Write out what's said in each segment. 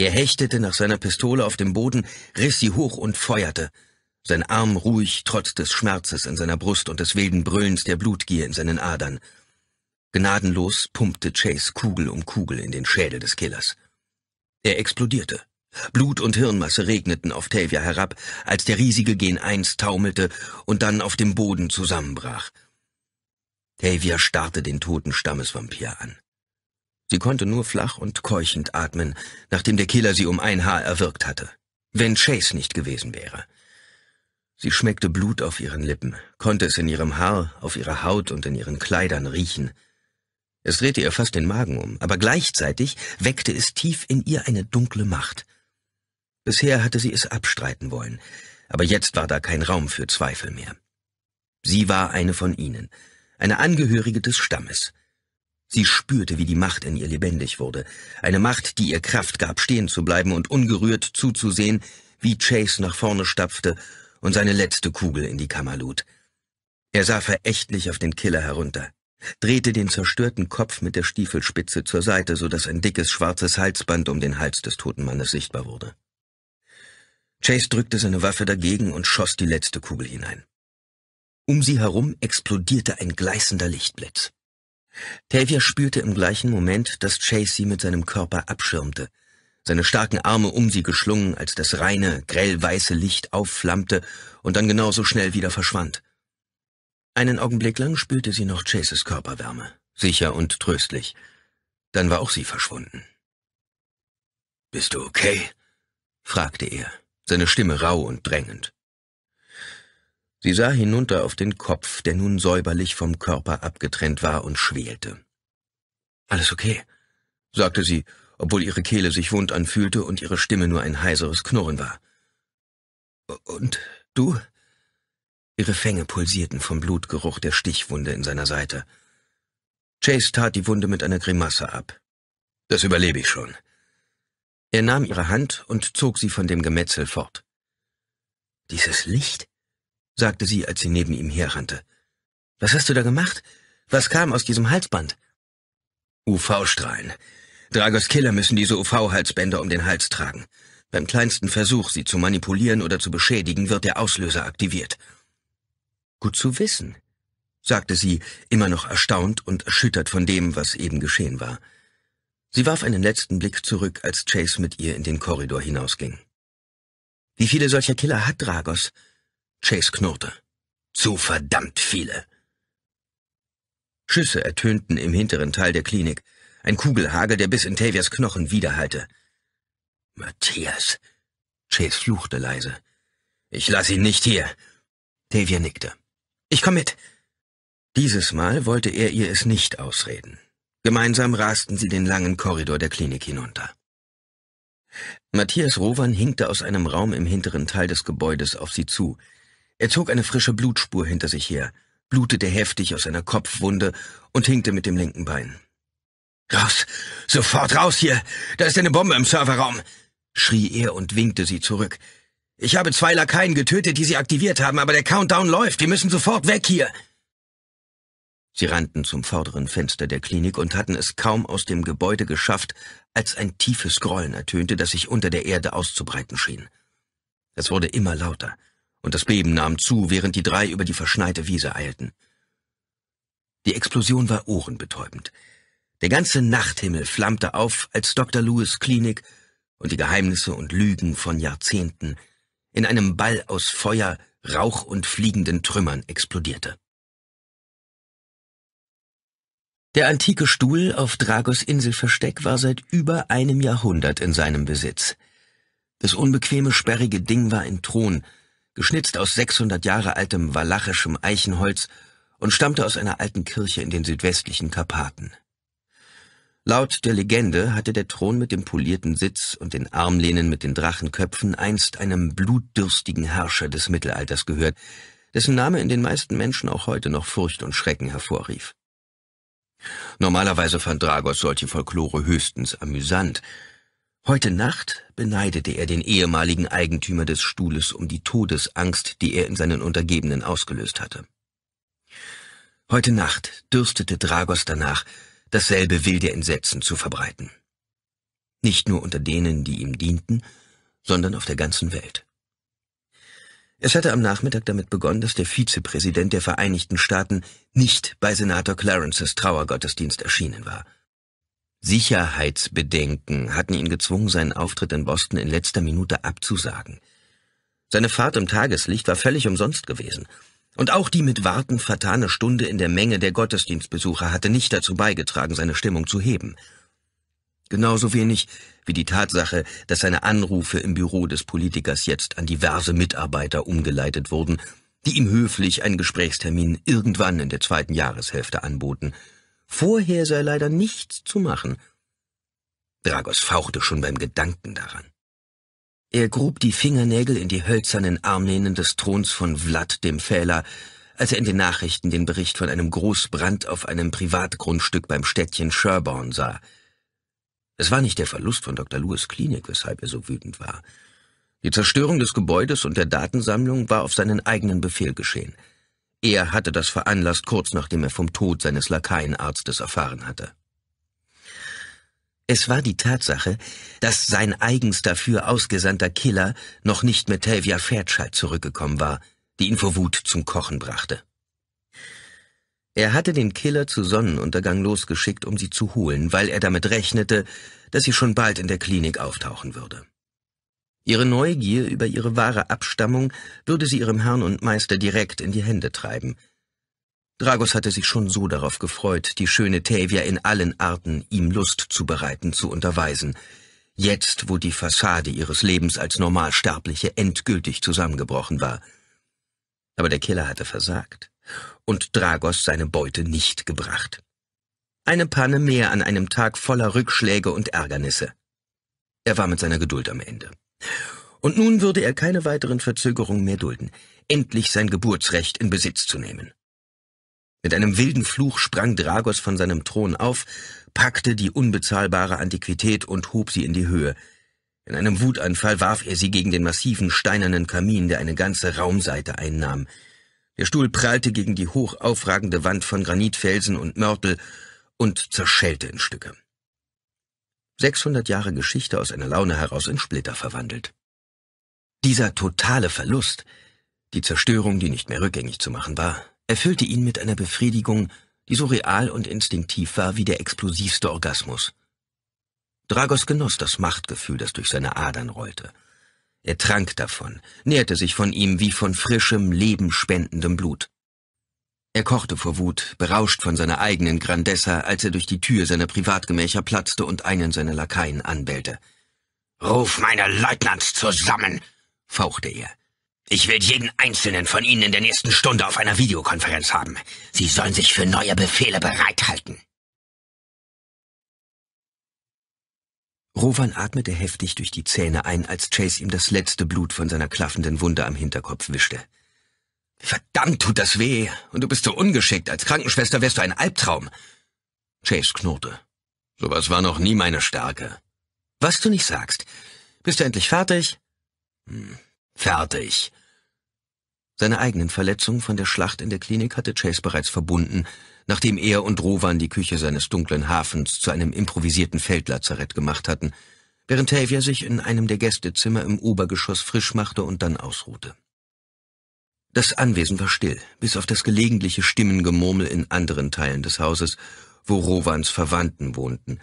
Er hechtete nach seiner Pistole auf dem Boden, riss sie hoch und feuerte. Sein Arm ruhig trotz des Schmerzes in seiner Brust und des wilden Brüllens der Blutgier in seinen Adern. Gnadenlos pumpte Chase Kugel um Kugel in den Schädel des Killers. Er explodierte. Blut und Hirnmasse regneten auf Tavia herab, als der riesige Gen 1 taumelte und dann auf dem Boden zusammenbrach. Tavia starrte den toten Stammesvampir an. Sie konnte nur flach und keuchend atmen, nachdem der Killer sie um ein Haar erwürgt hatte. Wenn Chase nicht gewesen wäre. Sie schmeckte Blut auf ihren Lippen, konnte es in ihrem Haar, auf ihrer Haut und in ihren Kleidern riechen. Es drehte ihr fast den Magen um, aber gleichzeitig weckte es tief in ihr eine dunkle Macht. Bisher hatte sie es abstreiten wollen, aber jetzt war da kein Raum für Zweifel mehr. Sie war eine von ihnen, eine Angehörige des Stammes. Sie spürte, wie die Macht in ihr lebendig wurde. Eine Macht, die ihr Kraft gab, stehen zu bleiben und ungerührt zuzusehen, wie Chase nach vorne stapfte und seine letzte Kugel in die Kammer lud. Er sah verächtlich auf den Killer herunter, drehte den zerstörten Kopf mit der Stiefelspitze zur Seite, so dass ein dickes schwarzes Halsband um den Hals des toten Mannes sichtbar wurde. Chase drückte seine Waffe dagegen und schoss die letzte Kugel hinein. Um sie herum explodierte ein gleißender Lichtblitz. Tavia spürte im gleichen Moment, dass Chase sie mit seinem Körper abschirmte, seine starken Arme um sie geschlungen, als das reine, grellweiße Licht aufflammte und dann genauso schnell wieder verschwand. Einen Augenblick lang spürte sie noch Chases Körperwärme, sicher und tröstlich. Dann war auch sie verschwunden. Bist du okay? fragte er, seine Stimme rau und drängend. Sie sah hinunter auf den Kopf, der nun säuberlich vom Körper abgetrennt war und schwelte. Alles okay, sagte sie, obwohl ihre Kehle sich wund anfühlte und ihre Stimme nur ein heiseres Knurren war. Und du? Ihre Fänge pulsierten vom Blutgeruch der Stichwunde in seiner Seite. Chase tat die Wunde mit einer Grimasse ab. Das überlebe ich schon. Er nahm ihre Hand und zog sie von dem Gemetzel fort. Dieses Licht? sagte sie, als sie neben ihm herrannte. Was hast du da gemacht? Was kam aus diesem Halsband? UV-Strahlen. Dragos Killer müssen diese UV-Halsbänder um den Hals tragen. Beim kleinsten Versuch, sie zu manipulieren oder zu beschädigen, wird der Auslöser aktiviert. Gut zu wissen, sagte sie, immer noch erstaunt und erschüttert von dem, was eben geschehen war. Sie warf einen letzten Blick zurück, als Chase mit ihr in den Korridor hinausging. Wie viele solcher Killer hat Dragos? Chase knurrte. Zu verdammt viele. Schüsse ertönten im hinteren Teil der Klinik. Ein Kugelhagel, der bis in Tavias Knochen widerhallte. Matthias. Chase fluchte leise. Ich lass ihn nicht hier. Tavia nickte. Ich komm mit. Dieses Mal wollte er ihr es nicht ausreden. Gemeinsam rasten sie den langen Korridor der Klinik hinunter. Matthias Rowan hinkte aus einem Raum im hinteren Teil des Gebäudes auf sie zu. Er zog eine frische Blutspur hinter sich her, blutete heftig aus einer Kopfwunde und hinkte mit dem linken Bein. Raus! Sofort raus hier! Da ist eine Bombe im Serverraum! schrie er und winkte sie zurück. Ich habe zwei Lakaien getötet, die sie aktiviert haben, aber der Countdown läuft. Wir müssen sofort weg hier. Sie rannten zum vorderen Fenster der Klinik und hatten es kaum aus dem Gebäude geschafft, als ein tiefes Grollen ertönte, das sich unter der Erde auszubreiten schien. Es wurde immer lauter und das Beben nahm zu, während die drei über die verschneite Wiese eilten. Die Explosion war ohrenbetäubend. Der ganze Nachthimmel flammte auf, als Dr. Lewis Klinik und die Geheimnisse und Lügen von Jahrzehnten in einem Ball aus Feuer, Rauch und fliegenden Trümmern explodierte. Der antike Stuhl auf Dragos Inselversteck war seit über einem Jahrhundert in seinem Besitz. Das unbequeme, sperrige Ding war in Thron, geschnitzt aus 600 Jahre altem walachischem Eichenholz und stammte aus einer alten Kirche in den südwestlichen Karpaten. Laut der Legende hatte der Thron mit dem polierten Sitz und den Armlehnen mit den Drachenköpfen einst einem blutdürstigen Herrscher des Mittelalters gehört, dessen Name in den meisten Menschen auch heute noch Furcht und Schrecken hervorrief. Normalerweise fand Dragos solche Folklore höchstens amüsant, Heute Nacht beneidete er den ehemaligen Eigentümer des Stuhles um die Todesangst, die er in seinen Untergebenen ausgelöst hatte. Heute Nacht dürstete Dragos danach, dasselbe wilde Entsetzen zu verbreiten. Nicht nur unter denen, die ihm dienten, sondern auf der ganzen Welt. Es hatte am Nachmittag damit begonnen, dass der Vizepräsident der Vereinigten Staaten nicht bei Senator Clarences Trauergottesdienst erschienen war – Sicherheitsbedenken hatten ihn gezwungen, seinen Auftritt in Boston in letzter Minute abzusagen. Seine Fahrt im Tageslicht war völlig umsonst gewesen. Und auch die mit Warten vertane Stunde in der Menge der Gottesdienstbesucher hatte nicht dazu beigetragen, seine Stimmung zu heben. Genauso wenig wie die Tatsache, dass seine Anrufe im Büro des Politikers jetzt an diverse Mitarbeiter umgeleitet wurden, die ihm höflich einen Gesprächstermin irgendwann in der zweiten Jahreshälfte anboten – Vorher sei leider nichts zu machen. Dragos fauchte schon beim Gedanken daran. Er grub die Fingernägel in die hölzernen Armlehnen des Throns von Vlad dem Fähler, als er in den Nachrichten den Bericht von einem Großbrand auf einem Privatgrundstück beim Städtchen Sherborne sah. Es war nicht der Verlust von Dr. Lewis Klinik, weshalb er so wütend war. Die Zerstörung des Gebäudes und der Datensammlung war auf seinen eigenen Befehl geschehen – er hatte das veranlasst, kurz nachdem er vom Tod seines Lakaienarztes erfahren hatte. Es war die Tatsache, dass sein eigens dafür ausgesandter Killer noch nicht mit Helvia Fairchild zurückgekommen war, die ihn vor Wut zum Kochen brachte. Er hatte den Killer zu Sonnenuntergang losgeschickt, um sie zu holen, weil er damit rechnete, dass sie schon bald in der Klinik auftauchen würde. Ihre Neugier über ihre wahre Abstammung würde sie ihrem Herrn und Meister direkt in die Hände treiben. Dragos hatte sich schon so darauf gefreut, die schöne Tavia in allen Arten ihm Lust zu bereiten, zu unterweisen. Jetzt, wo die Fassade ihres Lebens als Normalsterbliche endgültig zusammengebrochen war. Aber der Killer hatte versagt und Dragos seine Beute nicht gebracht. Eine Panne mehr an einem Tag voller Rückschläge und Ärgernisse. Er war mit seiner Geduld am Ende. Und nun würde er keine weiteren Verzögerungen mehr dulden, endlich sein Geburtsrecht in Besitz zu nehmen. Mit einem wilden Fluch sprang Dragos von seinem Thron auf, packte die unbezahlbare Antiquität und hob sie in die Höhe. In einem Wutanfall warf er sie gegen den massiven steinernen Kamin, der eine ganze Raumseite einnahm. Der Stuhl prallte gegen die hoch aufragende Wand von Granitfelsen und Mörtel und zerschellte in Stücke. 600 Jahre Geschichte aus einer Laune heraus in Splitter verwandelt. Dieser totale Verlust, die Zerstörung, die nicht mehr rückgängig zu machen war, erfüllte ihn mit einer Befriedigung, die so real und instinktiv war wie der explosivste Orgasmus. Dragos genoss das Machtgefühl, das durch seine Adern rollte. Er trank davon, nährte sich von ihm wie von frischem, lebenspendendem Blut. Er kochte vor Wut, berauscht von seiner eigenen Grandessa, als er durch die Tür seiner Privatgemächer platzte und einen seiner Lakaien anbellte. Ruf meine Leutnants zusammen, fauchte er. Ich will jeden einzelnen von Ihnen in der nächsten Stunde auf einer Videokonferenz haben. Sie sollen sich für neue Befehle bereithalten. Rowan atmete heftig durch die Zähne ein, als Chase ihm das letzte Blut von seiner klaffenden Wunde am Hinterkopf wischte. Verdammt tut das weh, und du bist so ungeschickt. Als Krankenschwester wärst du ein Albtraum. Chase knurrte. Sowas war noch nie meine Stärke. Was du nicht sagst. Bist du endlich fertig? Hm, fertig. Seine eigenen Verletzungen von der Schlacht in der Klinik hatte Chase bereits verbunden, nachdem er und Rowan die Küche seines dunklen Hafens zu einem improvisierten Feldlazarett gemacht hatten, während Tavia sich in einem der Gästezimmer im Obergeschoss frisch machte und dann ausruhte. Das Anwesen war still, bis auf das gelegentliche Stimmengemurmel in anderen Teilen des Hauses, wo Rowans Verwandten wohnten.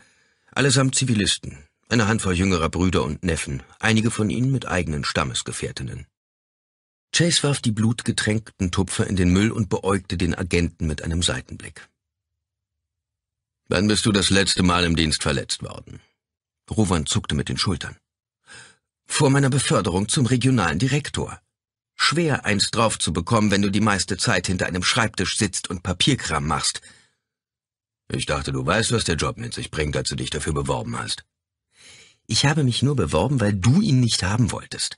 Allesamt Zivilisten, eine Handvoll jüngerer Brüder und Neffen, einige von ihnen mit eigenen Stammesgefährtinnen. Chase warf die blutgetränkten Tupfer in den Müll und beäugte den Agenten mit einem Seitenblick. Wann bist du das letzte Mal im Dienst verletzt worden? Rowan zuckte mit den Schultern. Vor meiner Beförderung zum regionalen Direktor. Schwer eins drauf zu bekommen, wenn du die meiste Zeit hinter einem Schreibtisch sitzt und Papierkram machst. Ich dachte, du weißt, was der Job mit sich bringt, als du dich dafür beworben hast. Ich habe mich nur beworben, weil du ihn nicht haben wolltest,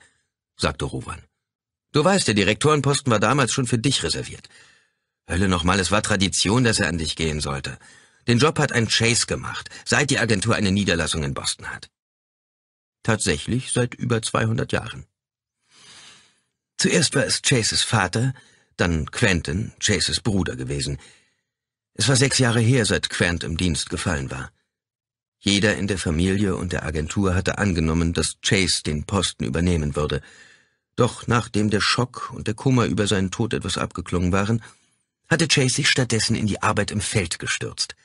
sagte Rowan. Du weißt, der Direktorenposten war damals schon für dich reserviert. Hölle nochmal, es war Tradition, dass er an dich gehen sollte. Den Job hat ein Chase gemacht, seit die Agentur eine Niederlassung in Boston hat. Tatsächlich seit über 200 Jahren. Zuerst war es Chases Vater, dann Quentin, Chases Bruder gewesen. Es war sechs Jahre her, seit Quent im Dienst gefallen war. Jeder in der Familie und der Agentur hatte angenommen, dass Chase den Posten übernehmen würde. Doch nachdem der Schock und der Kummer über seinen Tod etwas abgeklungen waren, hatte Chase sich stattdessen in die Arbeit im Feld gestürzt,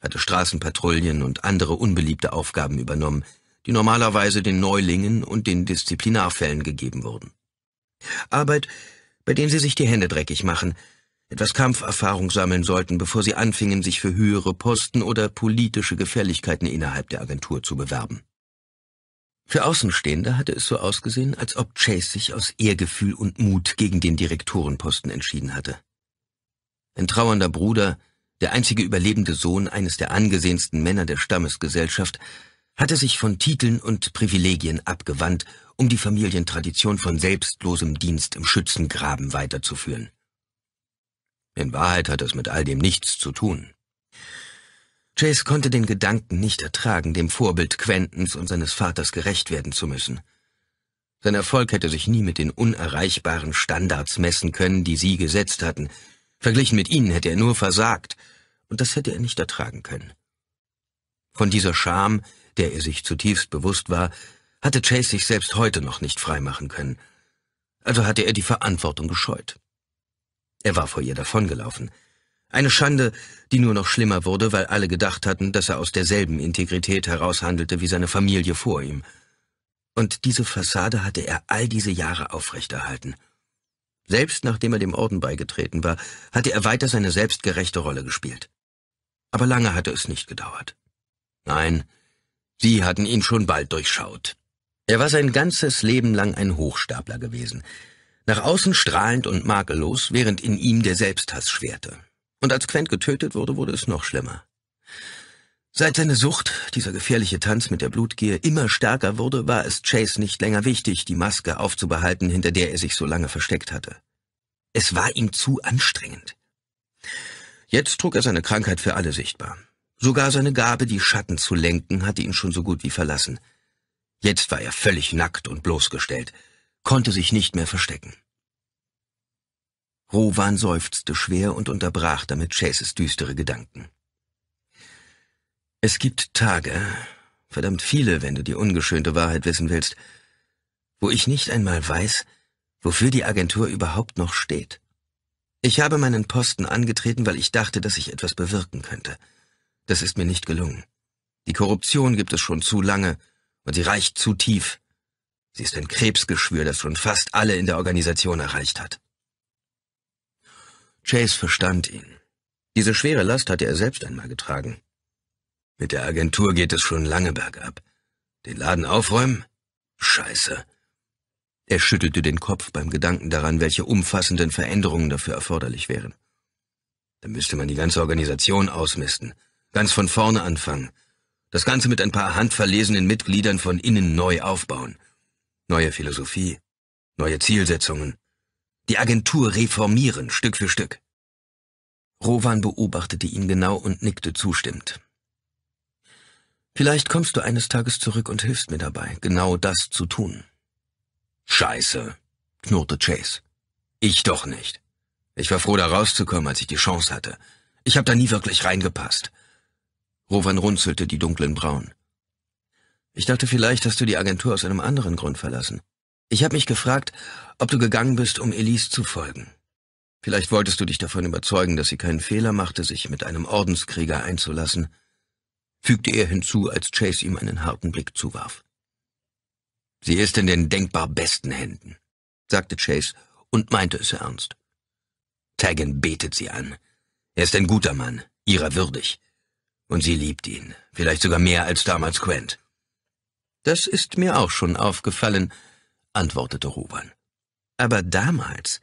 hatte Straßenpatrouillen und andere unbeliebte Aufgaben übernommen, die normalerweise den Neulingen und den Disziplinarfällen gegeben wurden. Arbeit, bei dem sie sich die Hände dreckig machen, etwas Kampferfahrung sammeln sollten, bevor sie anfingen, sich für höhere Posten oder politische Gefälligkeiten innerhalb der Agentur zu bewerben. Für Außenstehende hatte es so ausgesehen, als ob Chase sich aus Ehrgefühl und Mut gegen den Direktorenposten entschieden hatte. Ein trauernder Bruder, der einzige überlebende Sohn eines der angesehensten Männer der Stammesgesellschaft, hatte sich von Titeln und Privilegien abgewandt um die Familientradition von selbstlosem Dienst im Schützengraben weiterzuführen. In Wahrheit hat es mit all dem nichts zu tun. Chase konnte den Gedanken nicht ertragen, dem Vorbild Quentens und seines Vaters gerecht werden zu müssen. Sein Erfolg hätte sich nie mit den unerreichbaren Standards messen können, die sie gesetzt hatten. Verglichen mit ihnen hätte er nur versagt, und das hätte er nicht ertragen können. Von dieser Scham, der er sich zutiefst bewusst war, hatte Chase sich selbst heute noch nicht freimachen können. Also hatte er die Verantwortung gescheut. Er war vor ihr davongelaufen. Eine Schande, die nur noch schlimmer wurde, weil alle gedacht hatten, dass er aus derselben Integrität heraushandelte wie seine Familie vor ihm. Und diese Fassade hatte er all diese Jahre aufrechterhalten. Selbst nachdem er dem Orden beigetreten war, hatte er weiter seine selbstgerechte Rolle gespielt. Aber lange hatte es nicht gedauert. Nein, sie hatten ihn schon bald durchschaut. Er war sein ganzes Leben lang ein Hochstapler gewesen, nach außen strahlend und makellos, während in ihm der Selbsthass schwerte. Und als Quent getötet wurde, wurde es noch schlimmer. Seit seine Sucht, dieser gefährliche Tanz mit der Blutgier, immer stärker wurde, war es Chase nicht länger wichtig, die Maske aufzubehalten, hinter der er sich so lange versteckt hatte. Es war ihm zu anstrengend. Jetzt trug er seine Krankheit für alle sichtbar. Sogar seine Gabe, die Schatten zu lenken, hatte ihn schon so gut wie verlassen – Jetzt war er völlig nackt und bloßgestellt, konnte sich nicht mehr verstecken. Rowan seufzte schwer und unterbrach damit Chases düstere Gedanken. Es gibt Tage, verdammt viele, wenn du die ungeschönte Wahrheit wissen willst, wo ich nicht einmal weiß, wofür die Agentur überhaupt noch steht. Ich habe meinen Posten angetreten, weil ich dachte, dass ich etwas bewirken könnte. Das ist mir nicht gelungen. Die Korruption gibt es schon zu lange, und sie reicht zu tief. Sie ist ein Krebsgeschwür, das schon fast alle in der Organisation erreicht hat. Chase verstand ihn. Diese schwere Last hatte er selbst einmal getragen. Mit der Agentur geht es schon lange bergab. Den Laden aufräumen? Scheiße. Er schüttelte den Kopf beim Gedanken daran, welche umfassenden Veränderungen dafür erforderlich wären. Dann müsste man die ganze Organisation ausmisten, ganz von vorne anfangen, das Ganze mit ein paar handverlesenen Mitgliedern von innen neu aufbauen. Neue Philosophie, neue Zielsetzungen. Die Agentur reformieren, Stück für Stück. Rowan beobachtete ihn genau und nickte zustimmend. Vielleicht kommst du eines Tages zurück und hilfst mir dabei, genau das zu tun. Scheiße, knurrte Chase. Ich doch nicht. Ich war froh, da rauszukommen, als ich die Chance hatte. Ich habe da nie wirklich reingepasst. Rowan runzelte die dunklen Brauen. Ich dachte, vielleicht hast du die Agentur aus einem anderen Grund verlassen. Ich habe mich gefragt, ob du gegangen bist, um Elise zu folgen. Vielleicht wolltest du dich davon überzeugen, dass sie keinen Fehler machte, sich mit einem Ordenskrieger einzulassen, fügte er hinzu, als Chase ihm einen harten Blick zuwarf. Sie ist in den denkbar besten Händen, sagte Chase und meinte es ernst. Taggin betet sie an. Er ist ein guter Mann, ihrer würdig. Und sie liebt ihn, vielleicht sogar mehr als damals Quent. Das ist mir auch schon aufgefallen, antwortete Ruban. Aber damals.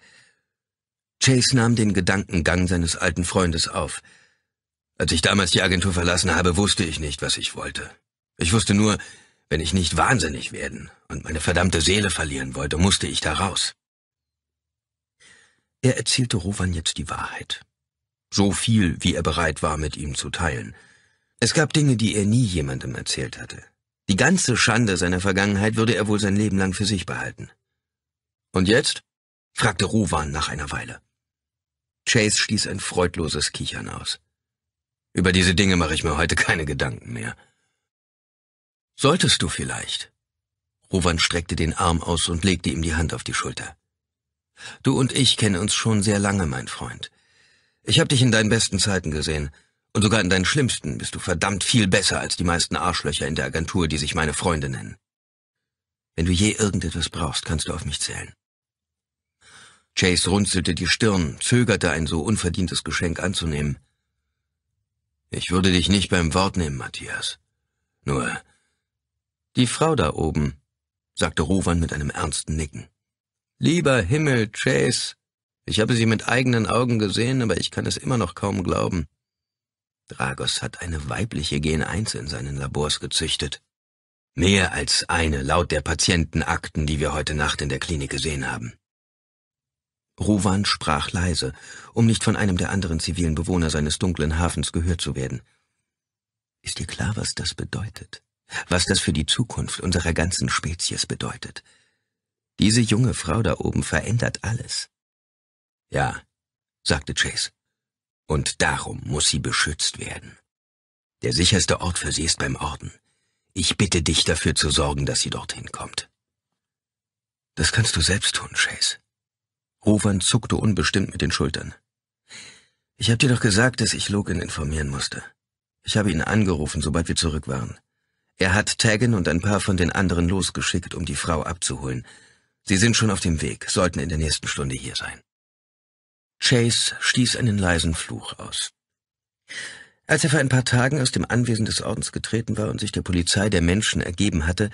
Chase nahm den Gedankengang seines alten Freundes auf. Als ich damals die Agentur verlassen habe, wusste ich nicht, was ich wollte. Ich wusste nur, wenn ich nicht wahnsinnig werden und meine verdammte Seele verlieren wollte, musste ich da raus. Er erzählte Rowan jetzt die Wahrheit. So viel, wie er bereit war, mit ihm zu teilen – es gab Dinge, die er nie jemandem erzählt hatte. Die ganze Schande seiner Vergangenheit würde er wohl sein Leben lang für sich behalten. Und jetzt? fragte Rowan nach einer Weile. Chase stieß ein freudloses Kichern aus. Über diese Dinge mache ich mir heute keine Gedanken mehr. Solltest du vielleicht. Rowan streckte den Arm aus und legte ihm die Hand auf die Schulter. Du und ich kennen uns schon sehr lange, mein Freund. Ich habe dich in deinen besten Zeiten gesehen. Und sogar in deinen schlimmsten bist du verdammt viel besser als die meisten Arschlöcher in der Agentur, die sich meine Freunde nennen. Wenn du je irgendetwas brauchst, kannst du auf mich zählen. Chase runzelte die Stirn, zögerte ein so unverdientes Geschenk anzunehmen. Ich würde dich nicht beim Wort nehmen, Matthias. Nur, die Frau da oben, sagte Rowan mit einem ernsten Nicken. Lieber Himmel, Chase, ich habe sie mit eigenen Augen gesehen, aber ich kann es immer noch kaum glauben. Dragos hat eine weibliche Gen 1 in seinen Labors gezüchtet. Mehr als eine laut der Patientenakten, die wir heute Nacht in der Klinik gesehen haben. Ruvan sprach leise, um nicht von einem der anderen zivilen Bewohner seines dunklen Hafens gehört zu werden. Ist dir klar, was das bedeutet? Was das für die Zukunft unserer ganzen Spezies bedeutet? Diese junge Frau da oben verändert alles. Ja, sagte Chase. Und darum muss sie beschützt werden. Der sicherste Ort für sie ist beim Orden. Ich bitte dich dafür zu sorgen, dass sie dorthin kommt. Das kannst du selbst tun, Chase. Rowan zuckte unbestimmt mit den Schultern. Ich habe dir doch gesagt, dass ich Logan informieren musste. Ich habe ihn angerufen, sobald wir zurück waren. Er hat Tagen und ein paar von den anderen losgeschickt, um die Frau abzuholen. Sie sind schon auf dem Weg, sollten in der nächsten Stunde hier sein. Chase stieß einen leisen Fluch aus. Als er vor ein paar Tagen aus dem Anwesen des Ordens getreten war und sich der Polizei der Menschen ergeben hatte,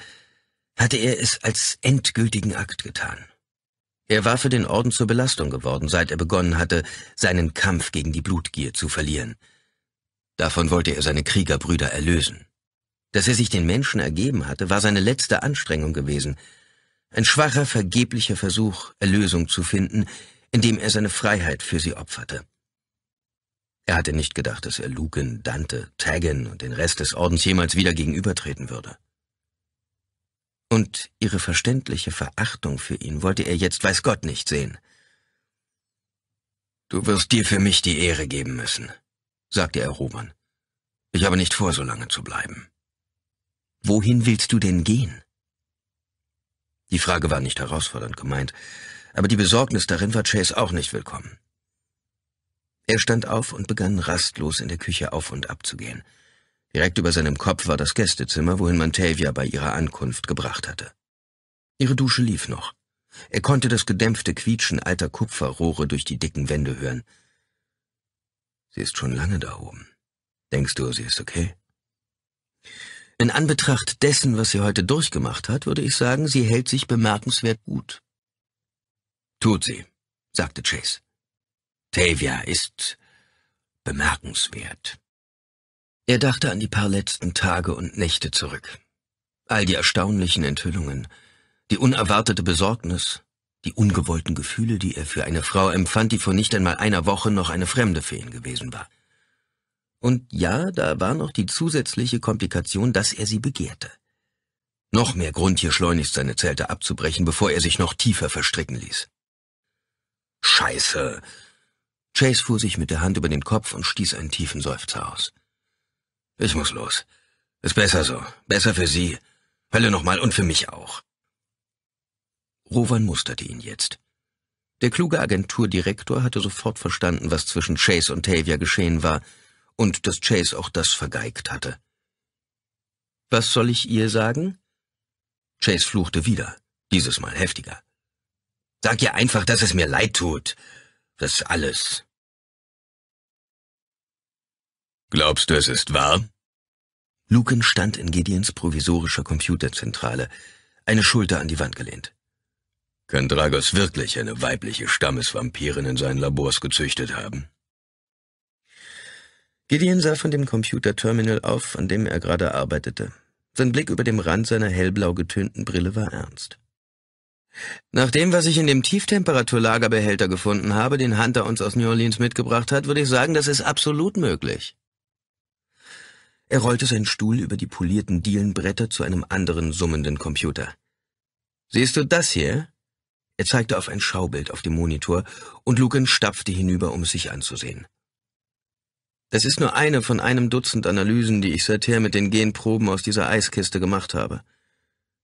hatte er es als endgültigen Akt getan. Er war für den Orden zur Belastung geworden, seit er begonnen hatte, seinen Kampf gegen die Blutgier zu verlieren. Davon wollte er seine Kriegerbrüder erlösen. Dass er sich den Menschen ergeben hatte, war seine letzte Anstrengung gewesen, ein schwacher, vergeblicher Versuch, Erlösung zu finden, indem er seine Freiheit für sie opferte. Er hatte nicht gedacht, dass er Lucan, Dante, Taggen und den Rest des Ordens jemals wieder gegenübertreten würde. Und ihre verständliche Verachtung für ihn wollte er jetzt weiß Gott nicht sehen. Du wirst dir für mich die Ehre geben müssen, sagte er Roman. Ich habe nicht vor, so lange zu bleiben. Wohin willst du denn gehen? Die Frage war nicht herausfordernd gemeint, aber die Besorgnis darin war Chase auch nicht willkommen. Er stand auf und begann rastlos in der Küche auf und ab zu gehen. Direkt über seinem Kopf war das Gästezimmer, wohin man Tavia bei ihrer Ankunft gebracht hatte. Ihre Dusche lief noch. Er konnte das gedämpfte Quietschen alter Kupferrohre durch die dicken Wände hören. Sie ist schon lange da oben. Denkst du, sie ist okay? In Anbetracht dessen, was sie heute durchgemacht hat, würde ich sagen, sie hält sich bemerkenswert gut. Tut sie, sagte Chase. Tavia ist bemerkenswert. Er dachte an die paar letzten Tage und Nächte zurück. All die erstaunlichen Enthüllungen, die unerwartete Besorgnis, die ungewollten Gefühle, die er für eine Frau empfand, die vor nicht einmal einer Woche noch eine fremde Feen gewesen war. Und ja, da war noch die zusätzliche Komplikation, dass er sie begehrte. Noch mehr Grund, hier schleunigst seine Zelte abzubrechen, bevor er sich noch tiefer verstricken ließ. Scheiße. Chase fuhr sich mit der Hand über den Kopf und stieß einen tiefen Seufzer aus. Ich muss los. Ist besser so. Besser für Sie. Hölle nochmal und für mich auch. Rowan musterte ihn jetzt. Der kluge Agenturdirektor hatte sofort verstanden, was zwischen Chase und Tavia geschehen war und dass Chase auch das vergeigt hatte. Was soll ich ihr sagen? Chase fluchte wieder, dieses Mal heftiger. Sag ihr einfach, dass es mir leid tut. Das alles. Glaubst du, es ist wahr? Luken stand in Gideons provisorischer Computerzentrale, eine Schulter an die Wand gelehnt. Kann Dragos wirklich eine weibliche Stammesvampirin in seinen Labors gezüchtet haben? Gideon sah von dem Computerterminal auf, an dem er gerade arbeitete. Sein Blick über dem Rand seiner hellblau getönten Brille war ernst. Nach dem, was ich in dem Tieftemperaturlagerbehälter gefunden habe, den Hunter uns aus New Orleans mitgebracht hat, würde ich sagen, das ist absolut möglich. Er rollte seinen Stuhl über die polierten Dielenbretter zu einem anderen summenden Computer. Siehst du das hier? Er zeigte auf ein Schaubild auf dem Monitor, und Lucan stapfte hinüber, um es sich anzusehen. Das ist nur eine von einem Dutzend Analysen, die ich seither mit den Genproben aus dieser Eiskiste gemacht habe.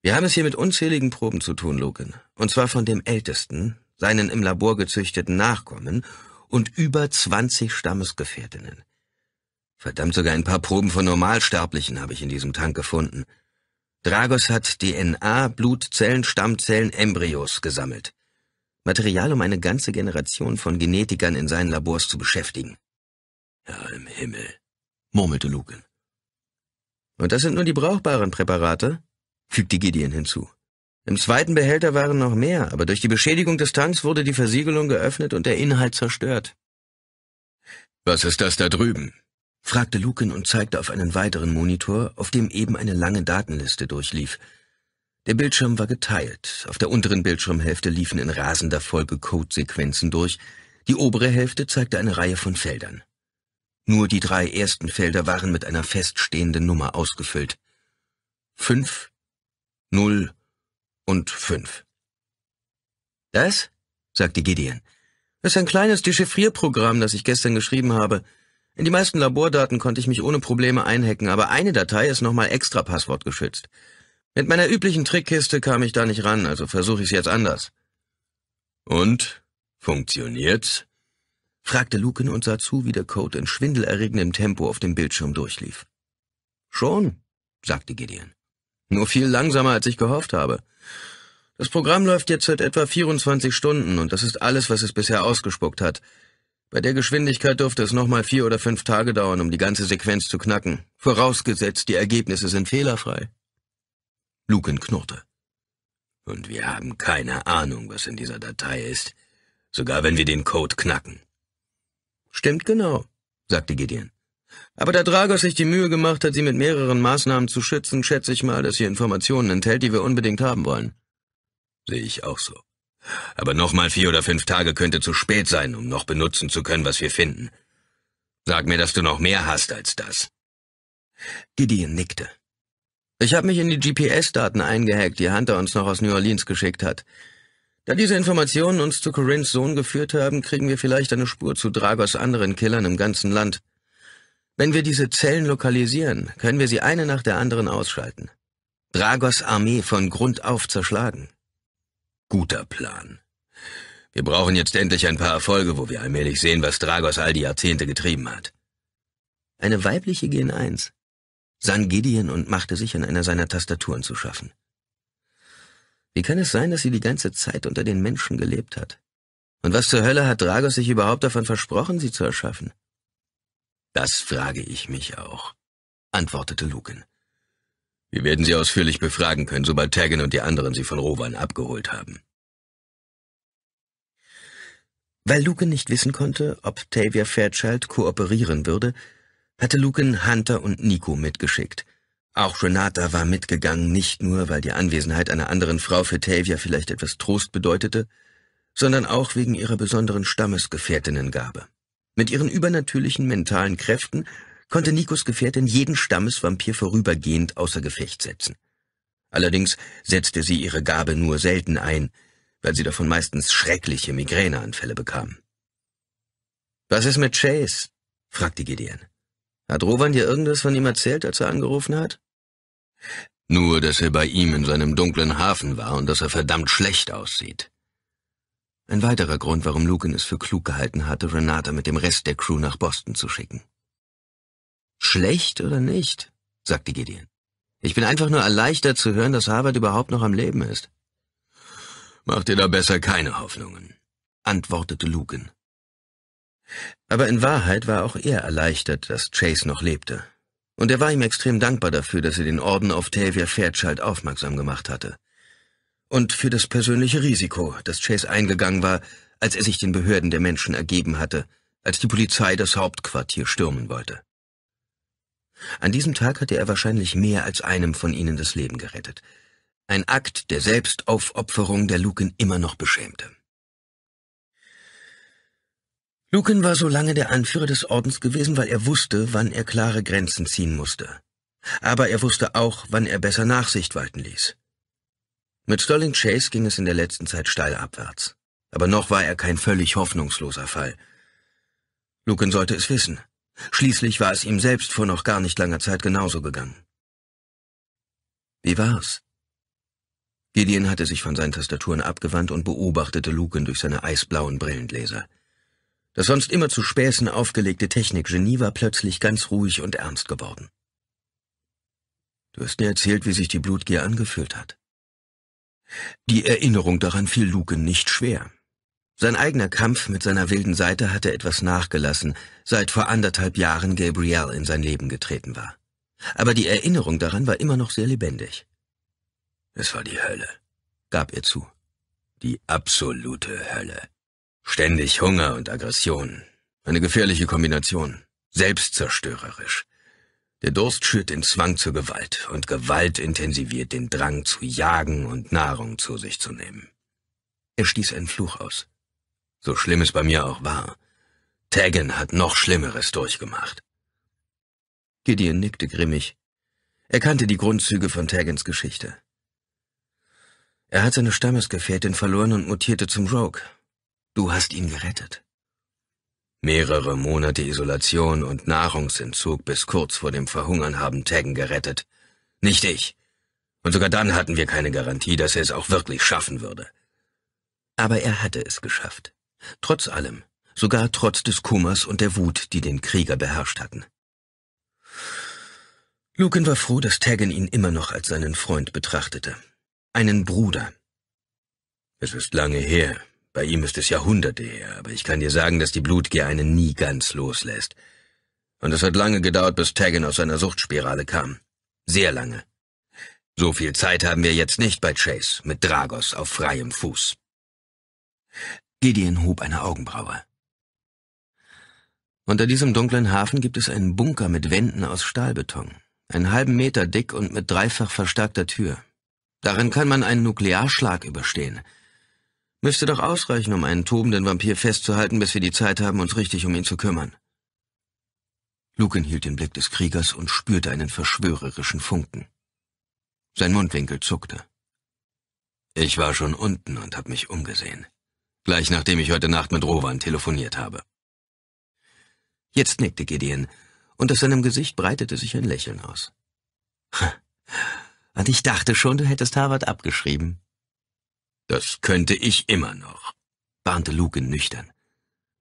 Wir haben es hier mit unzähligen Proben zu tun, Logan. Und zwar von dem ältesten, seinen im Labor gezüchteten Nachkommen und über 20 Stammesgefährtinnen. Verdammt sogar ein paar Proben von Normalsterblichen habe ich in diesem Tank gefunden. Dragos hat DNA, Blutzellen, Stammzellen, Embryos gesammelt. Material, um eine ganze Generation von Genetikern in seinen Labors zu beschäftigen. Ja, im Himmel, murmelte Lucan. Und das sind nur die brauchbaren Präparate? fügte Gideon hinzu. Im zweiten Behälter waren noch mehr, aber durch die Beschädigung des Tanks wurde die Versiegelung geöffnet und der Inhalt zerstört. Was ist das da drüben? fragte Lukin und zeigte auf einen weiteren Monitor, auf dem eben eine lange Datenliste durchlief. Der Bildschirm war geteilt. Auf der unteren Bildschirmhälfte liefen in rasender Folge Codesequenzen durch. Die obere Hälfte zeigte eine Reihe von Feldern. Nur die drei ersten Felder waren mit einer feststehenden Nummer ausgefüllt. Fünf Null und Fünf. Das, sagte Gideon, ist ein kleines Dechiffrierprogramm, das ich gestern geschrieben habe. In die meisten Labordaten konnte ich mich ohne Probleme einhacken, aber eine Datei ist nochmal extra Passwort Mit meiner üblichen Trickkiste kam ich da nicht ran, also versuche ich's jetzt anders. Und? Funktioniert's? fragte Luken und sah zu, wie der Code in schwindelerregendem Tempo auf dem Bildschirm durchlief. Schon, sagte Gideon. Nur viel langsamer, als ich gehofft habe. Das Programm läuft jetzt seit etwa 24 Stunden und das ist alles, was es bisher ausgespuckt hat. Bei der Geschwindigkeit dürfte es nochmal vier oder fünf Tage dauern, um die ganze Sequenz zu knacken. Vorausgesetzt, die Ergebnisse sind fehlerfrei. Luken knurrte. Und wir haben keine Ahnung, was in dieser Datei ist, sogar wenn wir den Code knacken. Stimmt genau, sagte Gideon. Aber da Dragos sich die Mühe gemacht hat, sie mit mehreren Maßnahmen zu schützen, schätze ich mal, dass sie Informationen enthält, die wir unbedingt haben wollen. Sehe ich auch so. Aber nochmal vier oder fünf Tage könnte zu spät sein, um noch benutzen zu können, was wir finden. Sag mir, dass du noch mehr hast als das. Gideon nickte. Ich habe mich in die GPS-Daten eingehackt, die Hunter uns noch aus New Orleans geschickt hat. Da diese Informationen uns zu Corinnes Sohn geführt haben, kriegen wir vielleicht eine Spur zu Dragos anderen Killern im ganzen Land. Wenn wir diese Zellen lokalisieren, können wir sie eine nach der anderen ausschalten. Dragos Armee von Grund auf zerschlagen. Guter Plan. Wir brauchen jetzt endlich ein paar Erfolge, wo wir allmählich sehen, was Dragos all die Jahrzehnte getrieben hat. Eine weibliche Gen 1 sang Gideon und machte sich an einer seiner Tastaturen zu schaffen. Wie kann es sein, dass sie die ganze Zeit unter den Menschen gelebt hat? Und was zur Hölle hat Dragos sich überhaupt davon versprochen, sie zu erschaffen? Das frage ich mich auch, antwortete Lucan. Wir werden Sie ausführlich befragen können, sobald Taggin und die anderen Sie von Rowan abgeholt haben. Weil Lucan nicht wissen konnte, ob Tavia Fairchild kooperieren würde, hatte Lucan Hunter und Nico mitgeschickt. Auch Renata war mitgegangen, nicht nur, weil die Anwesenheit einer anderen Frau für Tavia vielleicht etwas Trost bedeutete, sondern auch wegen ihrer besonderen Stammesgefährtinnengabe. Mit ihren übernatürlichen mentalen Kräften konnte Nikos Gefährtin jeden Stammesvampir vorübergehend außer Gefecht setzen. Allerdings setzte sie ihre Gabe nur selten ein, weil sie davon meistens schreckliche Migräneanfälle bekam. Was ist mit Chase? fragte Gideon. Hat Rowan dir irgendwas von ihm erzählt, als er angerufen hat? Nur, dass er bei ihm in seinem dunklen Hafen war und dass er verdammt schlecht aussieht. Ein weiterer Grund, warum Lucan es für klug gehalten hatte, Renata mit dem Rest der Crew nach Boston zu schicken. Schlecht oder nicht, sagte Gideon. Ich bin einfach nur erleichtert zu hören, dass Harvard überhaupt noch am Leben ist. Mach dir da besser keine Hoffnungen, antwortete Lucan. Aber in Wahrheit war auch er erleichtert, dass Chase noch lebte. Und er war ihm extrem dankbar dafür, dass er den Orden auf Tavia Fairchild aufmerksam gemacht hatte und für das persönliche Risiko, das Chase eingegangen war, als er sich den Behörden der Menschen ergeben hatte, als die Polizei das Hauptquartier stürmen wollte. An diesem Tag hatte er wahrscheinlich mehr als einem von ihnen das Leben gerettet. Ein Akt der Selbstaufopferung, der Lucan immer noch beschämte. Lucan war so lange der Anführer des Ordens gewesen, weil er wusste, wann er klare Grenzen ziehen musste. Aber er wusste auch, wann er besser Nachsicht walten ließ. Mit Stirling Chase ging es in der letzten Zeit steil abwärts. Aber noch war er kein völlig hoffnungsloser Fall. Lucan sollte es wissen. Schließlich war es ihm selbst vor noch gar nicht langer Zeit genauso gegangen. Wie war's? Gideon hatte sich von seinen Tastaturen abgewandt und beobachtete Lucan durch seine eisblauen Brillengläser. Das sonst immer zu Späßen aufgelegte Technikgenie war plötzlich ganz ruhig und ernst geworden. Du hast mir erzählt, wie sich die Blutgier angefühlt hat. Die Erinnerung daran fiel Luke nicht schwer. Sein eigener Kampf mit seiner wilden Seite hatte etwas nachgelassen, seit vor anderthalb Jahren Gabriel in sein Leben getreten war. Aber die Erinnerung daran war immer noch sehr lebendig. Es war die Hölle, gab er zu. Die absolute Hölle. Ständig Hunger und Aggression. Eine gefährliche Kombination. Selbstzerstörerisch. Der Durst schürt den Zwang zur Gewalt und Gewalt intensiviert den Drang zu jagen und Nahrung zu sich zu nehmen. Er stieß einen Fluch aus. So schlimm es bei mir auch war, Taggin hat noch Schlimmeres durchgemacht. Gideon nickte grimmig. Er kannte die Grundzüge von Taggins Geschichte. Er hat seine Stammesgefährtin verloren und mutierte zum Rogue. Du hast ihn gerettet. Mehrere Monate Isolation und Nahrungsentzug bis kurz vor dem Verhungern haben Taggen gerettet. Nicht ich. Und sogar dann hatten wir keine Garantie, dass er es auch wirklich schaffen würde. Aber er hatte es geschafft. Trotz allem, sogar trotz des Kummers und der Wut, die den Krieger beherrscht hatten. Lucan war froh, dass Taggen ihn immer noch als seinen Freund betrachtete. Einen Bruder. Es ist lange her, bei ihm ist es Jahrhunderte her, aber ich kann dir sagen, dass die Blutgier einen nie ganz loslässt. Und es hat lange gedauert, bis Taggin aus seiner Suchtspirale kam. Sehr lange. So viel Zeit haben wir jetzt nicht bei Chase, mit Dragos auf freiem Fuß. Gideon hob eine Augenbraue. Unter diesem dunklen Hafen gibt es einen Bunker mit Wänden aus Stahlbeton, einen halben Meter dick und mit dreifach verstärkter Tür. Darin kann man einen Nuklearschlag überstehen – Müsste doch ausreichen, um einen tobenden Vampir festzuhalten, bis wir die Zeit haben, uns richtig um ihn zu kümmern. Lucan hielt den Blick des Kriegers und spürte einen verschwörerischen Funken. Sein Mundwinkel zuckte. Ich war schon unten und hab mich umgesehen. Gleich nachdem ich heute Nacht mit Rowan telefoniert habe. Jetzt nickte Gideon, und aus seinem Gesicht breitete sich ein Lächeln aus. Und ich dachte schon, du hättest Harvard abgeschrieben. Das könnte ich immer noch, warnte Luken nüchtern.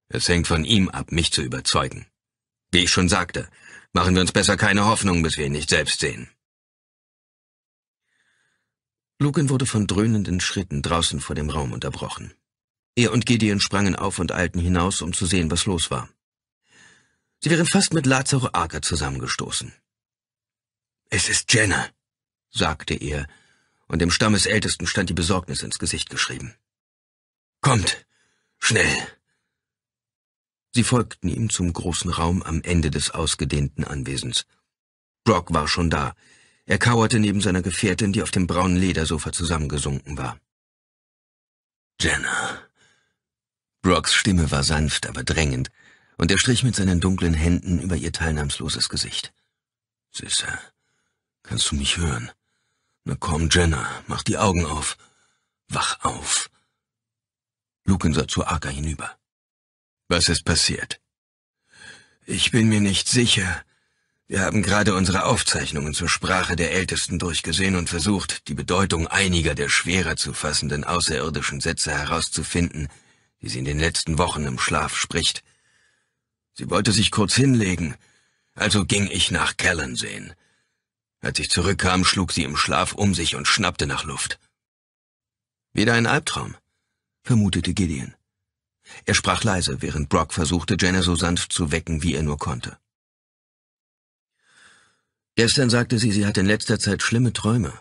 Es hängt von ihm ab, mich zu überzeugen. Wie ich schon sagte, machen wir uns besser keine Hoffnung, bis wir ihn nicht selbst sehen. Luken wurde von dröhnenden Schritten draußen vor dem Raum unterbrochen. Er und Gideon sprangen auf und eilten hinaus, um zu sehen, was los war. Sie wären fast mit Lazaro Acker zusammengestoßen. Es ist Jenna, sagte er und dem Stammesältesten stand die Besorgnis ins Gesicht geschrieben. Kommt, schnell! Sie folgten ihm zum großen Raum am Ende des ausgedehnten Anwesens. Brock war schon da. Er kauerte neben seiner Gefährtin, die auf dem braunen Ledersofa zusammengesunken war. Jenna. Brocks Stimme war sanft, aber drängend, und er strich mit seinen dunklen Händen über ihr teilnahmsloses Gesicht. Süße, kannst du mich hören? Na komm, Jenna, mach die Augen auf. Wach auf. Luken sah zu Arka hinüber. Was ist passiert? Ich bin mir nicht sicher. Wir haben gerade unsere Aufzeichnungen zur Sprache der Ältesten durchgesehen und versucht, die Bedeutung einiger der schwerer zu fassenden außerirdischen Sätze herauszufinden, die sie in den letzten Wochen im Schlaf spricht. Sie wollte sich kurz hinlegen, also ging ich nach Callan sehen. Als ich zurückkam, schlug sie im Schlaf um sich und schnappte nach Luft. Wieder ein Albtraum, vermutete Gideon. Er sprach leise, während Brock versuchte, Jenna so sanft zu wecken, wie er nur konnte. Gestern sagte sie, sie hatte in letzter Zeit schlimme Träume,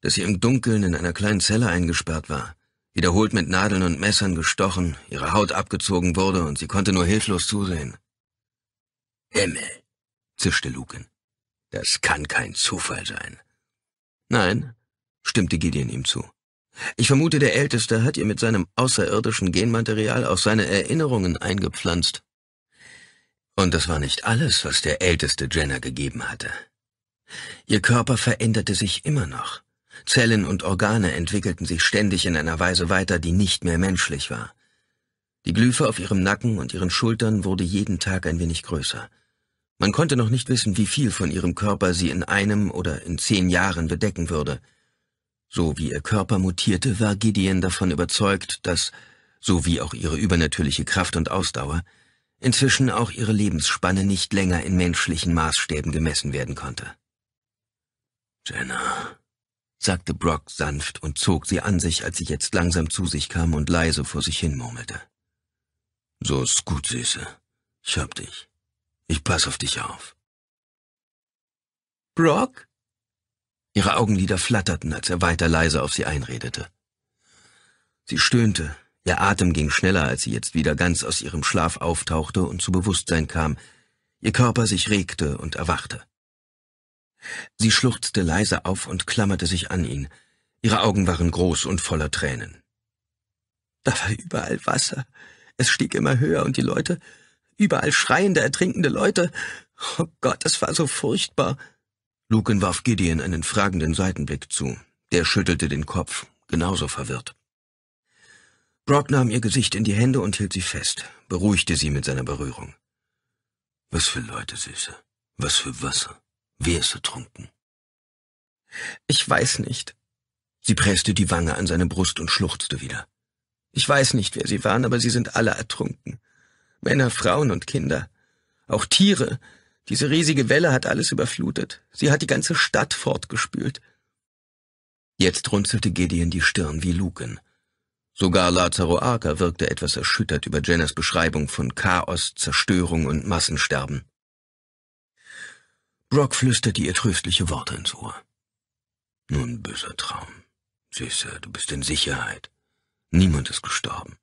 dass sie im Dunkeln in einer kleinen Zelle eingesperrt war, wiederholt mit Nadeln und Messern gestochen, ihre Haut abgezogen wurde und sie konnte nur hilflos zusehen. Himmel, zischte Lucan. Das kann kein Zufall sein. Nein, stimmte Gideon ihm zu. Ich vermute, der Älteste hat ihr mit seinem außerirdischen Genmaterial auch seine Erinnerungen eingepflanzt. Und das war nicht alles, was der Älteste Jenner gegeben hatte. Ihr Körper veränderte sich immer noch. Zellen und Organe entwickelten sich ständig in einer Weise weiter, die nicht mehr menschlich war. Die Glyphe auf ihrem Nacken und ihren Schultern wurde jeden Tag ein wenig größer. Man konnte noch nicht wissen, wie viel von ihrem Körper sie in einem oder in zehn Jahren bedecken würde. So wie ihr Körper mutierte, war Gideon davon überzeugt, dass, so wie auch ihre übernatürliche Kraft und Ausdauer, inzwischen auch ihre Lebensspanne nicht länger in menschlichen Maßstäben gemessen werden konnte. Jenna, sagte Brock sanft und zog sie an sich, als sie jetzt langsam zu sich kam und leise vor sich hin murmelte. So ist gut, Süße. Ich hab dich. Ich pass auf dich auf. Brock? Ihre Augenlider flatterten, als er weiter leise auf sie einredete. Sie stöhnte, ihr Atem ging schneller, als sie jetzt wieder ganz aus ihrem Schlaf auftauchte und zu Bewusstsein kam, ihr Körper sich regte und erwachte. Sie schluchzte leise auf und klammerte sich an ihn, ihre Augen waren groß und voller Tränen. Da war überall Wasser, es stieg immer höher und die Leute überall schreiende, ertrinkende Leute. Oh Gott, das war so furchtbar. Lucan warf Gideon einen fragenden Seitenblick zu. Der schüttelte den Kopf, genauso verwirrt. Brock nahm ihr Gesicht in die Hände und hielt sie fest, beruhigte sie mit seiner Berührung. Was für Leute, Süße. Was für Wasser. Wer ist ertrunken? Ich weiß nicht. Sie presste die Wange an seine Brust und schluchzte wieder. Ich weiß nicht, wer sie waren, aber sie sind alle ertrunken. Männer, Frauen und Kinder. Auch Tiere. Diese riesige Welle hat alles überflutet. Sie hat die ganze Stadt fortgespült. Jetzt runzelte Gideon die Stirn wie Luken. Sogar Lazaro Arca wirkte etwas erschüttert über Jenners Beschreibung von Chaos, Zerstörung und Massensterben. Brock flüsterte ihr tröstliche Worte ins Ohr. Nun, böser Traum. Süße, du bist in Sicherheit. Niemand ist gestorben.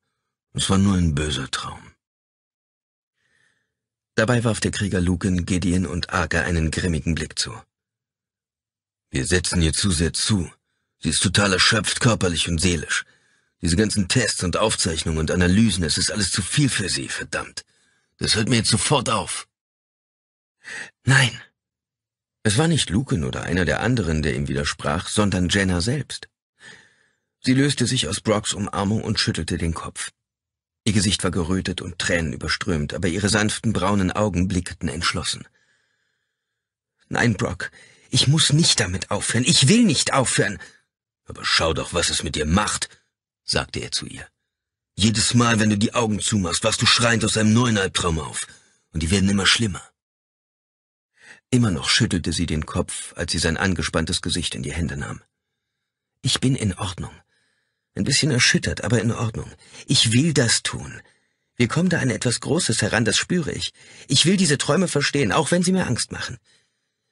Es war nur ein böser Traum. Dabei warf der Krieger Luken, Gideon und Aga einen grimmigen Blick zu. Wir setzen ihr zu sehr zu. Sie ist total erschöpft körperlich und seelisch. Diese ganzen Tests und Aufzeichnungen und Analysen, es ist alles zu viel für sie, verdammt. Das hört mir jetzt sofort auf. Nein. Es war nicht Luken oder einer der anderen, der ihm widersprach, sondern Jenna selbst. Sie löste sich aus Brocks Umarmung und schüttelte den Kopf. Ihr Gesicht war gerötet und Tränen überströmt, aber ihre sanften braunen Augen blickten entschlossen. Nein, Brock, ich muss nicht damit aufhören. Ich will nicht aufhören. Aber schau doch, was es mit dir macht, sagte er zu ihr. Jedes Mal, wenn du die Augen zumachst, wachst du schreiend aus einem neuen Albtraum auf. Und die werden immer schlimmer. Immer noch schüttelte sie den Kopf, als sie sein angespanntes Gesicht in die Hände nahm. Ich bin in Ordnung. Ein bisschen erschüttert, aber in Ordnung. Ich will das tun. Wir kommen da an etwas Großes heran, das spüre ich. Ich will diese Träume verstehen, auch wenn sie mir Angst machen.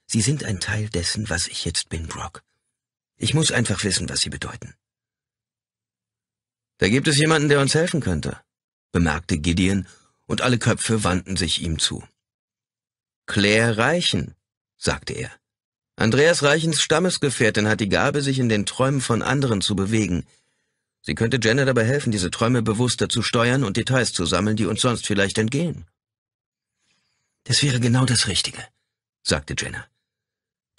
Sie sind ein Teil dessen, was ich jetzt bin, Brock. Ich muss einfach wissen, was sie bedeuten. Da gibt es jemanden, der uns helfen könnte, bemerkte Gideon, und alle Köpfe wandten sich ihm zu. Claire Reichen, sagte er. Andreas Reichens Stammesgefährtin hat die Gabe, sich in den Träumen von anderen zu bewegen. Sie könnte Jenna dabei helfen, diese Träume bewusster zu steuern und Details zu sammeln, die uns sonst vielleicht entgehen. Das wäre genau das Richtige, sagte Jenna.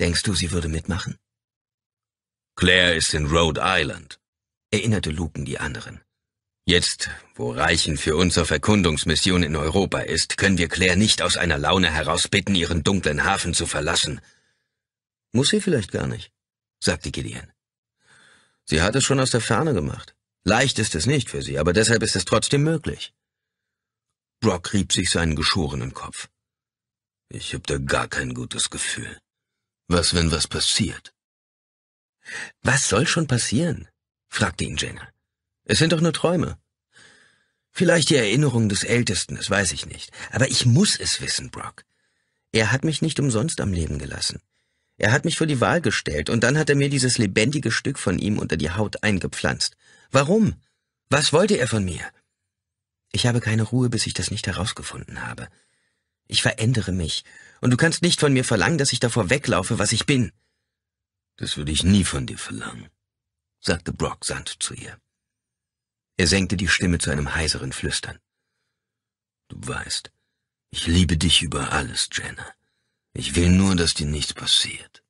Denkst du, sie würde mitmachen? Claire ist in Rhode Island, erinnerte Luken die anderen. Jetzt, wo Reichen für uns auf Erkundungsmission in Europa ist, können wir Claire nicht aus einer Laune heraus bitten, ihren dunklen Hafen zu verlassen. Muss sie vielleicht gar nicht, sagte Gideon. Sie hat es schon aus der Ferne gemacht. Leicht ist es nicht für sie, aber deshalb ist es trotzdem möglich. Brock rieb sich seinen geschorenen Kopf. Ich hab da gar kein gutes Gefühl. Was, wenn was passiert? Was soll schon passieren? fragte ihn Jenna. Es sind doch nur Träume. Vielleicht die Erinnerung des Ältesten, das weiß ich nicht. Aber ich muss es wissen, Brock. Er hat mich nicht umsonst am Leben gelassen. Er hat mich vor die Wahl gestellt und dann hat er mir dieses lebendige Stück von ihm unter die Haut eingepflanzt. Warum? Was wollte er von mir? Ich habe keine Ruhe, bis ich das nicht herausgefunden habe. Ich verändere mich, und du kannst nicht von mir verlangen, dass ich davor weglaufe, was ich bin. Das würde ich nie von dir verlangen, sagte Brock sanft zu ihr. Er senkte die Stimme zu einem heiseren Flüstern. Du weißt, ich liebe dich über alles, Jenna. Ich will nur, dass dir nichts passiert.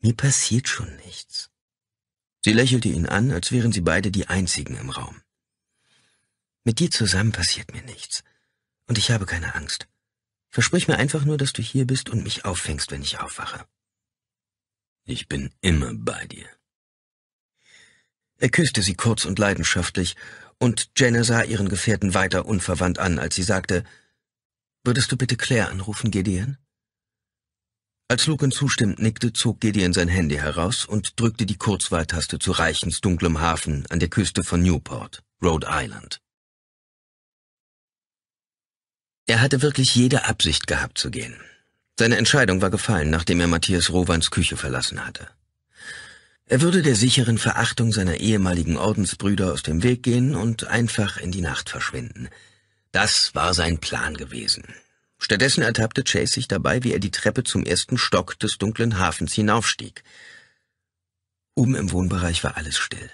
Mir passiert schon nichts. Sie lächelte ihn an, als wären sie beide die Einzigen im Raum. Mit dir zusammen passiert mir nichts. Und ich habe keine Angst. Versprich mir einfach nur, dass du hier bist und mich auffängst, wenn ich aufwache. Ich bin immer bei dir. Er küsste sie kurz und leidenschaftlich, und Jenna sah ihren Gefährten weiter unverwandt an, als sie sagte, Würdest du bitte Claire anrufen, Gideon? Als Lucan zustimmend nickte, zog Gideon sein Handy heraus und drückte die Kurzwahltaste zu Reichens dunklem Hafen an der Küste von Newport, Rhode Island. Er hatte wirklich jede Absicht gehabt zu gehen. Seine Entscheidung war gefallen, nachdem er Matthias Rowans Küche verlassen hatte. Er würde der sicheren Verachtung seiner ehemaligen Ordensbrüder aus dem Weg gehen und einfach in die Nacht verschwinden – das war sein Plan gewesen. Stattdessen ertappte Chase sich dabei, wie er die Treppe zum ersten Stock des dunklen Hafens hinaufstieg. Oben im Wohnbereich war alles still.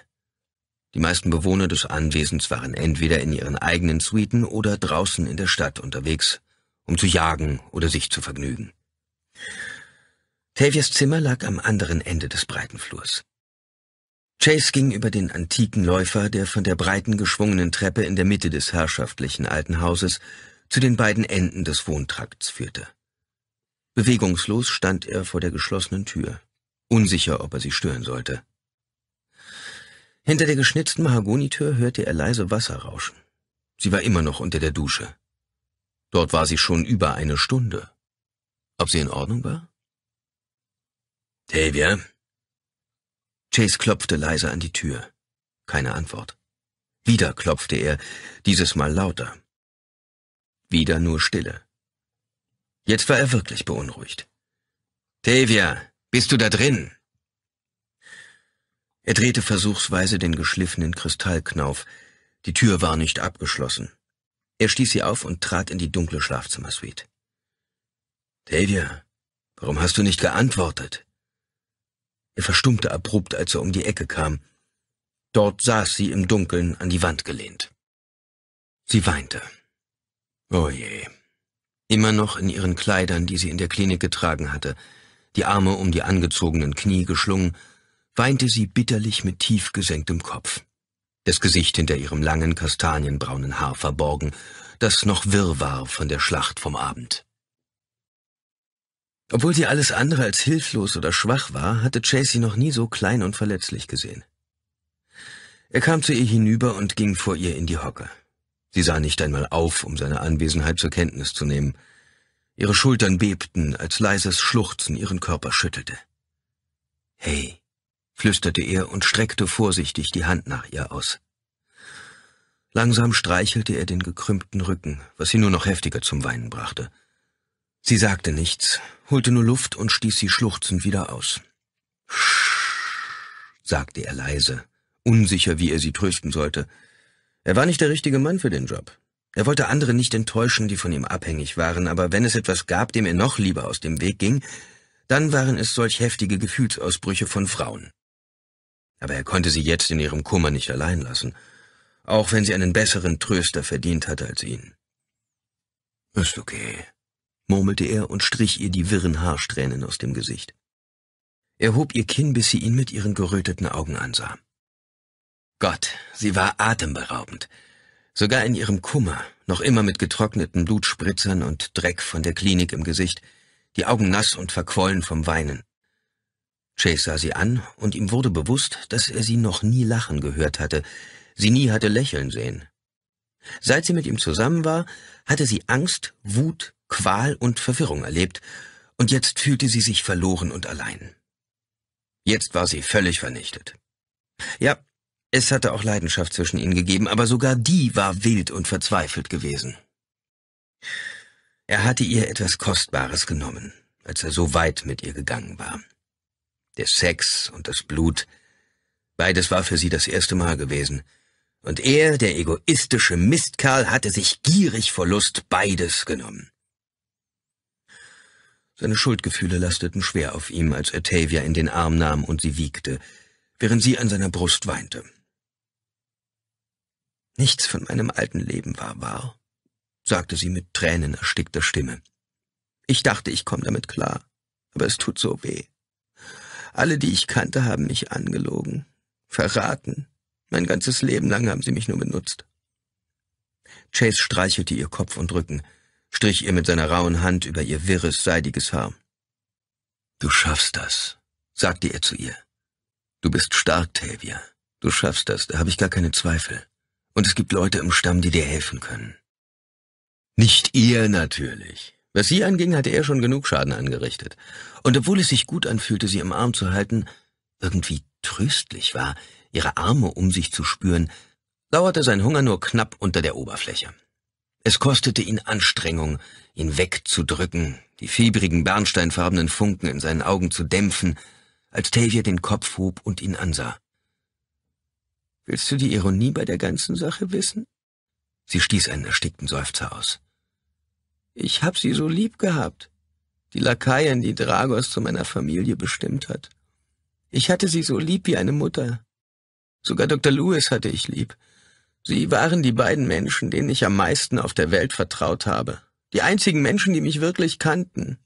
Die meisten Bewohner des Anwesens waren entweder in ihren eigenen Suiten oder draußen in der Stadt unterwegs, um zu jagen oder sich zu vergnügen. Tavias Zimmer lag am anderen Ende des breiten Flurs. Chase ging über den antiken Läufer, der von der breiten geschwungenen Treppe in der Mitte des herrschaftlichen alten Hauses zu den beiden Enden des Wohntrakts führte. Bewegungslos stand er vor der geschlossenen Tür, unsicher, ob er sie stören sollte. Hinter der geschnitzten Mahagonitür hörte er leise Wasser rauschen. Sie war immer noch unter der Dusche. Dort war sie schon über eine Stunde. Ob sie in Ordnung war? Tavia, Chase klopfte leise an die Tür. Keine Antwort. Wieder klopfte er, dieses Mal lauter. Wieder nur Stille. Jetzt war er wirklich beunruhigt. Tavia, bist du da drin? Er drehte versuchsweise den geschliffenen Kristallknauf. Die Tür war nicht abgeschlossen. Er stieß sie auf und trat in die dunkle Schlafzimmersuite. Tavia, warum hast du nicht geantwortet? Er verstummte abrupt, als er um die Ecke kam. Dort saß sie im Dunkeln an die Wand gelehnt. Sie weinte. Oh je. Immer noch in ihren Kleidern, die sie in der Klinik getragen hatte, die Arme um die angezogenen Knie geschlungen, weinte sie bitterlich mit tief gesenktem Kopf. Das Gesicht hinter ihrem langen, kastanienbraunen Haar verborgen, das noch wirr war von der Schlacht vom Abend. Obwohl sie alles andere als hilflos oder schwach war, hatte Chase sie noch nie so klein und verletzlich gesehen. Er kam zu ihr hinüber und ging vor ihr in die Hocke. Sie sah nicht einmal auf, um seine Anwesenheit zur Kenntnis zu nehmen. Ihre Schultern bebten, als leises Schluchzen ihren Körper schüttelte. Hey, flüsterte er und streckte vorsichtig die Hand nach ihr aus. Langsam streichelte er den gekrümmten Rücken, was sie nur noch heftiger zum Weinen brachte. Sie sagte nichts, holte nur Luft und stieß sie schluchzend wieder aus. sagte er leise, unsicher, wie er sie trösten sollte. Er war nicht der richtige Mann für den Job. Er wollte andere nicht enttäuschen, die von ihm abhängig waren, aber wenn es etwas gab, dem er noch lieber aus dem Weg ging, dann waren es solch heftige Gefühlsausbrüche von Frauen. Aber er konnte sie jetzt in ihrem Kummer nicht allein lassen, auch wenn sie einen besseren Tröster verdient hatte als ihn. Ist okay, murmelte er und strich ihr die wirren Haarsträhnen aus dem Gesicht. Er hob ihr Kinn, bis sie ihn mit ihren geröteten Augen ansah. Gott, sie war atemberaubend. Sogar in ihrem Kummer, noch immer mit getrockneten Blutspritzern und Dreck von der Klinik im Gesicht, die Augen nass und verquollen vom Weinen. Chase sah sie an, und ihm wurde bewusst, dass er sie noch nie lachen gehört hatte, sie nie hatte lächeln sehen. Seit sie mit ihm zusammen war, hatte sie Angst, Wut, Qual und Verwirrung erlebt, und jetzt fühlte sie sich verloren und allein. Jetzt war sie völlig vernichtet. Ja, es hatte auch Leidenschaft zwischen ihnen gegeben, aber sogar die war wild und verzweifelt gewesen. Er hatte ihr etwas Kostbares genommen, als er so weit mit ihr gegangen war. Der Sex und das Blut, beides war für sie das erste Mal gewesen, und er, der egoistische Mistkerl, hatte sich gierig vor Lust beides genommen. Seine Schuldgefühle lasteten schwer auf ihm, als er Tavia in den Arm nahm und sie wiegte, während sie an seiner Brust weinte. Nichts von meinem alten Leben war wahr, sagte sie mit tränenerstickter Stimme. Ich dachte, ich komme damit klar, aber es tut so weh. Alle, die ich kannte, haben mich angelogen, verraten. Mein ganzes Leben lang haben sie mich nur benutzt. Chase streichelte ihr Kopf und Rücken strich ihr mit seiner rauen Hand über ihr wirres, seidiges Haar. Du schaffst das, sagte er zu ihr. Du bist stark, Tavia. Du schaffst das, da habe ich gar keine Zweifel. Und es gibt Leute im Stamm, die dir helfen können. Nicht ihr natürlich. Was sie anging, hatte er schon genug Schaden angerichtet. Und obwohl es sich gut anfühlte, sie im Arm zu halten, irgendwie tröstlich war, ihre Arme um sich zu spüren, lauerte sein Hunger nur knapp unter der Oberfläche. Es kostete ihn Anstrengung, ihn wegzudrücken, die fiebrigen bernsteinfarbenen Funken in seinen Augen zu dämpfen, als Tavia den Kopf hob und ihn ansah. Willst du die Ironie bei der ganzen Sache wissen? Sie stieß einen erstickten Seufzer aus. Ich hab sie so lieb gehabt. Die Lakaien, die Dragos zu meiner Familie bestimmt hat. Ich hatte sie so lieb wie eine Mutter. Sogar Dr. Lewis hatte ich lieb. Sie waren die beiden Menschen, denen ich am meisten auf der Welt vertraut habe. Die einzigen Menschen, die mich wirklich kannten.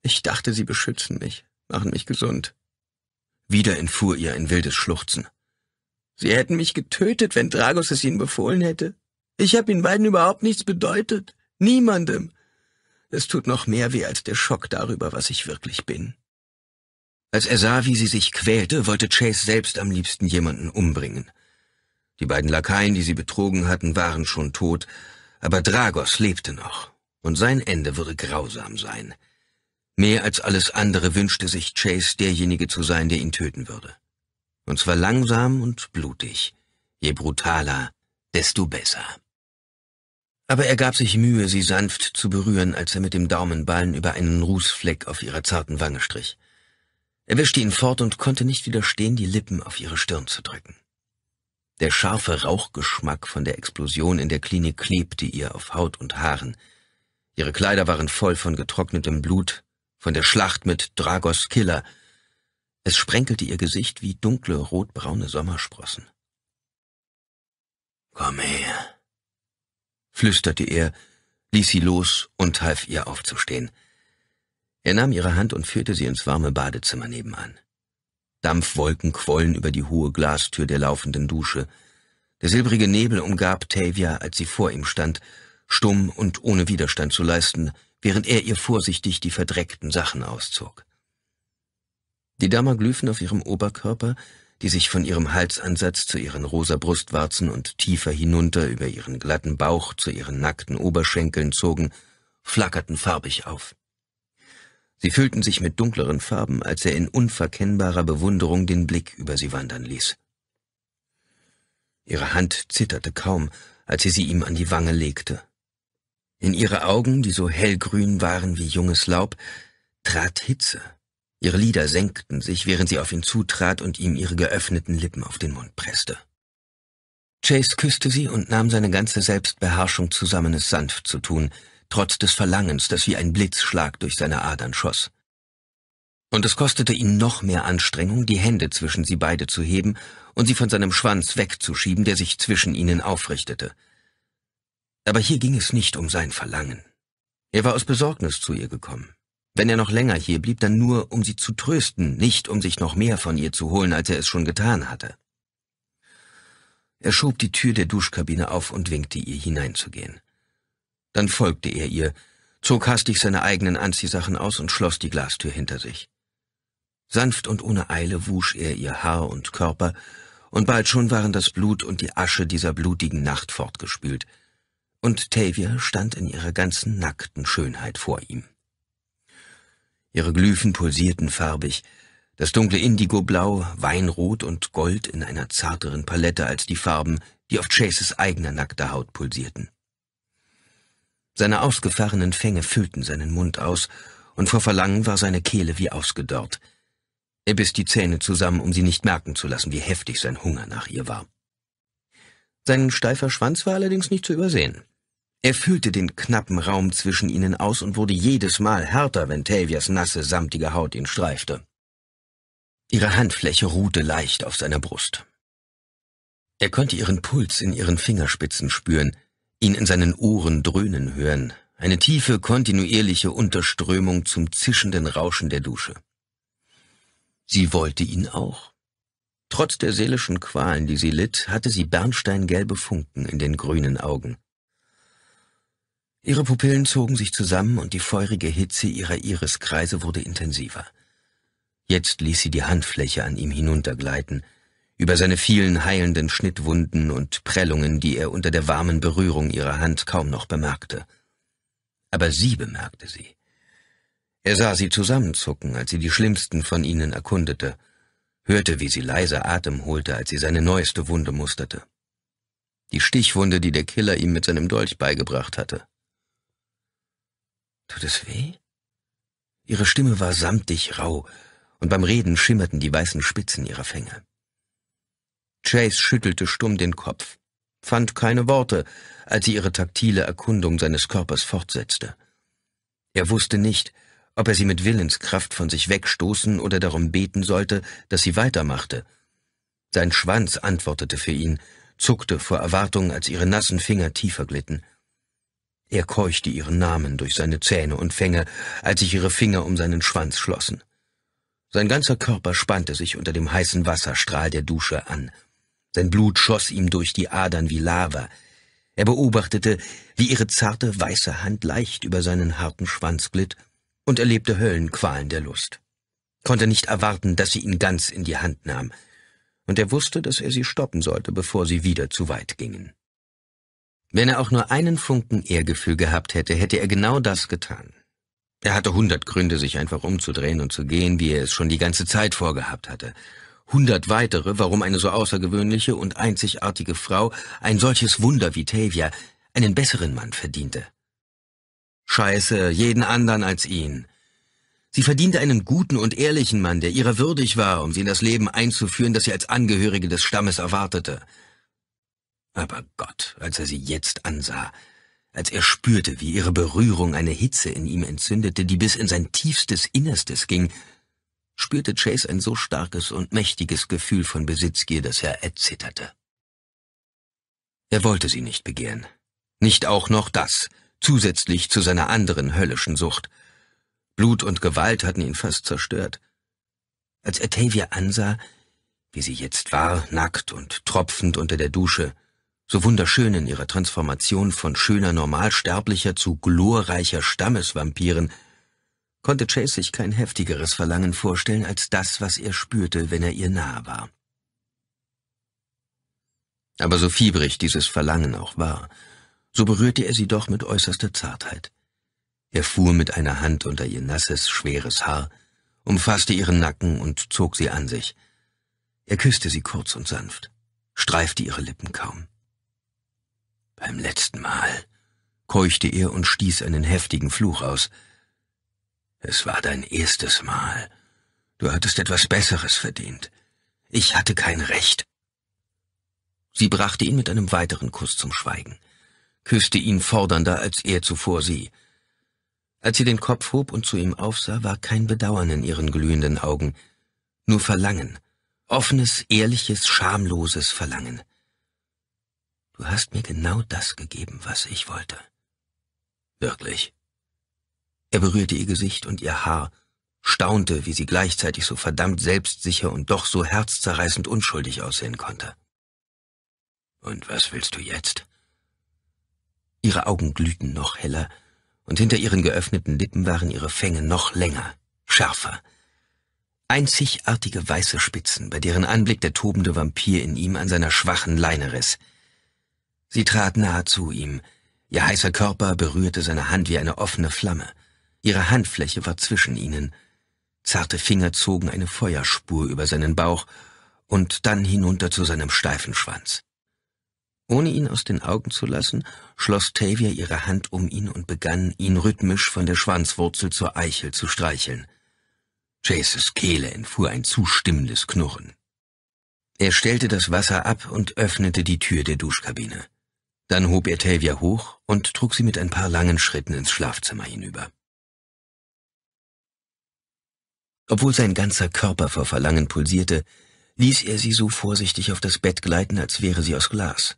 Ich dachte, sie beschützen mich, machen mich gesund. Wieder entfuhr ihr ein wildes Schluchzen. Sie hätten mich getötet, wenn Dragos es ihnen befohlen hätte. Ich habe ihnen beiden überhaupt nichts bedeutet. Niemandem. Es tut noch mehr weh als der Schock darüber, was ich wirklich bin. Als er sah, wie sie sich quälte, wollte Chase selbst am liebsten jemanden umbringen. Die beiden Lakaien, die sie betrogen hatten, waren schon tot, aber Dragos lebte noch, und sein Ende würde grausam sein. Mehr als alles andere wünschte sich Chase, derjenige zu sein, der ihn töten würde. Und zwar langsam und blutig. Je brutaler, desto besser. Aber er gab sich Mühe, sie sanft zu berühren, als er mit dem Daumenballen über einen Rußfleck auf ihrer zarten Wange strich. Er wischte ihn fort und konnte nicht widerstehen, die Lippen auf ihre Stirn zu drücken. Der scharfe Rauchgeschmack von der Explosion in der Klinik klebte ihr auf Haut und Haaren. Ihre Kleider waren voll von getrocknetem Blut, von der Schlacht mit Dragos Killer. Es sprenkelte ihr Gesicht wie dunkle, rotbraune Sommersprossen. Komm her, flüsterte er, ließ sie los und half ihr aufzustehen. Er nahm ihre Hand und führte sie ins warme Badezimmer nebenan. Dampfwolken quollen über die hohe Glastür der laufenden Dusche. Der silbrige Nebel umgab Tavia, als sie vor ihm stand, stumm und ohne Widerstand zu leisten, während er ihr vorsichtig die verdreckten Sachen auszog. Die Dammerglyphen auf ihrem Oberkörper, die sich von ihrem Halsansatz zu ihren rosa Brustwarzen und tiefer hinunter über ihren glatten Bauch zu ihren nackten Oberschenkeln zogen, flackerten farbig auf. Sie füllten sich mit dunkleren Farben, als er in unverkennbarer Bewunderung den Blick über sie wandern ließ. Ihre Hand zitterte kaum, als sie sie ihm an die Wange legte. In ihre Augen, die so hellgrün waren wie junges Laub, trat Hitze. Ihre Lider senkten sich, während sie auf ihn zutrat und ihm ihre geöffneten Lippen auf den Mund presste. Chase küsste sie und nahm seine ganze Selbstbeherrschung zusammen, es sanft zu tun, trotz des Verlangens, das wie ein Blitzschlag durch seine Adern schoss. Und es kostete ihn noch mehr Anstrengung, die Hände zwischen sie beide zu heben und sie von seinem Schwanz wegzuschieben, der sich zwischen ihnen aufrichtete. Aber hier ging es nicht um sein Verlangen. Er war aus Besorgnis zu ihr gekommen. Wenn er noch länger hier blieb, dann nur, um sie zu trösten, nicht um sich noch mehr von ihr zu holen, als er es schon getan hatte. Er schob die Tür der Duschkabine auf und winkte ihr hineinzugehen. Dann folgte er ihr, zog hastig seine eigenen Anziehsachen aus und schloss die Glastür hinter sich. Sanft und ohne Eile wusch er ihr Haar und Körper, und bald schon waren das Blut und die Asche dieser blutigen Nacht fortgespült, und Tavia stand in ihrer ganzen nackten Schönheit vor ihm. Ihre Glyphen pulsierten farbig, das dunkle Indigoblau, Weinrot und Gold in einer zarteren Palette als die Farben, die auf Chases eigener nackter Haut pulsierten. Seine ausgefahrenen Fänge füllten seinen Mund aus, und vor Verlangen war seine Kehle wie ausgedörrt. Er biss die Zähne zusammen, um sie nicht merken zu lassen, wie heftig sein Hunger nach ihr war. Sein steifer Schwanz war allerdings nicht zu übersehen. Er füllte den knappen Raum zwischen ihnen aus und wurde jedes Mal härter, wenn Tavias nasse, samtige Haut ihn streifte. Ihre Handfläche ruhte leicht auf seiner Brust. Er konnte ihren Puls in ihren Fingerspitzen spüren, ihn in seinen Ohren dröhnen hören, eine tiefe, kontinuierliche Unterströmung zum zischenden Rauschen der Dusche. Sie wollte ihn auch. Trotz der seelischen Qualen, die sie litt, hatte sie bernsteingelbe Funken in den grünen Augen. Ihre Pupillen zogen sich zusammen und die feurige Hitze ihrer Iriskreise wurde intensiver. Jetzt ließ sie die Handfläche an ihm hinuntergleiten, über seine vielen heilenden Schnittwunden und Prellungen, die er unter der warmen Berührung ihrer Hand kaum noch bemerkte. Aber sie bemerkte sie. Er sah sie zusammenzucken, als sie die schlimmsten von ihnen erkundete, hörte, wie sie leise Atem holte, als sie seine neueste Wunde musterte. Die Stichwunde, die der Killer ihm mit seinem Dolch beigebracht hatte. Tut es weh? Ihre Stimme war samtig rau, und beim Reden schimmerten die weißen Spitzen ihrer Fänge. Chase schüttelte stumm den Kopf, fand keine Worte, als sie ihre taktile Erkundung seines Körpers fortsetzte. Er wusste nicht, ob er sie mit Willenskraft von sich wegstoßen oder darum beten sollte, dass sie weitermachte. Sein Schwanz antwortete für ihn, zuckte vor Erwartung, als ihre nassen Finger tiefer glitten. Er keuchte ihren Namen durch seine Zähne und Fänge, als sich ihre Finger um seinen Schwanz schlossen. Sein ganzer Körper spannte sich unter dem heißen Wasserstrahl der Dusche an. Sein Blut schoss ihm durch die Adern wie Lava. Er beobachtete, wie ihre zarte, weiße Hand leicht über seinen harten Schwanz glitt und erlebte Höllenqualen der Lust. Konnte nicht erwarten, dass sie ihn ganz in die Hand nahm. Und er wusste, dass er sie stoppen sollte, bevor sie wieder zu weit gingen. Wenn er auch nur einen Funken Ehrgefühl gehabt hätte, hätte er genau das getan. Er hatte hundert Gründe, sich einfach umzudrehen und zu gehen, wie er es schon die ganze Zeit vorgehabt hatte hundert weitere, warum eine so außergewöhnliche und einzigartige Frau, ein solches Wunder wie Tavia, einen besseren Mann verdiente. Scheiße, jeden anderen als ihn. Sie verdiente einen guten und ehrlichen Mann, der ihrer würdig war, um sie in das Leben einzuführen, das sie als Angehörige des Stammes erwartete. Aber Gott, als er sie jetzt ansah, als er spürte, wie ihre Berührung eine Hitze in ihm entzündete, die bis in sein tiefstes Innerstes ging, spürte Chase ein so starkes und mächtiges Gefühl von Besitzgier, dass er erzitterte. Er wollte sie nicht begehren. Nicht auch noch das, zusätzlich zu seiner anderen höllischen Sucht. Blut und Gewalt hatten ihn fast zerstört. Als er Tavia ansah, wie sie jetzt war, nackt und tropfend unter der Dusche, so wunderschön in ihrer Transformation von schöner Normalsterblicher zu glorreicher Stammesvampiren, konnte Chase sich kein heftigeres Verlangen vorstellen als das, was er spürte, wenn er ihr nahe war. Aber so fiebrig dieses Verlangen auch war, so berührte er sie doch mit äußerster Zartheit. Er fuhr mit einer Hand unter ihr nasses, schweres Haar, umfasste ihren Nacken und zog sie an sich. Er küsste sie kurz und sanft, streifte ihre Lippen kaum. Beim letzten Mal, keuchte er und stieß einen heftigen Fluch aus – es war dein erstes Mal. Du hattest etwas Besseres verdient. Ich hatte kein Recht. Sie brachte ihn mit einem weiteren Kuss zum Schweigen, küsste ihn fordernder als er zuvor sie. Als sie den Kopf hob und zu ihm aufsah, war kein Bedauern in ihren glühenden Augen, nur Verlangen, offenes, ehrliches, schamloses Verlangen. Du hast mir genau das gegeben, was ich wollte. Wirklich. Er berührte ihr Gesicht und ihr Haar, staunte, wie sie gleichzeitig so verdammt selbstsicher und doch so herzzerreißend unschuldig aussehen konnte. Und was willst du jetzt? Ihre Augen glühten noch heller, und hinter ihren geöffneten Lippen waren ihre Fänge noch länger, schärfer. Einzigartige weiße Spitzen, bei deren Anblick der tobende Vampir in ihm an seiner schwachen Leine riss. Sie trat nahe zu ihm, ihr heißer Körper berührte seine Hand wie eine offene Flamme. Ihre Handfläche war zwischen ihnen. Zarte Finger zogen eine Feuerspur über seinen Bauch und dann hinunter zu seinem steifen Schwanz. Ohne ihn aus den Augen zu lassen, schloss Tavia ihre Hand um ihn und begann, ihn rhythmisch von der Schwanzwurzel zur Eichel zu streicheln. Chases Kehle entfuhr ein zustimmendes Knurren. Er stellte das Wasser ab und öffnete die Tür der Duschkabine. Dann hob er Tavia hoch und trug sie mit ein paar langen Schritten ins Schlafzimmer hinüber. Obwohl sein ganzer Körper vor Verlangen pulsierte, ließ er sie so vorsichtig auf das Bett gleiten, als wäre sie aus Glas.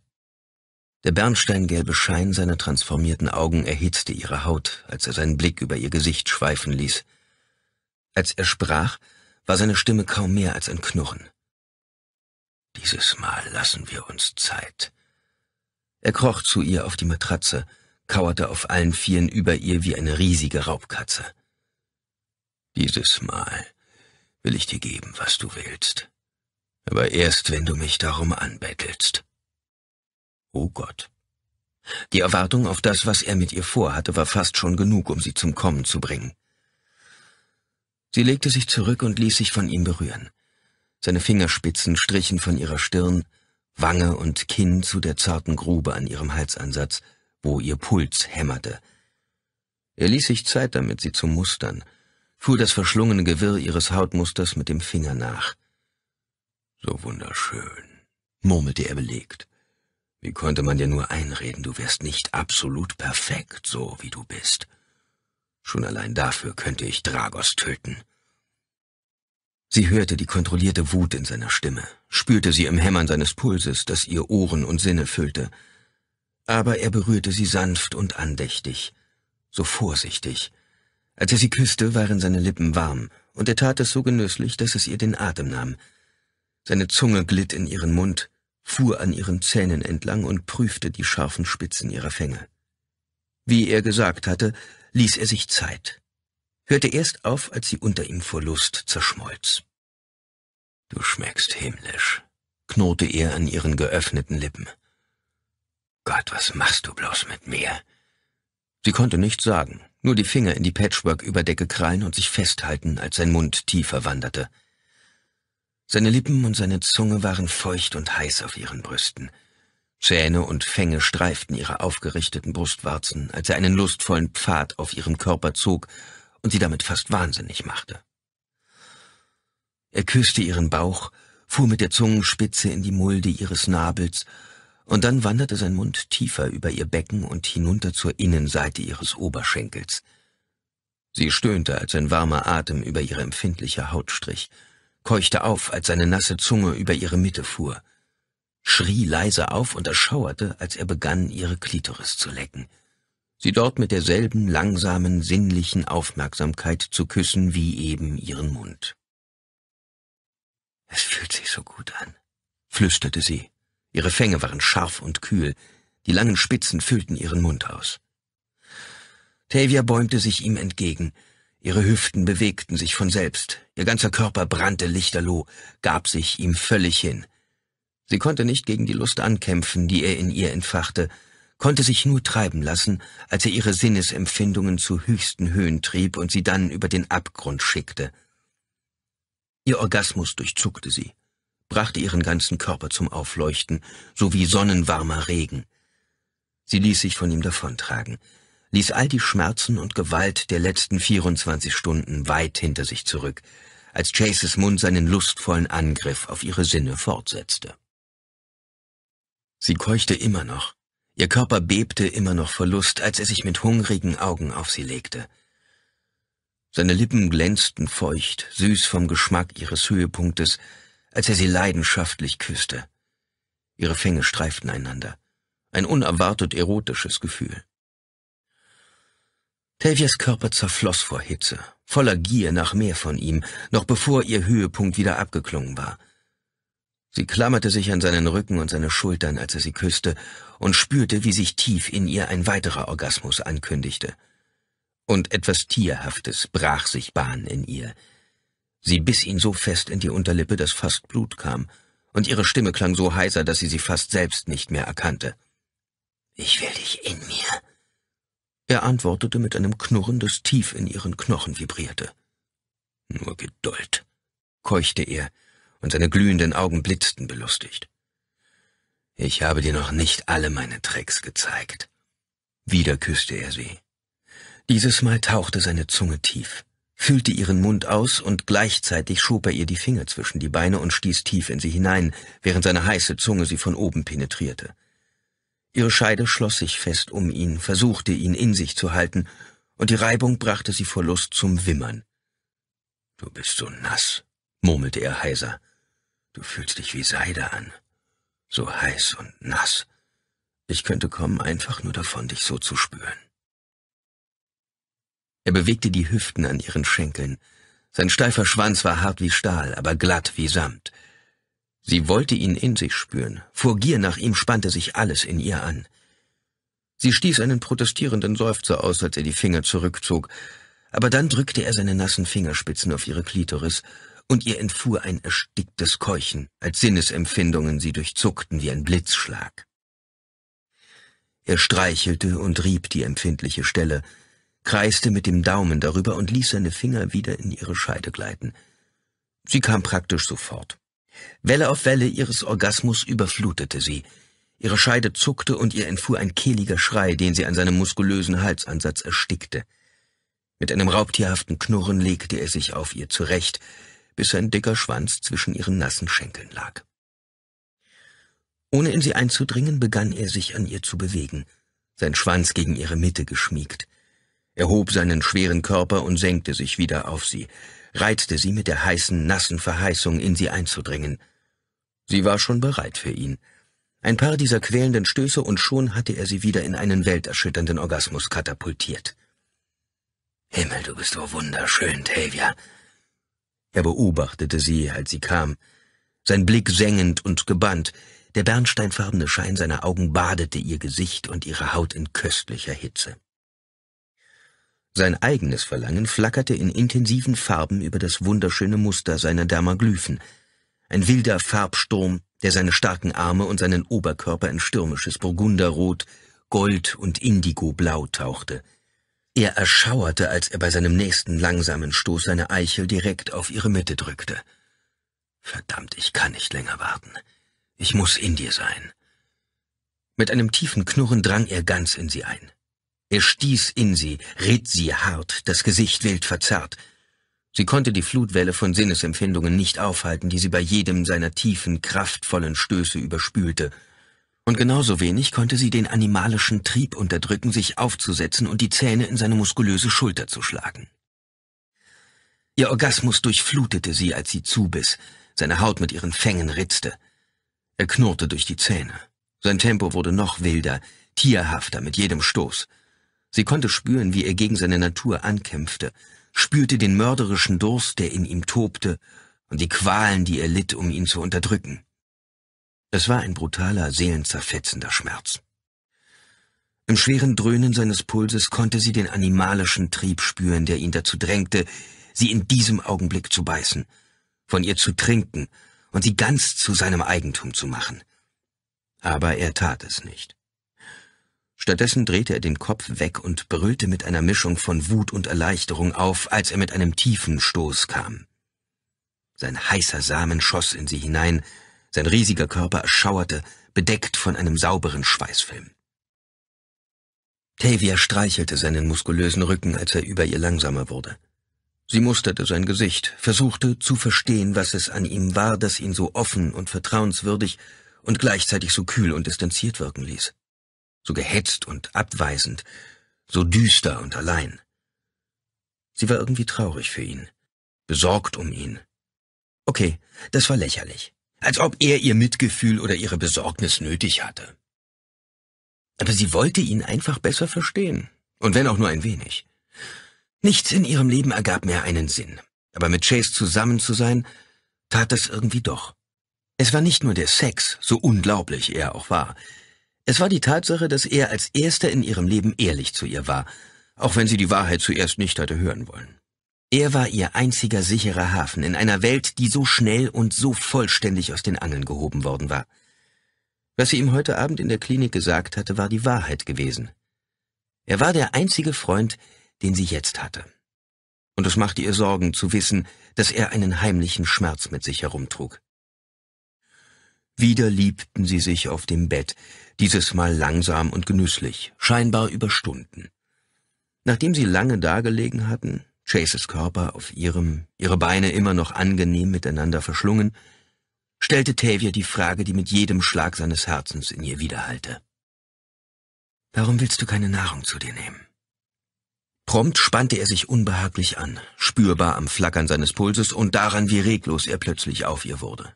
Der bernsteingelbe Schein seiner transformierten Augen erhitzte ihre Haut, als er seinen Blick über ihr Gesicht schweifen ließ. Als er sprach, war seine Stimme kaum mehr als ein Knurren. Dieses Mal lassen wir uns Zeit. Er kroch zu ihr auf die Matratze, kauerte auf allen Vieren über ihr wie eine riesige Raubkatze. Dieses Mal will ich dir geben, was du willst, aber erst, wenn du mich darum anbettelst. Oh Gott. Die Erwartung auf das, was er mit ihr vorhatte, war fast schon genug, um sie zum Kommen zu bringen. Sie legte sich zurück und ließ sich von ihm berühren. Seine Fingerspitzen strichen von ihrer Stirn, Wange und Kinn zu der zarten Grube an ihrem Halsansatz, wo ihr Puls hämmerte. Er ließ sich Zeit damit, sie zu mustern, fuhr das verschlungene Gewirr ihres Hautmusters mit dem Finger nach. So wunderschön, murmelte er belegt. Wie konnte man dir nur einreden, du wärst nicht absolut perfekt, so wie du bist. Schon allein dafür könnte ich Dragos töten. Sie hörte die kontrollierte Wut in seiner Stimme, spürte sie im Hämmern seines Pulses, das ihr Ohren und Sinne füllte. Aber er berührte sie sanft und andächtig, so vorsichtig, als er sie küsste, waren seine Lippen warm, und er tat es so genüsslich, dass es ihr den Atem nahm. Seine Zunge glitt in ihren Mund, fuhr an ihren Zähnen entlang und prüfte die scharfen Spitzen ihrer Fänge. Wie er gesagt hatte, ließ er sich Zeit, hörte erst auf, als sie unter ihm vor Lust zerschmolz. Du schmeckst himmlisch, knurrte er an ihren geöffneten Lippen. Gott, was machst du bloß mit mir? Sie konnte nichts sagen nur die Finger in die Patchwork-Überdecke krallen und sich festhalten, als sein Mund tiefer wanderte. Seine Lippen und seine Zunge waren feucht und heiß auf ihren Brüsten. Zähne und Fänge streiften ihre aufgerichteten Brustwarzen, als er einen lustvollen Pfad auf ihrem Körper zog und sie damit fast wahnsinnig machte. Er küsste ihren Bauch, fuhr mit der Zungenspitze in die Mulde ihres Nabels und dann wanderte sein Mund tiefer über ihr Becken und hinunter zur Innenseite ihres Oberschenkels. Sie stöhnte, als ein warmer Atem über ihre empfindliche Haut strich, keuchte auf, als seine nasse Zunge über ihre Mitte fuhr, schrie leise auf und erschauerte, als er begann, ihre Klitoris zu lecken, sie dort mit derselben langsamen, sinnlichen Aufmerksamkeit zu küssen wie eben ihren Mund. Es fühlt sich so gut an, flüsterte sie Ihre Fänge waren scharf und kühl, die langen Spitzen füllten ihren Mund aus. Tavia bäumte sich ihm entgegen, ihre Hüften bewegten sich von selbst, ihr ganzer Körper brannte lichterloh, gab sich ihm völlig hin. Sie konnte nicht gegen die Lust ankämpfen, die er in ihr entfachte, konnte sich nur treiben lassen, als er ihre Sinnesempfindungen zu höchsten Höhen trieb und sie dann über den Abgrund schickte. Ihr Orgasmus durchzuckte sie brachte ihren ganzen Körper zum Aufleuchten, so wie sonnenwarmer Regen. Sie ließ sich von ihm davontragen, ließ all die Schmerzen und Gewalt der letzten 24 Stunden weit hinter sich zurück, als Chases Mund seinen lustvollen Angriff auf ihre Sinne fortsetzte. Sie keuchte immer noch, ihr Körper bebte immer noch vor Lust, als er sich mit hungrigen Augen auf sie legte. Seine Lippen glänzten feucht, süß vom Geschmack ihres Höhepunktes, als er sie leidenschaftlich küsste. Ihre Fänge streiften einander. Ein unerwartet erotisches Gefühl. Tavias Körper zerfloss vor Hitze, voller Gier nach mehr von ihm, noch bevor ihr Höhepunkt wieder abgeklungen war. Sie klammerte sich an seinen Rücken und seine Schultern, als er sie küsste, und spürte, wie sich tief in ihr ein weiterer Orgasmus ankündigte. Und etwas Tierhaftes brach sich Bahn in ihr, Sie biss ihn so fest in die Unterlippe, dass fast Blut kam, und ihre Stimme klang so heiser, dass sie sie fast selbst nicht mehr erkannte. Ich will dich in mir. Er antwortete mit einem Knurren, das tief in ihren Knochen vibrierte. Nur Geduld, keuchte er, und seine glühenden Augen blitzten belustigt. Ich habe dir noch nicht alle meine Tricks gezeigt. Wieder küsste er sie. Dieses Mal tauchte seine Zunge tief füllte ihren Mund aus und gleichzeitig schob er ihr die Finger zwischen die Beine und stieß tief in sie hinein, während seine heiße Zunge sie von oben penetrierte. Ihre Scheide schloss sich fest um ihn, versuchte ihn in sich zu halten, und die Reibung brachte sie vor Lust zum Wimmern. Du bist so nass, murmelte er heiser. Du fühlst dich wie Seide an. So heiß und nass. Ich könnte kommen, einfach nur davon, dich so zu spüren. Er bewegte die Hüften an ihren Schenkeln. Sein steifer Schwanz war hart wie Stahl, aber glatt wie Samt. Sie wollte ihn in sich spüren. Vor Gier nach ihm spannte sich alles in ihr an. Sie stieß einen protestierenden Seufzer aus, als er die Finger zurückzog, aber dann drückte er seine nassen Fingerspitzen auf ihre Klitoris, und ihr entfuhr ein ersticktes Keuchen, als Sinnesempfindungen sie durchzuckten wie ein Blitzschlag. Er streichelte und rieb die empfindliche Stelle, kreiste mit dem Daumen darüber und ließ seine Finger wieder in ihre Scheide gleiten. Sie kam praktisch sofort. Welle auf Welle ihres Orgasmus überflutete sie. Ihre Scheide zuckte und ihr entfuhr ein kehliger Schrei, den sie an seinem muskulösen Halsansatz erstickte. Mit einem raubtierhaften Knurren legte er sich auf ihr zurecht, bis sein dicker Schwanz zwischen ihren nassen Schenkeln lag. Ohne in sie einzudringen, begann er sich an ihr zu bewegen, sein Schwanz gegen ihre Mitte geschmiegt. Er hob seinen schweren Körper und senkte sich wieder auf sie, reizte sie mit der heißen, nassen Verheißung, in sie einzudringen. Sie war schon bereit für ihn. Ein paar dieser quälenden Stöße und schon hatte er sie wieder in einen welterschütternden Orgasmus katapultiert. Himmel, du bist so wunderschön, Tavia. Er beobachtete sie, als sie kam, sein Blick sengend und gebannt, der bernsteinfarbene Schein seiner Augen badete ihr Gesicht und ihre Haut in köstlicher Hitze. Sein eigenes Verlangen flackerte in intensiven Farben über das wunderschöne Muster seiner Dermaglyphen. Ein wilder Farbsturm, der seine starken Arme und seinen Oberkörper in stürmisches Burgunderrot, Gold und Indigoblau tauchte. Er erschauerte, als er bei seinem nächsten langsamen Stoß seine Eichel direkt auf ihre Mitte drückte. Verdammt, ich kann nicht länger warten. Ich muss in dir sein. Mit einem tiefen Knurren drang er ganz in sie ein. Er stieß in sie, ritt sie hart, das Gesicht wild verzerrt. Sie konnte die Flutwelle von Sinnesempfindungen nicht aufhalten, die sie bei jedem seiner tiefen, kraftvollen Stöße überspülte. Und genauso wenig konnte sie den animalischen Trieb unterdrücken, sich aufzusetzen und die Zähne in seine muskulöse Schulter zu schlagen. Ihr Orgasmus durchflutete sie, als sie zubiss, seine Haut mit ihren Fängen ritzte. Er knurrte durch die Zähne. Sein Tempo wurde noch wilder, tierhafter mit jedem Stoß. Sie konnte spüren, wie er gegen seine Natur ankämpfte, spürte den mörderischen Durst, der in ihm tobte, und die Qualen, die er litt, um ihn zu unterdrücken. Es war ein brutaler, seelenzerfetzender Schmerz. Im schweren Dröhnen seines Pulses konnte sie den animalischen Trieb spüren, der ihn dazu drängte, sie in diesem Augenblick zu beißen, von ihr zu trinken und sie ganz zu seinem Eigentum zu machen. Aber er tat es nicht. Stattdessen drehte er den Kopf weg und brüllte mit einer Mischung von Wut und Erleichterung auf, als er mit einem tiefen Stoß kam. Sein heißer Samen schoss in sie hinein, sein riesiger Körper erschauerte, bedeckt von einem sauberen Schweißfilm. Tavia streichelte seinen muskulösen Rücken, als er über ihr langsamer wurde. Sie musterte sein Gesicht, versuchte zu verstehen, was es an ihm war, das ihn so offen und vertrauenswürdig und gleichzeitig so kühl und distanziert wirken ließ so gehetzt und abweisend, so düster und allein. Sie war irgendwie traurig für ihn, besorgt um ihn. Okay, das war lächerlich, als ob er ihr Mitgefühl oder ihre Besorgnis nötig hatte. Aber sie wollte ihn einfach besser verstehen, und wenn auch nur ein wenig. Nichts in ihrem Leben ergab mehr einen Sinn, aber mit Chase zusammen zu sein, tat das irgendwie doch. Es war nicht nur der Sex, so unglaublich er auch war, es war die Tatsache, dass er als erster in ihrem Leben ehrlich zu ihr war, auch wenn sie die Wahrheit zuerst nicht hatte hören wollen. Er war ihr einziger sicherer Hafen in einer Welt, die so schnell und so vollständig aus den Angeln gehoben worden war. Was sie ihm heute Abend in der Klinik gesagt hatte, war die Wahrheit gewesen. Er war der einzige Freund, den sie jetzt hatte. Und es machte ihr Sorgen zu wissen, dass er einen heimlichen Schmerz mit sich herumtrug. Wieder liebten sie sich auf dem Bett, dieses Mal langsam und genüsslich, scheinbar über Stunden. Nachdem sie lange dagelegen hatten, Chases Körper auf ihrem, ihre Beine immer noch angenehm miteinander verschlungen, stellte Tavia die Frage, die mit jedem Schlag seines Herzens in ihr widerhallte. Warum willst du keine Nahrung zu dir nehmen? Prompt spannte er sich unbehaglich an, spürbar am Flackern seines Pulses und daran, wie reglos er plötzlich auf ihr wurde.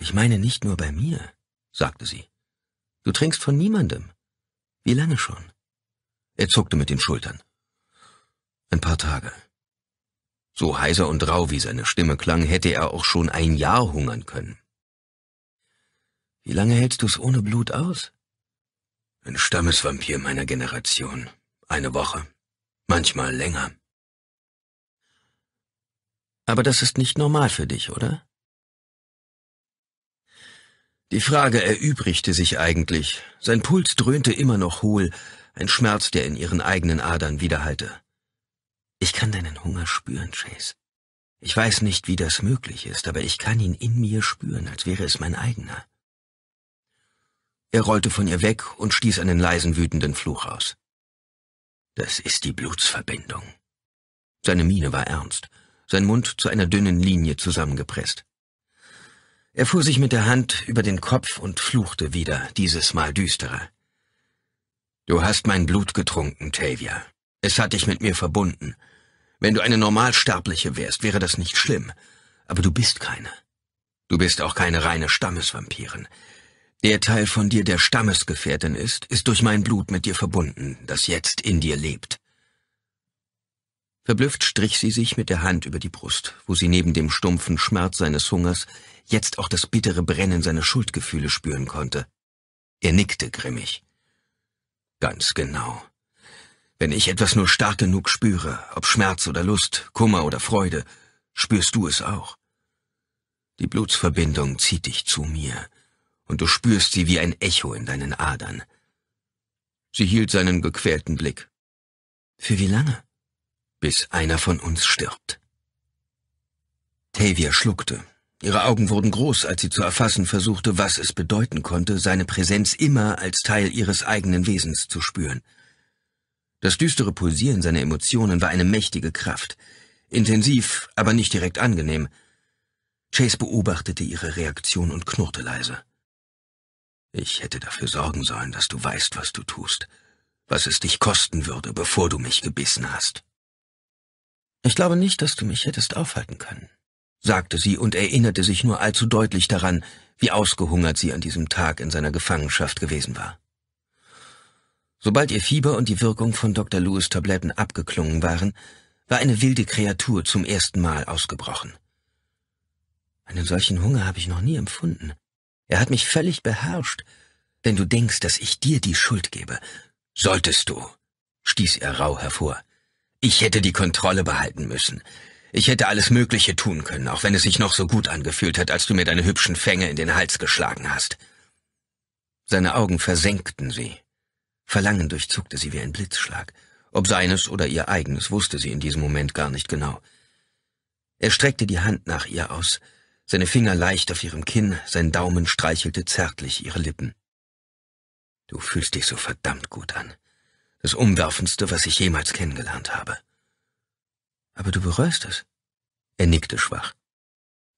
Ich meine nicht nur bei mir, sagte sie. Du trinkst von niemandem. Wie lange schon? Er zuckte mit den Schultern. Ein paar Tage. So heiser und rau wie seine Stimme klang, hätte er auch schon ein Jahr hungern können. Wie lange hältst du es ohne Blut aus? Ein Stammesvampir meiner Generation. Eine Woche. Manchmal länger. Aber das ist nicht normal für dich, oder? Die Frage erübrigte sich eigentlich. Sein Puls dröhnte immer noch hohl, ein Schmerz, der in ihren eigenen Adern widerhallte. Ich kann deinen Hunger spüren, Chase. Ich weiß nicht, wie das möglich ist, aber ich kann ihn in mir spüren, als wäre es mein eigener. Er rollte von ihr weg und stieß einen leisen wütenden Fluch aus. Das ist die Blutsverbindung. Seine Miene war ernst, sein Mund zu einer dünnen Linie zusammengepresst. Er fuhr sich mit der Hand über den Kopf und fluchte wieder, dieses Mal düsterer. Du hast mein Blut getrunken, Tavia. Es hat dich mit mir verbunden. Wenn du eine Normalsterbliche wärst, wäre das nicht schlimm. Aber du bist keine. Du bist auch keine reine Stammesvampirin. Der Teil von dir, der Stammesgefährtin ist, ist durch mein Blut mit dir verbunden, das jetzt in dir lebt. Verblüfft strich sie sich mit der Hand über die Brust, wo sie neben dem stumpfen Schmerz seines Hungers jetzt auch das bittere Brennen seiner Schuldgefühle spüren konnte. Er nickte grimmig. Ganz genau. Wenn ich etwas nur stark genug spüre, ob Schmerz oder Lust, Kummer oder Freude, spürst du es auch. Die Blutsverbindung zieht dich zu mir, und du spürst sie wie ein Echo in deinen Adern. Sie hielt seinen gequälten Blick. Für wie lange? bis einer von uns stirbt. Tavia schluckte. Ihre Augen wurden groß, als sie zu erfassen versuchte, was es bedeuten konnte, seine Präsenz immer als Teil ihres eigenen Wesens zu spüren. Das düstere Pulsieren seiner Emotionen war eine mächtige Kraft, intensiv, aber nicht direkt angenehm. Chase beobachtete ihre Reaktion und knurrte leise. Ich hätte dafür sorgen sollen, dass du weißt, was du tust, was es dich kosten würde, bevor du mich gebissen hast. Ich glaube nicht, dass du mich hättest aufhalten können, sagte sie und erinnerte sich nur allzu deutlich daran, wie ausgehungert sie an diesem Tag in seiner Gefangenschaft gewesen war. Sobald ihr Fieber und die Wirkung von Dr. Lewis Tabletten abgeklungen waren, war eine wilde Kreatur zum ersten Mal ausgebrochen. Einen solchen Hunger habe ich noch nie empfunden. Er hat mich völlig beherrscht. Wenn du denkst, dass ich dir die Schuld gebe, solltest du, stieß er rau hervor. Ich hätte die Kontrolle behalten müssen. Ich hätte alles Mögliche tun können, auch wenn es sich noch so gut angefühlt hat, als du mir deine hübschen Fänge in den Hals geschlagen hast. Seine Augen versenkten sie. Verlangen durchzuckte sie wie ein Blitzschlag. Ob seines oder ihr eigenes, wusste sie in diesem Moment gar nicht genau. Er streckte die Hand nach ihr aus, seine Finger leicht auf ihrem Kinn, sein Daumen streichelte zärtlich ihre Lippen. Du fühlst dich so verdammt gut an das Umwerfendste, was ich jemals kennengelernt habe. Aber du bereust es. Er nickte schwach.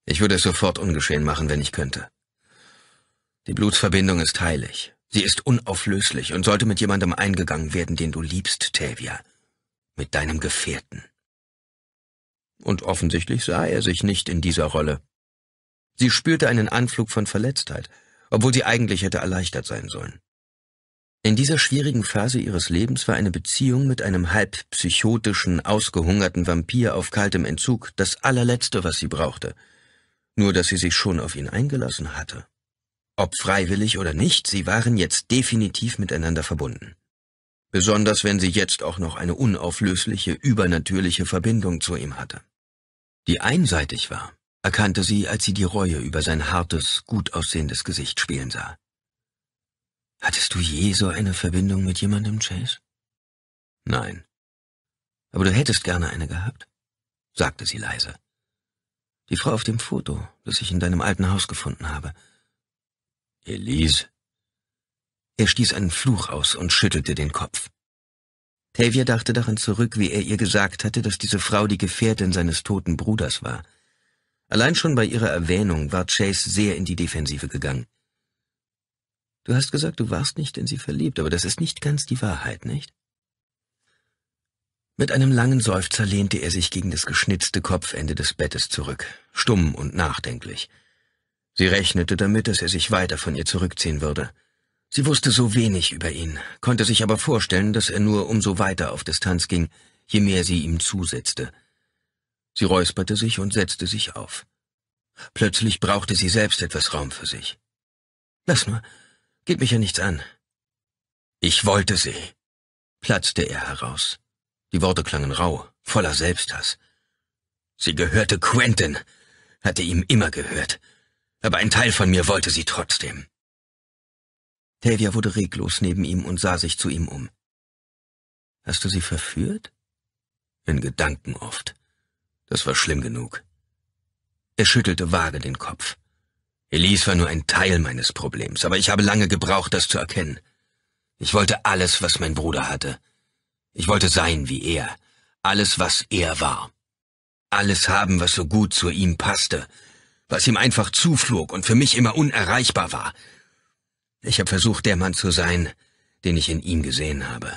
Ich würde es sofort ungeschehen machen, wenn ich könnte. Die Blutsverbindung ist heilig. Sie ist unauflöslich und sollte mit jemandem eingegangen werden, den du liebst, Tavia. Mit deinem Gefährten. Und offensichtlich sah er sich nicht in dieser Rolle. Sie spürte einen Anflug von Verletztheit, obwohl sie eigentlich hätte erleichtert sein sollen. In dieser schwierigen Phase ihres Lebens war eine Beziehung mit einem halb psychotischen, ausgehungerten Vampir auf kaltem Entzug das allerletzte, was sie brauchte. Nur dass sie sich schon auf ihn eingelassen hatte. Ob freiwillig oder nicht, sie waren jetzt definitiv miteinander verbunden. Besonders wenn sie jetzt auch noch eine unauflösliche, übernatürliche Verbindung zu ihm hatte. Die einseitig war, erkannte sie, als sie die Reue über sein hartes, gut aussehendes Gesicht spielen sah. Hattest du je so eine Verbindung mit jemandem, Chase? Nein. Aber du hättest gerne eine gehabt, sagte sie leise. Die Frau auf dem Foto, das ich in deinem alten Haus gefunden habe. Elise. Er stieß einen Fluch aus und schüttelte den Kopf. Tavia dachte daran zurück, wie er ihr gesagt hatte, dass diese Frau die Gefährtin seines toten Bruders war. Allein schon bei ihrer Erwähnung war Chase sehr in die Defensive gegangen. Du hast gesagt, du warst nicht in sie verliebt, aber das ist nicht ganz die Wahrheit, nicht? Mit einem langen Seufzer lehnte er sich gegen das geschnitzte Kopfende des Bettes zurück, stumm und nachdenklich. Sie rechnete damit, dass er sich weiter von ihr zurückziehen würde. Sie wusste so wenig über ihn, konnte sich aber vorstellen, dass er nur umso weiter auf Distanz ging, je mehr sie ihm zusetzte. Sie räusperte sich und setzte sich auf. Plötzlich brauchte sie selbst etwas Raum für sich. Lass nur, Gib mich ja nichts an. Ich wollte sie, platzte er heraus. Die Worte klangen rau, voller Selbsthass. Sie gehörte Quentin, hatte ihm immer gehört, aber ein Teil von mir wollte sie trotzdem. Tavia wurde reglos neben ihm und sah sich zu ihm um. Hast du sie verführt? In Gedanken oft. Das war schlimm genug. Er schüttelte vage den Kopf. Elise war nur ein Teil meines Problems, aber ich habe lange gebraucht, das zu erkennen. Ich wollte alles, was mein Bruder hatte. Ich wollte sein wie er, alles, was er war. Alles haben, was so gut zu ihm passte, was ihm einfach zuflog und für mich immer unerreichbar war. Ich habe versucht, der Mann zu sein, den ich in ihm gesehen habe.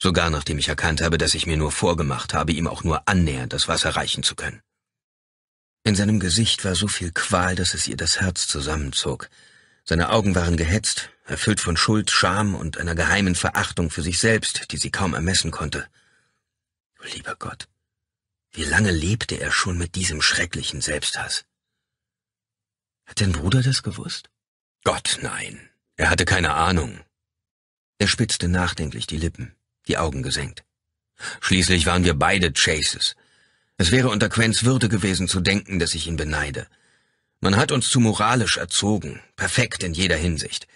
Sogar nachdem ich erkannt habe, dass ich mir nur vorgemacht habe, ihm auch nur annähernd das Wasser reichen zu können. In seinem Gesicht war so viel Qual, dass es ihr das Herz zusammenzog. Seine Augen waren gehetzt, erfüllt von Schuld, Scham und einer geheimen Verachtung für sich selbst, die sie kaum ermessen konnte. Lieber Gott, wie lange lebte er schon mit diesem schrecklichen Selbsthass? Hat dein Bruder das gewusst? Gott, nein. Er hatte keine Ahnung. Er spitzte nachdenklich die Lippen, die Augen gesenkt. Schließlich waren wir beide Chases. Es wäre unter Quens Würde gewesen zu denken, dass ich ihn beneide. Man hat uns zu moralisch erzogen, perfekt in jeder Hinsicht.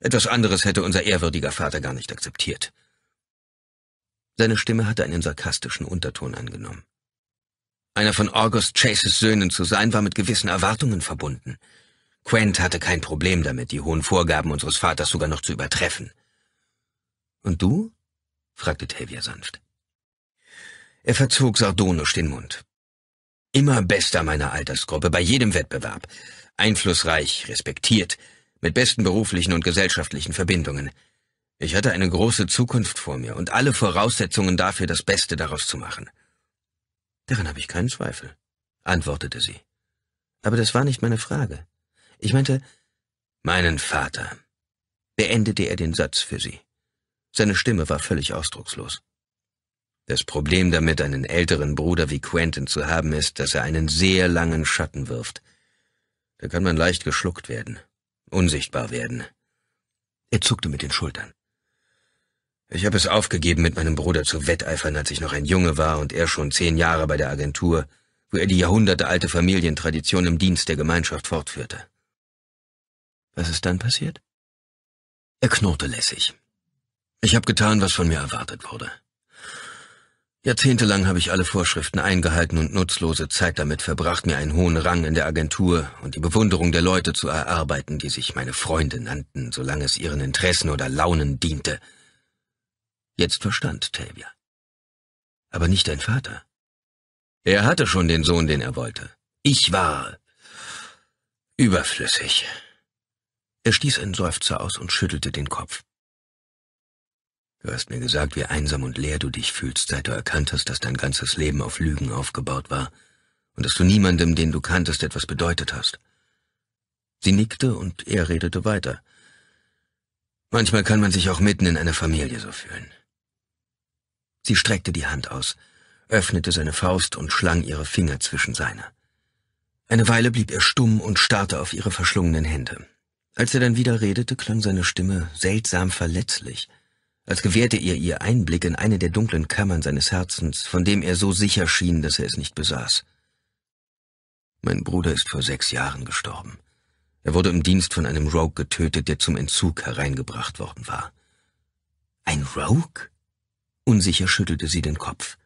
Etwas anderes hätte unser ehrwürdiger Vater gar nicht akzeptiert. Seine Stimme hatte einen sarkastischen Unterton angenommen. Einer von August Chases Söhnen zu sein, war mit gewissen Erwartungen verbunden. Quent hatte kein Problem damit, die hohen Vorgaben unseres Vaters sogar noch zu übertreffen. Und du? fragte Tavia sanft. Er verzog sardonisch den Mund. Immer bester meiner Altersgruppe, bei jedem Wettbewerb. Einflussreich, respektiert, mit besten beruflichen und gesellschaftlichen Verbindungen. Ich hatte eine große Zukunft vor mir und alle Voraussetzungen dafür, das Beste daraus zu machen. Daran habe ich keinen Zweifel, antwortete sie. Aber das war nicht meine Frage. Ich meinte, meinen Vater, beendete er den Satz für sie. Seine Stimme war völlig ausdruckslos. Das Problem damit, einen älteren Bruder wie Quentin zu haben, ist, dass er einen sehr langen Schatten wirft. Da kann man leicht geschluckt werden, unsichtbar werden. Er zuckte mit den Schultern. Ich habe es aufgegeben, mit meinem Bruder zu wetteifern, als ich noch ein Junge war und er schon zehn Jahre bei der Agentur, wo er die jahrhundertealte Familientradition im Dienst der Gemeinschaft fortführte. Was ist dann passiert? Er knurrte lässig. Ich habe getan, was von mir erwartet wurde. Jahrzehntelang habe ich alle Vorschriften eingehalten und nutzlose Zeit damit verbracht, mir einen hohen Rang in der Agentur und die Bewunderung der Leute zu erarbeiten, die sich meine Freunde nannten, solange es ihren Interessen oder Launen diente. Jetzt verstand Tavia. Aber nicht dein Vater. Er hatte schon den Sohn, den er wollte. Ich war überflüssig. Er stieß einen Seufzer aus und schüttelte den Kopf. Du hast mir gesagt, wie einsam und leer du dich fühlst, seit du erkannt hast, dass dein ganzes Leben auf Lügen aufgebaut war und dass du niemandem, den du kanntest, etwas bedeutet hast. Sie nickte und er redete weiter. Manchmal kann man sich auch mitten in einer Familie so fühlen. Sie streckte die Hand aus, öffnete seine Faust und schlang ihre Finger zwischen seine. Eine Weile blieb er stumm und starrte auf ihre verschlungenen Hände. Als er dann wieder redete, klang seine Stimme seltsam verletzlich, als gewährte er ihr Einblick in eine der dunklen Kammern seines Herzens, von dem er so sicher schien, dass er es nicht besaß. Mein Bruder ist vor sechs Jahren gestorben. Er wurde im Dienst von einem Rogue getötet, der zum Entzug hereingebracht worden war. Ein Rogue? Unsicher schüttelte sie den Kopf.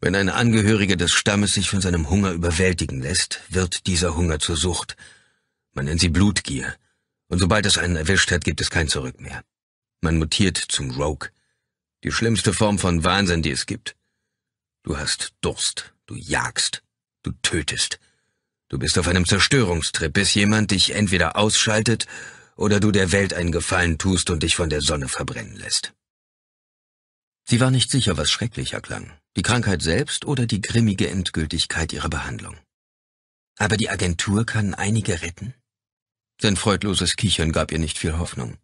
Wenn ein Angehöriger des Stammes sich von seinem Hunger überwältigen lässt, wird dieser Hunger zur Sucht. Man nennt sie Blutgier. Und sobald es einen erwischt hat, gibt es kein Zurück mehr. Man mutiert zum Rogue. Die schlimmste Form von Wahnsinn, die es gibt. Du hast Durst, du jagst, du tötest. Du bist auf einem Zerstörungstrip, bis jemand dich entweder ausschaltet oder du der Welt einen Gefallen tust und dich von der Sonne verbrennen lässt. Sie war nicht sicher, was schrecklicher klang, die Krankheit selbst oder die grimmige Endgültigkeit ihrer Behandlung. Aber die Agentur kann einige retten? Sein freudloses Kichern gab ihr nicht viel Hoffnung.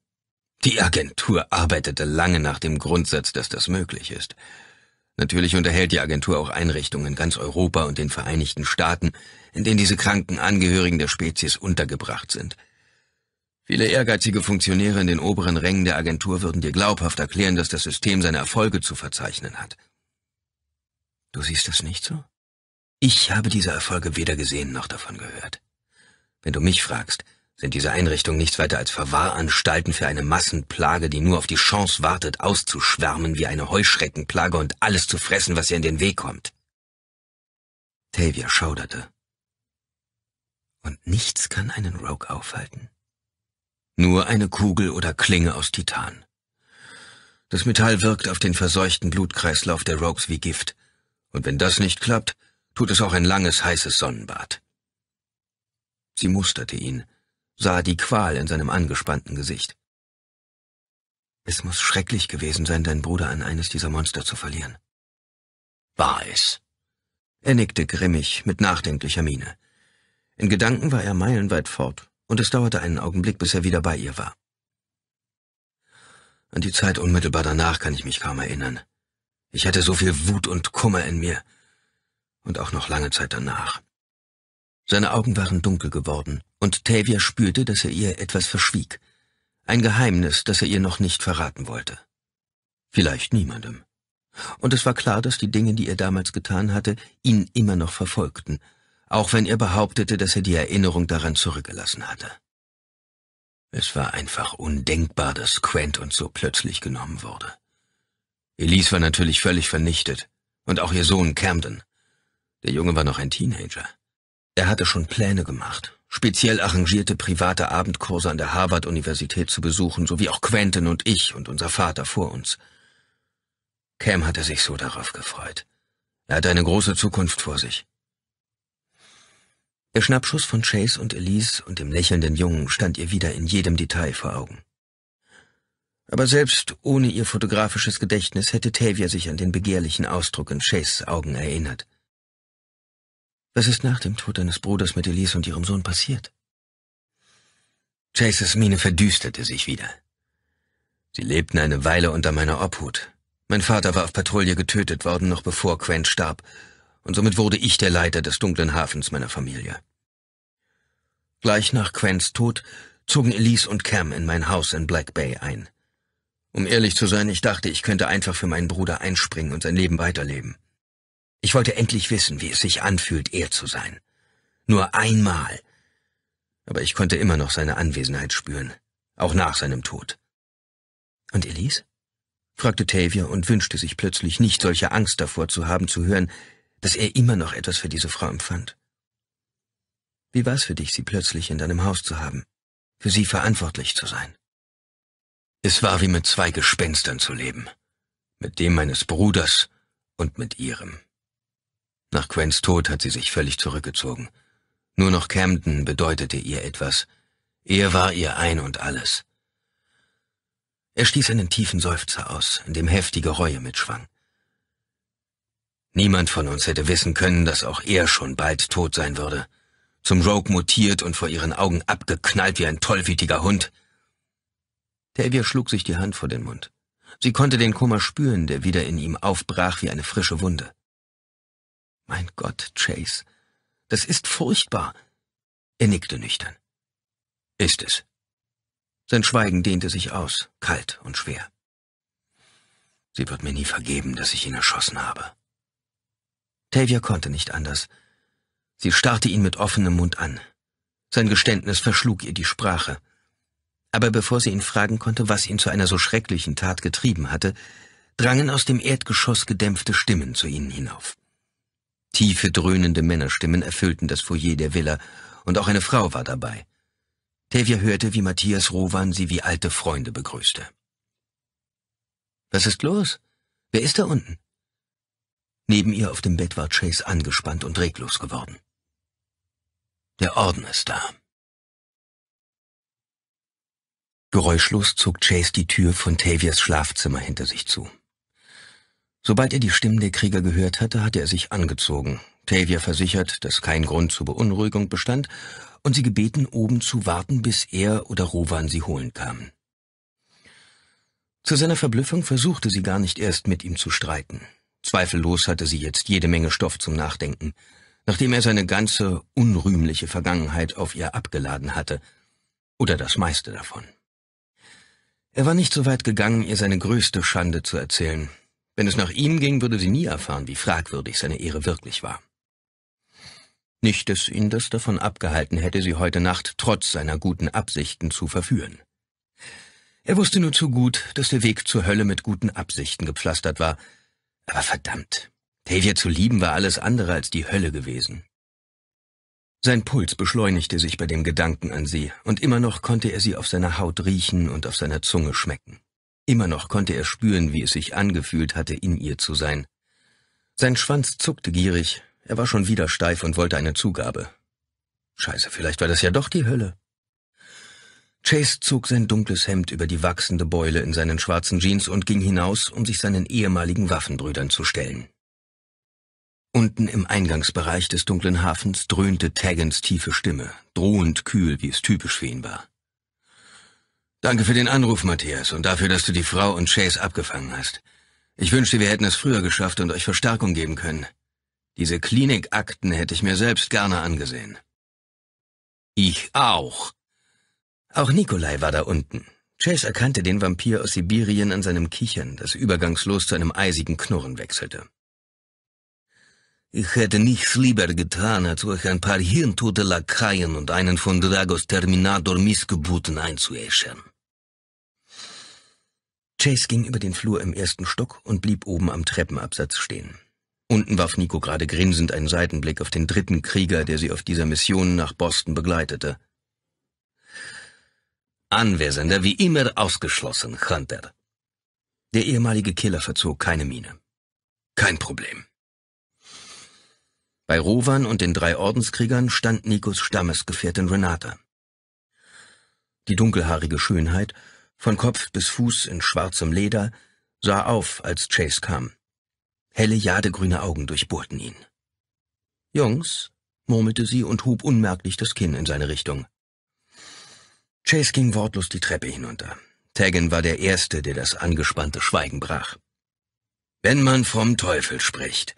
Die Agentur arbeitete lange nach dem Grundsatz, dass das möglich ist. Natürlich unterhält die Agentur auch Einrichtungen in ganz Europa und den Vereinigten Staaten, in denen diese kranken Angehörigen der Spezies untergebracht sind. Viele ehrgeizige Funktionäre in den oberen Rängen der Agentur würden dir glaubhaft erklären, dass das System seine Erfolge zu verzeichnen hat. Du siehst das nicht so? Ich habe diese Erfolge weder gesehen noch davon gehört. Wenn du mich fragst, sind diese Einrichtungen nichts weiter als Verwahranstalten für eine Massenplage, die nur auf die Chance wartet, auszuschwärmen wie eine Heuschreckenplage und alles zu fressen, was ihr in den Weg kommt. Tavia schauderte. Und nichts kann einen Rogue aufhalten. Nur eine Kugel oder Klinge aus Titan. Das Metall wirkt auf den verseuchten Blutkreislauf der Rogues wie Gift, und wenn das nicht klappt, tut es auch ein langes, heißes Sonnenbad. Sie musterte ihn, sah die Qual in seinem angespannten Gesicht. Es muss schrecklich gewesen sein, deinen Bruder an eines dieser Monster zu verlieren. War es. Er nickte grimmig, mit nachdenklicher Miene. In Gedanken war er meilenweit fort, und es dauerte einen Augenblick, bis er wieder bei ihr war. An die Zeit unmittelbar danach kann ich mich kaum erinnern. Ich hatte so viel Wut und Kummer in mir. Und auch noch lange Zeit danach. Seine Augen waren dunkel geworden, und Tavia spürte, dass er ihr etwas verschwieg. Ein Geheimnis, das er ihr noch nicht verraten wollte. Vielleicht niemandem. Und es war klar, dass die Dinge, die er damals getan hatte, ihn immer noch verfolgten, auch wenn er behauptete, dass er die Erinnerung daran zurückgelassen hatte. Es war einfach undenkbar, dass Quent und so plötzlich genommen wurde. Elise war natürlich völlig vernichtet, und auch ihr Sohn Camden. Der Junge war noch ein Teenager. Er hatte schon Pläne gemacht, speziell arrangierte private Abendkurse an der Harvard-Universität zu besuchen, sowie auch Quentin und ich und unser Vater vor uns. Cam hatte sich so darauf gefreut. Er hatte eine große Zukunft vor sich. Der Schnappschuss von Chase und Elise und dem lächelnden Jungen stand ihr wieder in jedem Detail vor Augen. Aber selbst ohne ihr fotografisches Gedächtnis hätte Tavia sich an den begehrlichen Ausdruck in Chases Augen erinnert. Was ist nach dem Tod deines Bruders mit Elise und ihrem Sohn passiert? Chases Miene verdüsterte sich wieder. Sie lebten eine Weile unter meiner Obhut. Mein Vater war auf Patrouille getötet worden, noch bevor Quent starb, und somit wurde ich der Leiter des dunklen Hafens meiner Familie. Gleich nach Quents Tod zogen Elise und Cam in mein Haus in Black Bay ein. Um ehrlich zu sein, ich dachte, ich könnte einfach für meinen Bruder einspringen und sein Leben weiterleben. Ich wollte endlich wissen, wie es sich anfühlt, er zu sein. Nur einmal. Aber ich konnte immer noch seine Anwesenheit spüren, auch nach seinem Tod. Und Elise? fragte Tavia und wünschte sich plötzlich nicht solche Angst davor zu haben zu hören, dass er immer noch etwas für diese Frau empfand. Wie war es für dich, sie plötzlich in deinem Haus zu haben, für sie verantwortlich zu sein? Es war wie mit zwei Gespenstern zu leben, mit dem meines Bruders und mit ihrem. Nach Quents Tod hat sie sich völlig zurückgezogen. Nur noch Camden bedeutete ihr etwas. Er war ihr ein und alles. Er stieß einen tiefen Seufzer aus, in dem heftige Reue mitschwang. Niemand von uns hätte wissen können, dass auch er schon bald tot sein würde. Zum Rogue mutiert und vor ihren Augen abgeknallt wie ein tollwütiger Hund. Tavia schlug sich die Hand vor den Mund. Sie konnte den Kummer spüren, der wieder in ihm aufbrach wie eine frische Wunde. Mein Gott, Chase, das ist furchtbar. Er nickte nüchtern. Ist es. Sein Schweigen dehnte sich aus, kalt und schwer. Sie wird mir nie vergeben, dass ich ihn erschossen habe. Tavia konnte nicht anders. Sie starrte ihn mit offenem Mund an. Sein Geständnis verschlug ihr die Sprache. Aber bevor sie ihn fragen konnte, was ihn zu einer so schrecklichen Tat getrieben hatte, drangen aus dem Erdgeschoss gedämpfte Stimmen zu ihnen hinauf. Tiefe, dröhnende Männerstimmen erfüllten das Foyer der Villa, und auch eine Frau war dabei. Tevia hörte, wie Matthias Rowan sie wie alte Freunde begrüßte. Was ist los? Wer ist da unten? Neben ihr auf dem Bett war Chase angespannt und reglos geworden. Der Orden ist da. Geräuschlos zog Chase die Tür von Tavias Schlafzimmer hinter sich zu. Sobald er die Stimmen der Krieger gehört hatte, hatte er sich angezogen, Tavia versichert, dass kein Grund zur Beunruhigung bestand und sie gebeten, oben zu warten, bis er oder Rowan sie holen kamen. Zu seiner Verblüffung versuchte sie gar nicht erst mit ihm zu streiten. Zweifellos hatte sie jetzt jede Menge Stoff zum Nachdenken, nachdem er seine ganze unrühmliche Vergangenheit auf ihr abgeladen hatte, oder das meiste davon. Er war nicht so weit gegangen, ihr seine größte Schande zu erzählen, wenn es nach ihm ging, würde sie nie erfahren, wie fragwürdig seine Ehre wirklich war. Nicht, dass ihn das davon abgehalten hätte, sie heute Nacht trotz seiner guten Absichten zu verführen. Er wusste nur zu gut, dass der Weg zur Hölle mit guten Absichten gepflastert war, aber verdammt, Tavia zu lieben war alles andere als die Hölle gewesen. Sein Puls beschleunigte sich bei dem Gedanken an sie, und immer noch konnte er sie auf seiner Haut riechen und auf seiner Zunge schmecken. Immer noch konnte er spüren, wie es sich angefühlt hatte, in ihr zu sein. Sein Schwanz zuckte gierig, er war schon wieder steif und wollte eine Zugabe. Scheiße, vielleicht war das ja doch die Hölle. Chase zog sein dunkles Hemd über die wachsende Beule in seinen schwarzen Jeans und ging hinaus, um sich seinen ehemaligen Waffenbrüdern zu stellen. Unten im Eingangsbereich des dunklen Hafens dröhnte Taggans tiefe Stimme, drohend kühl, wie es typisch für ihn war. Danke für den Anruf, Matthias, und dafür, dass du die Frau und Chase abgefangen hast. Ich wünschte, wir hätten es früher geschafft und euch Verstärkung geben können. Diese Klinikakten hätte ich mir selbst gerne angesehen. Ich auch. Auch Nikolai war da unten. Chase erkannte den Vampir aus Sibirien an seinem Kichern, das übergangslos zu einem eisigen Knurren wechselte. Ich hätte nichts lieber getan, als euch ein paar hirntote Lakaien und einen von Dragos Terminator Missgeboten einzuäschern. Chase ging über den Flur im ersten Stock und blieb oben am Treppenabsatz stehen. Unten warf Nico gerade grinsend einen Seitenblick auf den dritten Krieger, der sie auf dieser Mission nach Boston begleitete. Anwesender wie immer ausgeschlossen, Hunter. Der ehemalige Killer verzog keine Miene. Kein Problem. Bei Rovan und den drei Ordenskriegern stand Nikos Stammesgefährtin Renata. Die dunkelhaarige Schönheit, von Kopf bis Fuß in schwarzem Leder, sah auf, als Chase kam. Helle jadegrüne Augen durchbohrten ihn. Jungs, murmelte sie und hob unmerklich das Kinn in seine Richtung. Chase ging wortlos die Treppe hinunter. Taggin war der Erste, der das angespannte Schweigen brach. Wenn man vom Teufel spricht,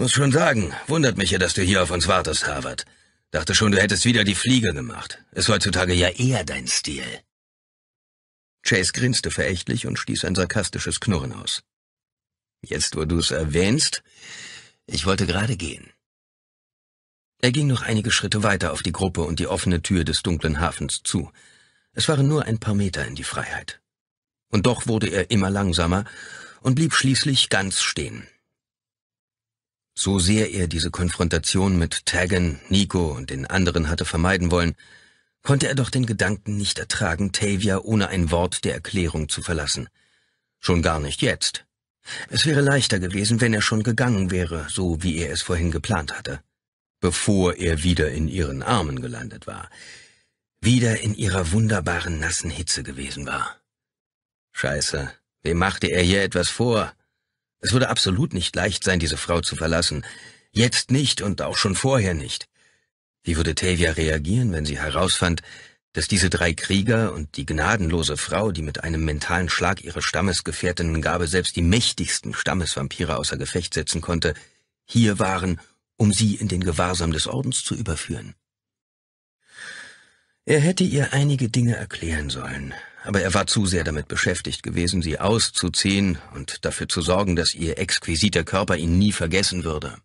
muss schon sagen, wundert mich ja, dass du hier auf uns wartest, Harvard. Dachte schon, du hättest wieder die Fliege gemacht. Ist heutzutage ja eher dein Stil. Chase grinste verächtlich und stieß ein sarkastisches Knurren aus. Jetzt, wo du es erwähnst, ich wollte gerade gehen. Er ging noch einige Schritte weiter auf die Gruppe und die offene Tür des dunklen Hafens zu. Es waren nur ein paar Meter in die Freiheit. Und doch wurde er immer langsamer und blieb schließlich ganz stehen. So sehr er diese Konfrontation mit Tagan, Nico und den anderen hatte vermeiden wollen, konnte er doch den Gedanken nicht ertragen, Tavia ohne ein Wort der Erklärung zu verlassen. Schon gar nicht jetzt. Es wäre leichter gewesen, wenn er schon gegangen wäre, so wie er es vorhin geplant hatte, bevor er wieder in ihren Armen gelandet war, wieder in ihrer wunderbaren nassen Hitze gewesen war. Scheiße, wem machte er hier etwas vor? Es würde absolut nicht leicht sein, diese Frau zu verlassen. Jetzt nicht und auch schon vorher nicht. Wie würde Tavia reagieren, wenn sie herausfand, dass diese drei Krieger und die gnadenlose Frau, die mit einem mentalen Schlag ihre Stammesgefährtinnen gabe, selbst die mächtigsten Stammesvampire außer Gefecht setzen konnte, hier waren, um sie in den Gewahrsam des Ordens zu überführen? Er hätte ihr einige Dinge erklären sollen, aber er war zu sehr damit beschäftigt gewesen, sie auszuziehen und dafür zu sorgen, dass ihr exquisiter Körper ihn nie vergessen würde.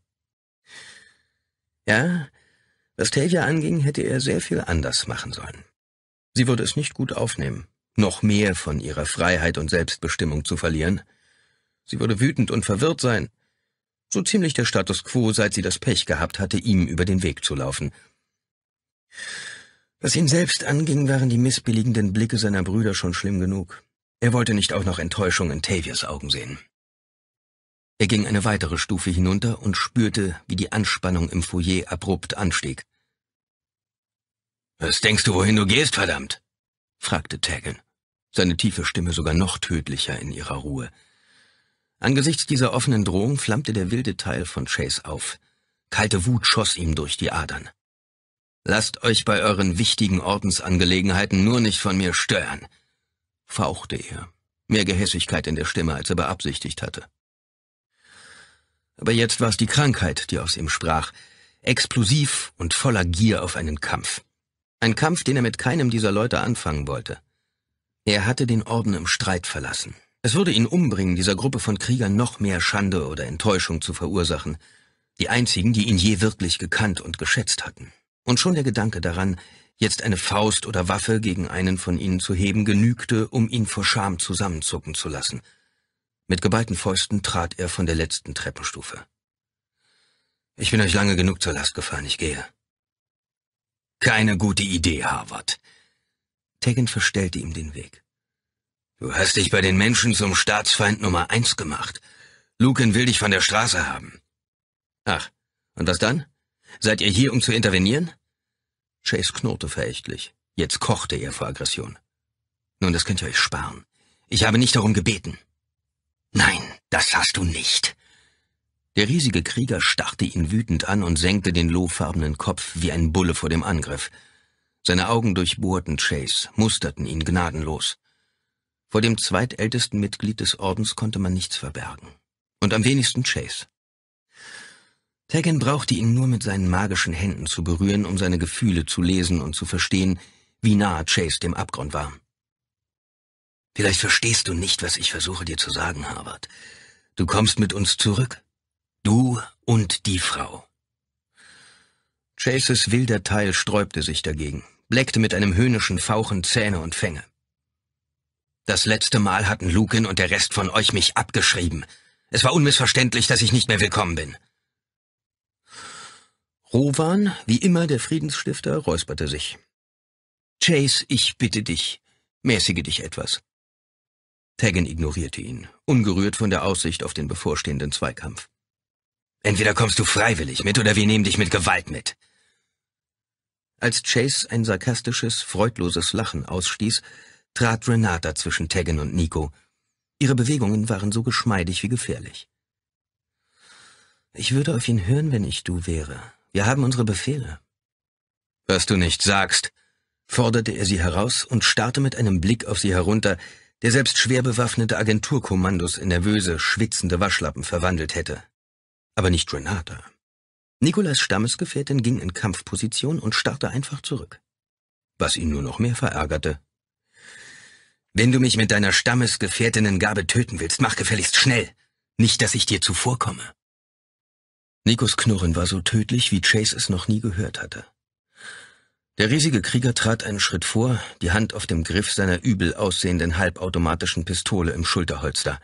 Ja, was Tavia anging, hätte er sehr viel anders machen sollen. Sie würde es nicht gut aufnehmen, noch mehr von ihrer Freiheit und Selbstbestimmung zu verlieren. Sie würde wütend und verwirrt sein. So ziemlich der Status quo, seit sie das Pech gehabt hatte, ihm über den Weg zu laufen. Was ihn selbst anging, waren die missbilligenden Blicke seiner Brüder schon schlimm genug. Er wollte nicht auch noch Enttäuschung in Tavias Augen sehen. Er ging eine weitere Stufe hinunter und spürte, wie die Anspannung im Foyer abrupt anstieg. Was denkst du, wohin du gehst, verdammt? fragte Tagen, seine tiefe Stimme sogar noch tödlicher in ihrer Ruhe. Angesichts dieser offenen Drohung flammte der wilde Teil von Chase auf. Kalte Wut schoss ihm durch die Adern. Lasst euch bei euren wichtigen Ordensangelegenheiten nur nicht von mir stören, fauchte er, mehr Gehässigkeit in der Stimme, als er beabsichtigt hatte. Aber jetzt war es die Krankheit, die aus ihm sprach, explosiv und voller Gier auf einen Kampf. Ein Kampf, den er mit keinem dieser Leute anfangen wollte. Er hatte den Orden im Streit verlassen. Es würde ihn umbringen, dieser Gruppe von Kriegern noch mehr Schande oder Enttäuschung zu verursachen, die einzigen, die ihn je wirklich gekannt und geschätzt hatten. Und schon der Gedanke daran, jetzt eine Faust oder Waffe gegen einen von ihnen zu heben, genügte, um ihn vor Scham zusammenzucken zu lassen. Mit geballten Fäusten trat er von der letzten Treppenstufe. Ich bin euch lange genug zur Last gefahren, ich gehe. Keine gute Idee, Harvard. Tegan verstellte ihm den Weg. Du hast dich bei den Menschen zum Staatsfeind Nummer eins gemacht. Lucan will dich von der Straße haben. Ach, und was dann? Seid ihr hier, um zu intervenieren? Chase knurrte verächtlich. Jetzt kochte er vor Aggression. Nun, das könnt ihr euch sparen. Ich habe nicht darum gebeten. Nein, das hast du nicht. Der riesige Krieger starrte ihn wütend an und senkte den lohfarbenen Kopf wie ein Bulle vor dem Angriff. Seine Augen durchbohrten Chase, musterten ihn gnadenlos. Vor dem zweitältesten Mitglied des Ordens konnte man nichts verbergen. Und am wenigsten Chase. Tekken brauchte ihn nur mit seinen magischen Händen zu berühren, um seine Gefühle zu lesen und zu verstehen, wie nah Chase dem Abgrund war. Vielleicht verstehst du nicht, was ich versuche dir zu sagen, Harvard. Du kommst mit uns zurück. Du und die Frau. Chases wilder Teil sträubte sich dagegen, bleckte mit einem höhnischen Fauchen Zähne und Fänge. Das letzte Mal hatten Lukin und der Rest von euch mich abgeschrieben. Es war unmissverständlich, dass ich nicht mehr willkommen bin. Rowan, wie immer der Friedensstifter, räusperte sich. Chase, ich bitte dich, mäßige dich etwas. Tegan ignorierte ihn, ungerührt von der Aussicht auf den bevorstehenden Zweikampf. Entweder kommst du freiwillig mit oder wir nehmen dich mit Gewalt mit. Als Chase ein sarkastisches, freudloses Lachen ausstieß, trat Renata zwischen Tegan und Nico. Ihre Bewegungen waren so geschmeidig wie gefährlich. Ich würde auf ihn hören, wenn ich du wäre, wir haben unsere Befehle. Was du nicht sagst, forderte er sie heraus und starrte mit einem Blick auf sie herunter, der selbst schwer bewaffnete Agenturkommandos in nervöse, schwitzende Waschlappen verwandelt hätte. Aber nicht Renata. Nikolas Stammesgefährtin ging in Kampfposition und starrte einfach zurück. Was ihn nur noch mehr verärgerte. Wenn du mich mit deiner Stammesgefährtinnengabe töten willst, mach gefälligst schnell. Nicht, dass ich dir zuvorkomme. Nikos Knurren war so tödlich, wie Chase es noch nie gehört hatte. Der riesige Krieger trat einen Schritt vor, die Hand auf dem Griff seiner übel aussehenden halbautomatischen Pistole im Schulterholster.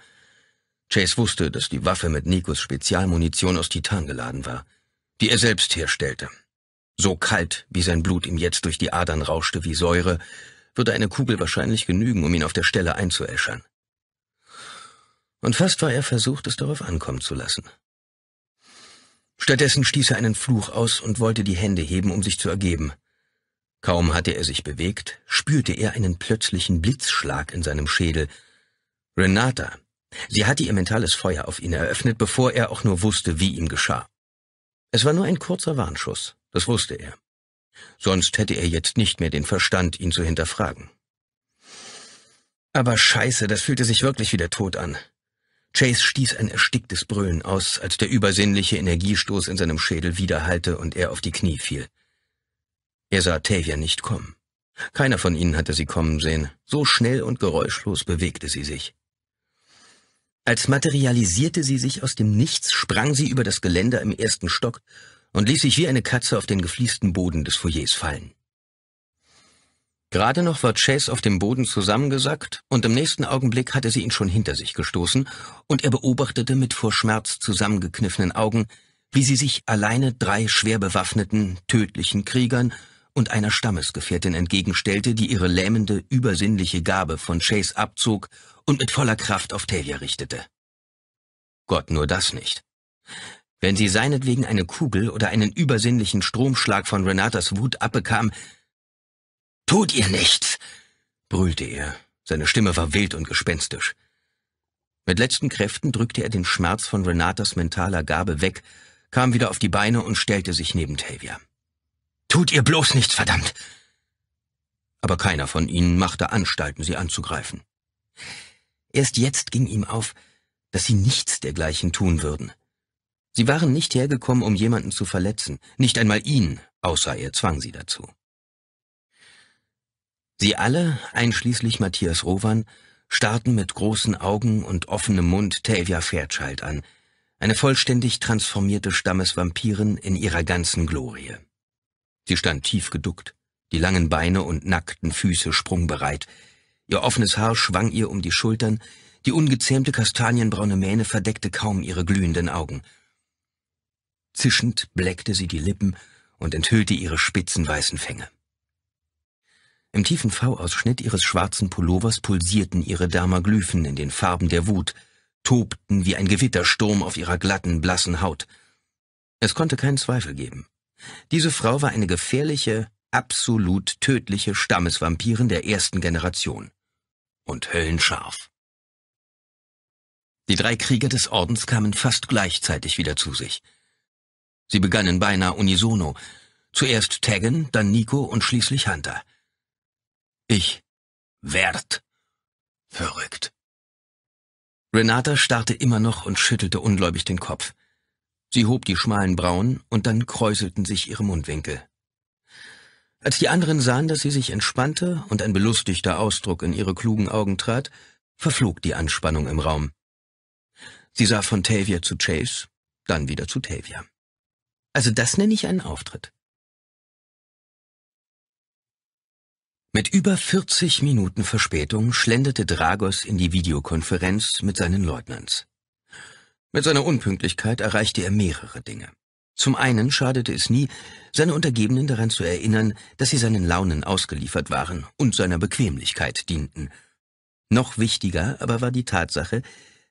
Chase wusste, dass die Waffe mit Nikos Spezialmunition aus Titan geladen war, die er selbst herstellte. So kalt, wie sein Blut ihm jetzt durch die Adern rauschte wie Säure, würde eine Kugel wahrscheinlich genügen, um ihn auf der Stelle einzuäschern. Und fast war er versucht, es darauf ankommen zu lassen. Stattdessen stieß er einen Fluch aus und wollte die Hände heben, um sich zu ergeben. Kaum hatte er sich bewegt, spürte er einen plötzlichen Blitzschlag in seinem Schädel. Renata. Sie hatte ihr mentales Feuer auf ihn eröffnet, bevor er auch nur wusste, wie ihm geschah. Es war nur ein kurzer Warnschuss, das wusste er. Sonst hätte er jetzt nicht mehr den Verstand, ihn zu hinterfragen. Aber scheiße, das fühlte sich wirklich wie der Tod an. Chase stieß ein ersticktes Brüllen aus, als der übersinnliche Energiestoß in seinem Schädel widerhallte und er auf die Knie fiel. Er sah Tavia nicht kommen. Keiner von ihnen hatte sie kommen sehen. So schnell und geräuschlos bewegte sie sich. Als materialisierte sie sich aus dem Nichts, sprang sie über das Geländer im ersten Stock und ließ sich wie eine Katze auf den gefliesten Boden des Foyers fallen. Gerade noch war Chase auf dem Boden zusammengesackt und im nächsten Augenblick hatte sie ihn schon hinter sich gestoßen und er beobachtete mit vor Schmerz zusammengekniffenen Augen, wie sie sich alleine drei schwer bewaffneten, tödlichen Kriegern und einer Stammesgefährtin entgegenstellte, die ihre lähmende, übersinnliche Gabe von Chase abzog und mit voller Kraft auf Tavia richtete. Gott nur das nicht. Wenn sie seinetwegen eine Kugel oder einen übersinnlichen Stromschlag von Renatas Wut abbekam, Tut ihr nichts, brüllte er. Seine Stimme war wild und gespenstisch. Mit letzten Kräften drückte er den Schmerz von Renatas mentaler Gabe weg, kam wieder auf die Beine und stellte sich neben Tavia. Tut ihr bloß nichts, verdammt! Aber keiner von ihnen machte Anstalten, sie anzugreifen. Erst jetzt ging ihm auf, dass sie nichts dergleichen tun würden. Sie waren nicht hergekommen, um jemanden zu verletzen, nicht einmal ihn, außer er zwang sie dazu. Sie alle, einschließlich Matthias Rowan, starrten mit großen Augen und offenem Mund Tavia Fairchild an, eine vollständig transformierte Stammesvampirin in ihrer ganzen Glorie. Sie stand tief geduckt, die langen Beine und nackten Füße sprungbereit, ihr offenes Haar schwang ihr um die Schultern, die ungezähmte kastanienbraune Mähne verdeckte kaum ihre glühenden Augen. Zischend bleckte sie die Lippen und enthüllte ihre spitzen weißen Fänge. Im tiefen V-Ausschnitt ihres schwarzen Pullovers pulsierten ihre Dermaglyphen in den Farben der Wut, tobten wie ein Gewittersturm auf ihrer glatten, blassen Haut. Es konnte keinen Zweifel geben. Diese Frau war eine gefährliche, absolut tödliche Stammesvampirin der ersten Generation. Und höllenscharf. Die drei Krieger des Ordens kamen fast gleichzeitig wieder zu sich. Sie begannen beinahe unisono. Zuerst Taggen, dann Nico und schließlich Hunter. Ich. Wert. Verrückt. Renata starrte immer noch und schüttelte ungläubig den Kopf. Sie hob die schmalen Brauen und dann kräuselten sich ihre Mundwinkel. Als die anderen sahen, dass sie sich entspannte und ein belustigter Ausdruck in ihre klugen Augen trat, verflog die Anspannung im Raum. Sie sah von Tavia zu Chase, dann wieder zu Tavia. Also das nenne ich einen Auftritt. Mit über 40 Minuten Verspätung schlenderte Dragos in die Videokonferenz mit seinen Leutnants. Mit seiner Unpünktlichkeit erreichte er mehrere Dinge. Zum einen schadete es nie, seine Untergebenen daran zu erinnern, dass sie seinen Launen ausgeliefert waren und seiner Bequemlichkeit dienten. Noch wichtiger aber war die Tatsache,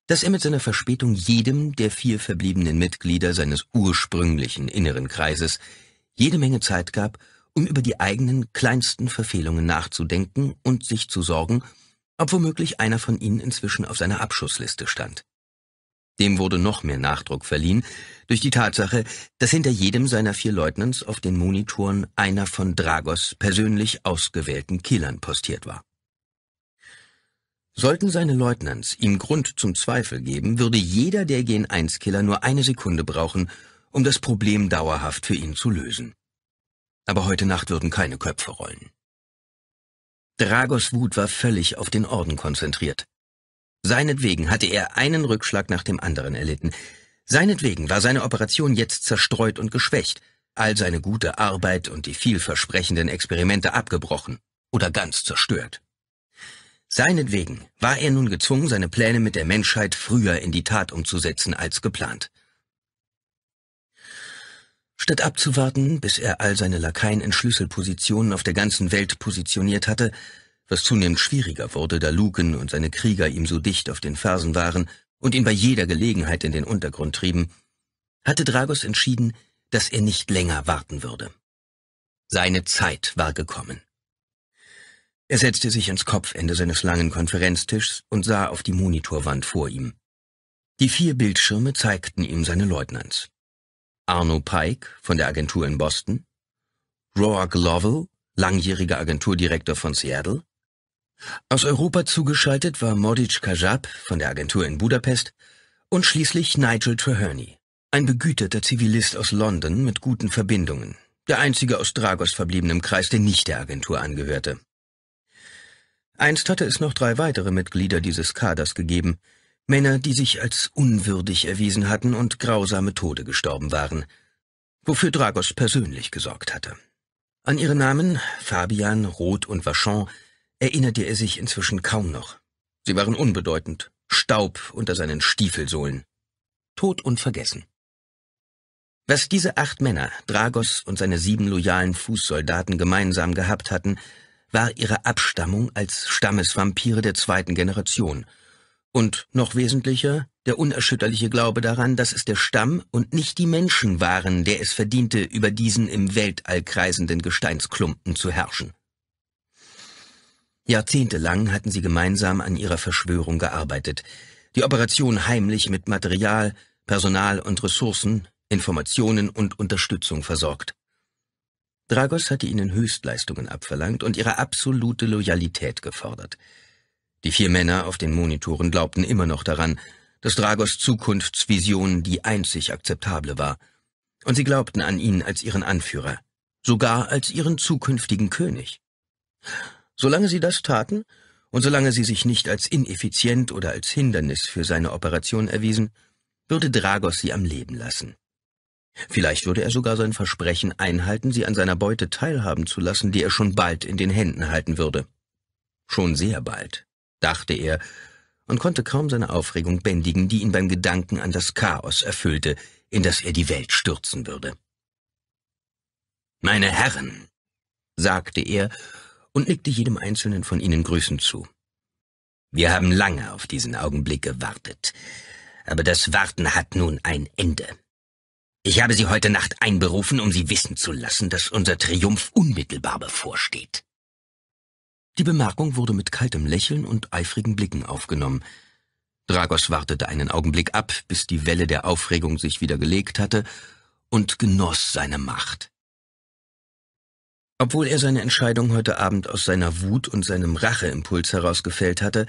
dass er mit seiner Verspätung jedem der vier verbliebenen Mitglieder seines ursprünglichen inneren Kreises jede Menge Zeit gab, um über die eigenen kleinsten Verfehlungen nachzudenken und sich zu sorgen, ob womöglich einer von ihnen inzwischen auf seiner Abschussliste stand. Dem wurde noch mehr Nachdruck verliehen durch die Tatsache, dass hinter jedem seiner vier Leutnants auf den Monitoren einer von Dragos persönlich ausgewählten Killern postiert war. Sollten seine Leutnants ihm Grund zum Zweifel geben, würde jeder der Gen-1-Killer nur eine Sekunde brauchen, um das Problem dauerhaft für ihn zu lösen aber heute Nacht würden keine Köpfe rollen. Dragos Wut war völlig auf den Orden konzentriert. Seinetwegen hatte er einen Rückschlag nach dem anderen erlitten. Seinetwegen war seine Operation jetzt zerstreut und geschwächt, all seine gute Arbeit und die vielversprechenden Experimente abgebrochen oder ganz zerstört. Seinetwegen war er nun gezwungen, seine Pläne mit der Menschheit früher in die Tat umzusetzen als geplant. Statt abzuwarten, bis er all seine Lakaien in Schlüsselpositionen auf der ganzen Welt positioniert hatte, was zunehmend schwieriger wurde, da Luken und seine Krieger ihm so dicht auf den Fersen waren und ihn bei jeder Gelegenheit in den Untergrund trieben, hatte Dragos entschieden, dass er nicht länger warten würde. Seine Zeit war gekommen. Er setzte sich ans Kopfende seines langen Konferenztischs und sah auf die Monitorwand vor ihm. Die vier Bildschirme zeigten ihm seine Leutnants. Arno Pike von der Agentur in Boston, Roark Lovell, langjähriger Agenturdirektor von Seattle. Aus Europa zugeschaltet war Modic Kajab von der Agentur in Budapest und schließlich Nigel Treherney, ein begüterter Zivilist aus London mit guten Verbindungen, der einzige aus Dragos verbliebenem Kreis, der nicht der Agentur angehörte. Einst hatte es noch drei weitere Mitglieder dieses Kaders gegeben, Männer, die sich als unwürdig erwiesen hatten und grausame Tode gestorben waren, wofür Dragos persönlich gesorgt hatte. An ihre Namen, Fabian, Roth und Vachon, erinnerte er sich inzwischen kaum noch. Sie waren unbedeutend, Staub unter seinen Stiefelsohlen. Tot und vergessen. Was diese acht Männer, Dragos und seine sieben loyalen Fußsoldaten gemeinsam gehabt hatten, war ihre Abstammung als Stammesvampire der zweiten Generation – und noch wesentlicher, der unerschütterliche Glaube daran, dass es der Stamm und nicht die Menschen waren, der es verdiente, über diesen im Weltall kreisenden Gesteinsklumpen zu herrschen. Jahrzehntelang hatten sie gemeinsam an ihrer Verschwörung gearbeitet, die Operation heimlich mit Material, Personal und Ressourcen, Informationen und Unterstützung versorgt. Dragos hatte ihnen Höchstleistungen abverlangt und ihre absolute Loyalität gefordert – die vier Männer auf den Monitoren glaubten immer noch daran, dass Dragos Zukunftsvision die einzig akzeptable war. Und sie glaubten an ihn als ihren Anführer, sogar als ihren zukünftigen König. Solange sie das taten und solange sie sich nicht als ineffizient oder als Hindernis für seine Operation erwiesen, würde Dragos sie am Leben lassen. Vielleicht würde er sogar sein Versprechen einhalten, sie an seiner Beute teilhaben zu lassen, die er schon bald in den Händen halten würde. Schon sehr bald dachte er, und konnte kaum seine Aufregung bändigen, die ihn beim Gedanken an das Chaos erfüllte, in das er die Welt stürzen würde. Meine Herren, sagte er und nickte jedem einzelnen von ihnen grüßend zu. Wir haben lange auf diesen Augenblick gewartet, aber das Warten hat nun ein Ende. Ich habe Sie heute Nacht einberufen, um Sie wissen zu lassen, dass unser Triumph unmittelbar bevorsteht. Die Bemerkung wurde mit kaltem Lächeln und eifrigen Blicken aufgenommen. Dragos wartete einen Augenblick ab, bis die Welle der Aufregung sich wieder gelegt hatte, und genoss seine Macht. Obwohl er seine Entscheidung heute Abend aus seiner Wut und seinem Racheimpuls herausgefällt hatte,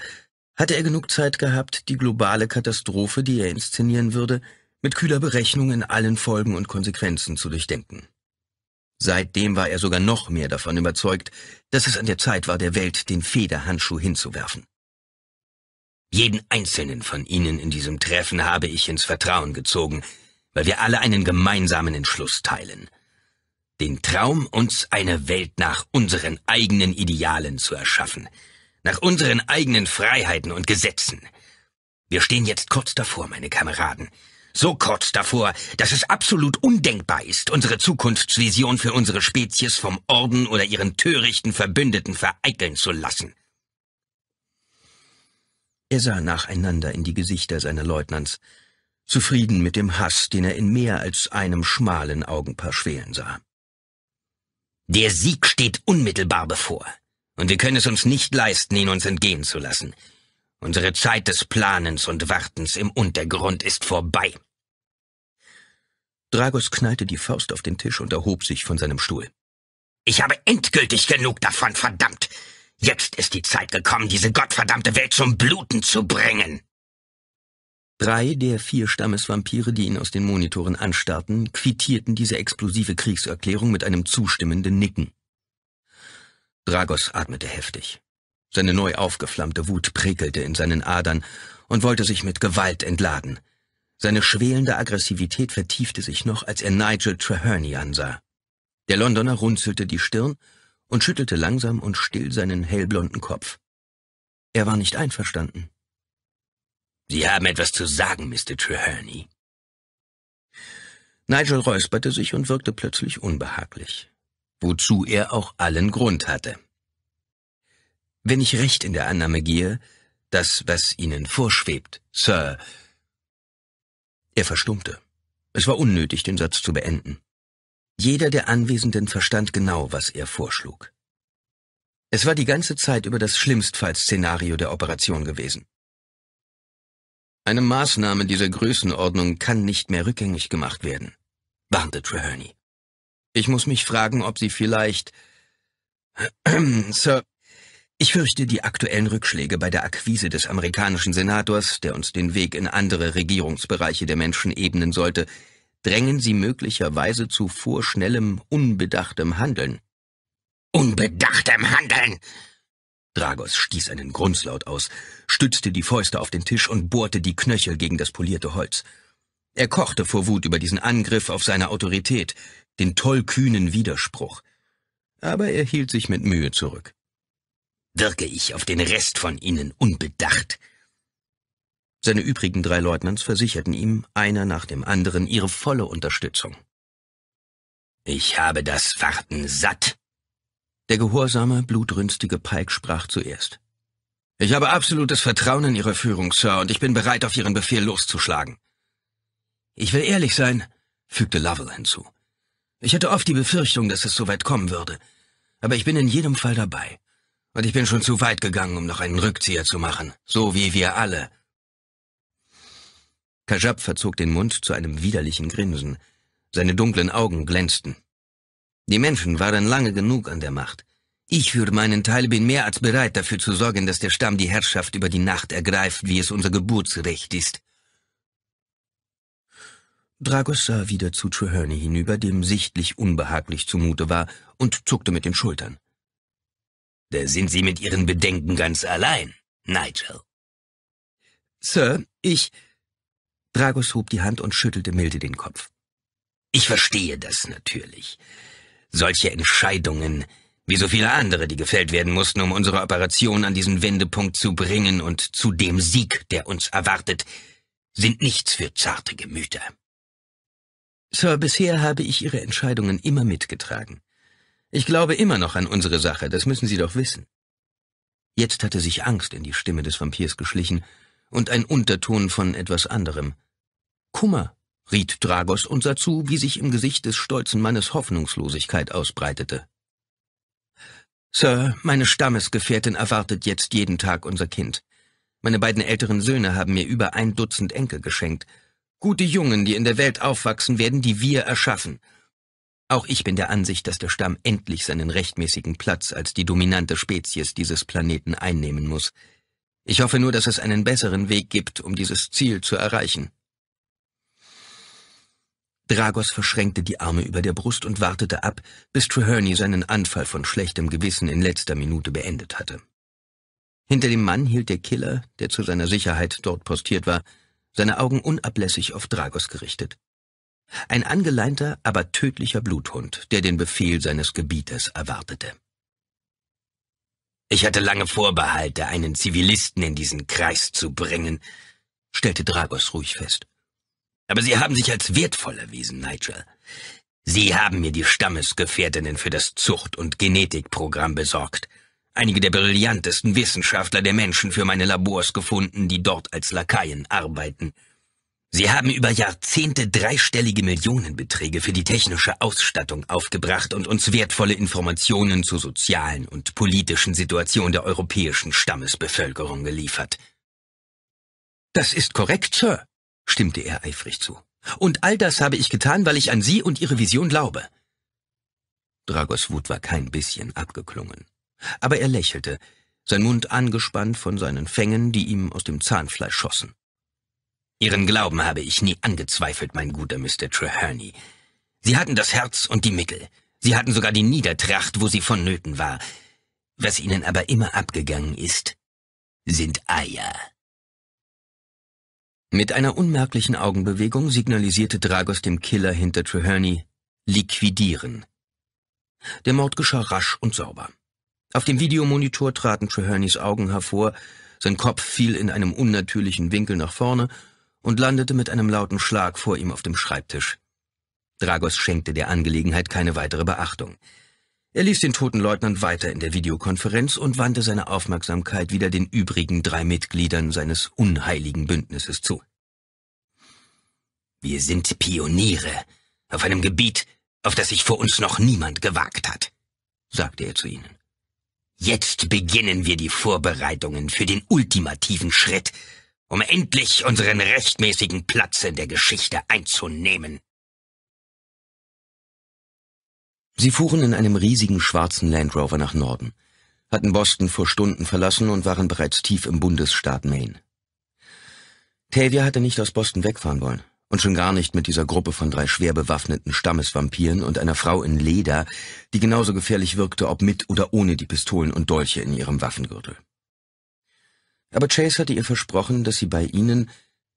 hatte er genug Zeit gehabt, die globale Katastrophe, die er inszenieren würde, mit kühler Berechnung in allen Folgen und Konsequenzen zu durchdenken. Seitdem war er sogar noch mehr davon überzeugt, dass es an der Zeit war, der Welt den Federhandschuh hinzuwerfen. Jeden einzelnen von Ihnen in diesem Treffen habe ich ins Vertrauen gezogen, weil wir alle einen gemeinsamen Entschluss teilen. Den Traum, uns eine Welt nach unseren eigenen Idealen zu erschaffen, nach unseren eigenen Freiheiten und Gesetzen. Wir stehen jetzt kurz davor, meine Kameraden, so kurz davor, dass es absolut undenkbar ist, unsere Zukunftsvision für unsere Spezies vom Orden oder ihren törichten Verbündeten vereiteln zu lassen. Er sah nacheinander in die Gesichter seiner Leutnants, zufrieden mit dem Hass, den er in mehr als einem schmalen Augenpaar schwelen sah. Der Sieg steht unmittelbar bevor, und wir können es uns nicht leisten, ihn uns entgehen zu lassen. Unsere Zeit des Planens und Wartens im Untergrund ist vorbei. Dragos knallte die Faust auf den Tisch und erhob sich von seinem Stuhl. Ich habe endgültig genug davon, verdammt! Jetzt ist die Zeit gekommen, diese gottverdammte Welt zum Bluten zu bringen! Drei der vier Stammesvampire, die ihn aus den Monitoren anstarrten, quittierten diese explosive Kriegserklärung mit einem zustimmenden Nicken. Dragos atmete heftig. Seine neu aufgeflammte Wut prickelte in seinen Adern und wollte sich mit Gewalt entladen. Seine schwelende Aggressivität vertiefte sich noch, als er Nigel Treherney ansah. Der Londoner runzelte die Stirn und schüttelte langsam und still seinen hellblonden Kopf. Er war nicht einverstanden. Sie haben etwas zu sagen, Mr. Treherney. Nigel räusperte sich und wirkte plötzlich unbehaglich, wozu er auch allen Grund hatte. Wenn ich recht in der Annahme gehe, das, was Ihnen vorschwebt, Sir. Er verstummte. Es war unnötig, den Satz zu beenden. Jeder der Anwesenden verstand genau, was er vorschlug. Es war die ganze Zeit über das schlimmstfalls der Operation gewesen. Eine Maßnahme dieser Größenordnung kann nicht mehr rückgängig gemacht werden, warnte Treherney. Ich muss mich fragen, ob Sie vielleicht... Sir, ich fürchte, die aktuellen Rückschläge bei der Akquise des amerikanischen Senators, der uns den Weg in andere Regierungsbereiche der Menschen ebnen sollte, drängen sie möglicherweise zu vorschnellem, unbedachtem Handeln. Unbedachtem Handeln! Dragos stieß einen Grunzlaut aus, stützte die Fäuste auf den Tisch und bohrte die Knöchel gegen das polierte Holz. Er kochte vor Wut über diesen Angriff auf seine Autorität, den tollkühnen Widerspruch. Aber er hielt sich mit Mühe zurück wirke ich auf den Rest von ihnen unbedacht. Seine übrigen drei Leutnants versicherten ihm, einer nach dem anderen, ihre volle Unterstützung. Ich habe das Warten satt. Der gehorsame, blutrünstige Pike sprach zuerst. Ich habe absolutes Vertrauen in Ihre Führung, Sir, und ich bin bereit, auf Ihren Befehl loszuschlagen. Ich will ehrlich sein, fügte Lovell hinzu. Ich hatte oft die Befürchtung, dass es so weit kommen würde, aber ich bin in jedem Fall dabei und ich bin schon zu weit gegangen, um noch einen Rückzieher zu machen, so wie wir alle. Kajab verzog den Mund zu einem widerlichen Grinsen. Seine dunklen Augen glänzten. Die Menschen waren lange genug an der Macht. Ich für meinen Teil bin mehr als bereit dafür zu sorgen, dass der Stamm die Herrschaft über die Nacht ergreift, wie es unser Geburtsrecht ist. Dragos sah wieder zu Treherne hinüber, dem sichtlich unbehaglich zumute war, und zuckte mit den Schultern. Da sind Sie mit Ihren Bedenken ganz allein, Nigel. Sir, ich. Dragos hob die Hand und schüttelte milde den Kopf. Ich verstehe das natürlich. Solche Entscheidungen, wie so viele andere, die gefällt werden mussten, um unsere Operation an diesen Wendepunkt zu bringen und zu dem Sieg, der uns erwartet, sind nichts für zarte Gemüter. Sir, bisher habe ich Ihre Entscheidungen immer mitgetragen. Ich glaube immer noch an unsere Sache, das müssen Sie doch wissen. Jetzt hatte sich Angst in die Stimme des Vampirs geschlichen und ein Unterton von etwas anderem. Kummer, riet Dragos und sah zu, wie sich im Gesicht des stolzen Mannes Hoffnungslosigkeit ausbreitete. Sir, meine Stammesgefährtin erwartet jetzt jeden Tag unser Kind. Meine beiden älteren Söhne haben mir über ein Dutzend Enkel geschenkt. Gute Jungen, die in der Welt aufwachsen werden, die wir erschaffen. Auch ich bin der Ansicht, dass der Stamm endlich seinen rechtmäßigen Platz als die dominante Spezies dieses Planeten einnehmen muss. Ich hoffe nur, dass es einen besseren Weg gibt, um dieses Ziel zu erreichen. Dragos verschränkte die Arme über der Brust und wartete ab, bis Treherne seinen Anfall von schlechtem Gewissen in letzter Minute beendet hatte. Hinter dem Mann hielt der Killer, der zu seiner Sicherheit dort postiert war, seine Augen unablässig auf Dragos gerichtet. Ein angeleinter, aber tödlicher Bluthund, der den Befehl seines Gebieters erwartete. Ich hatte lange Vorbehalte, einen Zivilisten in diesen Kreis zu bringen, stellte Dragos ruhig fest. Aber Sie haben sich als wertvoll erwiesen, Nigel. Sie haben mir die Stammesgefährtinnen für das Zucht- und Genetikprogramm besorgt. Einige der brillantesten Wissenschaftler der Menschen für meine Labors gefunden, die dort als Lakaien arbeiten. Sie haben über Jahrzehnte dreistellige Millionenbeträge für die technische Ausstattung aufgebracht und uns wertvolle Informationen zur sozialen und politischen Situation der europäischen Stammesbevölkerung geliefert. Das ist korrekt, Sir, stimmte er eifrig zu. Und all das habe ich getan, weil ich an Sie und Ihre Vision glaube. Dragos Wut war kein bisschen abgeklungen. Aber er lächelte, sein Mund angespannt von seinen Fängen, die ihm aus dem Zahnfleisch schossen. Ihren Glauben habe ich nie angezweifelt, mein guter Mr. Treherney. Sie hatten das Herz und die Mittel. Sie hatten sogar die Niedertracht, wo sie vonnöten war. Was ihnen aber immer abgegangen ist, sind Eier. Mit einer unmerklichen Augenbewegung signalisierte Dragos dem Killer hinter Treherney liquidieren. Der Mord geschah rasch und sauber. Auf dem Videomonitor traten Treherneys Augen hervor, sein Kopf fiel in einem unnatürlichen Winkel nach vorne und landete mit einem lauten Schlag vor ihm auf dem Schreibtisch. Dragos schenkte der Angelegenheit keine weitere Beachtung. Er ließ den toten Leutnant weiter in der Videokonferenz und wandte seine Aufmerksamkeit wieder den übrigen drei Mitgliedern seines unheiligen Bündnisses zu. Wir sind Pioniere auf einem Gebiet, auf das sich vor uns noch niemand gewagt hat, sagte er zu ihnen. Jetzt beginnen wir die Vorbereitungen für den ultimativen Schritt um endlich unseren rechtmäßigen Platz in der Geschichte einzunehmen. Sie fuhren in einem riesigen schwarzen Land Rover nach Norden, hatten Boston vor Stunden verlassen und waren bereits tief im Bundesstaat Maine. Tavia hatte nicht aus Boston wegfahren wollen und schon gar nicht mit dieser Gruppe von drei schwer bewaffneten Stammesvampiren und einer Frau in Leder, die genauso gefährlich wirkte, ob mit oder ohne die Pistolen und Dolche in ihrem Waffengürtel aber Chase hatte ihr versprochen, dass sie bei ihnen,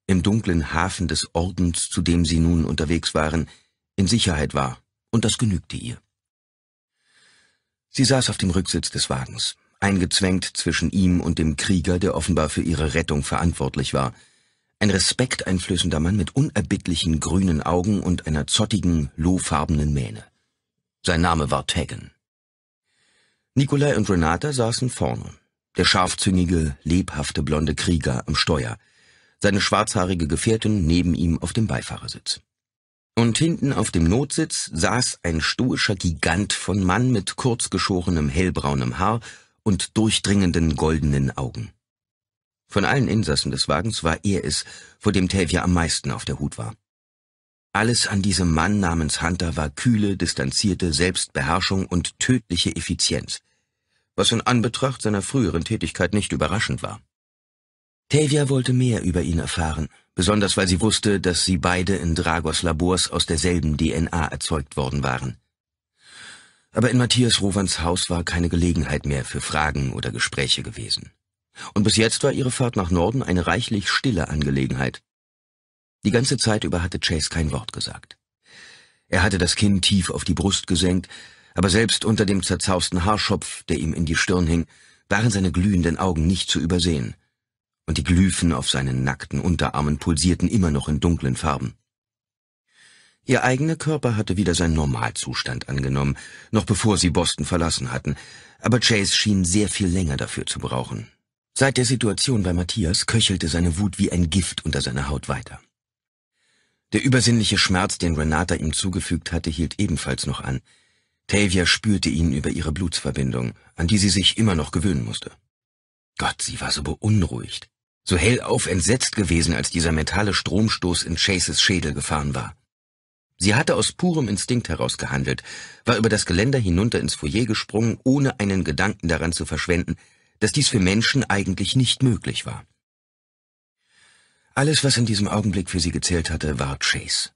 im dunklen Hafen des Ordens, zu dem sie nun unterwegs waren, in Sicherheit war, und das genügte ihr. Sie saß auf dem Rücksitz des Wagens, eingezwängt zwischen ihm und dem Krieger, der offenbar für ihre Rettung verantwortlich war, ein respekteinflößender Mann mit unerbittlichen grünen Augen und einer zottigen, lohfarbenen Mähne. Sein Name war Taggen. Nikolai und Renata saßen vorne, der scharfzüngige, lebhafte blonde Krieger am Steuer, seine schwarzhaarige Gefährtin neben ihm auf dem Beifahrersitz. Und hinten auf dem Notsitz saß ein stoischer Gigant von Mann mit kurzgeschorenem hellbraunem Haar und durchdringenden goldenen Augen. Von allen Insassen des Wagens war er es, vor dem Tavia am meisten auf der Hut war. Alles an diesem Mann namens Hunter war kühle, distanzierte Selbstbeherrschung und tödliche Effizienz was in Anbetracht seiner früheren Tätigkeit nicht überraschend war. Tavia wollte mehr über ihn erfahren, besonders weil sie wusste, dass sie beide in Dragos Labors aus derselben DNA erzeugt worden waren. Aber in Matthias Rovans Haus war keine Gelegenheit mehr für Fragen oder Gespräche gewesen. Und bis jetzt war ihre Fahrt nach Norden eine reichlich stille Angelegenheit. Die ganze Zeit über hatte Chase kein Wort gesagt. Er hatte das Kinn tief auf die Brust gesenkt, aber selbst unter dem zerzausten Haarschopf, der ihm in die Stirn hing, waren seine glühenden Augen nicht zu übersehen, und die Glyphen auf seinen nackten Unterarmen pulsierten immer noch in dunklen Farben. Ihr eigener Körper hatte wieder seinen Normalzustand angenommen, noch bevor sie Boston verlassen hatten, aber Chase schien sehr viel länger dafür zu brauchen. Seit der Situation bei Matthias köchelte seine Wut wie ein Gift unter seiner Haut weiter. Der übersinnliche Schmerz, den Renata ihm zugefügt hatte, hielt ebenfalls noch an, Tavia spürte ihn über ihre Blutsverbindung, an die sie sich immer noch gewöhnen musste. Gott, sie war so beunruhigt, so hellauf entsetzt gewesen, als dieser mentale Stromstoß in Chases Schädel gefahren war. Sie hatte aus purem Instinkt heraus gehandelt, war über das Geländer hinunter ins Foyer gesprungen, ohne einen Gedanken daran zu verschwenden, dass dies für Menschen eigentlich nicht möglich war. Alles, was in diesem Augenblick für sie gezählt hatte, war Chase.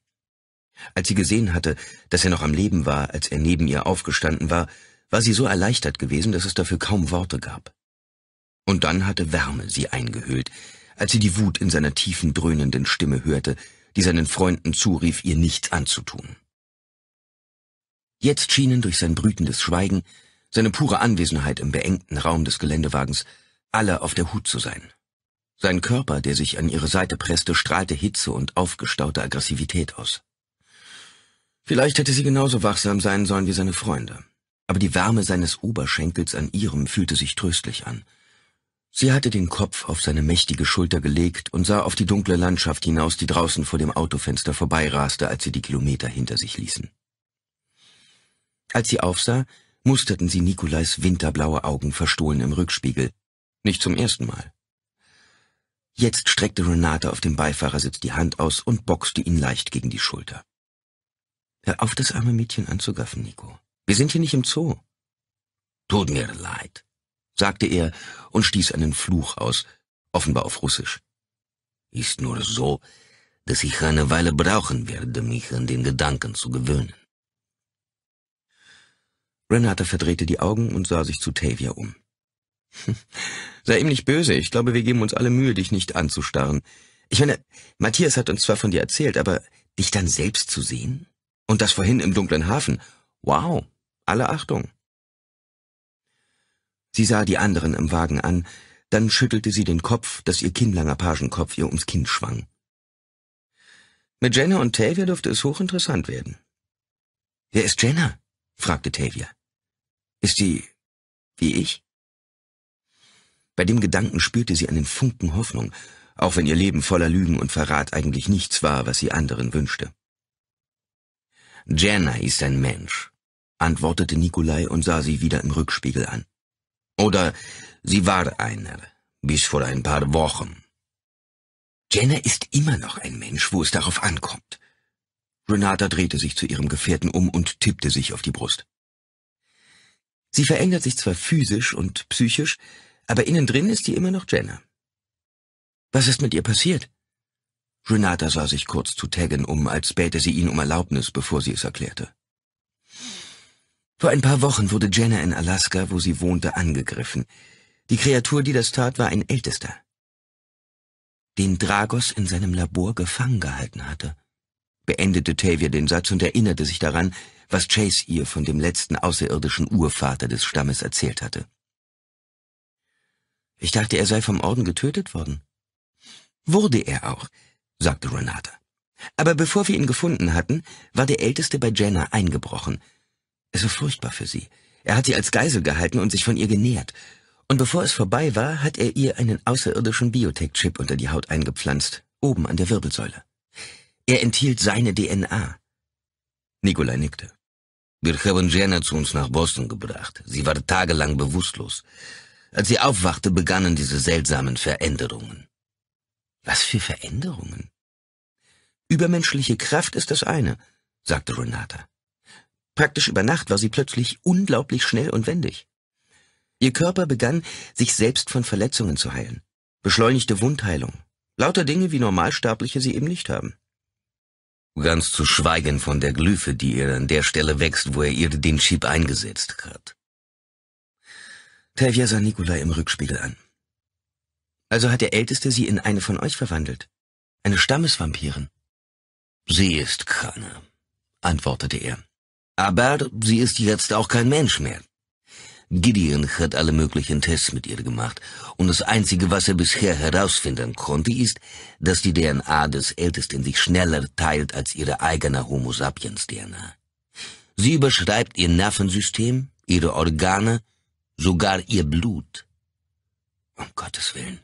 Als sie gesehen hatte, dass er noch am Leben war, als er neben ihr aufgestanden war, war sie so erleichtert gewesen, dass es dafür kaum Worte gab. Und dann hatte Wärme sie eingehüllt, als sie die Wut in seiner tiefen, dröhnenden Stimme hörte, die seinen Freunden zurief, ihr nichts anzutun. Jetzt schienen durch sein brütendes Schweigen, seine pure Anwesenheit im beengten Raum des Geländewagens, alle auf der Hut zu sein. Sein Körper, der sich an ihre Seite presste, strahlte Hitze und aufgestaute Aggressivität aus. Vielleicht hätte sie genauso wachsam sein sollen wie seine Freunde. Aber die Wärme seines Oberschenkels an ihrem fühlte sich tröstlich an. Sie hatte den Kopf auf seine mächtige Schulter gelegt und sah auf die dunkle Landschaft hinaus, die draußen vor dem Autofenster vorbeiraste, als sie die Kilometer hinter sich ließen. Als sie aufsah, musterten sie Nikolais winterblaue Augen verstohlen im Rückspiegel. Nicht zum ersten Mal. Jetzt streckte Renate auf dem Beifahrersitz die Hand aus und boxte ihn leicht gegen die Schulter. Hör auf, das arme Mädchen anzugaffen, Nico. Wir sind hier nicht im Zoo. Tut mir leid, sagte er und stieß einen Fluch aus, offenbar auf Russisch. Ist nur so, dass ich eine Weile brauchen werde, mich an den Gedanken zu gewöhnen. Renata verdrehte die Augen und sah sich zu Tavia um. Sei ihm nicht böse, ich glaube, wir geben uns alle Mühe, dich nicht anzustarren. Ich meine, Matthias hat uns zwar von dir erzählt, aber dich dann selbst zu sehen? Und das vorhin im dunklen Hafen. Wow, alle Achtung. Sie sah die anderen im Wagen an, dann schüttelte sie den Kopf, dass ihr kinnlanger Pagenkopf ihr ums Kinn schwang. Mit Jenna und Tavia dürfte es hochinteressant werden. Wer ist Jenna? fragte Tavia. Ist sie wie ich? Bei dem Gedanken spürte sie einen Funken Hoffnung, auch wenn ihr Leben voller Lügen und Verrat eigentlich nichts war, was sie anderen wünschte. Jenna ist ein Mensch, antwortete Nikolai und sah sie wieder im Rückspiegel an. Oder sie war einer, bis vor ein paar Wochen. Jenna ist immer noch ein Mensch, wo es darauf ankommt. Renata drehte sich zu ihrem Gefährten um und tippte sich auf die Brust. Sie verändert sich zwar physisch und psychisch, aber innen drin ist sie immer noch Jenna. Was ist mit ihr passiert? Renata sah sich kurz zu Taggen um, als bäte sie ihn um Erlaubnis, bevor sie es erklärte. Vor ein paar Wochen wurde Jenna in Alaska, wo sie wohnte, angegriffen. Die Kreatur, die das tat, war ein Ältester. Den Dragos in seinem Labor gefangen gehalten hatte. Beendete Tavia den Satz und erinnerte sich daran, was Chase ihr von dem letzten außerirdischen Urvater des Stammes erzählt hatte. Ich dachte, er sei vom Orden getötet worden. Wurde er auch sagte Renate. Aber bevor wir ihn gefunden hatten, war der Älteste bei Jenna eingebrochen. Es war furchtbar für sie. Er hat sie als Geisel gehalten und sich von ihr genährt. Und bevor es vorbei war, hat er ihr einen außerirdischen Biotech-Chip unter die Haut eingepflanzt, oben an der Wirbelsäule. Er enthielt seine DNA. Nikolai nickte. Wir haben Jenna zu uns nach Boston gebracht. Sie war tagelang bewusstlos. Als sie aufwachte, begannen diese seltsamen Veränderungen. Was für Veränderungen. Übermenschliche Kraft ist das eine, sagte Renata. Praktisch über Nacht war sie plötzlich unglaublich schnell und wendig. Ihr Körper begann, sich selbst von Verletzungen zu heilen, beschleunigte Wundheilung, lauter Dinge, wie Normalsterbliche sie eben nicht haben. Ganz zu schweigen von der Glyphe, die ihr an der Stelle wächst, wo er ihr den Chip eingesetzt hat. Tavia sah Nikolai im Rückspiegel an. Also hat der Älteste sie in eine von euch verwandelt. Eine Stammesvampirin. Sie ist keine, antwortete er. Aber sie ist jetzt auch kein Mensch mehr. Gideon hat alle möglichen Tests mit ihr gemacht, und das Einzige, was er bisher herausfinden konnte, ist, dass die DNA des Ältesten sich schneller teilt als ihre eigene Homo sapiens DNA. Sie überschreibt ihr Nervensystem, ihre Organe, sogar ihr Blut. Um Gottes Willen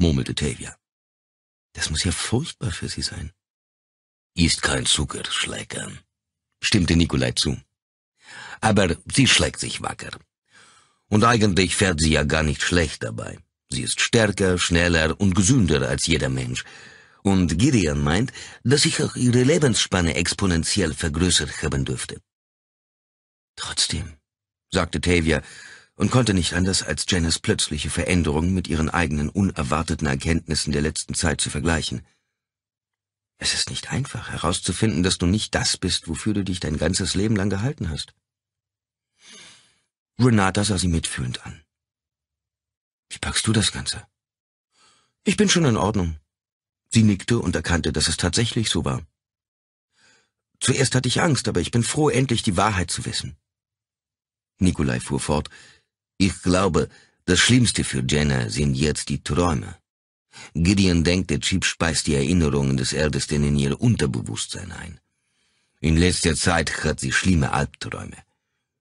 murmelte Tavia. Das muss ja furchtbar für sie sein. Ist kein Zuckerschleckern, stimmte Nikolai zu. Aber sie schlägt sich wacker. Und eigentlich fährt sie ja gar nicht schlecht dabei. Sie ist stärker, schneller und gesünder als jeder Mensch. Und Gideon meint, dass sich auch ihre Lebensspanne exponentiell vergrößert haben dürfte. Trotzdem, sagte Tavia, und konnte nicht anders, als Janice plötzliche Veränderungen mit ihren eigenen unerwarteten Erkenntnissen der letzten Zeit zu vergleichen. Es ist nicht einfach, herauszufinden, dass du nicht das bist, wofür du dich dein ganzes Leben lang gehalten hast. Renata sah sie mitfühlend an. Wie packst du das Ganze? Ich bin schon in Ordnung. Sie nickte und erkannte, dass es tatsächlich so war. Zuerst hatte ich Angst, aber ich bin froh, endlich die Wahrheit zu wissen. Nikolai fuhr fort, ich glaube, das Schlimmste für Jenna sind jetzt die Träume. Gideon denkt, der Chip speist die Erinnerungen des Ältesten in ihr Unterbewusstsein ein. In letzter Zeit hat sie schlimme Albträume.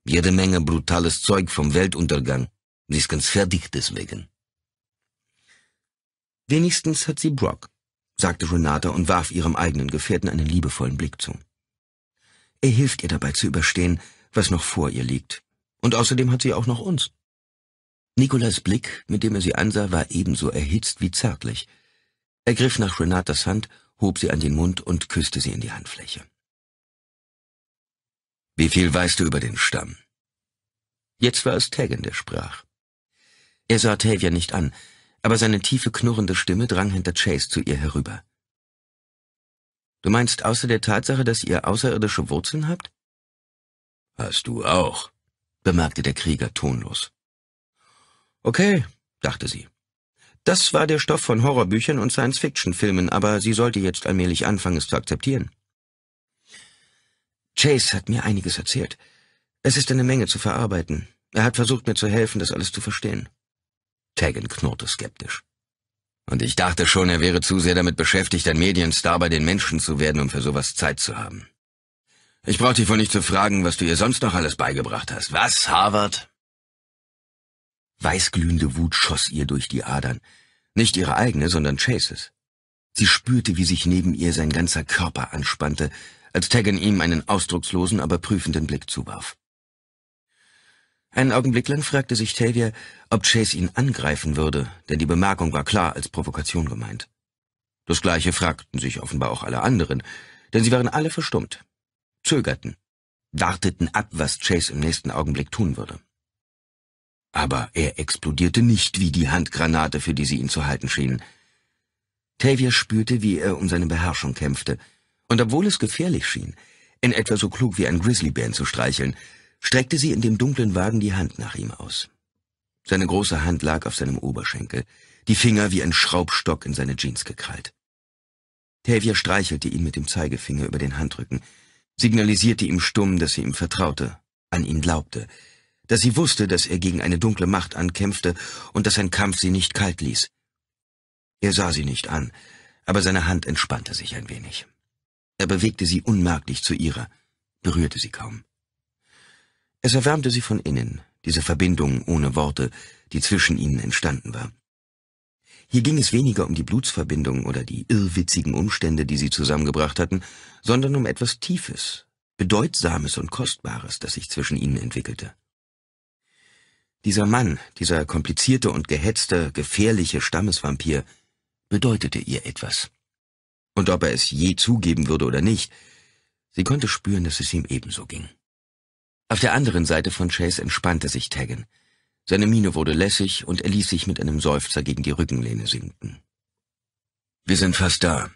Jede Menge brutales Zeug vom Weltuntergang. Sie ist ganz fertig deswegen. Wenigstens hat sie Brock, sagte Renata und warf ihrem eigenen Gefährten einen liebevollen Blick zu. Er hilft ihr dabei zu überstehen, was noch vor ihr liegt. Und außerdem hat sie auch noch uns. Nikolas Blick, mit dem er sie ansah, war ebenso erhitzt wie zärtlich. Er griff nach Renatas Hand, hob sie an den Mund und küsste sie in die Handfläche. Wie viel weißt du über den Stamm? Jetzt war es Tegan, der sprach. Er sah Tavia nicht an, aber seine tiefe, knurrende Stimme drang hinter Chase zu ihr herüber. Du meinst außer der Tatsache, dass ihr außerirdische Wurzeln habt? Hast du auch, bemerkte der Krieger tonlos. Okay, dachte sie. Das war der Stoff von Horrorbüchern und Science-Fiction-Filmen, aber sie sollte jetzt allmählich anfangen, es zu akzeptieren. Chase hat mir einiges erzählt. Es ist eine Menge zu verarbeiten. Er hat versucht, mir zu helfen, das alles zu verstehen. Tagan knurrte skeptisch. Und ich dachte schon, er wäre zu sehr damit beschäftigt, ein Medienstar bei den Menschen zu werden, um für sowas Zeit zu haben. Ich brauch dich wohl nicht zu fragen, was du ihr sonst noch alles beigebracht hast. Was, Harvard? Weißglühende Wut schoss ihr durch die Adern. Nicht ihre eigene, sondern Chases. Sie spürte, wie sich neben ihr sein ganzer Körper anspannte, als Tegan ihm einen ausdruckslosen, aber prüfenden Blick zuwarf. Einen Augenblick lang fragte sich Tavia, ob Chase ihn angreifen würde, denn die Bemerkung war klar als Provokation gemeint. Das Gleiche fragten sich offenbar auch alle anderen, denn sie waren alle verstummt, zögerten, warteten ab, was Chase im nächsten Augenblick tun würde aber er explodierte nicht wie die Handgranate, für die sie ihn zu halten schienen. Tavia spürte, wie er um seine Beherrschung kämpfte, und obwohl es gefährlich schien, in etwa so klug wie ein Grizzlybären zu streicheln, streckte sie in dem dunklen Wagen die Hand nach ihm aus. Seine große Hand lag auf seinem Oberschenkel, die Finger wie ein Schraubstock in seine Jeans gekrallt. Tavia streichelte ihn mit dem Zeigefinger über den Handrücken, signalisierte ihm stumm, dass sie ihm vertraute, an ihn glaubte, dass sie wusste, dass er gegen eine dunkle Macht ankämpfte und dass sein Kampf sie nicht kalt ließ. Er sah sie nicht an, aber seine Hand entspannte sich ein wenig. Er bewegte sie unmerklich zu ihrer, berührte sie kaum. Es erwärmte sie von innen, diese Verbindung ohne Worte, die zwischen ihnen entstanden war. Hier ging es weniger um die Blutsverbindung oder die irrwitzigen Umstände, die sie zusammengebracht hatten, sondern um etwas Tiefes, Bedeutsames und Kostbares, das sich zwischen ihnen entwickelte. Dieser Mann, dieser komplizierte und gehetzte, gefährliche Stammesvampir, bedeutete ihr etwas. Und ob er es je zugeben würde oder nicht, sie konnte spüren, dass es ihm ebenso ging. Auf der anderen Seite von Chase entspannte sich Taggen. Seine Miene wurde lässig und er ließ sich mit einem Seufzer gegen die Rückenlehne sinken. Wir sind fast da,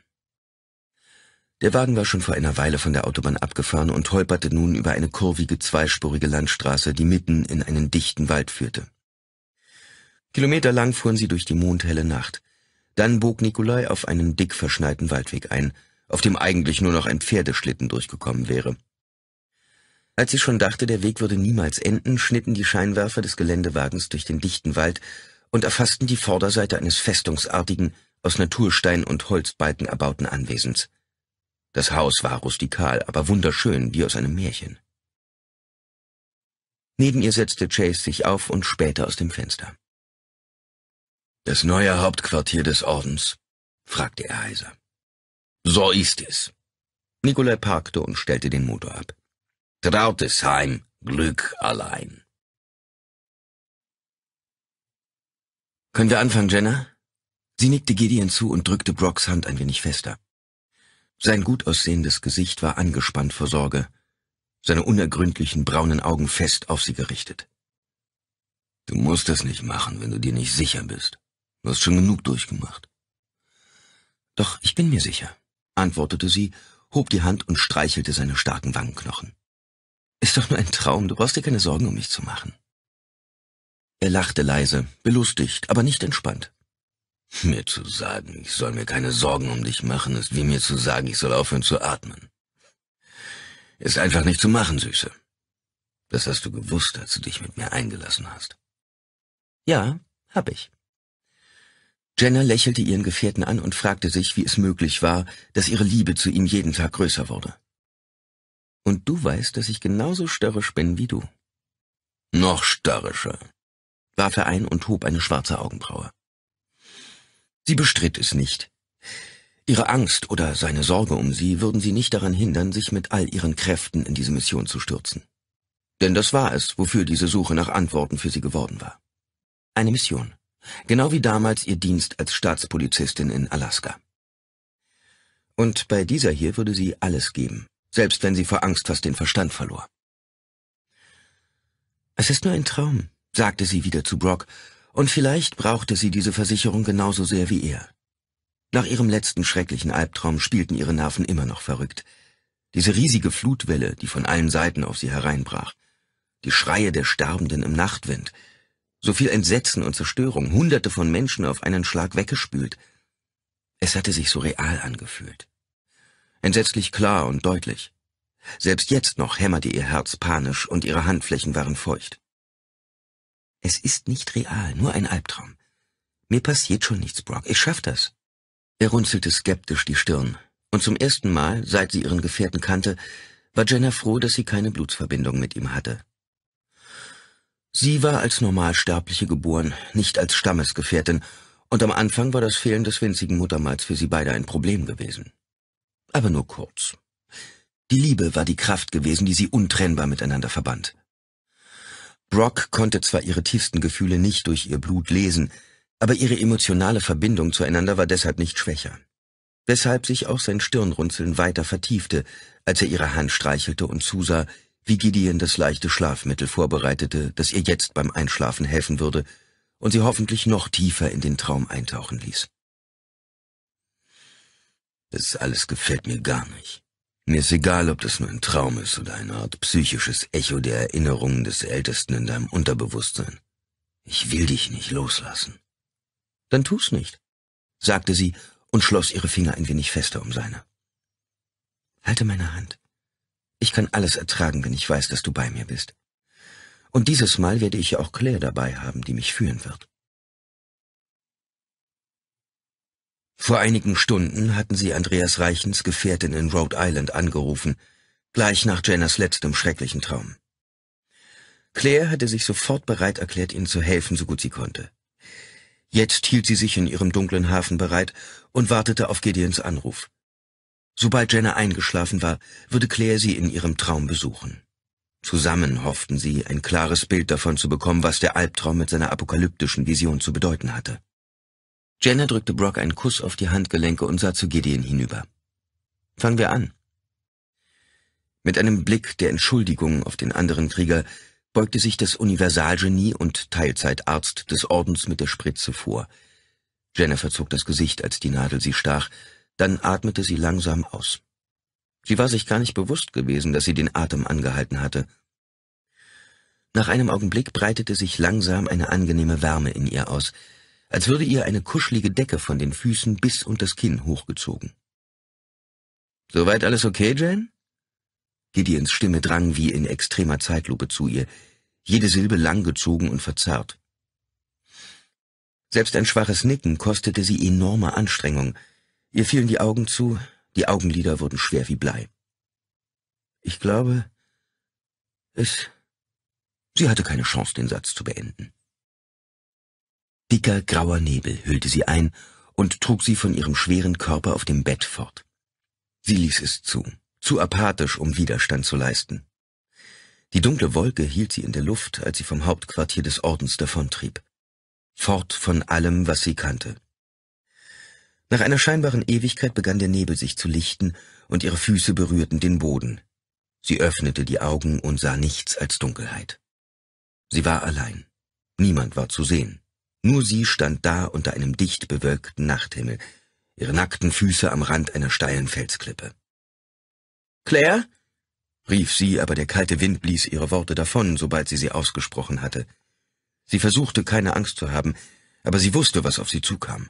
der Wagen war schon vor einer Weile von der Autobahn abgefahren und holperte nun über eine kurvige zweispurige Landstraße, die mitten in einen dichten Wald führte. Kilometerlang fuhren sie durch die mondhelle Nacht. Dann bog Nikolai auf einen dick verschneiten Waldweg ein, auf dem eigentlich nur noch ein Pferdeschlitten durchgekommen wäre. Als sie schon dachte, der Weg würde niemals enden, schnitten die Scheinwerfer des Geländewagens durch den dichten Wald und erfassten die Vorderseite eines festungsartigen, aus Naturstein und Holzbalken erbauten Anwesens. Das Haus war rustikal, aber wunderschön, wie aus einem Märchen. Neben ihr setzte Chase sich auf und spähte aus dem Fenster. Das neue Hauptquartier des Ordens? fragte er heiser. So ist es. Nikolai parkte und stellte den Motor ab. Trautes Heim, Glück allein. Können wir anfangen, Jenna? Sie nickte Gideon zu und drückte Brocks Hand ein wenig fester. Sein gut aussehendes Gesicht war angespannt vor Sorge, seine unergründlichen braunen Augen fest auf sie gerichtet. Du musst es nicht machen, wenn du dir nicht sicher bist. Du hast schon genug durchgemacht. Doch ich bin mir sicher, antwortete sie, hob die Hand und streichelte seine starken Wangenknochen. Ist doch nur ein Traum, du brauchst dir keine Sorgen um mich zu machen. Er lachte leise, belustigt, aber nicht entspannt. Mir zu sagen, ich soll mir keine Sorgen um dich machen, ist wie mir zu sagen, ich soll aufhören zu atmen. Ist einfach nicht zu machen, Süße. Das hast du gewusst, als du dich mit mir eingelassen hast. Ja, hab ich. Jenna lächelte ihren Gefährten an und fragte sich, wie es möglich war, dass ihre Liebe zu ihm jeden Tag größer wurde. Und du weißt, dass ich genauso störrisch bin wie du. Noch störrischer, warf er ein und hob eine schwarze Augenbraue. Sie bestritt es nicht. Ihre Angst oder seine Sorge um sie würden sie nicht daran hindern, sich mit all ihren Kräften in diese Mission zu stürzen. Denn das war es, wofür diese Suche nach Antworten für sie geworden war. Eine Mission. Genau wie damals ihr Dienst als Staatspolizistin in Alaska. Und bei dieser hier würde sie alles geben, selbst wenn sie vor Angst fast den Verstand verlor. Es ist nur ein Traum, sagte sie wieder zu Brock und vielleicht brauchte sie diese Versicherung genauso sehr wie er. Nach ihrem letzten schrecklichen Albtraum spielten ihre Nerven immer noch verrückt. Diese riesige Flutwelle, die von allen Seiten auf sie hereinbrach. Die Schreie der Sterbenden im Nachtwind. So viel Entsetzen und Zerstörung, hunderte von Menschen auf einen Schlag weggespült. Es hatte sich so real angefühlt. Entsetzlich klar und deutlich. Selbst jetzt noch hämmerte ihr Herz panisch und ihre Handflächen waren feucht. Es ist nicht real, nur ein Albtraum. Mir passiert schon nichts, Brock. Ich schaff das. Er runzelte skeptisch die Stirn. Und zum ersten Mal, seit sie ihren Gefährten kannte, war Jenna froh, dass sie keine Blutsverbindung mit ihm hatte. Sie war als Normalsterbliche geboren, nicht als Stammesgefährtin, und am Anfang war das Fehlen des winzigen Muttermals für sie beide ein Problem gewesen. Aber nur kurz. Die Liebe war die Kraft gewesen, die sie untrennbar miteinander verband. Brock konnte zwar ihre tiefsten Gefühle nicht durch ihr Blut lesen, aber ihre emotionale Verbindung zueinander war deshalb nicht schwächer. Weshalb sich auch sein Stirnrunzeln weiter vertiefte, als er ihre Hand streichelte und zusah, wie Gideon das leichte Schlafmittel vorbereitete, das ihr jetzt beim Einschlafen helfen würde und sie hoffentlich noch tiefer in den Traum eintauchen ließ. Das alles gefällt mir gar nicht, mir ist egal, ob das nur ein Traum ist oder eine Art psychisches Echo der Erinnerungen des Ältesten in deinem Unterbewusstsein. Ich will dich nicht loslassen. Dann tu's nicht, sagte sie und schloss ihre Finger ein wenig fester um seine. Halte meine Hand. Ich kann alles ertragen, wenn ich weiß, dass du bei mir bist. Und dieses Mal werde ich ja auch Claire dabei haben, die mich führen wird. Vor einigen Stunden hatten sie Andreas Reichens Gefährtin in Rhode Island angerufen, gleich nach Jennas letztem schrecklichen Traum. Claire hatte sich sofort bereit erklärt, ihnen zu helfen, so gut sie konnte. Jetzt hielt sie sich in ihrem dunklen Hafen bereit und wartete auf Gideons Anruf. Sobald Jenna eingeschlafen war, würde Claire sie in ihrem Traum besuchen. Zusammen hofften sie, ein klares Bild davon zu bekommen, was der Albtraum mit seiner apokalyptischen Vision zu bedeuten hatte. Jenna drückte Brock einen Kuss auf die Handgelenke und sah zu Gideon hinüber. Fangen wir an. Mit einem Blick der Entschuldigung auf den anderen Krieger beugte sich das Universalgenie und Teilzeitarzt des Ordens mit der Spritze vor. Jenna verzog das Gesicht, als die Nadel sie stach, dann atmete sie langsam aus. Sie war sich gar nicht bewusst gewesen, dass sie den Atem angehalten hatte. Nach einem Augenblick breitete sich langsam eine angenehme Wärme in ihr aus, als würde ihr eine kuschelige Decke von den Füßen bis und das Kinn hochgezogen. Soweit alles okay, Jane? Gideons Stimme drang wie in extremer Zeitlupe zu ihr, jede Silbe langgezogen und verzerrt. Selbst ein schwaches Nicken kostete sie enorme Anstrengung. Ihr fielen die Augen zu, die Augenlider wurden schwer wie Blei. Ich glaube, es... Sie hatte keine Chance, den Satz zu beenden. Dicker grauer Nebel hüllte sie ein und trug sie von ihrem schweren Körper auf dem Bett fort. Sie ließ es zu, zu apathisch, um Widerstand zu leisten. Die dunkle Wolke hielt sie in der Luft, als sie vom Hauptquartier des Ordens davontrieb. Fort von allem, was sie kannte. Nach einer scheinbaren Ewigkeit begann der Nebel sich zu lichten und ihre Füße berührten den Boden. Sie öffnete die Augen und sah nichts als Dunkelheit. Sie war allein. Niemand war zu sehen. Nur sie stand da unter einem dicht bewölkten Nachthimmel, ihre nackten Füße am Rand einer steilen Felsklippe. Claire? rief sie, aber der kalte Wind blies ihre Worte davon, sobald sie sie ausgesprochen hatte. Sie versuchte keine Angst zu haben, aber sie wusste, was auf sie zukam.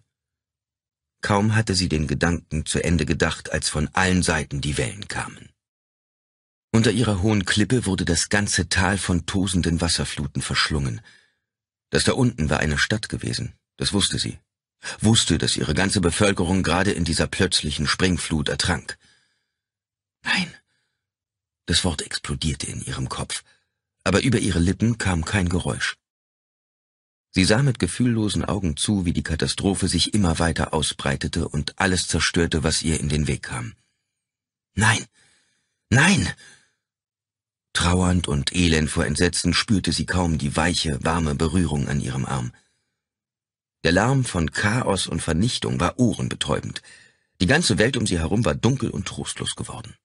Kaum hatte sie den Gedanken zu Ende gedacht, als von allen Seiten die Wellen kamen. Unter ihrer hohen Klippe wurde das ganze Tal von tosenden Wasserfluten verschlungen, das da unten war eine Stadt gewesen, das wusste sie. Wusste, dass ihre ganze Bevölkerung gerade in dieser plötzlichen Springflut ertrank. Nein. Das Wort explodierte in ihrem Kopf, aber über ihre Lippen kam kein Geräusch. Sie sah mit gefühllosen Augen zu, wie die Katastrophe sich immer weiter ausbreitete und alles zerstörte, was ihr in den Weg kam. Nein. Nein. Trauernd und elend vor Entsetzen spürte sie kaum die weiche, warme Berührung an ihrem Arm. Der Lärm von Chaos und Vernichtung war ohrenbetäubend. Die ganze Welt um sie herum war dunkel und trostlos geworden.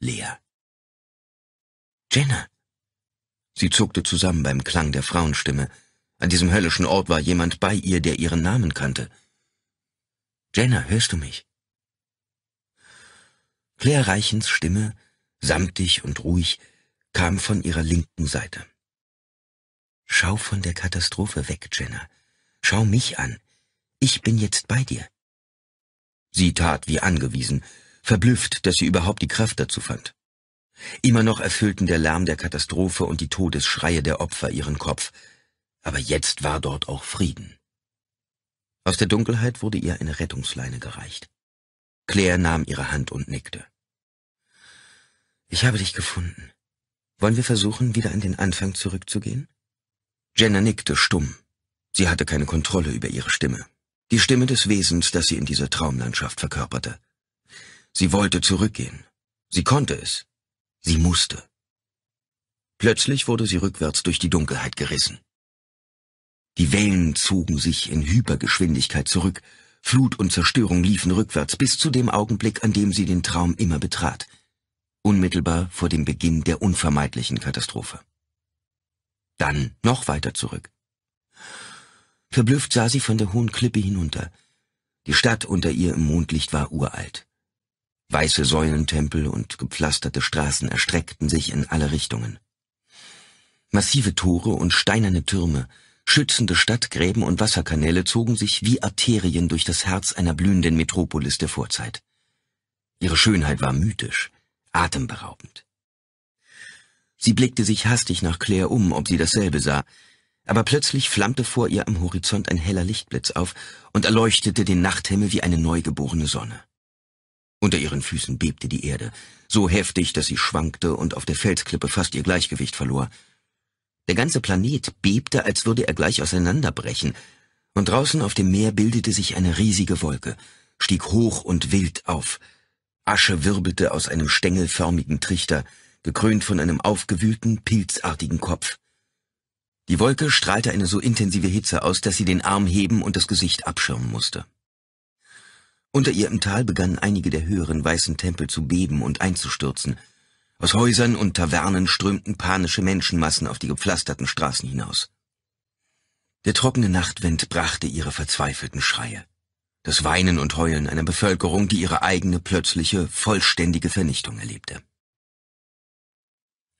Leer. Jenna! Sie zuckte zusammen beim Klang der Frauenstimme. An diesem höllischen Ort war jemand bei ihr, der ihren Namen kannte. Jenna, hörst du mich? Claire Reichens Stimme samtig und ruhig, kam von ihrer linken Seite. Schau von der Katastrophe weg, Jenna. Schau mich an. Ich bin jetzt bei dir. Sie tat wie angewiesen, verblüfft, dass sie überhaupt die Kraft dazu fand. Immer noch erfüllten der Lärm der Katastrophe und die Todesschreie der Opfer ihren Kopf, aber jetzt war dort auch Frieden. Aus der Dunkelheit wurde ihr eine Rettungsleine gereicht. Claire nahm ihre Hand und nickte. Ich habe dich gefunden. Wollen wir versuchen, wieder an den Anfang zurückzugehen? Jenna nickte stumm. Sie hatte keine Kontrolle über ihre Stimme. Die Stimme des Wesens, das sie in dieser Traumlandschaft verkörperte. Sie wollte zurückgehen. Sie konnte es. Sie musste. Plötzlich wurde sie rückwärts durch die Dunkelheit gerissen. Die Wellen zogen sich in Hypergeschwindigkeit zurück, Flut und Zerstörung liefen rückwärts bis zu dem Augenblick, an dem sie den Traum immer betrat – unmittelbar vor dem Beginn der unvermeidlichen Katastrophe. Dann noch weiter zurück. Verblüfft sah sie von der hohen Klippe hinunter. Die Stadt unter ihr im Mondlicht war uralt. Weiße Säulentempel und gepflasterte Straßen erstreckten sich in alle Richtungen. Massive Tore und steinerne Türme, schützende Stadtgräben und Wasserkanäle zogen sich wie Arterien durch das Herz einer blühenden Metropolis der Vorzeit. Ihre Schönheit war mythisch, atemberaubend. Sie blickte sich hastig nach Claire um, ob sie dasselbe sah, aber plötzlich flammte vor ihr am Horizont ein heller Lichtblitz auf und erleuchtete den Nachthimmel wie eine neugeborene Sonne. Unter ihren Füßen bebte die Erde, so heftig, dass sie schwankte und auf der Felsklippe fast ihr Gleichgewicht verlor. Der ganze Planet bebte, als würde er gleich auseinanderbrechen, und draußen auf dem Meer bildete sich eine riesige Wolke, stieg hoch und wild auf, Asche wirbelte aus einem stängelförmigen Trichter, gekrönt von einem aufgewühlten, pilzartigen Kopf. Die Wolke strahlte eine so intensive Hitze aus, dass sie den Arm heben und das Gesicht abschirmen musste. Unter ihr im Tal begannen einige der höheren weißen Tempel zu beben und einzustürzen. Aus Häusern und Tavernen strömten panische Menschenmassen auf die gepflasterten Straßen hinaus. Der trockene Nachtwind brachte ihre verzweifelten Schreie das Weinen und Heulen einer Bevölkerung, die ihre eigene plötzliche, vollständige Vernichtung erlebte.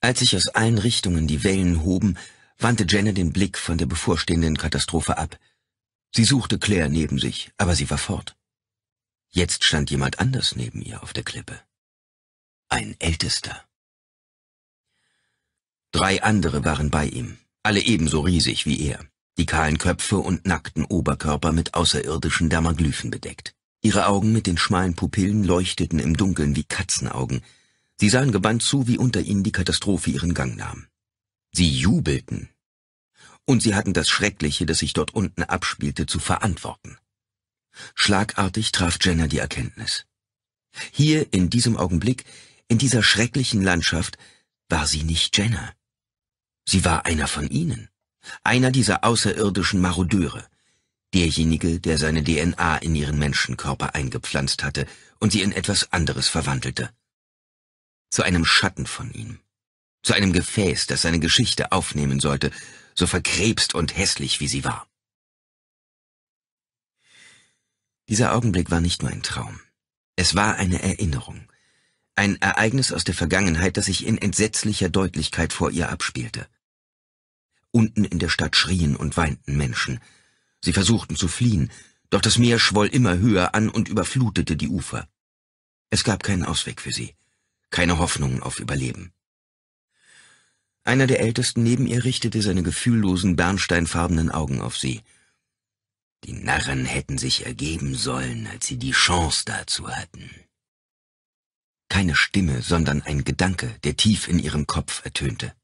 Als sich aus allen Richtungen die Wellen hoben, wandte Jenna den Blick von der bevorstehenden Katastrophe ab. Sie suchte Claire neben sich, aber sie war fort. Jetzt stand jemand anders neben ihr auf der Klippe. Ein Ältester. Drei andere waren bei ihm, alle ebenso riesig wie er die kahlen Köpfe und nackten Oberkörper mit außerirdischen Dermaglyphen bedeckt. Ihre Augen mit den schmalen Pupillen leuchteten im Dunkeln wie Katzenaugen. Sie sahen gebannt zu, wie unter ihnen die Katastrophe ihren Gang nahm. Sie jubelten. Und sie hatten das Schreckliche, das sich dort unten abspielte, zu verantworten. Schlagartig traf Jenner die Erkenntnis. Hier, in diesem Augenblick, in dieser schrecklichen Landschaft, war sie nicht Jenner. Sie war einer von ihnen einer dieser außerirdischen Marodeure, derjenige, der seine DNA in ihren Menschenkörper eingepflanzt hatte und sie in etwas anderes verwandelte. Zu einem Schatten von ihm, zu einem Gefäß, das seine Geschichte aufnehmen sollte, so verkrebst und hässlich wie sie war. Dieser Augenblick war nicht nur ein Traum. Es war eine Erinnerung. Ein Ereignis aus der Vergangenheit, das sich in entsetzlicher Deutlichkeit vor ihr abspielte. Unten in der Stadt schrien und weinten Menschen. Sie versuchten zu fliehen, doch das Meer schwoll immer höher an und überflutete die Ufer. Es gab keinen Ausweg für sie, keine Hoffnungen auf Überleben. Einer der Ältesten neben ihr richtete seine gefühllosen, bernsteinfarbenen Augen auf sie. Die Narren hätten sich ergeben sollen, als sie die Chance dazu hatten. Keine Stimme, sondern ein Gedanke, der tief in ihrem Kopf ertönte.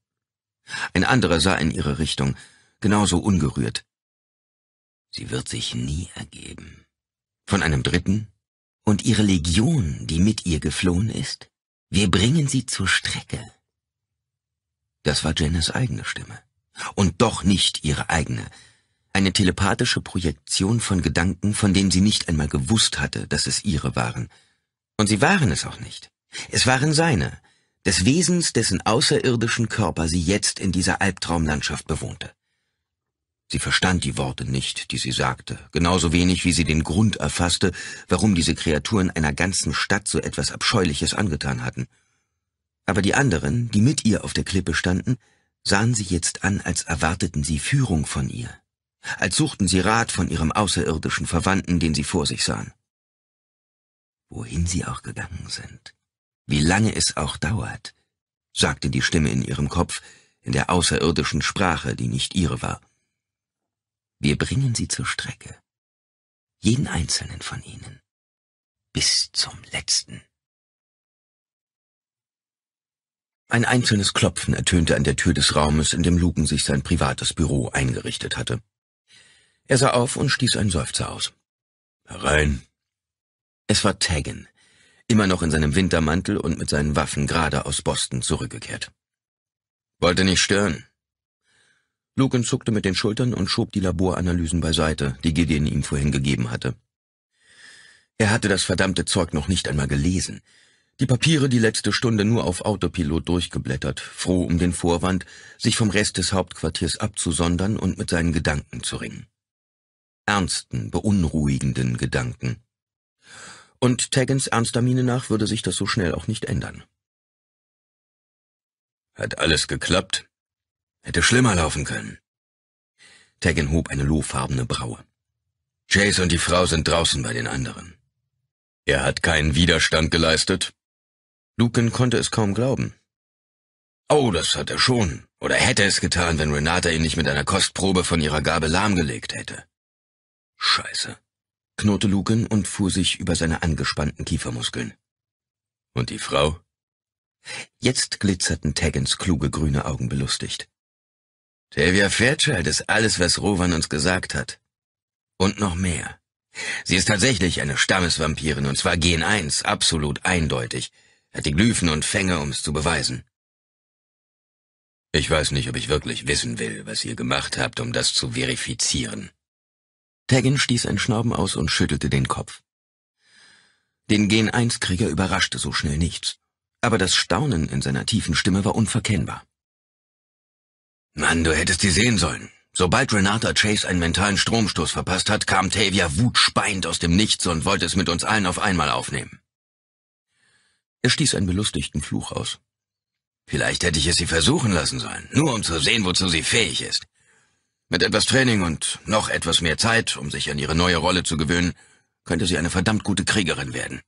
Ein anderer sah in ihre Richtung, genauso ungerührt. Sie wird sich nie ergeben. Von einem Dritten? Und ihre Legion, die mit ihr geflohen ist? Wir bringen sie zur Strecke. Das war Jennes eigene Stimme. Und doch nicht ihre eigene. Eine telepathische Projektion von Gedanken, von denen sie nicht einmal gewusst hatte, dass es ihre waren. Und sie waren es auch nicht. Es waren seine, des Wesens, dessen außerirdischen Körper sie jetzt in dieser Albtraumlandschaft bewohnte. Sie verstand die Worte nicht, die sie sagte, genauso wenig wie sie den Grund erfasste, warum diese Kreaturen einer ganzen Stadt so etwas Abscheuliches angetan hatten. Aber die anderen, die mit ihr auf der Klippe standen, sahen sie jetzt an, als erwarteten sie Führung von ihr, als suchten sie Rat von ihrem außerirdischen Verwandten, den sie vor sich sahen. Wohin sie auch gegangen sind, wie lange es auch dauert, sagte die Stimme in ihrem Kopf, in der außerirdischen Sprache, die nicht ihre war. Wir bringen sie zur Strecke, jeden einzelnen von ihnen, bis zum letzten. Ein einzelnes Klopfen ertönte an der Tür des Raumes, in dem Luken sich sein privates Büro eingerichtet hatte. Er sah auf und stieß einen Seufzer aus. Herein. Es war Taggen, immer noch in seinem Wintermantel und mit seinen Waffen gerade aus Boston zurückgekehrt. Wollte nicht stören. Logan zuckte mit den Schultern und schob die Laboranalysen beiseite, die Gideon ihm vorhin gegeben hatte. Er hatte das verdammte Zeug noch nicht einmal gelesen. Die Papiere die letzte Stunde nur auf Autopilot durchgeblättert, froh um den Vorwand, sich vom Rest des Hauptquartiers abzusondern und mit seinen Gedanken zu ringen. Ernsten, beunruhigenden Gedanken und Taggins ernster Miene nach würde sich das so schnell auch nicht ändern. Hat alles geklappt? Hätte schlimmer laufen können. Taggin hob eine lohfarbene Braue. Chase und die Frau sind draußen bei den anderen. Er hat keinen Widerstand geleistet? Lucan konnte es kaum glauben. Oh, das hat er schon. Oder hätte es getan, wenn Renata ihn nicht mit einer Kostprobe von ihrer Gabe lahmgelegt hätte. Scheiße knurrte Luken und fuhr sich über seine angespannten Kiefermuskeln. Und die Frau? Jetzt glitzerten Taggins kluge grüne Augen belustigt. Tavia Fairchild ist alles, was Rowan uns gesagt hat. Und noch mehr. Sie ist tatsächlich eine Stammesvampirin, und zwar Gen 1, absolut eindeutig. Hat die Glyphen und Fänge, um's zu beweisen. Ich weiß nicht, ob ich wirklich wissen will, was ihr gemacht habt, um das zu verifizieren. Taggin stieß ein Schnauben aus und schüttelte den Kopf. Den Gen-1-Krieger überraschte so schnell nichts, aber das Staunen in seiner tiefen Stimme war unverkennbar. Mann, du hättest sie sehen sollen. Sobald Renata Chase einen mentalen Stromstoß verpasst hat, kam Tavia wutspeiend aus dem Nichts und wollte es mit uns allen auf einmal aufnehmen. Er stieß einen belustigten Fluch aus. Vielleicht hätte ich es sie versuchen lassen sollen, nur um zu sehen, wozu sie fähig ist. Mit etwas Training und noch etwas mehr Zeit, um sich an ihre neue Rolle zu gewöhnen, könnte sie eine verdammt gute Kriegerin werden.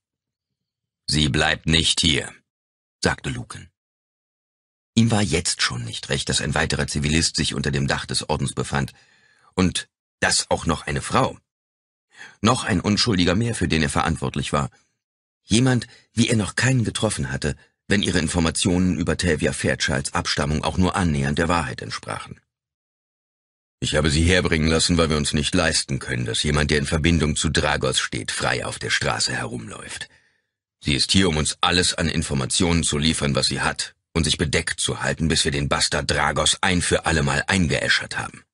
Sie bleibt nicht hier, sagte Luken. Ihm war jetzt schon nicht recht, dass ein weiterer Zivilist sich unter dem Dach des Ordens befand, und das auch noch eine Frau. Noch ein Unschuldiger mehr, für den er verantwortlich war. Jemand, wie er noch keinen getroffen hatte, wenn ihre Informationen über Tavia Fairchilds Abstammung auch nur annähernd der Wahrheit entsprachen. Ich habe sie herbringen lassen, weil wir uns nicht leisten können, dass jemand, der in Verbindung zu Dragos steht, frei auf der Straße herumläuft. Sie ist hier, um uns alles an Informationen zu liefern, was sie hat, und sich bedeckt zu halten, bis wir den Bastard Dragos ein für allemal eingeäschert haben.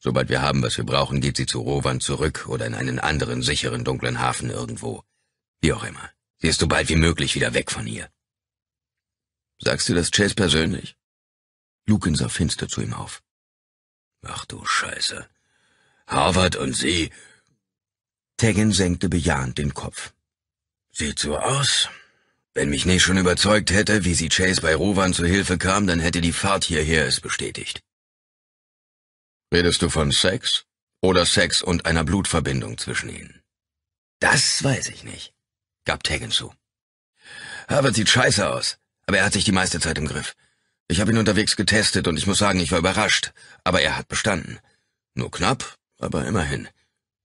Sobald wir haben, was wir brauchen, geht sie zu Rowan zurück oder in einen anderen sicheren dunklen Hafen irgendwo. Wie auch immer. Sie ist so bald wie möglich wieder weg von hier. Sagst du das Chase persönlich? Lucan sah finster zu ihm auf. Ach du Scheiße. Harvard und Sie. Tegan senkte bejahend den Kopf. Sieht so aus. Wenn mich nicht schon überzeugt hätte, wie sie Chase bei Rowan zu Hilfe kam, dann hätte die Fahrt hierher es bestätigt. Redest du von Sex? Oder Sex und einer Blutverbindung zwischen ihnen? Das weiß ich nicht, gab Tegan zu. Harvard sieht scheiße aus, aber er hat sich die meiste Zeit im Griff. Ich habe ihn unterwegs getestet und ich muss sagen, ich war überrascht, aber er hat bestanden. Nur knapp, aber immerhin.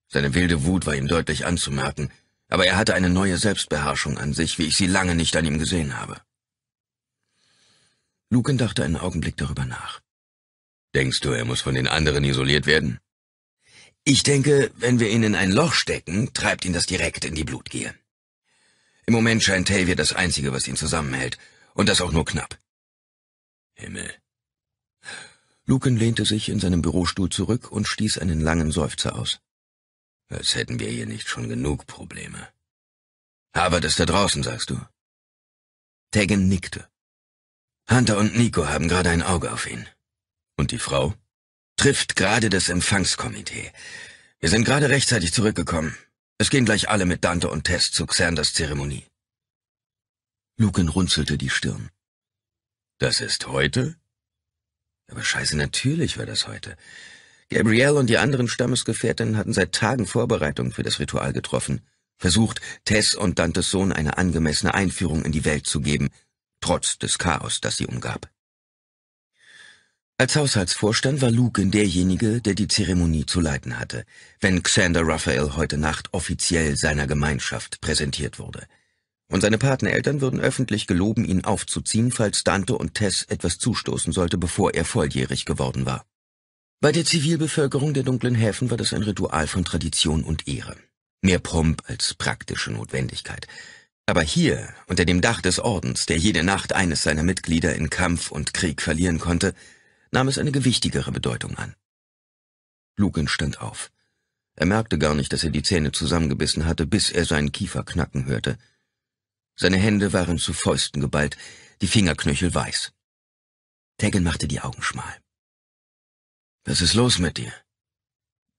Seine wilde Wut war ihm deutlich anzumerken, aber er hatte eine neue Selbstbeherrschung an sich, wie ich sie lange nicht an ihm gesehen habe. Lucan dachte einen Augenblick darüber nach. Denkst du, er muss von den anderen isoliert werden? Ich denke, wenn wir ihn in ein Loch stecken, treibt ihn das direkt in die Blutgier. Im Moment scheint Tavia das Einzige, was ihn zusammenhält, und das auch nur knapp. Himmel. Luken lehnte sich in seinem Bürostuhl zurück und stieß einen langen Seufzer aus. Als hätten wir hier nicht schon genug Probleme. Aber das da draußen, sagst du? Tegan nickte. Hunter und Nico haben gerade ein Auge auf ihn. Und die Frau? Trifft gerade das Empfangskomitee. Wir sind gerade rechtzeitig zurückgekommen. Es gehen gleich alle mit Dante und Tess zu Xanders Zeremonie. Lucan runzelte die Stirn. Das ist heute? Aber scheiße, natürlich war das heute. Gabrielle und die anderen Stammesgefährtinnen hatten seit Tagen Vorbereitungen für das Ritual getroffen, versucht, Tess und Dantes Sohn eine angemessene Einführung in die Welt zu geben, trotz des Chaos, das sie umgab. Als Haushaltsvorstand war Lucan derjenige, der die Zeremonie zu leiten hatte, wenn Xander Raphael heute Nacht offiziell seiner Gemeinschaft präsentiert wurde und seine Pateneltern würden öffentlich geloben, ihn aufzuziehen, falls Dante und Tess etwas zustoßen sollte, bevor er volljährig geworden war. Bei der Zivilbevölkerung der dunklen Häfen war das ein Ritual von Tradition und Ehre. Mehr Pomp als praktische Notwendigkeit. Aber hier, unter dem Dach des Ordens, der jede Nacht eines seiner Mitglieder in Kampf und Krieg verlieren konnte, nahm es eine gewichtigere Bedeutung an. Lugin stand auf. Er merkte gar nicht, dass er die Zähne zusammengebissen hatte, bis er seinen Kiefer knacken hörte. Seine Hände waren zu Fäusten geballt, die Fingerknöchel weiß. Taggen machte die Augen schmal. Was ist los mit dir?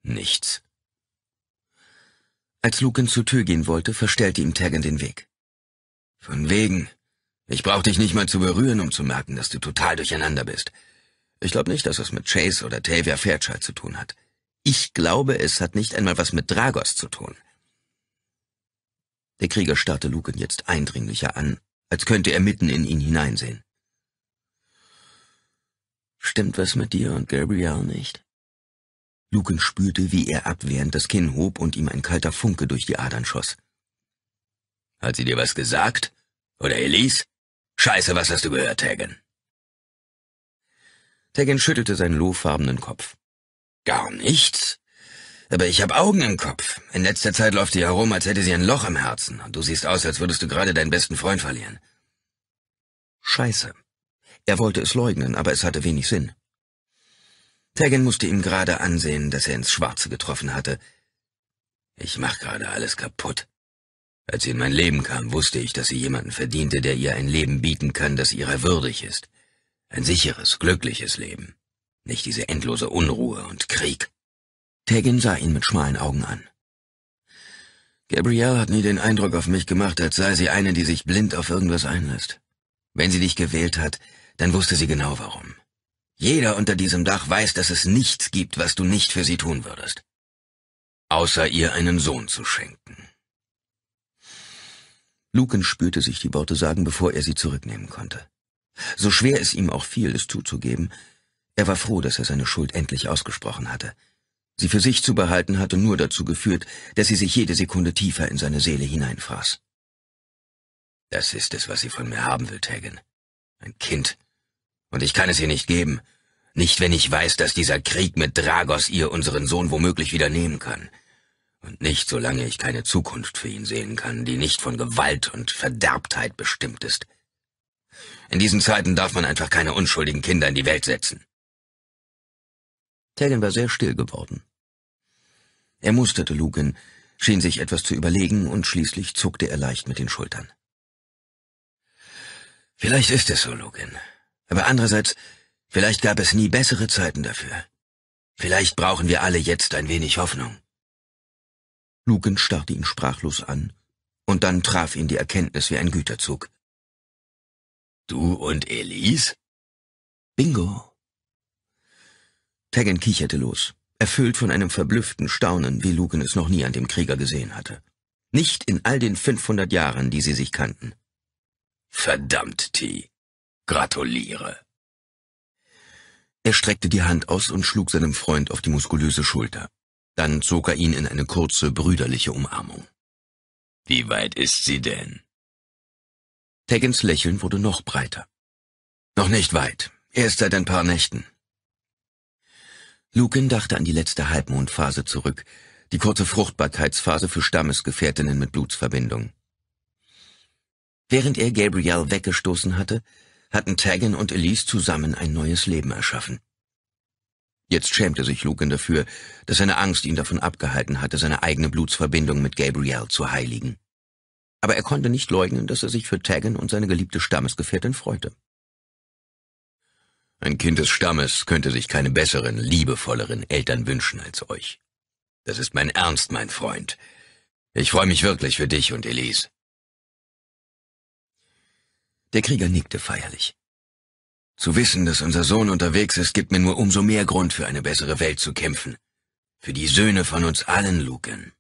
Nichts. Als Lucan zur Tür gehen wollte, verstellte ihm Taggen den Weg. Von wegen. Ich brauch dich nicht mal zu berühren, um zu merken, dass du total durcheinander bist. Ich glaube nicht, dass es mit Chase oder Tavia Fairchild zu tun hat. Ich glaube, es hat nicht einmal was mit Dragos zu tun. Der Krieger starrte Luken jetzt eindringlicher an, als könnte er mitten in ihn hineinsehen. Stimmt was mit dir und Gabrielle nicht? Luken spürte, wie er abwehrend das Kinn hob und ihm ein kalter Funke durch die Adern schoss. Hat sie dir was gesagt? Oder Elise? Scheiße, was hast du gehört, Hagen? Hagen schüttelte seinen lohfarbenen Kopf. Gar nichts? Aber ich habe Augen im Kopf. In letzter Zeit läuft sie herum, als hätte sie ein Loch im Herzen. Und du siehst aus, als würdest du gerade deinen besten Freund verlieren. Scheiße. Er wollte es leugnen, aber es hatte wenig Sinn. Tegan musste ihm gerade ansehen, dass er ins Schwarze getroffen hatte. Ich mach gerade alles kaputt. Als sie in mein Leben kam, wusste ich, dass sie jemanden verdiente, der ihr ein Leben bieten kann, das ihrer würdig ist. Ein sicheres, glückliches Leben. Nicht diese endlose Unruhe und Krieg. Tagin sah ihn mit schmalen Augen an. Gabrielle hat nie den Eindruck auf mich gemacht, als sei sie eine, die sich blind auf irgendwas einlässt. Wenn sie dich gewählt hat, dann wusste sie genau warum. Jeder unter diesem Dach weiß, dass es nichts gibt, was du nicht für sie tun würdest. Außer ihr einen Sohn zu schenken. Lucan spürte sich die Worte sagen, bevor er sie zurücknehmen konnte. So schwer es ihm auch fiel, es zuzugeben, er war froh, dass er seine Schuld endlich ausgesprochen hatte sie für sich zu behalten hatte nur dazu geführt, dass sie sich jede Sekunde tiefer in seine Seele hineinfraß. Das ist es, was sie von mir haben will, Tegan. Ein Kind. Und ich kann es ihr nicht geben. Nicht, wenn ich weiß, dass dieser Krieg mit Dragos ihr unseren Sohn womöglich wieder nehmen kann. Und nicht, solange ich keine Zukunft für ihn sehen kann, die nicht von Gewalt und Verderbtheit bestimmt ist. In diesen Zeiten darf man einfach keine unschuldigen Kinder in die Welt setzen. Tegan war sehr still geworden. Er musterte Lugin, schien sich etwas zu überlegen und schließlich zuckte er leicht mit den Schultern. Vielleicht ist es so, Lugin. Aber andererseits, vielleicht gab es nie bessere Zeiten dafür. Vielleicht brauchen wir alle jetzt ein wenig Hoffnung. Lugin starrte ihn sprachlos an, und dann traf ihn die Erkenntnis wie ein Güterzug. Du und Elise? Bingo. Tegan kicherte los erfüllt von einem verblüfften Staunen, wie Luken es noch nie an dem Krieger gesehen hatte. Nicht in all den 500 Jahren, die sie sich kannten. Verdammt, T. Gratuliere. Er streckte die Hand aus und schlug seinem Freund auf die muskulöse Schulter. Dann zog er ihn in eine kurze, brüderliche Umarmung. Wie weit ist sie denn? Taggins Lächeln wurde noch breiter. Noch nicht weit. Erst seit ein paar Nächten. Lucan dachte an die letzte Halbmondphase zurück, die kurze Fruchtbarkeitsphase für Stammesgefährtinnen mit Blutsverbindung. Während er Gabrielle weggestoßen hatte, hatten Taggin und Elise zusammen ein neues Leben erschaffen. Jetzt schämte sich Lucan dafür, dass seine Angst ihn davon abgehalten hatte, seine eigene Blutsverbindung mit Gabrielle zu heiligen. Aber er konnte nicht leugnen, dass er sich für Taggin und seine geliebte Stammesgefährtin freute. Ein Kind des Stammes könnte sich keine besseren, liebevolleren Eltern wünschen als euch. Das ist mein Ernst, mein Freund. Ich freue mich wirklich für dich und Elise. Der Krieger nickte feierlich. Zu wissen, dass unser Sohn unterwegs ist, gibt mir nur umso mehr Grund für eine bessere Welt zu kämpfen. Für die Söhne von uns allen, Lucan.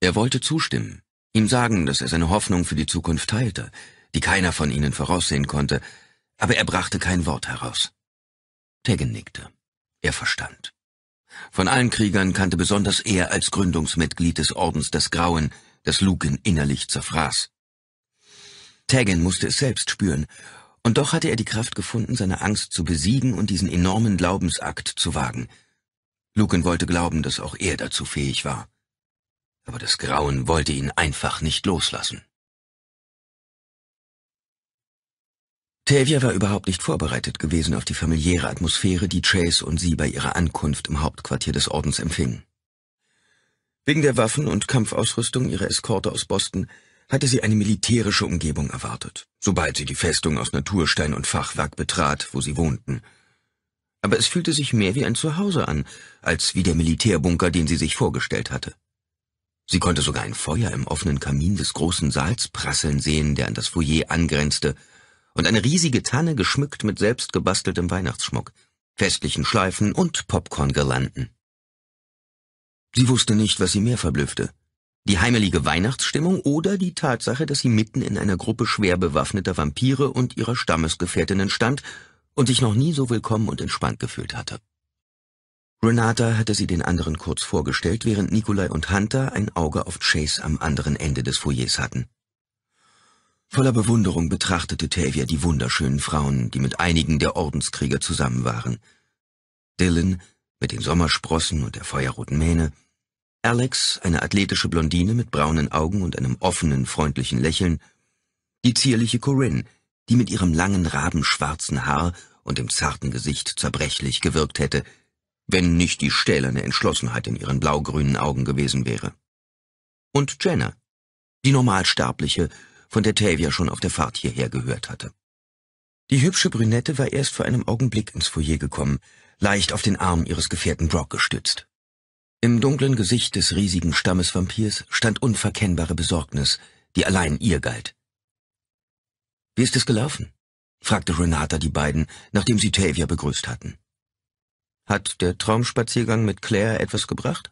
Er wollte zustimmen, ihm sagen, dass er seine Hoffnung für die Zukunft teilte, die keiner von ihnen voraussehen konnte, aber er brachte kein Wort heraus. Teggen nickte. Er verstand. Von allen Kriegern kannte besonders er als Gründungsmitglied des Ordens das Grauen, das Luken innerlich zerfraß. Teggen musste es selbst spüren, und doch hatte er die Kraft gefunden, seine Angst zu besiegen und diesen enormen Glaubensakt zu wagen. Luken wollte glauben, dass auch er dazu fähig war. Aber das Grauen wollte ihn einfach nicht loslassen. Tavia war überhaupt nicht vorbereitet gewesen auf die familiäre Atmosphäre, die Chase und sie bei ihrer Ankunft im Hauptquartier des Ordens empfingen. Wegen der Waffen und Kampfausrüstung ihrer Eskorte aus Boston hatte sie eine militärische Umgebung erwartet, sobald sie die Festung aus Naturstein und Fachwerk betrat, wo sie wohnten. Aber es fühlte sich mehr wie ein Zuhause an, als wie der Militärbunker, den sie sich vorgestellt hatte. Sie konnte sogar ein Feuer im offenen Kamin des großen Saals prasseln sehen, der an das Foyer angrenzte und eine riesige Tanne geschmückt mit selbstgebasteltem Weihnachtsschmuck, festlichen Schleifen und Popcorn-Girlanden. Sie wusste nicht, was sie mehr verblüffte. Die heimelige Weihnachtsstimmung oder die Tatsache, dass sie mitten in einer Gruppe schwer bewaffneter Vampire und ihrer Stammesgefährtinnen stand und sich noch nie so willkommen und entspannt gefühlt hatte. Renata hatte sie den anderen kurz vorgestellt, während Nikolai und Hunter ein Auge auf Chase am anderen Ende des Foyers hatten. Voller Bewunderung betrachtete Tavia die wunderschönen Frauen, die mit einigen der Ordenskrieger zusammen waren. Dylan mit den Sommersprossen und der feuerroten Mähne, Alex, eine athletische Blondine mit braunen Augen und einem offenen, freundlichen Lächeln, die zierliche Corinne, die mit ihrem langen, rabenschwarzen Haar und dem zarten Gesicht zerbrechlich gewirkt hätte, wenn nicht die stählerne Entschlossenheit in ihren blaugrünen Augen gewesen wäre. Und Jenna, die Normalsterbliche, von der Tavia schon auf der Fahrt hierher gehört hatte. Die hübsche Brünette war erst vor einem Augenblick ins Foyer gekommen, leicht auf den Arm ihres Gefährten Brock gestützt. Im dunklen Gesicht des riesigen Stammesvampirs stand unverkennbare Besorgnis, die allein ihr galt. Wie ist es gelaufen? fragte Renata die beiden, nachdem sie Tavia begrüßt hatten. Hat der Traumspaziergang mit Claire etwas gebracht?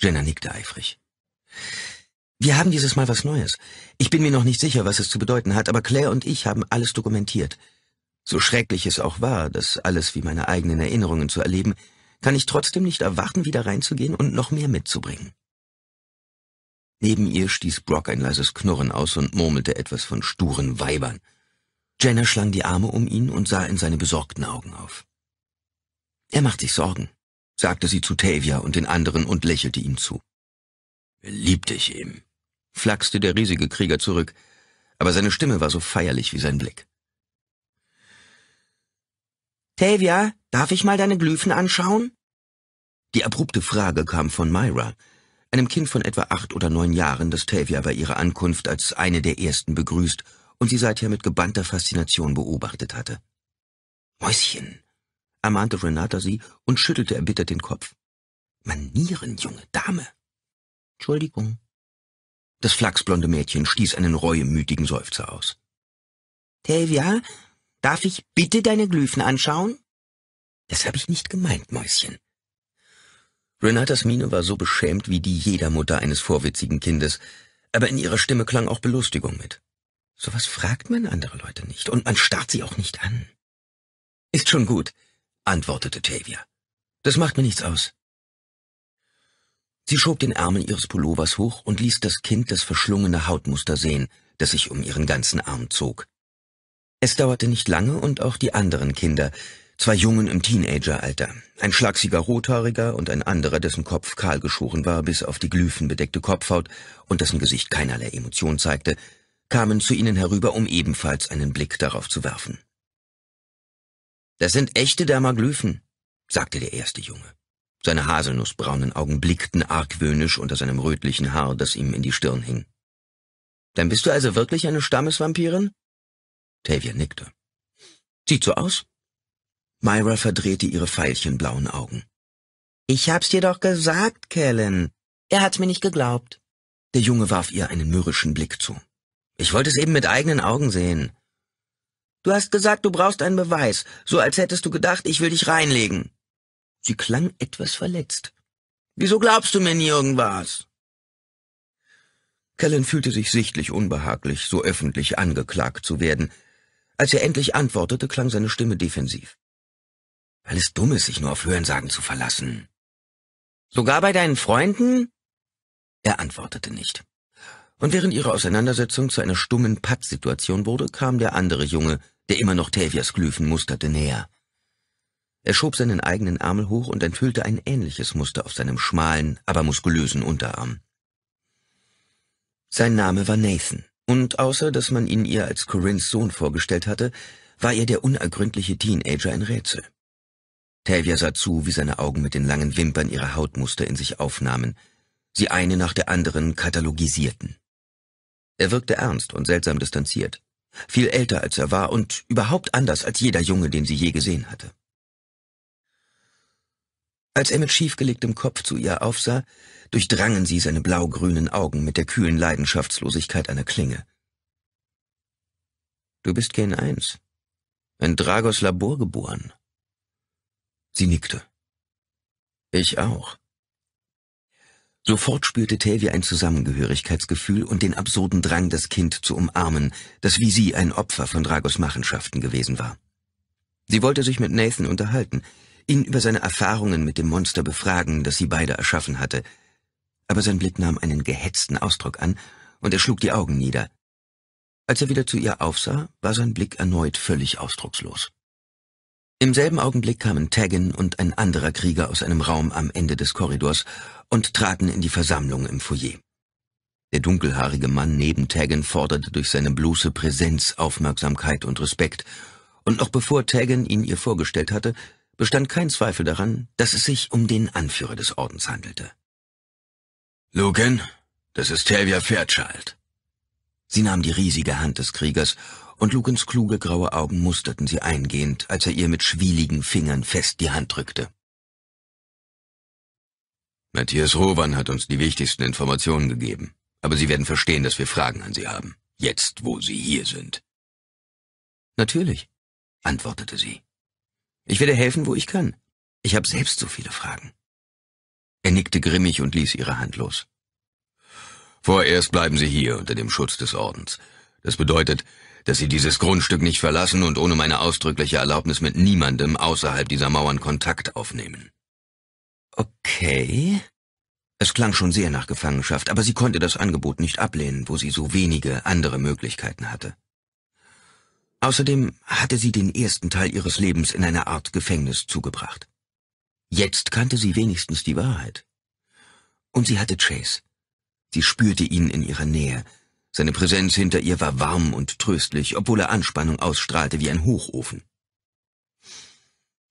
Jenna nickte eifrig. Wir haben dieses Mal was Neues. Ich bin mir noch nicht sicher, was es zu bedeuten hat, aber Claire und ich haben alles dokumentiert. So schrecklich es auch war, das alles wie meine eigenen Erinnerungen zu erleben, kann ich trotzdem nicht erwarten, wieder reinzugehen und noch mehr mitzubringen. Neben ihr stieß Brock ein leises Knurren aus und murmelte etwas von sturen Weibern. Jenna schlang die Arme um ihn und sah in seine besorgten Augen auf. Er macht sich Sorgen, sagte sie zu Tavia und den anderen und lächelte ihm zu. Lieb dich ihm flachste der riesige Krieger zurück, aber seine Stimme war so feierlich wie sein Blick. Tavia, darf ich mal deine Glyphen anschauen? Die abrupte Frage kam von Myra, einem Kind von etwa acht oder neun Jahren, das Tavia bei ihrer Ankunft als eine der ersten begrüßt und sie seither mit gebannter Faszination beobachtet hatte. Mäuschen, ermahnte Renata sie und schüttelte erbittert den Kopf. Manieren, junge Dame. Entschuldigung, das flachsblonde Mädchen stieß einen reuemütigen Seufzer aus. Tavia, darf ich bitte deine Glyphen anschauen? Das habe ich nicht gemeint, Mäuschen. Renatas Miene war so beschämt wie die jeder Mutter eines vorwitzigen Kindes, aber in ihrer Stimme klang auch Belustigung mit. Sowas fragt man andere Leute nicht, und man starrt sie auch nicht an. Ist schon gut, antwortete Tavia. Das macht mir nichts aus. Sie schob den Ärmel ihres Pullovers hoch und ließ das Kind das verschlungene Hautmuster sehen, das sich um ihren ganzen Arm zog. Es dauerte nicht lange und auch die anderen Kinder, zwei Jungen im Teenageralter, ein schlagsiger Rothaariger und ein anderer, dessen Kopf kahl geschoren war bis auf die glyphenbedeckte Kopfhaut und dessen Gesicht keinerlei Emotion zeigte, kamen zu ihnen herüber, um ebenfalls einen Blick darauf zu werfen. Das sind echte Dermaglyphen, sagte der erste Junge. Seine haselnussbraunen Augen blickten argwöhnisch unter seinem rötlichen Haar, das ihm in die Stirn hing. Dann bist du also wirklich eine Stammesvampirin? Tavia nickte. Sieht so aus. Myra verdrehte ihre veilchenblauen Augen. Ich hab's dir doch gesagt, Kellen. Er hat's mir nicht geglaubt. Der Junge warf ihr einen mürrischen Blick zu. Ich wollte es eben mit eigenen Augen sehen. Du hast gesagt, du brauchst einen Beweis, so als hättest du gedacht, ich will dich reinlegen. Sie klang etwas verletzt. Wieso glaubst du mir nie irgendwas? Kellen fühlte sich sichtlich unbehaglich, so öffentlich angeklagt zu werden. Als er endlich antwortete, klang seine Stimme defensiv. Weil es dumm ist, sich nur auf Hörensagen zu verlassen. Sogar bei deinen Freunden? Er antwortete nicht. Und während ihre Auseinandersetzung zu einer stummen Pattsituation wurde, kam der andere Junge, der immer noch Tavias Glyphen musterte, näher. Er schob seinen eigenen Ärmel hoch und enthüllte ein ähnliches Muster auf seinem schmalen, aber muskulösen Unterarm. Sein Name war Nathan, und außer dass man ihn ihr als Corinnes Sohn vorgestellt hatte, war ihr der unergründliche Teenager ein Rätsel. Tavia sah zu, wie seine Augen mit den langen Wimpern ihre Hautmuster in sich aufnahmen, sie eine nach der anderen katalogisierten. Er wirkte ernst und seltsam distanziert, viel älter als er war und überhaupt anders als jeder Junge, den sie je gesehen hatte. Als er mit schiefgelegtem Kopf zu ihr aufsah, durchdrangen sie seine blaugrünen Augen mit der kühlen Leidenschaftslosigkeit einer Klinge. Du bist Gen 1, in Dragos Labor geboren. Sie nickte. Ich auch. Sofort spürte Tavia ein Zusammengehörigkeitsgefühl und den absurden Drang, das Kind zu umarmen, das wie sie ein Opfer von Dragos Machenschaften gewesen war. Sie wollte sich mit Nathan unterhalten, ihn über seine Erfahrungen mit dem Monster befragen, das sie beide erschaffen hatte. Aber sein Blick nahm einen gehetzten Ausdruck an, und er schlug die Augen nieder. Als er wieder zu ihr aufsah, war sein Blick erneut völlig ausdruckslos. Im selben Augenblick kamen Taggin und ein anderer Krieger aus einem Raum am Ende des Korridors und traten in die Versammlung im Foyer. Der dunkelhaarige Mann neben Taggin forderte durch seine bloße Präsenz Aufmerksamkeit und Respekt, und noch bevor Taggin ihn ihr vorgestellt hatte, bestand kein Zweifel daran, dass es sich um den Anführer des Ordens handelte. Lucan, das ist Helvia Fairchild. Sie nahm die riesige Hand des Kriegers, und Lucans kluge graue Augen musterten sie eingehend, als er ihr mit schwieligen Fingern fest die Hand drückte. Matthias Rowan hat uns die wichtigsten Informationen gegeben, aber Sie werden verstehen, dass wir Fragen an Sie haben, jetzt wo Sie hier sind. Natürlich, antwortete sie. Ich werde helfen, wo ich kann. Ich habe selbst so viele Fragen. Er nickte grimmig und ließ ihre Hand los. Vorerst bleiben Sie hier unter dem Schutz des Ordens. Das bedeutet, dass Sie dieses Grundstück nicht verlassen und ohne meine ausdrückliche Erlaubnis mit niemandem außerhalb dieser Mauern Kontakt aufnehmen. Okay. Es klang schon sehr nach Gefangenschaft, aber sie konnte das Angebot nicht ablehnen, wo sie so wenige andere Möglichkeiten hatte. Außerdem hatte sie den ersten Teil ihres Lebens in einer Art Gefängnis zugebracht. Jetzt kannte sie wenigstens die Wahrheit. Und sie hatte Chase. Sie spürte ihn in ihrer Nähe. Seine Präsenz hinter ihr war warm und tröstlich, obwohl er Anspannung ausstrahlte wie ein Hochofen.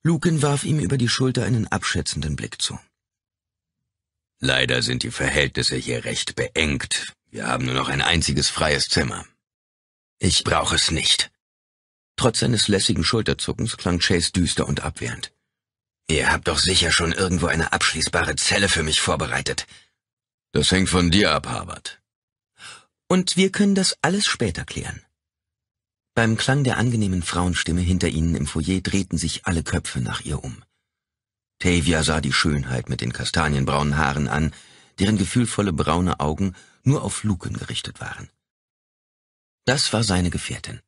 Lukin warf ihm über die Schulter einen abschätzenden Blick zu. Leider sind die Verhältnisse hier recht beengt. Wir haben nur noch ein einziges freies Zimmer. Ich brauche es nicht. Trotz seines lässigen Schulterzuckens klang Chase düster und abwehrend. Ihr habt doch sicher schon irgendwo eine abschließbare Zelle für mich vorbereitet. Das hängt von dir ab, Harvard. Und wir können das alles später klären. Beim Klang der angenehmen Frauenstimme hinter ihnen im Foyer drehten sich alle Köpfe nach ihr um. Tavia sah die Schönheit mit den kastanienbraunen Haaren an, deren gefühlvolle braune Augen nur auf Luken gerichtet waren. Das war seine Gefährtin.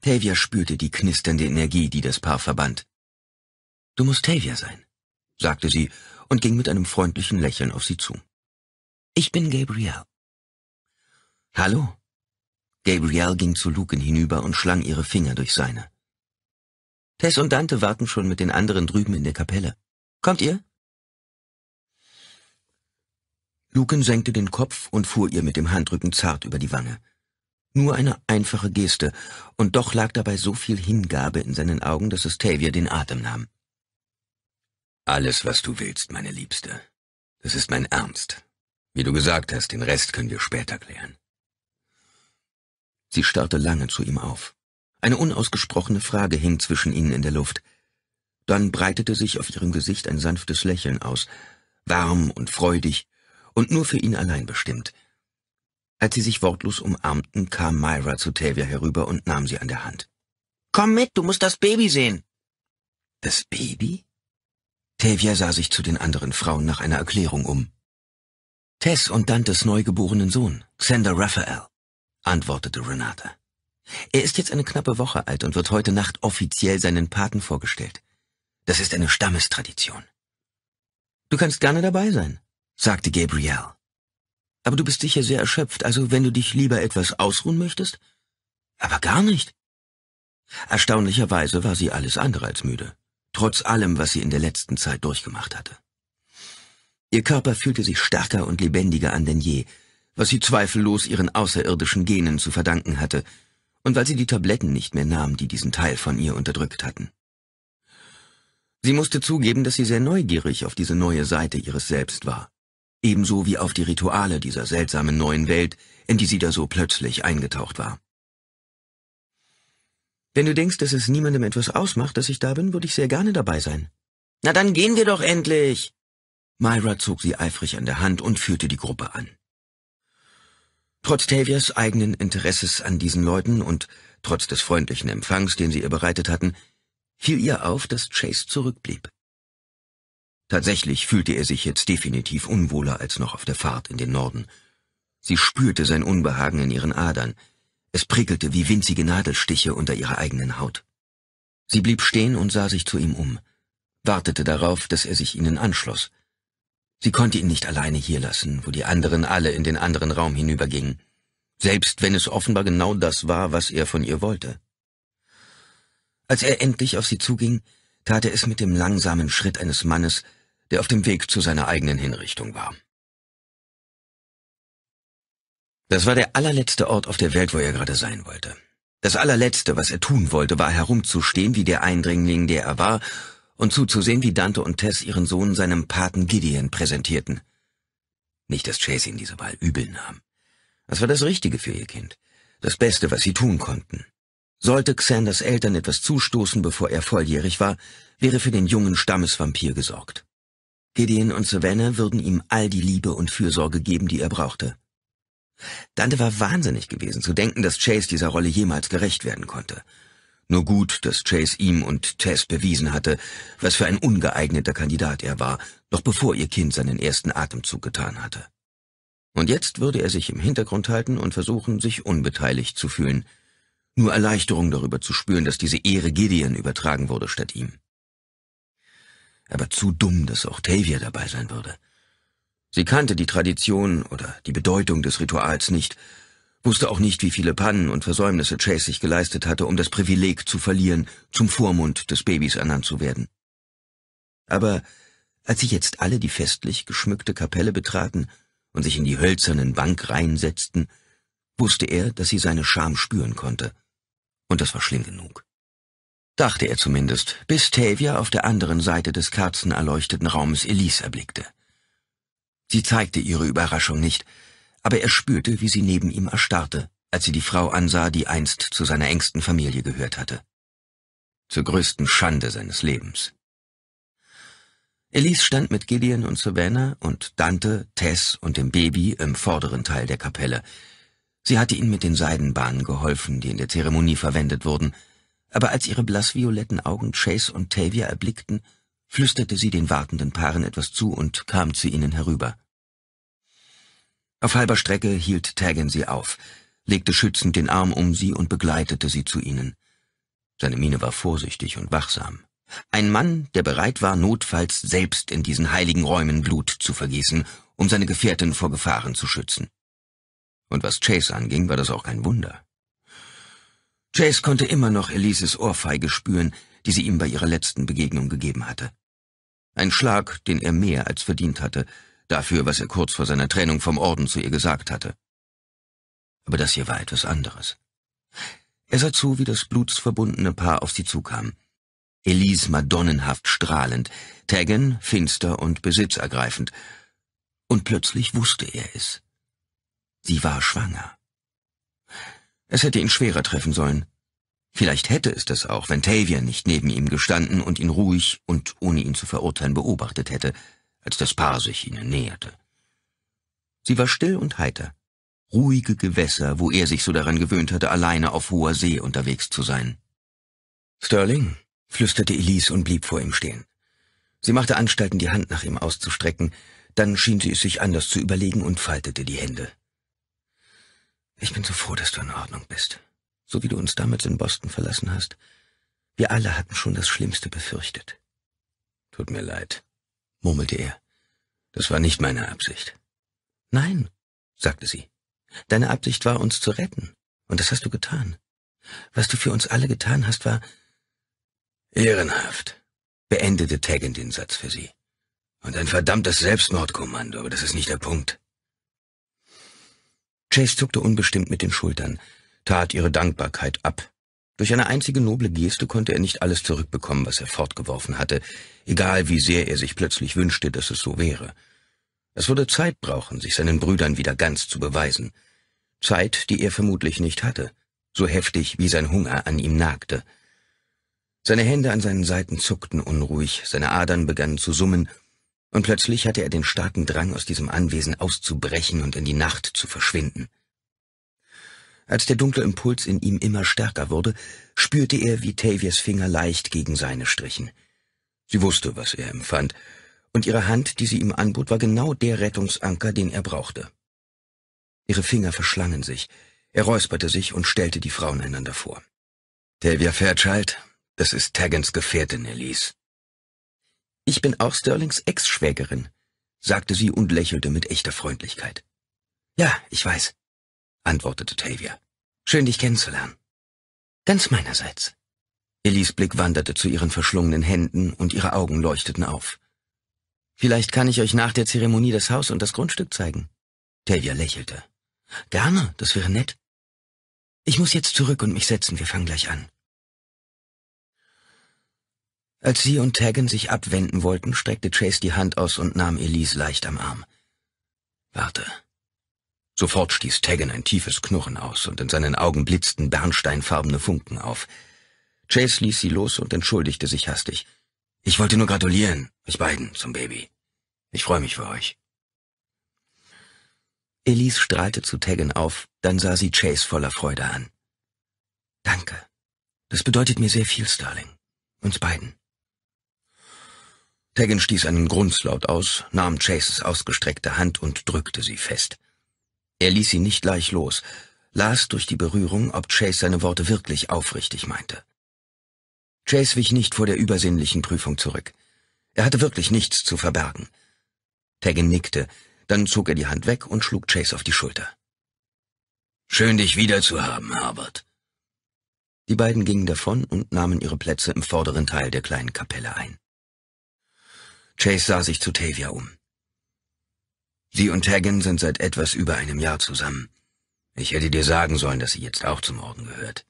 Tavia spürte die knisternde Energie, die das Paar verband. Du musst Tavia sein, sagte sie und ging mit einem freundlichen Lächeln auf sie zu. Ich bin Gabrielle. Hallo. Gabrielle ging zu Luken hinüber und schlang ihre Finger durch seine. Tess und Dante warten schon mit den anderen drüben in der Kapelle. Kommt ihr? Luken senkte den Kopf und fuhr ihr mit dem Handrücken zart über die Wange. Nur eine einfache Geste, und doch lag dabei so viel Hingabe in seinen Augen, dass es Tavia den Atem nahm. Alles, was du willst, meine Liebste. Das ist mein Ernst. Wie du gesagt hast, den Rest können wir später klären. Sie starrte lange zu ihm auf. Eine unausgesprochene Frage hing zwischen ihnen in der Luft. Dann breitete sich auf ihrem Gesicht ein sanftes Lächeln aus, warm und freudig und nur für ihn allein bestimmt – als sie sich wortlos umarmten, kam Myra zu Tavia herüber und nahm sie an der Hand. Komm mit, du musst das Baby sehen. Das Baby? Tavia sah sich zu den anderen Frauen nach einer Erklärung um. Tess und Dantes neugeborenen Sohn, Xander Raphael, antwortete Renata. Er ist jetzt eine knappe Woche alt und wird heute Nacht offiziell seinen Paten vorgestellt. Das ist eine Stammestradition. Du kannst gerne dabei sein, sagte Gabrielle. Aber du bist sicher sehr erschöpft, also wenn du dich lieber etwas ausruhen möchtest? Aber gar nicht. Erstaunlicherweise war sie alles andere als müde, trotz allem, was sie in der letzten Zeit durchgemacht hatte. Ihr Körper fühlte sich stärker und lebendiger an denn je, was sie zweifellos ihren außerirdischen Genen zu verdanken hatte, und weil sie die Tabletten nicht mehr nahm, die diesen Teil von ihr unterdrückt hatten. Sie musste zugeben, dass sie sehr neugierig auf diese neue Seite ihres Selbst war ebenso wie auf die Rituale dieser seltsamen neuen Welt, in die sie da so plötzlich eingetaucht war. Wenn du denkst, dass es niemandem etwas ausmacht, dass ich da bin, würde ich sehr gerne dabei sein. Na dann gehen wir doch endlich. Myra zog sie eifrig an der Hand und führte die Gruppe an. Trotz Tavias eigenen Interesses an diesen Leuten und trotz des freundlichen Empfangs, den sie ihr bereitet hatten, fiel ihr auf, dass Chase zurückblieb. Tatsächlich fühlte er sich jetzt definitiv unwohler als noch auf der Fahrt in den Norden. Sie spürte sein Unbehagen in ihren Adern. Es prickelte wie winzige Nadelstiche unter ihrer eigenen Haut. Sie blieb stehen und sah sich zu ihm um, wartete darauf, dass er sich ihnen anschloss. Sie konnte ihn nicht alleine hier lassen, wo die anderen alle in den anderen Raum hinübergingen, selbst wenn es offenbar genau das war, was er von ihr wollte. Als er endlich auf sie zuging, tat er es mit dem langsamen Schritt eines Mannes, der auf dem Weg zu seiner eigenen Hinrichtung war. Das war der allerletzte Ort auf der Welt, wo er gerade sein wollte. Das allerletzte, was er tun wollte, war herumzustehen wie der Eindringling, der er war, und zuzusehen, wie Dante und Tess ihren Sohn seinem Paten Gideon präsentierten. Nicht, dass Chase ihn diese Wahl übel nahm. Das war das Richtige für ihr Kind. Das Beste, was sie tun konnten. Sollte Xanders Eltern etwas zustoßen, bevor er volljährig war, wäre für den jungen Stammesvampir gesorgt. Gideon und Savannah würden ihm all die Liebe und Fürsorge geben, die er brauchte. Dante war wahnsinnig gewesen, zu denken, dass Chase dieser Rolle jemals gerecht werden konnte. Nur gut, dass Chase ihm und Tess bewiesen hatte, was für ein ungeeigneter Kandidat er war, noch bevor ihr Kind seinen ersten Atemzug getan hatte. Und jetzt würde er sich im Hintergrund halten und versuchen, sich unbeteiligt zu fühlen, nur Erleichterung darüber zu spüren, dass diese Ehre Gideon übertragen wurde statt ihm aber zu dumm, dass auch Tavia dabei sein würde. Sie kannte die Tradition oder die Bedeutung des Rituals nicht, wusste auch nicht, wie viele Pannen und Versäumnisse Chase sich geleistet hatte, um das Privileg zu verlieren, zum Vormund des Babys ernannt zu werden. Aber als sie jetzt alle die festlich geschmückte Kapelle betraten und sich in die hölzernen Bankreihen setzten, wusste er, dass sie seine Scham spüren konnte. Und das war schlimm genug dachte er zumindest, bis Tavia auf der anderen Seite des kerzenerleuchteten Raumes Elise erblickte. Sie zeigte ihre Überraschung nicht, aber er spürte, wie sie neben ihm erstarrte, als sie die Frau ansah, die einst zu seiner engsten Familie gehört hatte. Zur größten Schande seines Lebens. Elise stand mit Gideon und Savannah und Dante, Tess und dem Baby im vorderen Teil der Kapelle. Sie hatte ihnen mit den Seidenbahnen geholfen, die in der Zeremonie verwendet wurden, aber als ihre blassvioletten Augen Chase und Tavia erblickten, flüsterte sie den wartenden Paaren etwas zu und kam zu ihnen herüber. Auf halber Strecke hielt Taggin sie auf, legte schützend den Arm um sie und begleitete sie zu ihnen. Seine Miene war vorsichtig und wachsam. Ein Mann, der bereit war, notfalls selbst in diesen heiligen Räumen Blut zu vergießen, um seine Gefährtin vor Gefahren zu schützen. Und was Chase anging, war das auch kein Wunder. Chase konnte immer noch Elises Ohrfeige spüren, die sie ihm bei ihrer letzten Begegnung gegeben hatte. Ein Schlag, den er mehr als verdient hatte, dafür, was er kurz vor seiner Trennung vom Orden zu ihr gesagt hatte. Aber das hier war etwas anderes. Er sah zu, wie das blutsverbundene Paar auf sie zukam. Elise madonnenhaft strahlend, Taggen finster und besitzergreifend. Und plötzlich wusste er es. Sie war schwanger. Es hätte ihn schwerer treffen sollen. Vielleicht hätte es das auch, wenn Tavia nicht neben ihm gestanden und ihn ruhig und ohne ihn zu verurteilen beobachtet hätte, als das Paar sich ihnen näherte. Sie war still und heiter. Ruhige Gewässer, wo er sich so daran gewöhnt hatte, alleine auf hoher See unterwegs zu sein. Sterling, flüsterte Elise und blieb vor ihm stehen. Sie machte Anstalten, die Hand nach ihm auszustrecken, dann schien sie es sich anders zu überlegen und faltete die Hände. Ich bin so froh, dass du in Ordnung bist, so wie du uns damals in Boston verlassen hast. Wir alle hatten schon das Schlimmste befürchtet. Tut mir leid, murmelte er. Das war nicht meine Absicht. Nein, sagte sie. Deine Absicht war, uns zu retten, und das hast du getan. Was du für uns alle getan hast, war ehrenhaft, beendete Tegan den Satz für sie. Und ein verdammtes Selbstmordkommando, aber das ist nicht der Punkt. Chase zuckte unbestimmt mit den Schultern, tat ihre Dankbarkeit ab. Durch eine einzige noble Geste konnte er nicht alles zurückbekommen, was er fortgeworfen hatte, egal wie sehr er sich plötzlich wünschte, dass es so wäre. Es würde Zeit brauchen, sich seinen Brüdern wieder ganz zu beweisen. Zeit, die er vermutlich nicht hatte, so heftig wie sein Hunger an ihm nagte. Seine Hände an seinen Seiten zuckten unruhig, seine Adern begannen zu summen, und plötzlich hatte er den starken Drang, aus diesem Anwesen auszubrechen und in die Nacht zu verschwinden. Als der dunkle Impuls in ihm immer stärker wurde, spürte er, wie Tavias Finger leicht gegen seine strichen. Sie wusste, was er empfand, und ihre Hand, die sie ihm anbot, war genau der Rettungsanker, den er brauchte. Ihre Finger verschlangen sich, er räusperte sich und stellte die Frauen einander vor. Tavia Fairchild, das ist Taggins Gefährtin, Elise. Ich bin auch Sterlings Ex-Schwägerin, sagte sie und lächelte mit echter Freundlichkeit. Ja, ich weiß, antwortete Tavia. Schön, dich kennenzulernen. Ganz meinerseits. Elis Blick wanderte zu ihren verschlungenen Händen und ihre Augen leuchteten auf. Vielleicht kann ich euch nach der Zeremonie das Haus und das Grundstück zeigen. Tavia lächelte. Gerne, das wäre nett. Ich muss jetzt zurück und mich setzen, wir fangen gleich an. Als sie und Taggen sich abwenden wollten, streckte Chase die Hand aus und nahm Elise leicht am Arm. Warte. Sofort stieß Taggen ein tiefes Knurren aus und in seinen Augen blitzten bernsteinfarbene Funken auf. Chase ließ sie los und entschuldigte sich hastig. Ich wollte nur gratulieren, euch beiden, zum Baby. Ich freue mich für euch. Elise strahlte zu Taggen auf, dann sah sie Chase voller Freude an. Danke. Das bedeutet mir sehr viel, Starling. Uns beiden. Pagan stieß einen Grunzlaut aus, nahm Chases ausgestreckte Hand und drückte sie fest. Er ließ sie nicht gleich los, las durch die Berührung, ob Chase seine Worte wirklich aufrichtig meinte. Chase wich nicht vor der übersinnlichen Prüfung zurück. Er hatte wirklich nichts zu verbergen. Pagan nickte, dann zog er die Hand weg und schlug Chase auf die Schulter. Schön, dich wiederzuhaben, Harbert. Die beiden gingen davon und nahmen ihre Plätze im vorderen Teil der kleinen Kapelle ein. Chase sah sich zu Tavia um. Sie und Hagen sind seit etwas über einem Jahr zusammen. Ich hätte dir sagen sollen, dass sie jetzt auch zum Orden gehört.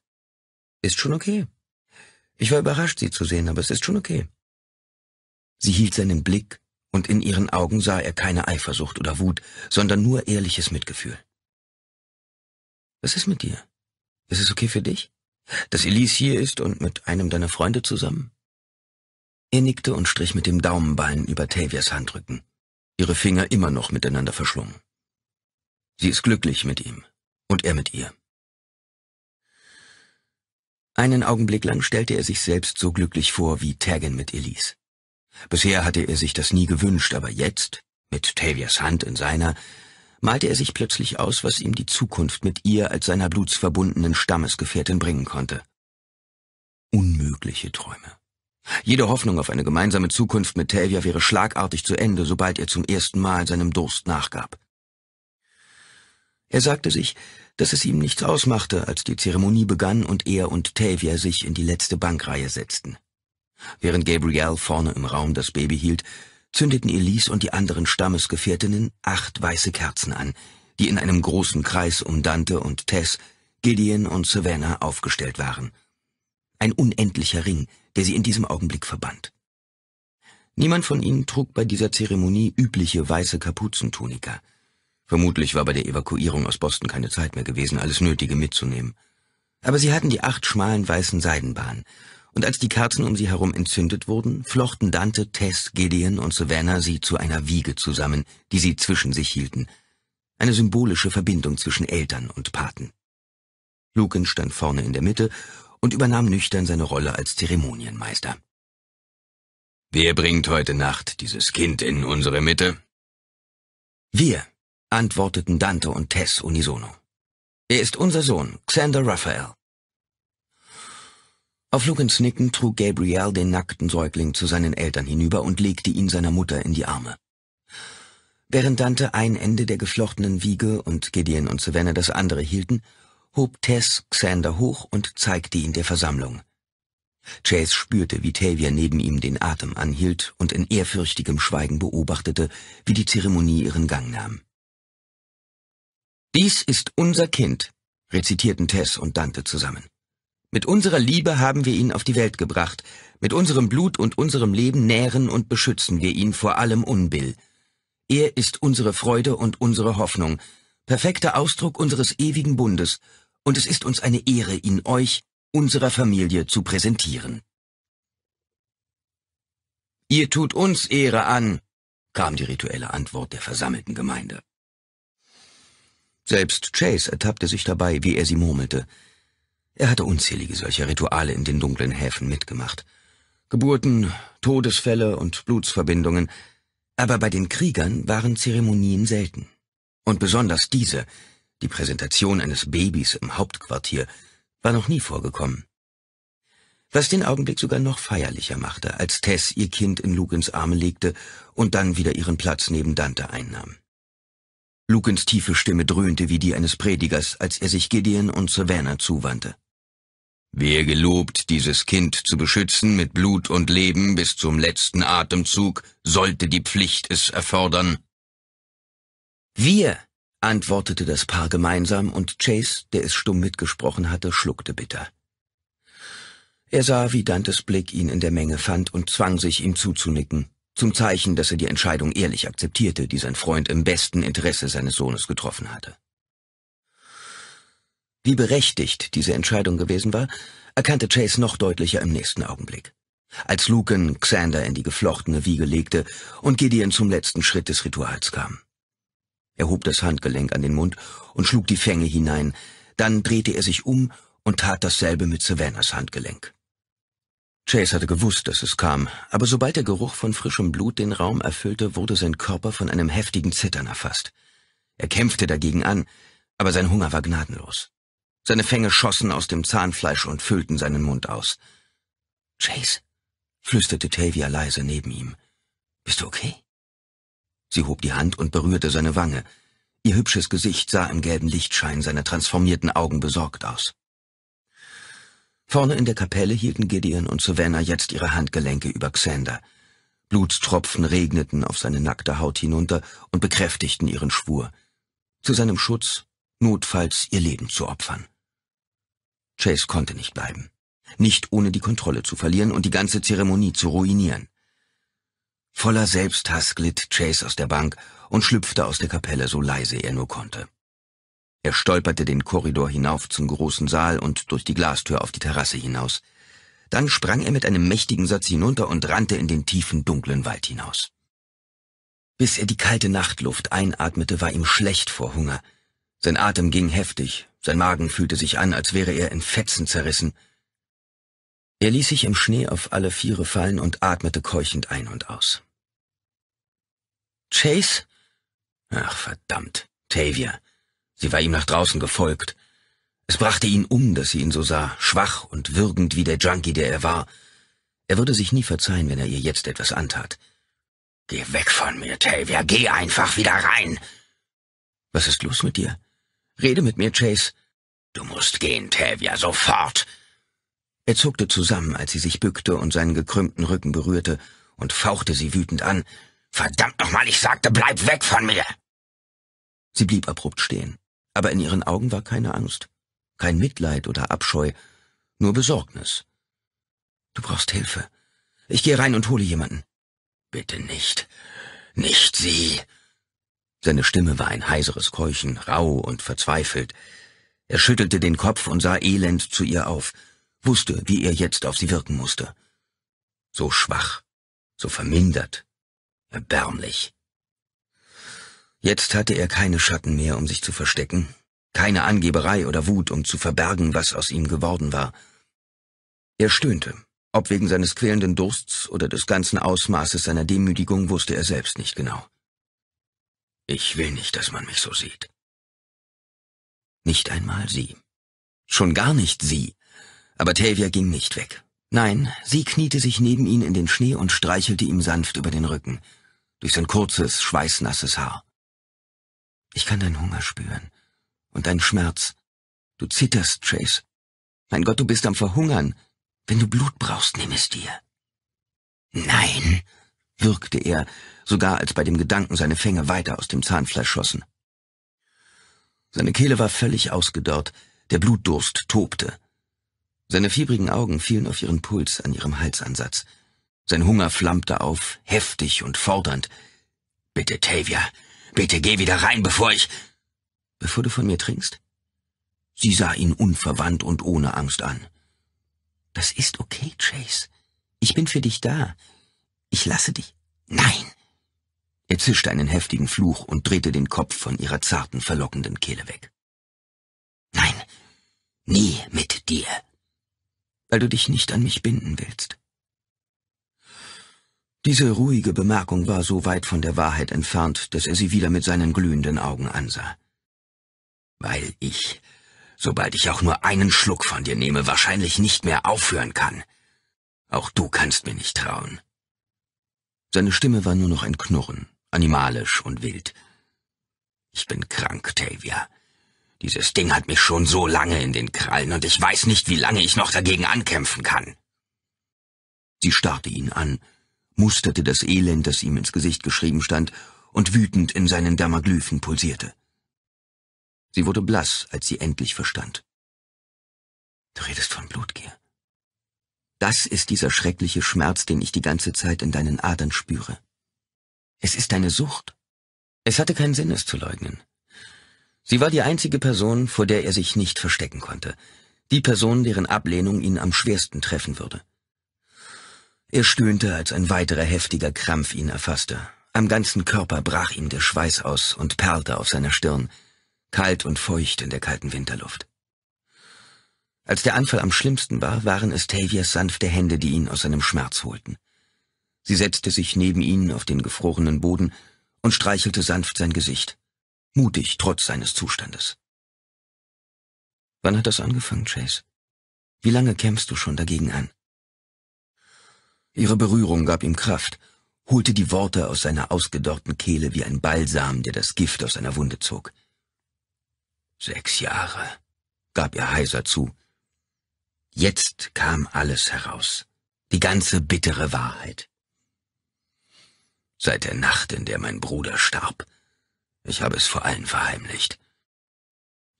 Ist schon okay. Ich war überrascht, sie zu sehen, aber es ist schon okay. Sie hielt seinen Blick, und in ihren Augen sah er keine Eifersucht oder Wut, sondern nur ehrliches Mitgefühl. Was ist mit dir? Ist es okay für dich, dass Elise hier ist und mit einem deiner Freunde zusammen? Er nickte und strich mit dem Daumenbein über Tavias Handrücken, ihre Finger immer noch miteinander verschlungen. Sie ist glücklich mit ihm und er mit ihr. Einen Augenblick lang stellte er sich selbst so glücklich vor wie Taggin mit Elise. Bisher hatte er sich das nie gewünscht, aber jetzt, mit Tavias Hand in seiner, malte er sich plötzlich aus, was ihm die Zukunft mit ihr als seiner blutsverbundenen Stammesgefährtin bringen konnte. Unmögliche Träume. Jede Hoffnung auf eine gemeinsame Zukunft mit Tavia wäre schlagartig zu Ende, sobald er zum ersten Mal seinem Durst nachgab. Er sagte sich, dass es ihm nichts ausmachte, als die Zeremonie begann und er und Tavia sich in die letzte Bankreihe setzten. Während Gabrielle vorne im Raum das Baby hielt, zündeten Elise und die anderen Stammesgefährtinnen acht weiße Kerzen an, die in einem großen Kreis um Dante und Tess, Gideon und Savannah aufgestellt waren. Ein unendlicher Ring, der sie in diesem Augenblick verband. Niemand von ihnen trug bei dieser Zeremonie übliche weiße Kapuzentunika. Vermutlich war bei der Evakuierung aus Boston keine Zeit mehr gewesen, alles Nötige mitzunehmen. Aber sie hatten die acht schmalen weißen Seidenbahnen, und als die Kerzen um sie herum entzündet wurden, flochten Dante, Tess, Gideon und Savannah sie zu einer Wiege zusammen, die sie zwischen sich hielten. Eine symbolische Verbindung zwischen Eltern und Paten. Lucan stand vorne in der Mitte und übernahm nüchtern seine Rolle als Zeremonienmeister. Wer bringt heute Nacht dieses Kind in unsere Mitte? Wir, antworteten Dante und Tess unisono. Er ist unser Sohn, Xander Raphael. Auf Lukens Nicken trug Gabriel den nackten Säugling zu seinen Eltern hinüber und legte ihn seiner Mutter in die Arme. Während Dante ein Ende der geflochtenen Wiege und Gideon und Savannah das andere hielten, hob Tess Xander hoch und zeigte ihn der Versammlung. Chase spürte, wie Tavia neben ihm den Atem anhielt und in ehrfürchtigem Schweigen beobachtete, wie die Zeremonie ihren Gang nahm. Dies ist unser Kind, rezitierten Tess und Dante zusammen. Mit unserer Liebe haben wir ihn auf die Welt gebracht, mit unserem Blut und unserem Leben nähren und beschützen wir ihn vor allem Unbill. Er ist unsere Freude und unsere Hoffnung, perfekter Ausdruck unseres ewigen Bundes, und es ist uns eine Ehre, ihn euch, unserer Familie, zu präsentieren. Ihr tut uns Ehre an, kam die rituelle Antwort der versammelten Gemeinde. Selbst Chase ertappte sich dabei, wie er sie murmelte. Er hatte unzählige solcher Rituale in den dunklen Häfen mitgemacht. Geburten, Todesfälle und Blutsverbindungen, aber bei den Kriegern waren Zeremonien selten. Und besonders diese die Präsentation eines Babys im Hauptquartier, war noch nie vorgekommen. Was den Augenblick sogar noch feierlicher machte, als Tess ihr Kind in Lukens Arme legte und dann wieder ihren Platz neben Dante einnahm. Lukens tiefe Stimme dröhnte wie die eines Predigers, als er sich Gideon und Savannah zuwandte. Wer gelobt, dieses Kind zu beschützen mit Blut und Leben bis zum letzten Atemzug, sollte die Pflicht es erfordern. Wir, antwortete das Paar gemeinsam und Chase, der es stumm mitgesprochen hatte, schluckte bitter. Er sah, wie Dantes Blick ihn in der Menge fand und zwang sich, ihm zuzunicken, zum Zeichen, dass er die Entscheidung ehrlich akzeptierte, die sein Freund im besten Interesse seines Sohnes getroffen hatte. Wie berechtigt diese Entscheidung gewesen war, erkannte Chase noch deutlicher im nächsten Augenblick. Als Lucan Xander in die geflochtene Wiege legte und Gideon zum letzten Schritt des Rituals kam. Er hob das Handgelenk an den Mund und schlug die Fänge hinein. Dann drehte er sich um und tat dasselbe mit Savannahs Handgelenk. Chase hatte gewusst, dass es kam, aber sobald der Geruch von frischem Blut den Raum erfüllte, wurde sein Körper von einem heftigen Zittern erfasst. Er kämpfte dagegen an, aber sein Hunger war gnadenlos. Seine Fänge schossen aus dem Zahnfleisch und füllten seinen Mund aus. Chase, flüsterte Tavia leise neben ihm. Bist du okay? Sie hob die Hand und berührte seine Wange. Ihr hübsches Gesicht sah im gelben Lichtschein seiner transformierten Augen besorgt aus. Vorne in der Kapelle hielten Gideon und Savannah jetzt ihre Handgelenke über Xander. Blutstropfen regneten auf seine nackte Haut hinunter und bekräftigten ihren Schwur, zu seinem Schutz notfalls ihr Leben zu opfern. Chase konnte nicht bleiben, nicht ohne die Kontrolle zu verlieren und die ganze Zeremonie zu ruinieren. Voller Selbsthass glitt Chase aus der Bank und schlüpfte aus der Kapelle so leise er nur konnte. Er stolperte den Korridor hinauf zum großen Saal und durch die Glastür auf die Terrasse hinaus. Dann sprang er mit einem mächtigen Satz hinunter und rannte in den tiefen, dunklen Wald hinaus. Bis er die kalte Nachtluft einatmete, war ihm schlecht vor Hunger. Sein Atem ging heftig, sein Magen fühlte sich an, als wäre er in Fetzen zerrissen. Er ließ sich im Schnee auf alle Viere fallen und atmete keuchend ein und aus. Chase? Ach, verdammt, Tavia. Sie war ihm nach draußen gefolgt. Es brachte ihn um, dass sie ihn so sah, schwach und würgend wie der Junkie, der er war. Er würde sich nie verzeihen, wenn er ihr jetzt etwas antat. Geh weg von mir, Tavia, geh einfach wieder rein! Was ist los mit dir? Rede mit mir, Chase. Du musst gehen, Tavia, sofort! Er zuckte zusammen, als sie sich bückte und seinen gekrümmten Rücken berührte, und fauchte sie wütend an. Verdammt nochmal, ich sagte, bleib weg von mir! Sie blieb abrupt stehen, aber in ihren Augen war keine Angst, kein Mitleid oder Abscheu, nur Besorgnis. Du brauchst Hilfe. Ich gehe rein und hole jemanden. Bitte nicht. Nicht sie. Seine Stimme war ein heiseres Keuchen, rau und verzweifelt. Er schüttelte den Kopf und sah elend zu ihr auf, wusste, wie er jetzt auf sie wirken musste. So schwach, so vermindert, Erbärmlich. Jetzt hatte er keine Schatten mehr, um sich zu verstecken, keine Angeberei oder Wut, um zu verbergen, was aus ihm geworden war. Er stöhnte. Ob wegen seines quälenden Dursts oder des ganzen Ausmaßes seiner Demütigung wusste er selbst nicht genau. Ich will nicht, dass man mich so sieht. Nicht einmal sie. Schon gar nicht sie. Aber Tavia ging nicht weg. Nein, sie kniete sich neben ihn in den Schnee und streichelte ihm sanft über den Rücken durch sein kurzes, schweißnasses Haar. Ich kann deinen Hunger spüren und deinen Schmerz. Du zitterst, Chase. Mein Gott, du bist am Verhungern. Wenn du Blut brauchst, nimm es dir. Nein, würgte er, sogar als bei dem Gedanken seine Fänge weiter aus dem Zahnfleisch schossen. Seine Kehle war völlig ausgedörrt, der Blutdurst tobte. Seine fiebrigen Augen fielen auf ihren Puls an ihrem Halsansatz, sein Hunger flammte auf, heftig und fordernd. Bitte, Tavia, bitte geh wieder rein, bevor ich... Bevor du von mir trinkst? Sie sah ihn unverwandt und ohne Angst an. Das ist okay, Chase. Ich bin für dich da. Ich lasse dich. Nein! Er zischte einen heftigen Fluch und drehte den Kopf von ihrer zarten, verlockenden Kehle weg. Nein, nie mit dir. Weil du dich nicht an mich binden willst. Diese ruhige Bemerkung war so weit von der Wahrheit entfernt, dass er sie wieder mit seinen glühenden Augen ansah. Weil ich, sobald ich auch nur einen Schluck von dir nehme, wahrscheinlich nicht mehr aufhören kann. Auch du kannst mir nicht trauen. Seine Stimme war nur noch ein Knurren, animalisch und wild. Ich bin krank, Tavia. Dieses Ding hat mich schon so lange in den Krallen, und ich weiß nicht, wie lange ich noch dagegen ankämpfen kann. Sie starrte ihn an, musterte das Elend, das ihm ins Gesicht geschrieben stand und wütend in seinen Dammerglyphen pulsierte. Sie wurde blass, als sie endlich verstand. Du redest von Blutgier. Das ist dieser schreckliche Schmerz, den ich die ganze Zeit in deinen Adern spüre. Es ist eine Sucht. Es hatte keinen Sinn, es zu leugnen. Sie war die einzige Person, vor der er sich nicht verstecken konnte, die Person, deren Ablehnung ihn am schwersten treffen würde. Er stöhnte, als ein weiterer heftiger Krampf ihn erfasste. Am ganzen Körper brach ihm der Schweiß aus und perlte auf seiner Stirn, kalt und feucht in der kalten Winterluft. Als der Anfall am schlimmsten war, waren es Tavias sanfte Hände, die ihn aus seinem Schmerz holten. Sie setzte sich neben ihn auf den gefrorenen Boden und streichelte sanft sein Gesicht, mutig trotz seines Zustandes. Wann hat das angefangen, Chase? Wie lange kämpfst du schon dagegen an? Ihre Berührung gab ihm Kraft, holte die Worte aus seiner ausgedorrten Kehle wie ein Balsam, der das Gift aus einer Wunde zog. Sechs Jahre, gab er heiser zu. Jetzt kam alles heraus, die ganze bittere Wahrheit. Seit der Nacht, in der mein Bruder starb, ich habe es vor allen verheimlicht.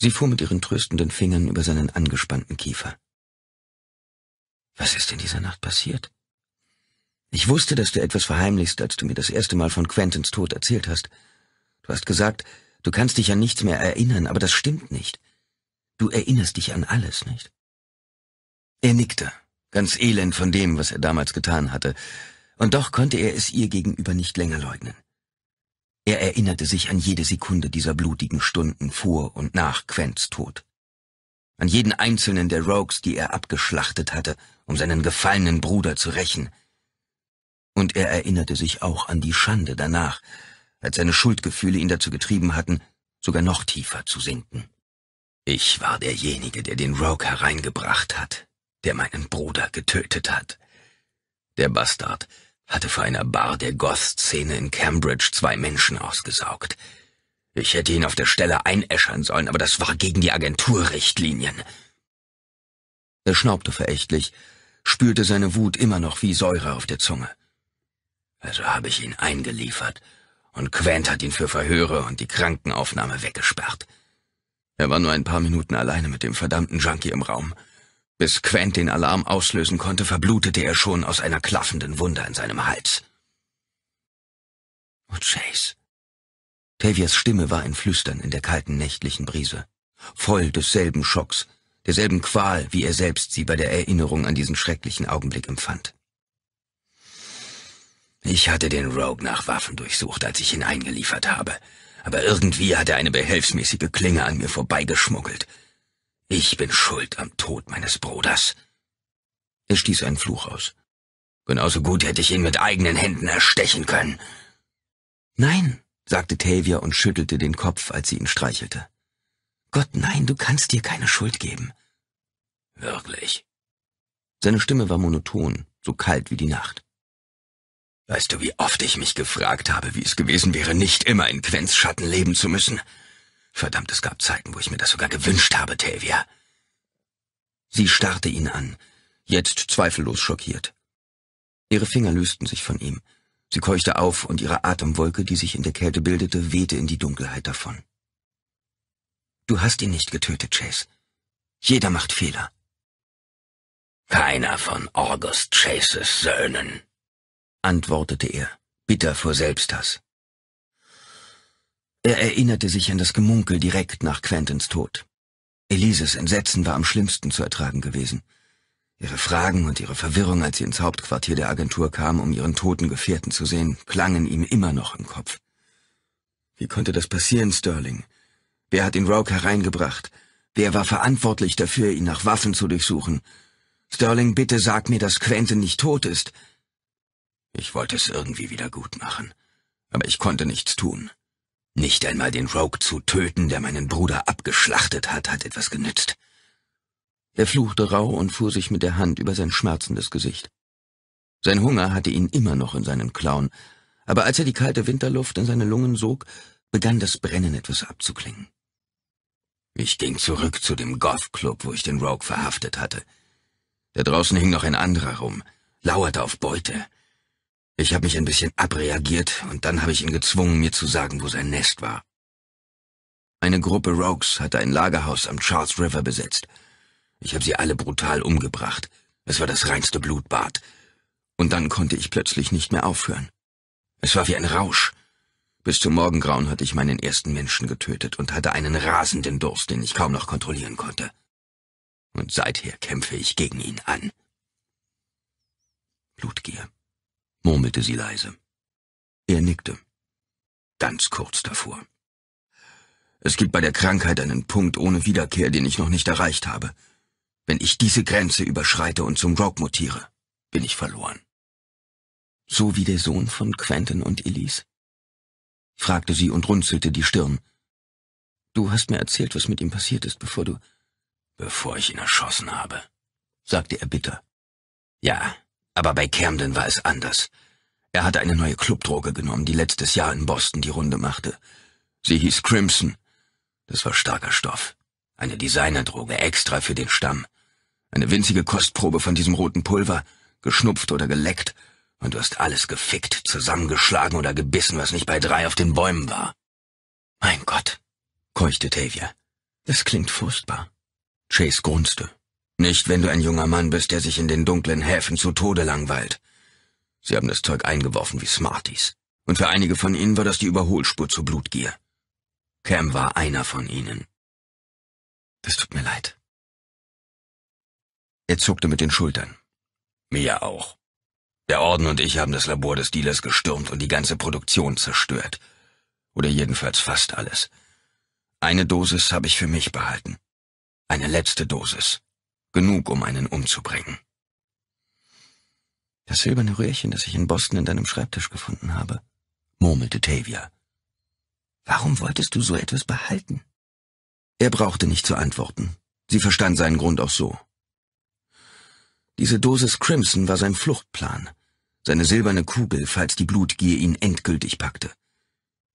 Sie fuhr mit ihren tröstenden Fingern über seinen angespannten Kiefer. Was ist in dieser Nacht passiert? Ich wusste, dass du etwas verheimlichst, als du mir das erste Mal von Quentins Tod erzählt hast. Du hast gesagt, du kannst dich an nichts mehr erinnern, aber das stimmt nicht. Du erinnerst dich an alles, nicht? Er nickte, ganz elend von dem, was er damals getan hatte, und doch konnte er es ihr gegenüber nicht länger leugnen. Er erinnerte sich an jede Sekunde dieser blutigen Stunden vor und nach Quents Tod. An jeden einzelnen der Rogues, die er abgeschlachtet hatte, um seinen gefallenen Bruder zu rächen – und er erinnerte sich auch an die Schande danach, als seine Schuldgefühle ihn dazu getrieben hatten, sogar noch tiefer zu sinken. Ich war derjenige, der den Rogue hereingebracht hat, der meinen Bruder getötet hat. Der Bastard hatte vor einer Bar der Goth-Szene in Cambridge zwei Menschen ausgesaugt. Ich hätte ihn auf der Stelle einäschern sollen, aber das war gegen die Agenturrichtlinien. Er schnaubte verächtlich, spürte seine Wut immer noch wie Säure auf der Zunge. Also habe ich ihn eingeliefert und Quent hat ihn für Verhöre und die Krankenaufnahme weggesperrt. Er war nur ein paar Minuten alleine mit dem verdammten Junkie im Raum. Bis Quent den Alarm auslösen konnte, verblutete er schon aus einer klaffenden Wunde in seinem Hals. Oh, Chase. Tavias Stimme war ein Flüstern in der kalten nächtlichen Brise, voll desselben Schocks, derselben Qual, wie er selbst sie bei der Erinnerung an diesen schrecklichen Augenblick empfand. Ich hatte den Rogue nach Waffen durchsucht, als ich ihn eingeliefert habe, aber irgendwie hat er eine behelfsmäßige Klinge an mir vorbeigeschmuggelt. Ich bin schuld am Tod meines Bruders. Er stieß einen Fluch aus. Genauso gut hätte ich ihn mit eigenen Händen erstechen können. Nein, sagte Tavia und schüttelte den Kopf, als sie ihn streichelte. Gott, nein, du kannst dir keine Schuld geben. Wirklich? Seine Stimme war monoton, so kalt wie die Nacht. Weißt du, wie oft ich mich gefragt habe, wie es gewesen wäre, nicht immer in Quents Schatten leben zu müssen? Verdammt, es gab Zeiten, wo ich mir das sogar gewünscht habe, Tavia. Sie starrte ihn an, jetzt zweifellos schockiert. Ihre Finger lösten sich von ihm. Sie keuchte auf, und ihre Atemwolke, die sich in der Kälte bildete, wehte in die Dunkelheit davon. Du hast ihn nicht getötet, Chase. Jeder macht Fehler. Keiner von August Chases Söhnen, antwortete er, bitter vor Selbsthass. Er erinnerte sich an das Gemunkel direkt nach Quentins Tod. Elises Entsetzen war am schlimmsten zu ertragen gewesen. Ihre Fragen und ihre Verwirrung, als sie ins Hauptquartier der Agentur kam, um ihren toten Gefährten zu sehen, klangen ihm immer noch im Kopf. Wie konnte das passieren, Sterling? Wer hat ihn Rogue hereingebracht? Wer war verantwortlich dafür, ihn nach Waffen zu durchsuchen? Sterling, bitte sag mir, dass Quentin nicht tot ist. Ich wollte es irgendwie wieder gut machen, aber ich konnte nichts tun. Nicht einmal den Rogue zu töten, der meinen Bruder abgeschlachtet hat, hat etwas genützt. Er fluchte rau und fuhr sich mit der Hand über sein schmerzendes Gesicht. Sein Hunger hatte ihn immer noch in seinen Klauen, aber als er die kalte Winterluft in seine Lungen sog, begann das Brennen etwas abzuklingen. Ich ging zurück zu dem Golfclub, wo ich den Rogue verhaftet hatte. Da draußen hing noch ein anderer rum, lauerte auf Beute, ich habe mich ein bisschen abreagiert und dann habe ich ihn gezwungen, mir zu sagen, wo sein Nest war. Eine Gruppe Rogues hatte ein Lagerhaus am Charles River besetzt. Ich habe sie alle brutal umgebracht. Es war das reinste Blutbad. Und dann konnte ich plötzlich nicht mehr aufhören. Es war wie ein Rausch. Bis zum Morgengrauen hatte ich meinen ersten Menschen getötet und hatte einen rasenden Durst, den ich kaum noch kontrollieren konnte. Und seither kämpfe ich gegen ihn an. Blutgier murmelte sie leise. Er nickte. Ganz kurz davor. Es gibt bei der Krankheit einen Punkt ohne Wiederkehr, den ich noch nicht erreicht habe. Wenn ich diese Grenze überschreite und zum Rogue mutiere, bin ich verloren. So wie der Sohn von Quentin und Elise? fragte sie und runzelte die Stirn. Du hast mir erzählt, was mit ihm passiert ist, bevor du... Bevor ich ihn erschossen habe, sagte er bitter. Ja, aber bei Camden war es anders. Er hatte eine neue Clubdroge genommen, die letztes Jahr in Boston die Runde machte. Sie hieß Crimson. Das war starker Stoff. Eine Designerdroge extra für den Stamm. Eine winzige Kostprobe von diesem roten Pulver, geschnupft oder geleckt, und du hast alles gefickt, zusammengeschlagen oder gebissen, was nicht bei drei auf den Bäumen war. Mein Gott, keuchte Tavia. Das klingt furchtbar. Chase grunzte. Nicht, wenn du ein junger Mann bist, der sich in den dunklen Häfen zu Tode langweilt. Sie haben das Zeug eingeworfen wie Smarties. Und für einige von ihnen war das die Überholspur zur Blutgier. Cam war einer von ihnen. Das tut mir leid. Er zuckte mit den Schultern. Mir auch. Der Orden und ich haben das Labor des Dealers gestürmt und die ganze Produktion zerstört. Oder jedenfalls fast alles. Eine Dosis habe ich für mich behalten. Eine letzte Dosis. Genug, um einen umzubringen. Das silberne Röhrchen, das ich in Boston in deinem Schreibtisch gefunden habe, murmelte Tavia. Warum wolltest du so etwas behalten? Er brauchte nicht zu antworten. Sie verstand seinen Grund auch so. Diese Dosis Crimson war sein Fluchtplan, seine silberne Kugel, falls die Blutgier ihn endgültig packte.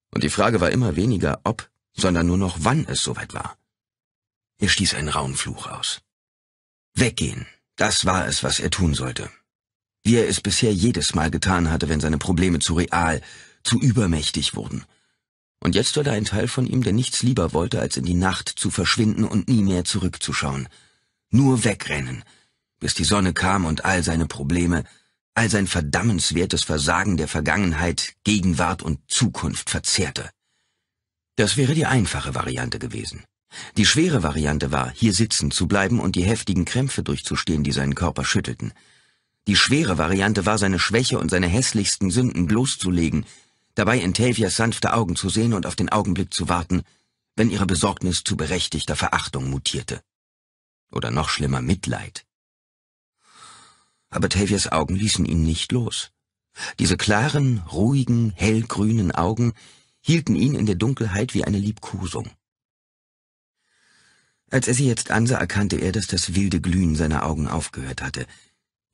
Und die Frage war immer weniger ob, sondern nur noch wann es soweit war. Er stieß einen rauen Fluch aus. Weggehen. Das war es, was er tun sollte. Wie er es bisher jedes Mal getan hatte, wenn seine Probleme zu real, zu übermächtig wurden. Und jetzt war da ein Teil von ihm, der nichts lieber wollte, als in die Nacht zu verschwinden und nie mehr zurückzuschauen. Nur wegrennen, bis die Sonne kam und all seine Probleme, all sein verdammenswertes Versagen der Vergangenheit, Gegenwart und Zukunft verzehrte. Das wäre die einfache Variante gewesen. Die schwere Variante war, hier sitzen zu bleiben und die heftigen Krämpfe durchzustehen, die seinen Körper schüttelten. Die schwere Variante war, seine Schwäche und seine hässlichsten Sünden bloßzulegen, dabei in Tavias sanfte Augen zu sehen und auf den Augenblick zu warten, wenn ihre Besorgnis zu berechtigter Verachtung mutierte. Oder noch schlimmer Mitleid. Aber Tavias Augen ließen ihn nicht los. Diese klaren, ruhigen, hellgrünen Augen hielten ihn in der Dunkelheit wie eine Liebkosung. Als er sie jetzt ansah, erkannte er, dass das wilde Glühen seiner Augen aufgehört hatte.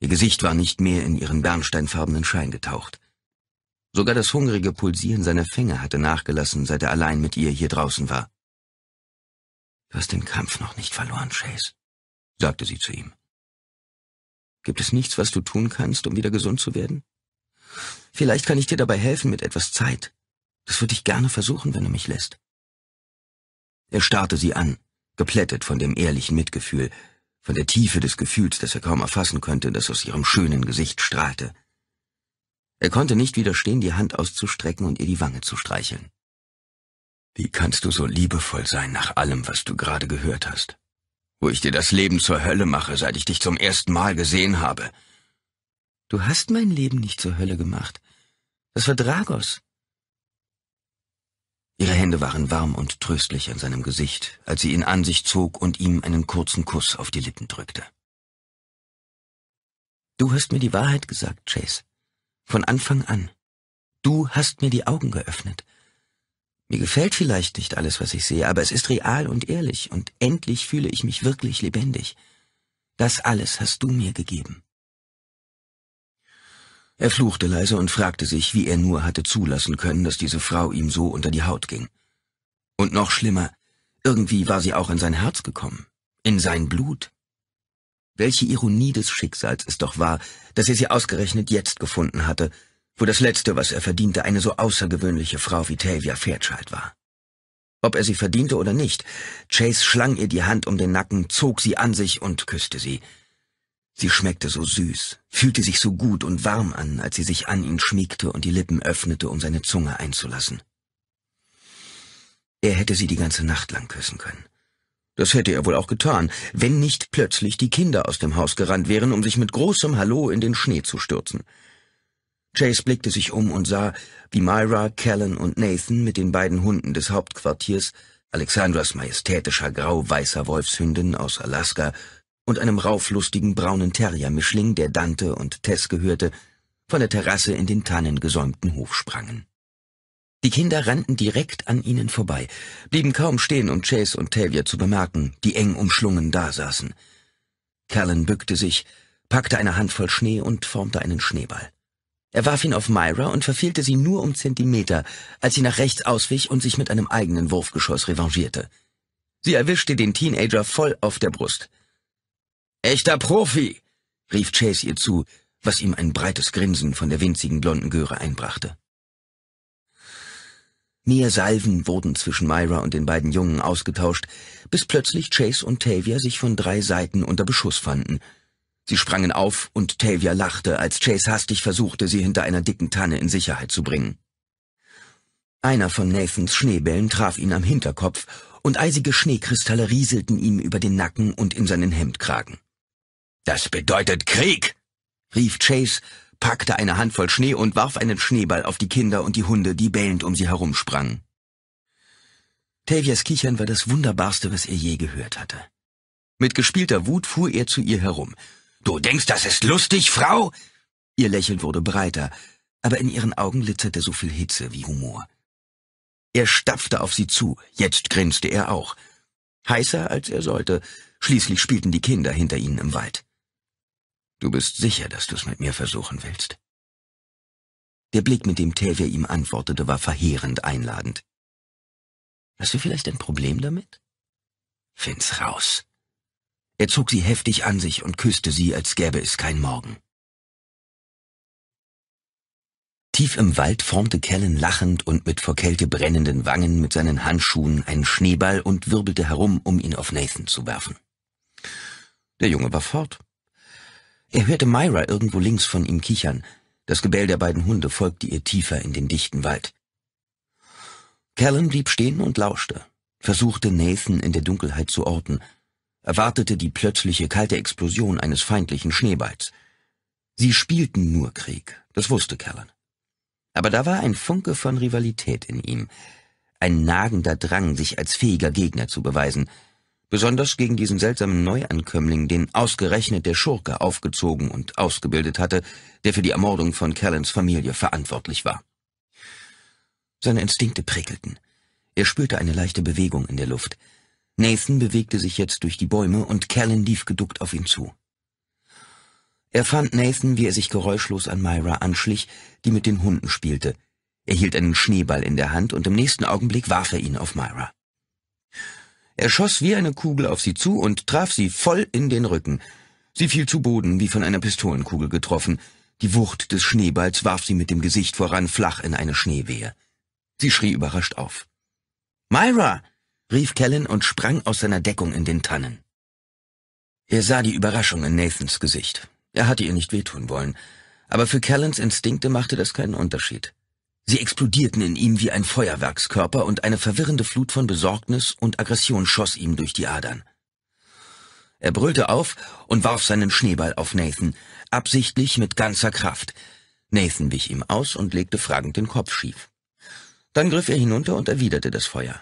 Ihr Gesicht war nicht mehr in ihren bernsteinfarbenen Schein getaucht. Sogar das hungrige Pulsieren seiner Fänge hatte nachgelassen, seit er allein mit ihr hier draußen war. Du hast den Kampf noch nicht verloren, Chase, sagte sie zu ihm. Gibt es nichts, was du tun kannst, um wieder gesund zu werden? Vielleicht kann ich dir dabei helfen mit etwas Zeit. Das würde ich gerne versuchen, wenn du mich lässt. Er starrte sie an, geplättet von dem ehrlichen Mitgefühl, von der Tiefe des Gefühls, das er kaum erfassen konnte, das aus ihrem schönen Gesicht strahlte. Er konnte nicht widerstehen, die Hand auszustrecken und ihr die Wange zu streicheln. Wie kannst du so liebevoll sein nach allem, was du gerade gehört hast? Wo ich dir das Leben zur Hölle mache, seit ich dich zum ersten Mal gesehen habe. Du hast mein Leben nicht zur Hölle gemacht. Das war Dragos. Ihre Hände waren warm und tröstlich an seinem Gesicht, als sie ihn an sich zog und ihm einen kurzen Kuss auf die Lippen drückte. Du hast mir die Wahrheit gesagt, Chase. Von Anfang an. Du hast mir die Augen geöffnet. Mir gefällt vielleicht nicht alles, was ich sehe, aber es ist real und ehrlich, und endlich fühle ich mich wirklich lebendig. Das alles hast du mir gegeben. Er fluchte leise und fragte sich, wie er nur hatte zulassen können, dass diese Frau ihm so unter die Haut ging. Und noch schlimmer, irgendwie war sie auch in sein Herz gekommen, in sein Blut. Welche Ironie des Schicksals es doch war, dass er sie ausgerechnet jetzt gefunden hatte, wo das Letzte, was er verdiente, eine so außergewöhnliche Frau wie Tavia Fairchild war. Ob er sie verdiente oder nicht, Chase schlang ihr die Hand um den Nacken, zog sie an sich und küsste sie. Sie schmeckte so süß, fühlte sich so gut und warm an, als sie sich an ihn schmiegte und die Lippen öffnete, um seine Zunge einzulassen. Er hätte sie die ganze Nacht lang küssen können. Das hätte er wohl auch getan, wenn nicht plötzlich die Kinder aus dem Haus gerannt wären, um sich mit großem Hallo in den Schnee zu stürzen. Chase blickte sich um und sah, wie Myra, Callan und Nathan mit den beiden Hunden des Hauptquartiers, Alexandras majestätischer grau-weißer Wolfshündin aus Alaska und einem rauflustigen braunen Terriermischling, der Dante und Tess gehörte, von der Terrasse in den tannengesäumten Hof sprangen. Die Kinder rannten direkt an ihnen vorbei, blieben kaum stehen, um Chase und Tavia zu bemerken, die eng umschlungen dasaßen. Callan bückte sich, packte eine Handvoll Schnee und formte einen Schneeball. Er warf ihn auf Myra und verfehlte sie nur um Zentimeter, als sie nach rechts auswich und sich mit einem eigenen Wurfgeschoss revanchierte. Sie erwischte den Teenager voll auf der Brust. Echter Profi, rief Chase ihr zu, was ihm ein breites Grinsen von der winzigen blonden Göre einbrachte. Mehr Salven wurden zwischen Myra und den beiden Jungen ausgetauscht, bis plötzlich Chase und Tavia sich von drei Seiten unter Beschuss fanden. Sie sprangen auf und Tavia lachte, als Chase hastig versuchte, sie hinter einer dicken Tanne in Sicherheit zu bringen. Einer von Nathans Schneebällen traf ihn am Hinterkopf und eisige Schneekristalle rieselten ihm über den Nacken und in seinen Hemdkragen. Das bedeutet Krieg! rief Chase, packte eine Handvoll Schnee und warf einen Schneeball auf die Kinder und die Hunde, die bellend um sie herumsprangen. Tavias Kichern war das Wunderbarste, was er je gehört hatte. Mit gespielter Wut fuhr er zu ihr herum. Du denkst, das ist lustig, Frau? Ihr Lächeln wurde breiter, aber in ihren Augen glitzerte so viel Hitze wie Humor. Er stapfte auf sie zu, jetzt grinste er auch. Heißer als er sollte, schließlich spielten die Kinder hinter ihnen im Wald. Du bist sicher, dass du es mit mir versuchen willst. Der Blick, mit dem Tevye ihm antwortete, war verheerend einladend. Hast du vielleicht ein Problem damit? Find's raus. Er zog sie heftig an sich und küsste sie, als gäbe es kein Morgen. Tief im Wald formte Kellen lachend und mit vor Kälte brennenden Wangen mit seinen Handschuhen einen Schneeball und wirbelte herum, um ihn auf Nathan zu werfen. Der Junge war fort, er hörte Myra irgendwo links von ihm kichern. Das Gebell der beiden Hunde folgte ihr tiefer in den dichten Wald. Callan blieb stehen und lauschte, versuchte Nathan in der Dunkelheit zu orten, erwartete die plötzliche kalte Explosion eines feindlichen Schneeballs. Sie spielten nur Krieg, das wusste Callan. Aber da war ein Funke von Rivalität in ihm, ein nagender Drang, sich als fähiger Gegner zu beweisen, besonders gegen diesen seltsamen Neuankömmling, den ausgerechnet der Schurke aufgezogen und ausgebildet hatte, der für die Ermordung von Callens Familie verantwortlich war. Seine Instinkte prickelten. Er spürte eine leichte Bewegung in der Luft. Nathan bewegte sich jetzt durch die Bäume und Callen lief geduckt auf ihn zu. Er fand Nathan, wie er sich geräuschlos an Myra anschlich, die mit den Hunden spielte. Er hielt einen Schneeball in der Hand und im nächsten Augenblick warf er ihn auf Myra. Er schoss wie eine Kugel auf sie zu und traf sie voll in den Rücken. Sie fiel zu Boden, wie von einer Pistolenkugel getroffen. Die Wucht des Schneeballs warf sie mit dem Gesicht voran flach in eine Schneewehe. Sie schrie überrascht auf. Myra! rief Kellen und sprang aus seiner Deckung in den Tannen. Er sah die Überraschung in Nathans Gesicht. Er hatte ihr nicht wehtun wollen, aber für Kellens Instinkte machte das keinen Unterschied. Sie explodierten in ihm wie ein Feuerwerkskörper und eine verwirrende Flut von Besorgnis und Aggression schoss ihm durch die Adern. Er brüllte auf und warf seinen Schneeball auf Nathan, absichtlich mit ganzer Kraft. Nathan wich ihm aus und legte fragend den Kopf schief. Dann griff er hinunter und erwiderte das Feuer.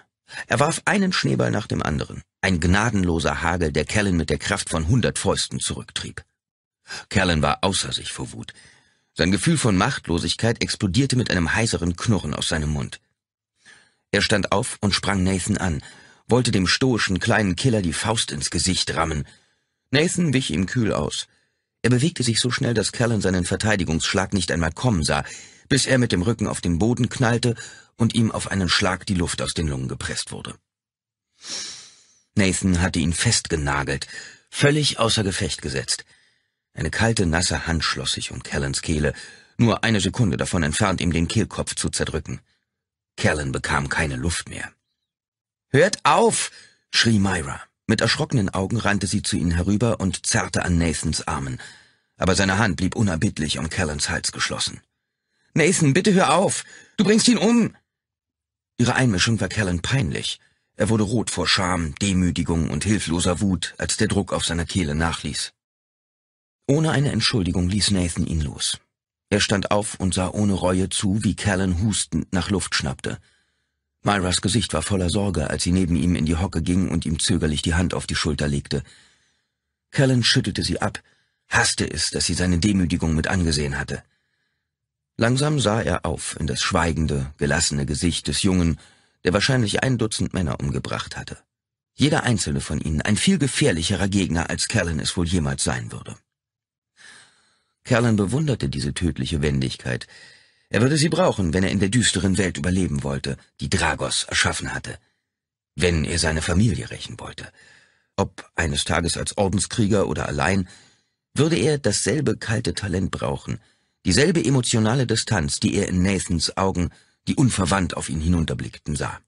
Er warf einen Schneeball nach dem anderen, ein gnadenloser Hagel, der Callan mit der Kraft von hundert Fäusten zurücktrieb. Callan war außer sich vor Wut. Sein Gefühl von Machtlosigkeit explodierte mit einem heiseren Knurren aus seinem Mund. Er stand auf und sprang Nathan an, wollte dem stoischen kleinen Killer die Faust ins Gesicht rammen. Nathan wich ihm kühl aus. Er bewegte sich so schnell, dass Callan seinen Verteidigungsschlag nicht einmal kommen sah, bis er mit dem Rücken auf den Boden knallte und ihm auf einen Schlag die Luft aus den Lungen gepresst wurde. Nathan hatte ihn festgenagelt, völlig außer Gefecht gesetzt. Eine kalte, nasse Hand schloss sich um Callens Kehle, nur eine Sekunde davon entfernt, ihm den Kehlkopf zu zerdrücken. Callan bekam keine Luft mehr. Hört auf! schrie Myra. Mit erschrockenen Augen rannte sie zu ihnen herüber und zerrte an Nathans Armen, aber seine Hand blieb unerbittlich um Callans Hals geschlossen. Nathan, bitte hör auf! Du bringst ihn um! Ihre Einmischung war Callan peinlich. Er wurde rot vor Scham, Demütigung und hilfloser Wut, als der Druck auf seiner Kehle nachließ. Ohne eine Entschuldigung ließ Nathan ihn los. Er stand auf und sah ohne Reue zu, wie Callan hustend nach Luft schnappte. Myras Gesicht war voller Sorge, als sie neben ihm in die Hocke ging und ihm zögerlich die Hand auf die Schulter legte. Callan schüttelte sie ab, hasste es, dass sie seine Demütigung mit angesehen hatte. Langsam sah er auf in das schweigende, gelassene Gesicht des Jungen, der wahrscheinlich ein Dutzend Männer umgebracht hatte. Jeder einzelne von ihnen ein viel gefährlicherer Gegner, als Callan es wohl jemals sein würde. Kerlan bewunderte diese tödliche Wendigkeit. Er würde sie brauchen, wenn er in der düsteren Welt überleben wollte, die Dragos erschaffen hatte. Wenn er seine Familie rächen wollte. Ob eines Tages als Ordenskrieger oder allein, würde er dasselbe kalte Talent brauchen, dieselbe emotionale Distanz, die er in Nathans Augen, die unverwandt auf ihn hinunterblickten, sah.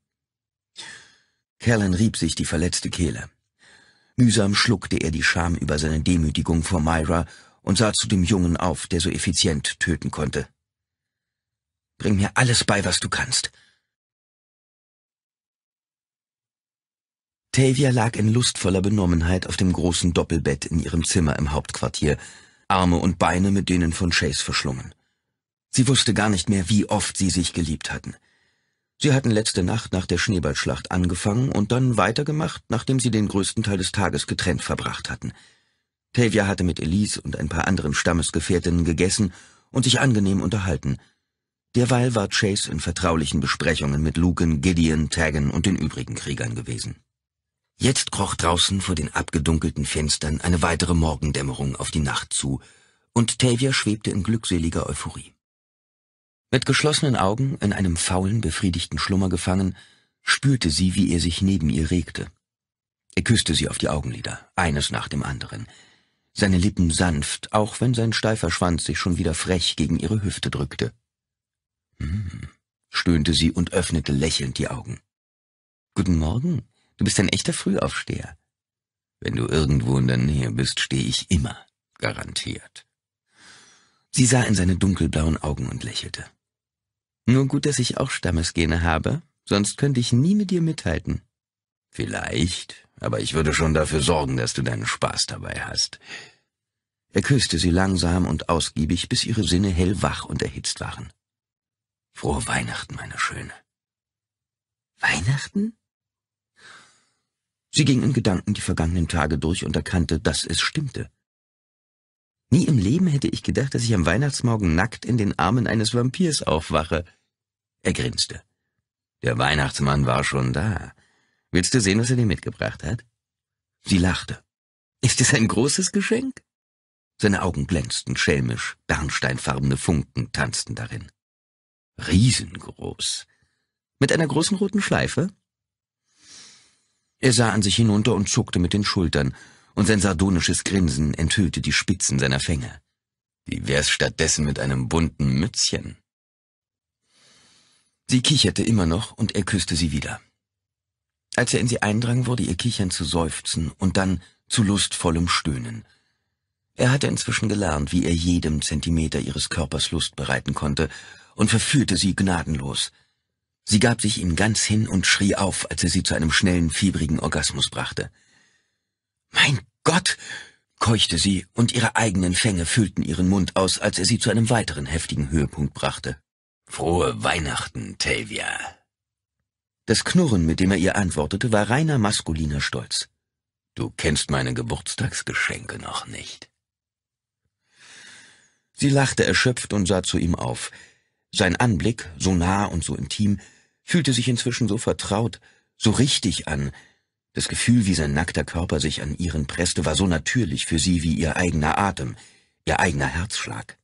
Kerlan rieb sich die verletzte Kehle. Mühsam schluckte er die Scham über seine Demütigung vor Myra und sah zu dem Jungen auf, der so effizient töten konnte. Bring mir alles bei, was du kannst. Tavia lag in lustvoller Benommenheit auf dem großen Doppelbett in ihrem Zimmer im Hauptquartier, Arme und Beine mit denen von Chase verschlungen. Sie wusste gar nicht mehr, wie oft sie sich geliebt hatten. Sie hatten letzte Nacht nach der Schneeballschlacht angefangen und dann weitergemacht, nachdem sie den größten Teil des Tages getrennt verbracht hatten. Tavia hatte mit Elise und ein paar anderen Stammesgefährtinnen gegessen und sich angenehm unterhalten. Derweil war Chase in vertraulichen Besprechungen mit Lucan, Gideon, Tagan und den übrigen Kriegern gewesen. Jetzt kroch draußen vor den abgedunkelten Fenstern eine weitere Morgendämmerung auf die Nacht zu, und Tavia schwebte in glückseliger Euphorie. Mit geschlossenen Augen, in einem faulen, befriedigten Schlummer gefangen, spürte sie, wie er sich neben ihr regte. Er küsste sie auf die Augenlider, eines nach dem anderen — seine Lippen sanft, auch wenn sein steifer Schwanz sich schon wieder frech gegen ihre Hüfte drückte. Hm, stöhnte sie und öffnete lächelnd die Augen. Guten Morgen, du bist ein echter Frühaufsteher. Wenn du irgendwo in der Nähe bist, stehe ich immer, garantiert. Sie sah in seine dunkelblauen Augen und lächelte. Nur gut, dass ich auch Stammesgene habe, sonst könnte ich nie mit dir mithalten. Vielleicht, aber ich würde schon dafür sorgen, dass du deinen Spaß dabei hast. Er küsste sie langsam und ausgiebig, bis ihre Sinne hellwach und erhitzt waren. Frohe Weihnachten, meine Schöne. Weihnachten? Sie ging in Gedanken die vergangenen Tage durch und erkannte, dass es stimmte. Nie im Leben hätte ich gedacht, dass ich am Weihnachtsmorgen nackt in den Armen eines Vampirs aufwache. Er grinste. Der Weihnachtsmann war schon da, Willst du sehen, was er dir mitgebracht hat? Sie lachte. Ist es ein großes Geschenk? Seine Augen glänzten schelmisch, bernsteinfarbene Funken tanzten darin. Riesengroß. Mit einer großen roten Schleife? Er sah an sich hinunter und zuckte mit den Schultern, und sein sardonisches Grinsen enthüllte die Spitzen seiner Fänge. Wie wär's stattdessen mit einem bunten Mützchen? Sie kicherte immer noch, und er küsste sie wieder. Als er in sie eindrang, wurde ihr Kichern zu Seufzen und dann zu lustvollem Stöhnen. Er hatte inzwischen gelernt, wie er jedem Zentimeter ihres Körpers Lust bereiten konnte und verführte sie gnadenlos. Sie gab sich ihm ganz hin und schrie auf, als er sie zu einem schnellen, fiebrigen Orgasmus brachte. Mein Gott! keuchte sie, und ihre eigenen Fänge füllten ihren Mund aus, als er sie zu einem weiteren heftigen Höhepunkt brachte. Frohe Weihnachten, Tavia, das Knurren, mit dem er ihr antwortete, war reiner maskuliner Stolz. Du kennst meine Geburtstagsgeschenke noch nicht. Sie lachte erschöpft und sah zu ihm auf. Sein Anblick, so nah und so intim, fühlte sich inzwischen so vertraut, so richtig an. Das Gefühl, wie sein nackter Körper sich an ihren presste, war so natürlich für sie wie ihr eigener Atem, ihr eigener Herzschlag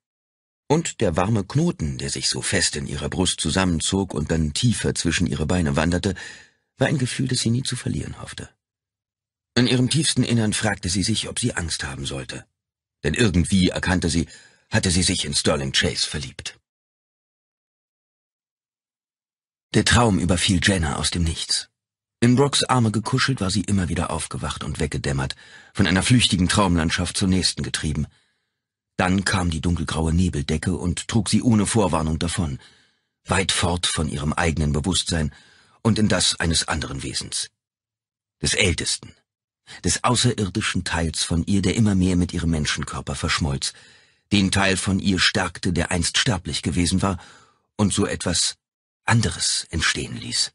und der warme Knoten, der sich so fest in ihrer Brust zusammenzog und dann tiefer zwischen ihre Beine wanderte, war ein Gefühl, das sie nie zu verlieren hoffte. In ihrem tiefsten Innern fragte sie sich, ob sie Angst haben sollte. Denn irgendwie erkannte sie, hatte sie sich in Sterling Chase verliebt. Der Traum überfiel Jenna aus dem Nichts. In Brocks Arme gekuschelt war sie immer wieder aufgewacht und weggedämmert, von einer flüchtigen Traumlandschaft zur nächsten getrieben – dann kam die dunkelgraue Nebeldecke und trug sie ohne Vorwarnung davon, weit fort von ihrem eigenen Bewusstsein und in das eines anderen Wesens, des Ältesten, des außerirdischen Teils von ihr, der immer mehr mit ihrem Menschenkörper verschmolz, den Teil von ihr stärkte, der einst sterblich gewesen war und so etwas anderes entstehen ließ.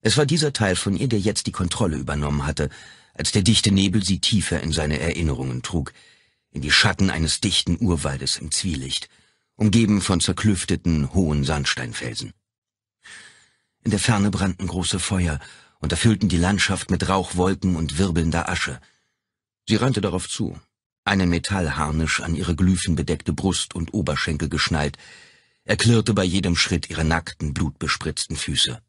Es war dieser Teil von ihr, der jetzt die Kontrolle übernommen hatte, als der dichte Nebel sie tiefer in seine Erinnerungen trug, in die Schatten eines dichten Urwaldes im Zwielicht, umgeben von zerklüfteten, hohen Sandsteinfelsen. In der Ferne brannten große Feuer und erfüllten die Landschaft mit Rauchwolken und wirbelnder Asche. Sie rannte darauf zu, einen Metallharnisch an ihre glüfenbedeckte Brust und Oberschenkel geschnallt. erklirrte bei jedem Schritt ihre nackten, blutbespritzten Füße.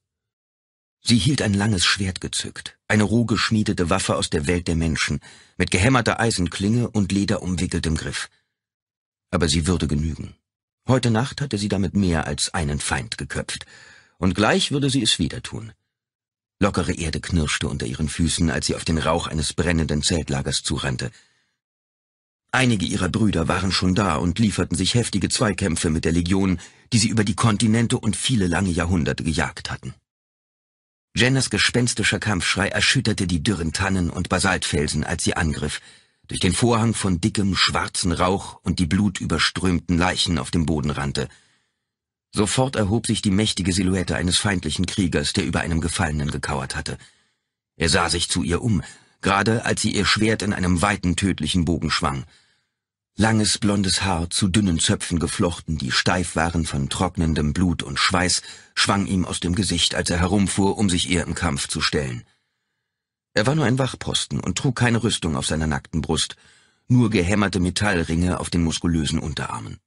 Sie hielt ein langes Schwert gezückt, eine roh geschmiedete Waffe aus der Welt der Menschen, mit gehämmerter Eisenklinge und lederumwickeltem Griff. Aber sie würde genügen. Heute Nacht hatte sie damit mehr als einen Feind geköpft, und gleich würde sie es wieder tun. Lockere Erde knirschte unter ihren Füßen, als sie auf den Rauch eines brennenden Zeltlagers zurannte. Einige ihrer Brüder waren schon da und lieferten sich heftige Zweikämpfe mit der Legion, die sie über die Kontinente und viele lange Jahrhunderte gejagt hatten. Jenners gespenstischer Kampfschrei erschütterte die dürren Tannen und Basaltfelsen, als sie angriff, durch den Vorhang von dickem, schwarzen Rauch und die blutüberströmten Leichen auf dem Boden rannte. Sofort erhob sich die mächtige Silhouette eines feindlichen Kriegers, der über einem Gefallenen gekauert hatte. Er sah sich zu ihr um, gerade als sie ihr Schwert in einem weiten, tödlichen Bogen schwang langes blondes Haar zu dünnen Zöpfen geflochten, die steif waren von trocknendem Blut und Schweiß, schwang ihm aus dem Gesicht, als er herumfuhr, um sich ihr im Kampf zu stellen. Er war nur ein Wachposten und trug keine Rüstung auf seiner nackten Brust, nur gehämmerte Metallringe auf den muskulösen Unterarmen.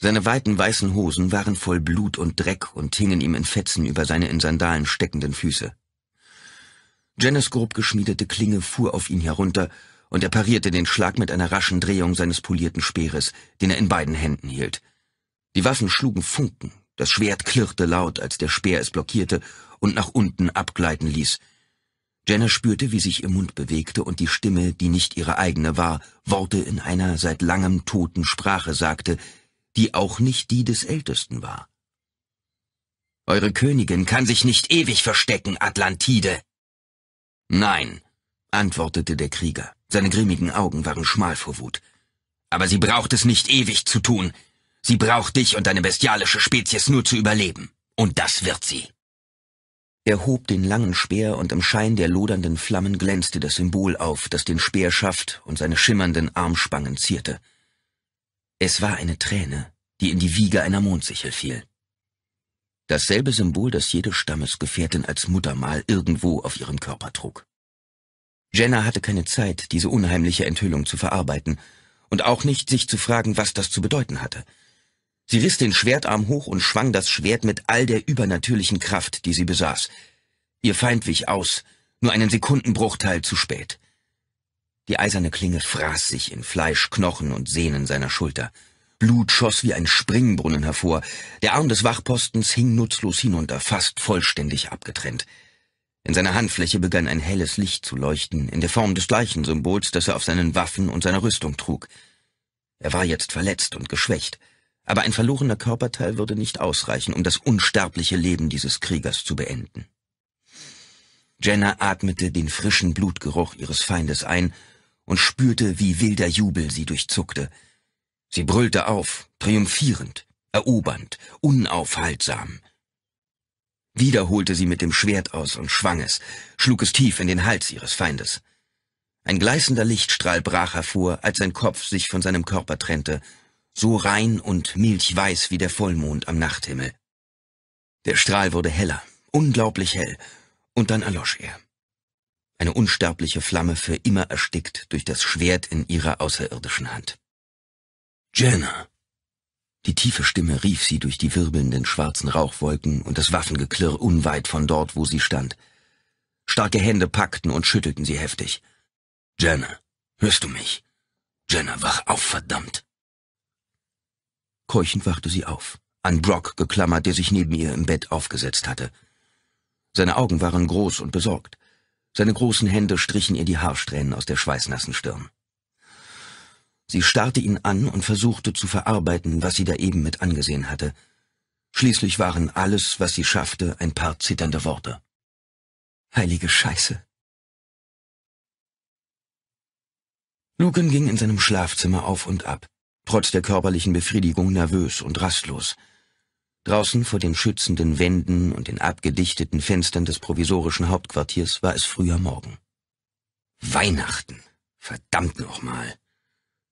Seine weiten weißen Hosen waren voll Blut und Dreck und hingen ihm in Fetzen über seine in Sandalen steckenden Füße. Jannes grob geschmiedete Klinge fuhr auf ihn herunter und er parierte den Schlag mit einer raschen Drehung seines polierten Speeres, den er in beiden Händen hielt. Die Waffen schlugen Funken, das Schwert klirrte laut, als der Speer es blockierte und nach unten abgleiten ließ. Jenna spürte, wie sich ihr Mund bewegte und die Stimme, die nicht ihre eigene war, Worte in einer seit langem toten Sprache sagte, die auch nicht die des Ältesten war. Eure Königin kann sich nicht ewig verstecken, Atlantide. Nein, antwortete der Krieger. Seine grimmigen Augen waren schmal vor Wut. Aber sie braucht es nicht ewig zu tun. Sie braucht dich und deine bestialische Spezies nur zu überleben. Und das wird sie. Er hob den langen Speer und im Schein der lodernden Flammen glänzte das Symbol auf, das den Speerschaft und seine schimmernden Armspangen zierte. Es war eine Träne, die in die Wiege einer Mondsichel fiel. Dasselbe Symbol, das jede Stammesgefährtin als Muttermal irgendwo auf ihrem Körper trug. Jenna hatte keine Zeit, diese unheimliche Enthüllung zu verarbeiten und auch nicht, sich zu fragen, was das zu bedeuten hatte. Sie riss den Schwertarm hoch und schwang das Schwert mit all der übernatürlichen Kraft, die sie besaß. Ihr Feind wich aus, nur einen Sekundenbruchteil zu spät. Die eiserne Klinge fraß sich in Fleisch, Knochen und Sehnen seiner Schulter. Blut schoss wie ein Springbrunnen hervor. Der Arm des Wachpostens hing nutzlos hinunter, fast vollständig abgetrennt. In seiner Handfläche begann ein helles Licht zu leuchten, in der Form des gleichen Symbols, das er auf seinen Waffen und seiner Rüstung trug. Er war jetzt verletzt und geschwächt, aber ein verlorener Körperteil würde nicht ausreichen, um das unsterbliche Leben dieses Kriegers zu beenden. Jenna atmete den frischen Blutgeruch ihres Feindes ein und spürte, wie wilder Jubel sie durchzuckte. Sie brüllte auf, triumphierend, erobernd, unaufhaltsam. Wieder holte sie mit dem Schwert aus und schwang es, schlug es tief in den Hals ihres Feindes. Ein gleißender Lichtstrahl brach hervor, als sein Kopf sich von seinem Körper trennte, so rein und milchweiß wie der Vollmond am Nachthimmel. Der Strahl wurde heller, unglaublich hell, und dann erlosch er. Eine unsterbliche Flamme für immer erstickt durch das Schwert in ihrer außerirdischen Hand. Jenna, die tiefe Stimme rief sie durch die wirbelnden schwarzen Rauchwolken und das Waffengeklirr unweit von dort, wo sie stand. Starke Hände packten und schüttelten sie heftig. Jenna, hörst du mich? Jenna, wach auf, verdammt! Keuchend wachte sie auf, an Brock geklammert, der sich neben ihr im Bett aufgesetzt hatte. Seine Augen waren groß und besorgt. Seine großen Hände strichen ihr die Haarsträhnen aus der schweißnassen Stirn. Sie starrte ihn an und versuchte zu verarbeiten, was sie da eben mit angesehen hatte. Schließlich waren alles, was sie schaffte, ein paar zitternde Worte. Heilige Scheiße. Lucan ging in seinem Schlafzimmer auf und ab, trotz der körperlichen Befriedigung nervös und rastlos. Draußen vor den schützenden Wänden und den abgedichteten Fenstern des provisorischen Hauptquartiers war es früher Morgen. Weihnachten. Verdammt nochmal.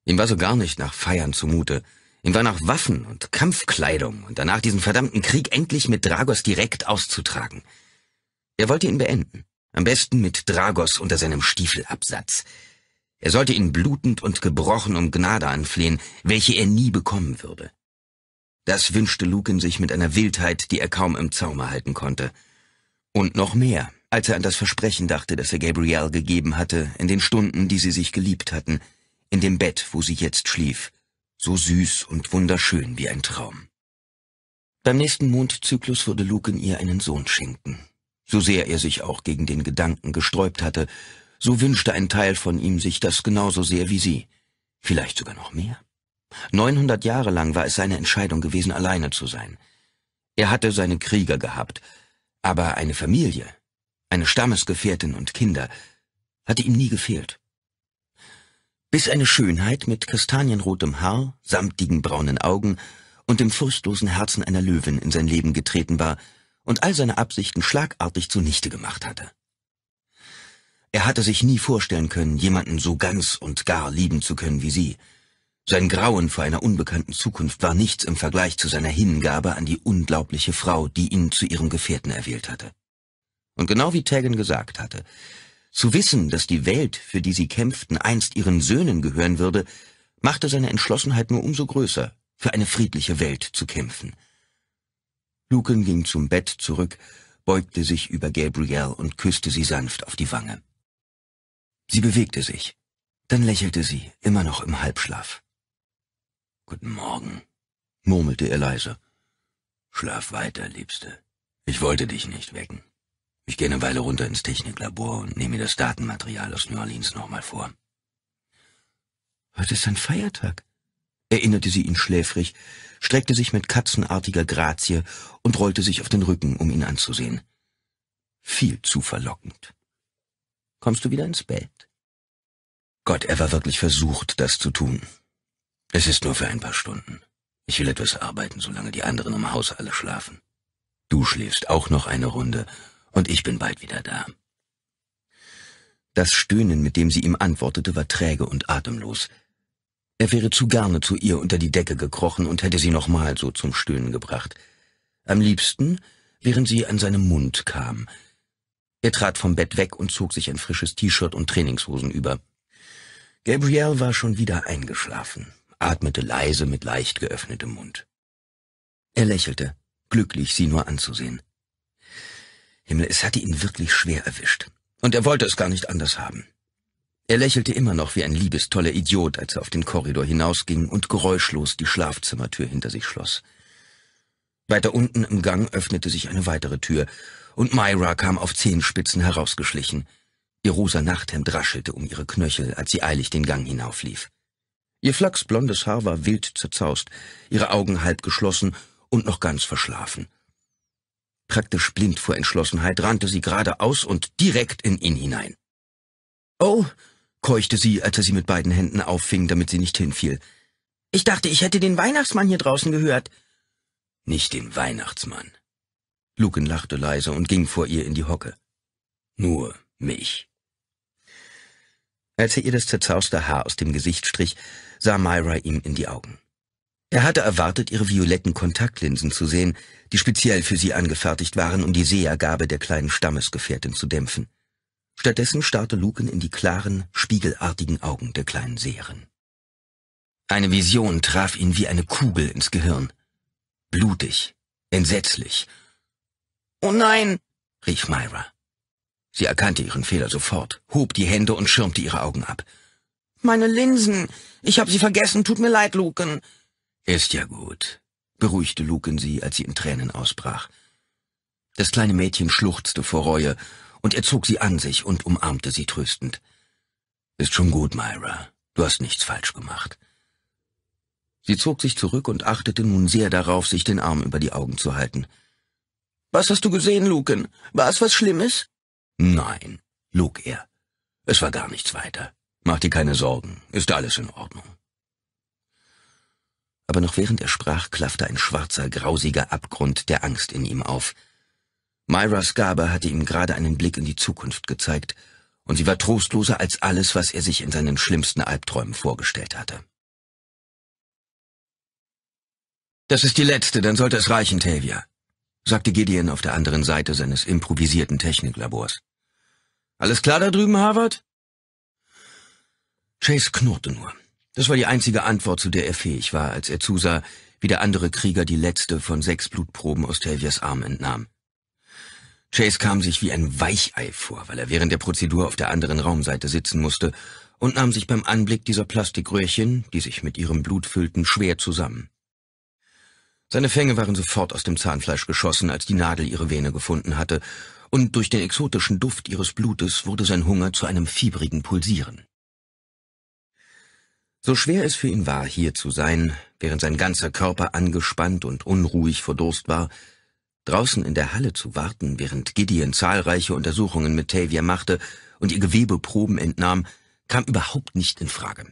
Ihm war so gar nicht nach Feiern zumute. Ihm war nach Waffen und Kampfkleidung und danach diesen verdammten Krieg endlich mit Dragos direkt auszutragen. Er wollte ihn beenden. Am besten mit Dragos unter seinem Stiefelabsatz. Er sollte ihn blutend und gebrochen um Gnade anflehen, welche er nie bekommen würde. Das wünschte Lukin sich mit einer Wildheit, die er kaum im Zaum halten konnte. Und noch mehr, als er an das Versprechen dachte, das er Gabrielle gegeben hatte, in den Stunden, die sie sich geliebt hatten — in dem Bett, wo sie jetzt schlief, so süß und wunderschön wie ein Traum. Beim nächsten Mondzyklus würde Lucan ihr einen Sohn schenken. So sehr er sich auch gegen den Gedanken gesträubt hatte, so wünschte ein Teil von ihm sich das genauso sehr wie sie, vielleicht sogar noch mehr. 900 Jahre lang war es seine Entscheidung gewesen, alleine zu sein. Er hatte seine Krieger gehabt, aber eine Familie, eine Stammesgefährtin und Kinder hatte ihm nie gefehlt bis eine Schönheit mit kastanienrotem Haar, samtigen braunen Augen und dem furchtlosen Herzen einer Löwin in sein Leben getreten war und all seine Absichten schlagartig zunichte gemacht hatte. Er hatte sich nie vorstellen können, jemanden so ganz und gar lieben zu können wie sie. Sein Grauen vor einer unbekannten Zukunft war nichts im Vergleich zu seiner Hingabe an die unglaubliche Frau, die ihn zu ihrem Gefährten erwählt hatte. Und genau wie Tagen gesagt hatte, zu wissen, dass die Welt, für die sie kämpften, einst ihren Söhnen gehören würde, machte seine Entschlossenheit nur umso größer, für eine friedliche Welt zu kämpfen. Lucan ging zum Bett zurück, beugte sich über Gabrielle und küsste sie sanft auf die Wange. Sie bewegte sich. Dann lächelte sie, immer noch im Halbschlaf. Guten Morgen, murmelte er leise. Schlaf weiter, Liebste. Ich wollte dich nicht wecken. Ich gehe eine Weile runter ins Techniklabor und nehme mir das Datenmaterial aus New Orleans nochmal vor. Heute ist ein Feiertag, erinnerte sie ihn schläfrig, streckte sich mit katzenartiger Grazie und rollte sich auf den Rücken, um ihn anzusehen. Viel zu verlockend. Kommst du wieder ins Bett? Gott, er war wirklich versucht, das zu tun. Es ist nur für ein paar Stunden. Ich will etwas arbeiten, solange die anderen im Haus alle schlafen. Du schläfst auch noch eine Runde und ich bin bald wieder da. Das Stöhnen, mit dem sie ihm antwortete, war träge und atemlos. Er wäre zu gerne zu ihr unter die Decke gekrochen und hätte sie nochmal so zum Stöhnen gebracht. Am liebsten, während sie an seinem Mund kam. Er trat vom Bett weg und zog sich ein frisches T-Shirt und Trainingshosen über. Gabrielle war schon wieder eingeschlafen, atmete leise mit leicht geöffnetem Mund. Er lächelte, glücklich, sie nur anzusehen. Himmel, es hatte ihn wirklich schwer erwischt. Und er wollte es gar nicht anders haben. Er lächelte immer noch wie ein liebestoller Idiot, als er auf den Korridor hinausging und geräuschlos die Schlafzimmertür hinter sich schloss. Weiter unten im Gang öffnete sich eine weitere Tür, und Myra kam auf Zehenspitzen herausgeschlichen. Ihr rosa Nachthemd raschelte um ihre Knöchel, als sie eilig den Gang hinauflief. Ihr flachsblondes Haar war wild zerzaust, ihre Augen halb geschlossen und noch ganz verschlafen. Praktisch blind vor Entschlossenheit rannte sie geradeaus und direkt in ihn hinein. Oh, keuchte sie, als er sie mit beiden Händen auffing, damit sie nicht hinfiel. Ich dachte, ich hätte den Weihnachtsmann hier draußen gehört. Nicht den Weihnachtsmann. Lucan lachte leise und ging vor ihr in die Hocke. Nur mich. Als er ihr das zerzauste Haar aus dem Gesicht strich, sah Myra ihm in die Augen. Er hatte erwartet, ihre violetten Kontaktlinsen zu sehen, die speziell für sie angefertigt waren, um die Sehergabe der kleinen Stammesgefährtin zu dämpfen. Stattdessen starrte Luken in die klaren, spiegelartigen Augen der kleinen Seherin. Eine Vision traf ihn wie eine Kugel ins Gehirn. Blutig, entsetzlich. Oh nein, rief Myra. Sie erkannte ihren Fehler sofort, hob die Hände und schirmte ihre Augen ab. Meine Linsen. Ich hab sie vergessen, tut mir leid, Luken. Ist ja gut, beruhigte Luken sie, als sie in Tränen ausbrach. Das kleine Mädchen schluchzte vor Reue, und er zog sie an sich und umarmte sie tröstend. Ist schon gut, Myra, du hast nichts falsch gemacht. Sie zog sich zurück und achtete nun sehr darauf, sich den Arm über die Augen zu halten. Was hast du gesehen, Luken? War es was Schlimmes? Nein, log er. Es war gar nichts weiter. Mach dir keine Sorgen, ist alles in Ordnung aber noch während er sprach, klaffte ein schwarzer, grausiger Abgrund der Angst in ihm auf. Myra Scarber hatte ihm gerade einen Blick in die Zukunft gezeigt, und sie war trostloser als alles, was er sich in seinen schlimmsten Albträumen vorgestellt hatte. Das ist die letzte, dann sollte es reichen, Tavia, sagte Gideon auf der anderen Seite seines improvisierten Techniklabors. Alles klar da drüben, Harvard? Chase knurrte nur. Das war die einzige Antwort, zu der er fähig war, als er zusah, wie der andere Krieger die letzte von sechs Blutproben aus Tavias Arm entnahm. Chase kam sich wie ein Weichei vor, weil er während der Prozedur auf der anderen Raumseite sitzen musste und nahm sich beim Anblick dieser Plastikröhrchen, die sich mit ihrem Blut füllten, schwer zusammen. Seine Fänge waren sofort aus dem Zahnfleisch geschossen, als die Nadel ihre Vene gefunden hatte, und durch den exotischen Duft ihres Blutes wurde sein Hunger zu einem fiebrigen Pulsieren. So schwer es für ihn war, hier zu sein, während sein ganzer Körper angespannt und unruhig vor Durst war, draußen in der Halle zu warten, während Gideon zahlreiche Untersuchungen mit Tavia machte und ihr Gewebeproben entnahm, kam überhaupt nicht in Frage.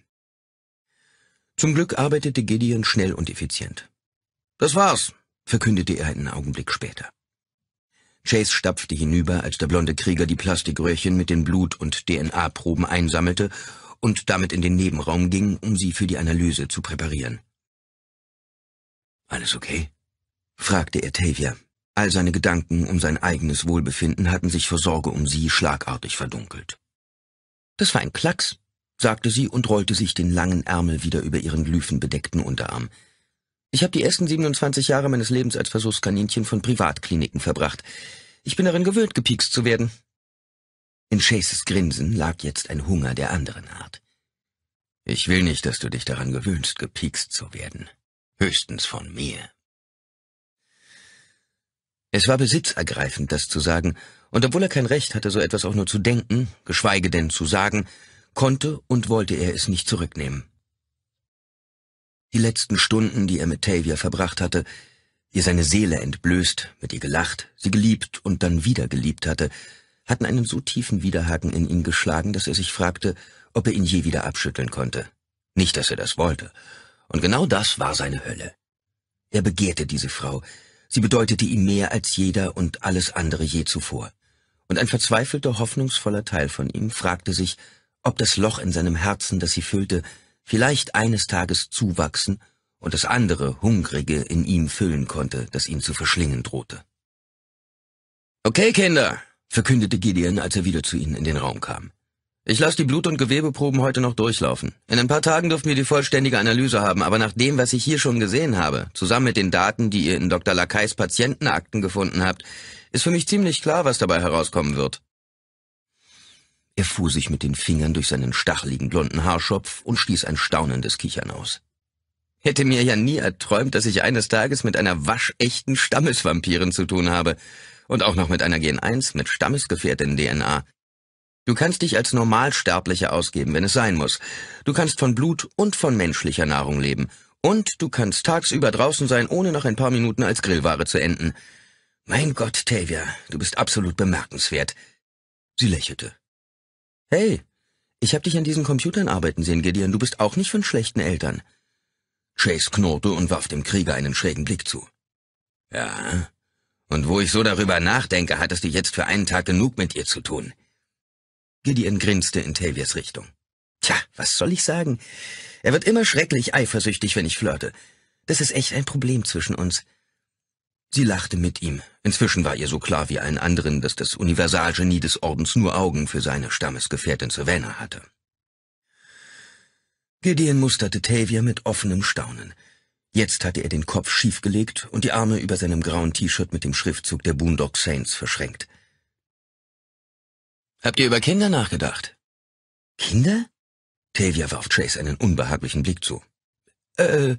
Zum Glück arbeitete Gideon schnell und effizient. Das war's, verkündete er einen Augenblick später. Chase stapfte hinüber, als der blonde Krieger die Plastikröhrchen mit den Blut- und DNA-Proben einsammelte und damit in den Nebenraum ging, um sie für die Analyse zu präparieren. Alles okay? fragte er Tavia. All seine Gedanken um sein eigenes Wohlbefinden hatten sich vor Sorge um sie schlagartig verdunkelt. Das war ein Klacks, sagte sie und rollte sich den langen Ärmel wieder über ihren glyphenbedeckten Unterarm. Ich habe die ersten 27 Jahre meines Lebens als Versuchskaninchen von Privatkliniken verbracht. Ich bin darin gewöhnt, gepiekst zu werden. In Chases Grinsen lag jetzt ein Hunger der anderen Art. Ich will nicht, dass du dich daran gewöhnst, gepiekst zu werden. Höchstens von mir. Es war besitzergreifend, das zu sagen, und obwohl er kein Recht hatte, so etwas auch nur zu denken, geschweige denn zu sagen, konnte und wollte er es nicht zurücknehmen. Die letzten Stunden, die er mit Tavia verbracht hatte, ihr seine Seele entblößt, mit ihr gelacht, sie geliebt und dann wieder geliebt hatte, hatten einen so tiefen Widerhaken in ihn geschlagen, dass er sich fragte, ob er ihn je wieder abschütteln konnte. Nicht, dass er das wollte. Und genau das war seine Hölle. Er begehrte diese Frau. Sie bedeutete ihm mehr als jeder und alles andere je zuvor. Und ein verzweifelter, hoffnungsvoller Teil von ihm fragte sich, ob das Loch in seinem Herzen, das sie füllte, vielleicht eines Tages zuwachsen und das andere, hungrige, in ihm füllen konnte, das ihn zu verschlingen drohte. Okay, Kinder, verkündete Gideon, als er wieder zu ihnen in den Raum kam. Ich lasse die Blut- und Gewebeproben heute noch durchlaufen. In ein paar Tagen dürfen wir die vollständige Analyse haben, aber nach dem, was ich hier schon gesehen habe, zusammen mit den Daten, die ihr in Dr. Lacays Patientenakten gefunden habt, ist für mich ziemlich klar, was dabei herauskommen wird. Er fuhr sich mit den Fingern durch seinen stacheligen blonden Haarschopf und stieß ein staunendes Kichern aus. Hätte mir ja nie erträumt, dass ich eines Tages mit einer waschechten Stammesvampirin zu tun habe und auch noch mit einer Gen 1 mit Stammesgefährtin-DNA. Du kannst dich als Normalsterblicher ausgeben, wenn es sein muss. Du kannst von Blut und von menschlicher Nahrung leben. Und du kannst tagsüber draußen sein, ohne nach ein paar Minuten als Grillware zu enden. Mein Gott, Tavia, du bist absolut bemerkenswert. Sie lächelte. Hey, ich hab dich an diesen Computern arbeiten sehen, Gideon. Du bist auch nicht von schlechten Eltern. Chase knurrte und warf dem Krieger einen schrägen Blick zu. Ja, und wo ich so darüber nachdenke, hattest du jetzt für einen Tag genug mit ihr zu tun. Gideon grinste in Tavias Richtung. Tja, was soll ich sagen? Er wird immer schrecklich eifersüchtig, wenn ich flirte. Das ist echt ein Problem zwischen uns. Sie lachte mit ihm. Inzwischen war ihr so klar wie allen anderen, dass das Universalgenie des Ordens nur Augen für seine Stammesgefährtin Savannah hatte. Gideon musterte Tavia mit offenem Staunen. Jetzt hatte er den Kopf schiefgelegt und die Arme über seinem grauen T-Shirt mit dem Schriftzug der Boondock Saints verschränkt. Habt ihr über Kinder nachgedacht? Kinder? Tavia warf Chase einen unbehaglichen Blick zu. Äh.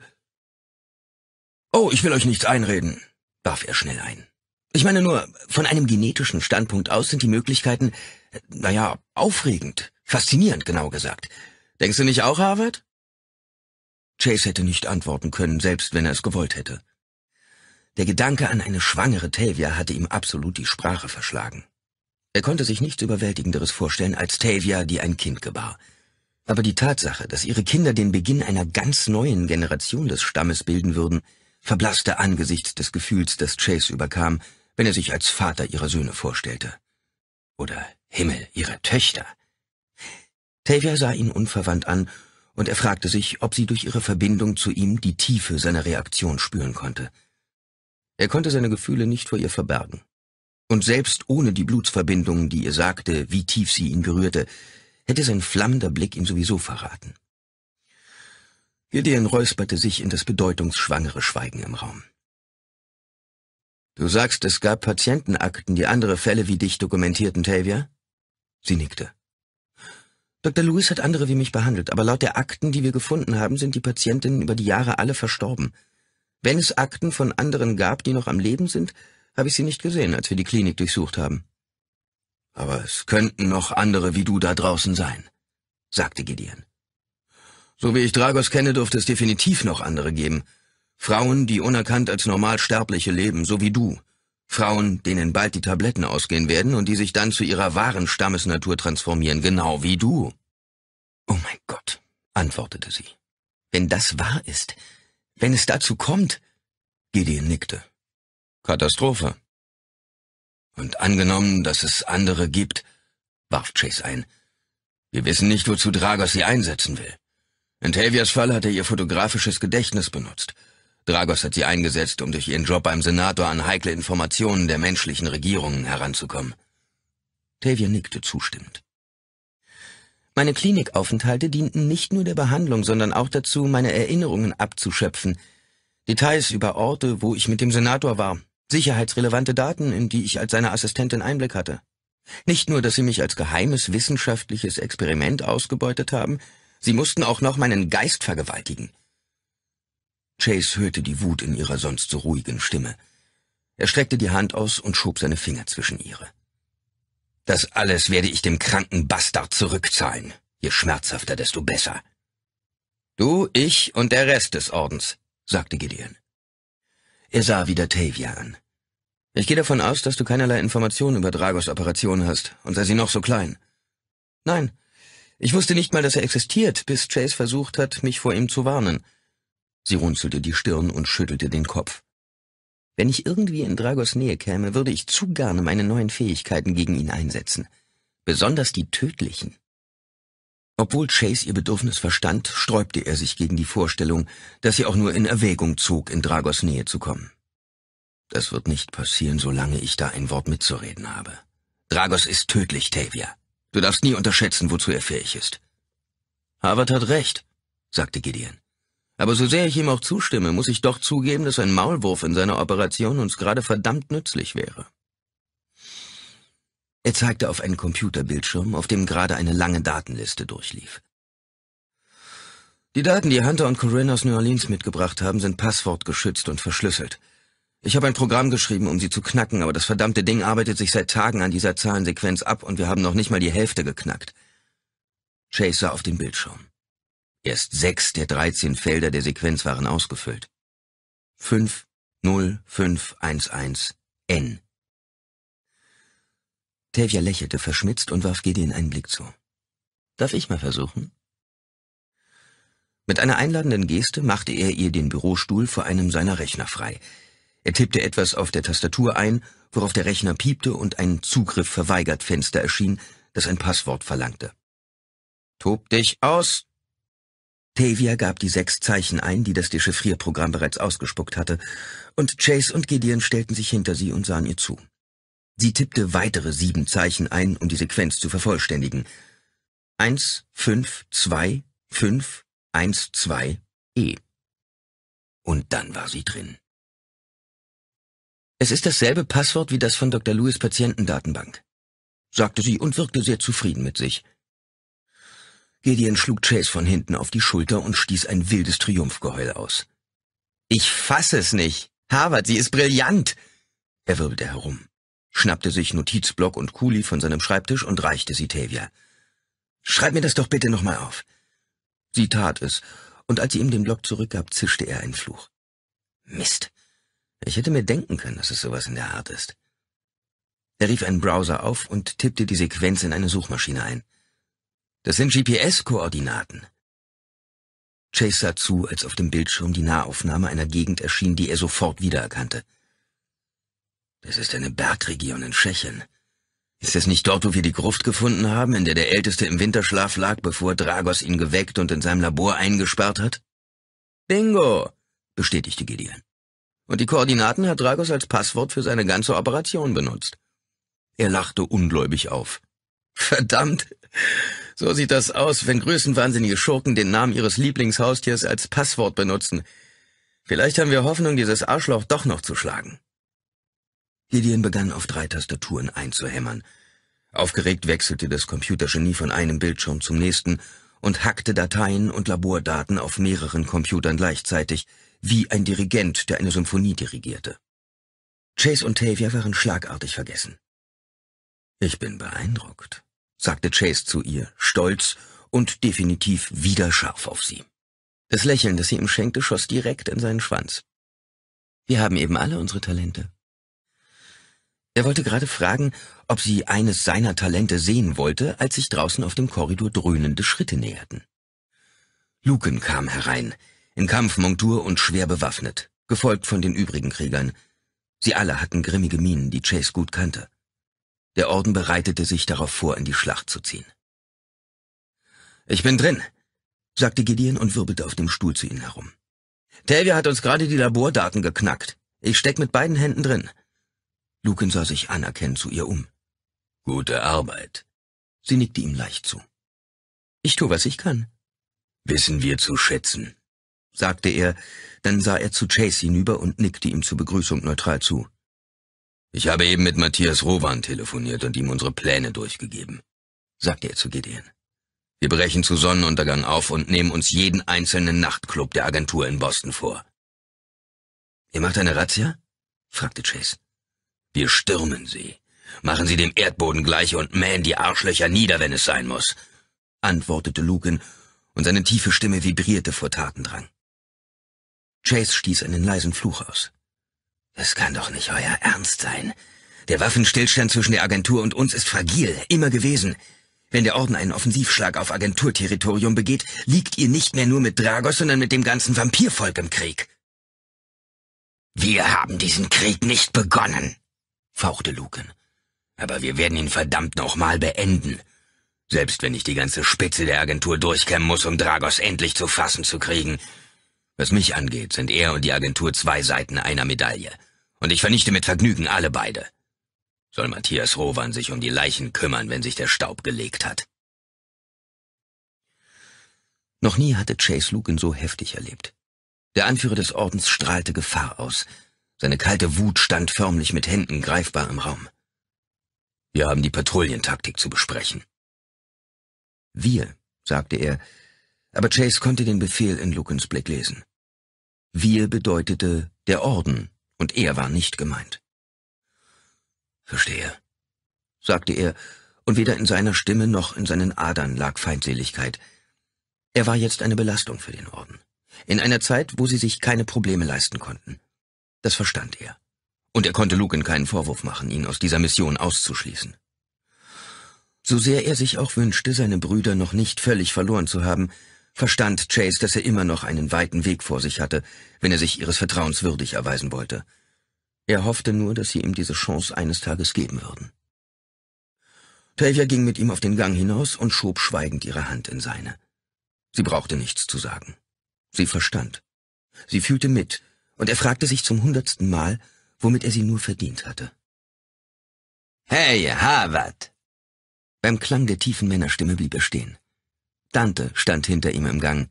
Oh, ich will euch nichts einreden, warf er schnell ein. Ich meine nur, von einem genetischen Standpunkt aus sind die Möglichkeiten, äh, naja, aufregend, faszinierend genau gesagt. Denkst du nicht auch, Harvard? Chase hätte nicht antworten können, selbst wenn er es gewollt hätte. Der Gedanke an eine schwangere Tavia hatte ihm absolut die Sprache verschlagen. Er konnte sich nichts Überwältigenderes vorstellen als Tavia, die ein Kind gebar. Aber die Tatsache, dass ihre Kinder den Beginn einer ganz neuen Generation des Stammes bilden würden, verblasste angesichts des Gefühls, das Chase überkam, wenn er sich als Vater ihrer Söhne vorstellte. Oder Himmel, ihrer Töchter. Tavia sah ihn unverwandt an und er fragte sich, ob sie durch ihre Verbindung zu ihm die Tiefe seiner Reaktion spüren konnte. Er konnte seine Gefühle nicht vor ihr verbergen. Und selbst ohne die Blutsverbindung, die ihr sagte, wie tief sie ihn berührte, hätte sein flammender Blick ihn sowieso verraten. Gideon räusperte sich in das bedeutungsschwangere Schweigen im Raum. Du sagst, es gab Patientenakten, die andere Fälle wie dich dokumentierten, Tavia? Sie nickte. Dr. Lewis hat andere wie mich behandelt, aber laut der Akten, die wir gefunden haben, sind die Patientinnen über die Jahre alle verstorben. Wenn es Akten von anderen gab, die noch am Leben sind, habe ich sie nicht gesehen, als wir die Klinik durchsucht haben. Aber es könnten noch andere wie du da draußen sein, sagte Gideon. So wie ich Dragos kenne, dürfte es definitiv noch andere geben. Frauen, die unerkannt als Normalsterbliche leben, so wie du, Frauen, denen bald die Tabletten ausgehen werden und die sich dann zu ihrer wahren Stammesnatur transformieren, genau wie du. Oh mein Gott, antwortete sie. Wenn das wahr ist, wenn es dazu kommt. Gideon nickte. Katastrophe. Und angenommen, dass es andere gibt, warf Chase ein. Wir wissen nicht, wozu Dragos sie einsetzen will. In Tavias Fall hat er ihr fotografisches Gedächtnis benutzt. Dragos hat sie eingesetzt, um durch ihren Job beim Senator an heikle Informationen der menschlichen Regierungen heranzukommen. Tavia nickte zustimmend. Meine Klinikaufenthalte dienten nicht nur der Behandlung, sondern auch dazu, meine Erinnerungen abzuschöpfen. Details über Orte, wo ich mit dem Senator war, sicherheitsrelevante Daten, in die ich als seine Assistentin Einblick hatte. Nicht nur, dass sie mich als geheimes wissenschaftliches Experiment ausgebeutet haben, sie mussten auch noch meinen Geist vergewaltigen. Chase hörte die Wut in ihrer sonst so ruhigen Stimme. Er streckte die Hand aus und schob seine Finger zwischen ihre. Das alles werde ich dem kranken Bastard zurückzahlen. Je schmerzhafter, desto besser. Du, ich und der Rest des Ordens, sagte Gideon. Er sah wieder Tavia an. Ich gehe davon aus, dass du keinerlei Informationen über Dragos Operation hast, und sei sie noch so klein. Nein, ich wusste nicht mal, dass er existiert, bis Chase versucht hat, mich vor ihm zu warnen. Sie runzelte die Stirn und schüttelte den Kopf. Wenn ich irgendwie in Dragos Nähe käme, würde ich zu gerne meine neuen Fähigkeiten gegen ihn einsetzen. Besonders die tödlichen. Obwohl Chase ihr Bedürfnis verstand, sträubte er sich gegen die Vorstellung, dass sie auch nur in Erwägung zog, in Dragos Nähe zu kommen. Das wird nicht passieren, solange ich da ein Wort mitzureden habe. Dragos ist tödlich, Tavia. Du darfst nie unterschätzen, wozu er fähig ist. Harvard hat recht, sagte Gideon. Aber so sehr ich ihm auch zustimme, muss ich doch zugeben, dass ein Maulwurf in seiner Operation uns gerade verdammt nützlich wäre. Er zeigte auf einen Computerbildschirm, auf dem gerade eine lange Datenliste durchlief. Die Daten, die Hunter und Corinne aus New Orleans mitgebracht haben, sind passwortgeschützt und verschlüsselt. Ich habe ein Programm geschrieben, um sie zu knacken, aber das verdammte Ding arbeitet sich seit Tagen an dieser Zahlensequenz ab und wir haben noch nicht mal die Hälfte geknackt. Chase sah auf den Bildschirm. Erst sechs der dreizehn Felder der Sequenz waren ausgefüllt. Fünf, fünf, null, eins, eins, n Tevia lächelte verschmitzt und warf Gideon einen Blick zu. Darf ich mal versuchen? Mit einer einladenden Geste machte er ihr den Bürostuhl vor einem seiner Rechner frei. Er tippte etwas auf der Tastatur ein, worauf der Rechner piepte und ein Zugriff verweigert Fenster erschien, das ein Passwort verlangte. Tob dich aus, Tavia gab die sechs Zeichen ein, die das Dechiffrierprogramm bereits ausgespuckt hatte, und Chase und Gideon stellten sich hinter sie und sahen ihr zu. Sie tippte weitere sieben Zeichen ein, um die Sequenz zu vervollständigen. Eins, fünf, zwei, fünf, eins, zwei, E. Und dann war sie drin. Es ist dasselbe Passwort wie das von Dr. Lewis Patientendatenbank, sagte sie und wirkte sehr zufrieden mit sich. Gideon schlug Chase von hinten auf die Schulter und stieß ein wildes Triumphgeheul aus. Ich fasse es nicht. Harvard, sie ist brillant. Er wirbelte herum, schnappte sich Notizblock und Kuli von seinem Schreibtisch und reichte sie Tavia. Schreib mir das doch bitte nochmal auf. Sie tat es, und als sie ihm den Block zurückgab, zischte er einen Fluch. Mist. Ich hätte mir denken können, dass es sowas in der Art ist. Er rief einen Browser auf und tippte die Sequenz in eine Suchmaschine ein. Das sind GPS-Koordinaten. Chase sah zu, als auf dem Bildschirm die Nahaufnahme einer Gegend erschien, die er sofort wiedererkannte. Das ist eine Bergregion in Tschechien. Ist es nicht dort, wo wir die Gruft gefunden haben, in der der Älteste im Winterschlaf lag, bevor Dragos ihn geweckt und in seinem Labor eingesperrt hat? Bingo, bestätigte Gideon. Und die Koordinaten hat Dragos als Passwort für seine ganze Operation benutzt. Er lachte ungläubig auf. Verdammt, so sieht das aus, wenn größenwahnsinnige Schurken den Namen ihres Lieblingshaustiers als Passwort benutzen. Vielleicht haben wir Hoffnung, dieses Arschloch doch noch zu schlagen. Gideon begann auf drei Tastaturen einzuhämmern. Aufgeregt wechselte das Computergenie von einem Bildschirm zum nächsten und hackte Dateien und Labordaten auf mehreren Computern gleichzeitig, wie ein Dirigent, der eine Symphonie dirigierte. Chase und Tavia waren schlagartig vergessen. Ich bin beeindruckt, sagte Chase zu ihr, stolz und definitiv wieder scharf auf sie. Das Lächeln, das sie ihm schenkte, schoss direkt in seinen Schwanz. Wir haben eben alle unsere Talente. Er wollte gerade fragen, ob sie eines seiner Talente sehen wollte, als sich draußen auf dem Korridor dröhnende Schritte näherten. Luken kam herein, in Kampfmontur und schwer bewaffnet, gefolgt von den übrigen Kriegern. Sie alle hatten grimmige Minen, die Chase gut kannte. Der Orden bereitete sich darauf vor, in die Schlacht zu ziehen. Ich bin drin, sagte Gideon und wirbelte auf dem Stuhl zu ihnen herum. Tavia hat uns gerade die Labordaten geknackt. Ich steck mit beiden Händen drin. Lucan sah sich anerkennend zu ihr um. Gute Arbeit. Sie nickte ihm leicht zu. Ich tu, was ich kann. Wissen wir zu schätzen, sagte er, dann sah er zu Chase hinüber und nickte ihm zur Begrüßung neutral zu. Ich habe eben mit Matthias Rowan telefoniert und ihm unsere Pläne durchgegeben, sagte er zu Gideon. Wir brechen zu Sonnenuntergang auf und nehmen uns jeden einzelnen Nachtclub der Agentur in Boston vor. Ihr macht eine Razzia? fragte Chase. Wir stürmen sie. Machen sie dem Erdboden gleich und mähen die Arschlöcher nieder, wenn es sein muss, antwortete Lucan, und seine tiefe Stimme vibrierte vor Tatendrang. Chase stieß einen leisen Fluch aus. Es kann doch nicht euer Ernst sein. Der Waffenstillstand zwischen der Agentur und uns ist fragil, immer gewesen. Wenn der Orden einen Offensivschlag auf Agenturterritorium begeht, liegt ihr nicht mehr nur mit Dragos, sondern mit dem ganzen Vampirvolk im Krieg. Wir haben diesen Krieg nicht begonnen, fauchte Lucan. Aber wir werden ihn verdammt nochmal beenden. Selbst wenn ich die ganze Spitze der Agentur durchkämmen muss, um Dragos endlich zu fassen zu kriegen, was mich angeht, sind er und die Agentur zwei Seiten einer Medaille. Und ich vernichte mit Vergnügen alle beide. Soll Matthias Rowan sich um die Leichen kümmern, wenn sich der Staub gelegt hat. Noch nie hatte Chase Lucan so heftig erlebt. Der Anführer des Ordens strahlte Gefahr aus. Seine kalte Wut stand förmlich mit Händen greifbar im Raum. Wir haben die Patrouillentaktik zu besprechen. Wir, sagte er, aber Chase konnte den Befehl in Lukens Blick lesen. Wir bedeutete der Orden, und er war nicht gemeint. Verstehe, sagte er, und weder in seiner Stimme noch in seinen Adern lag Feindseligkeit. Er war jetzt eine Belastung für den Orden, in einer Zeit, wo sie sich keine Probleme leisten konnten. Das verstand er, und er konnte Lucan keinen Vorwurf machen, ihn aus dieser Mission auszuschließen. So sehr er sich auch wünschte, seine Brüder noch nicht völlig verloren zu haben, verstand Chase, dass er immer noch einen weiten Weg vor sich hatte, wenn er sich ihres Vertrauens würdig erweisen wollte. Er hoffte nur, dass sie ihm diese Chance eines Tages geben würden. Tavia ging mit ihm auf den Gang hinaus und schob schweigend ihre Hand in seine. Sie brauchte nichts zu sagen. Sie verstand. Sie fühlte mit, und er fragte sich zum hundertsten Mal, womit er sie nur verdient hatte. Hey, Harvard! Beim Klang der tiefen Männerstimme blieb er stehen. Dante stand hinter ihm im Gang.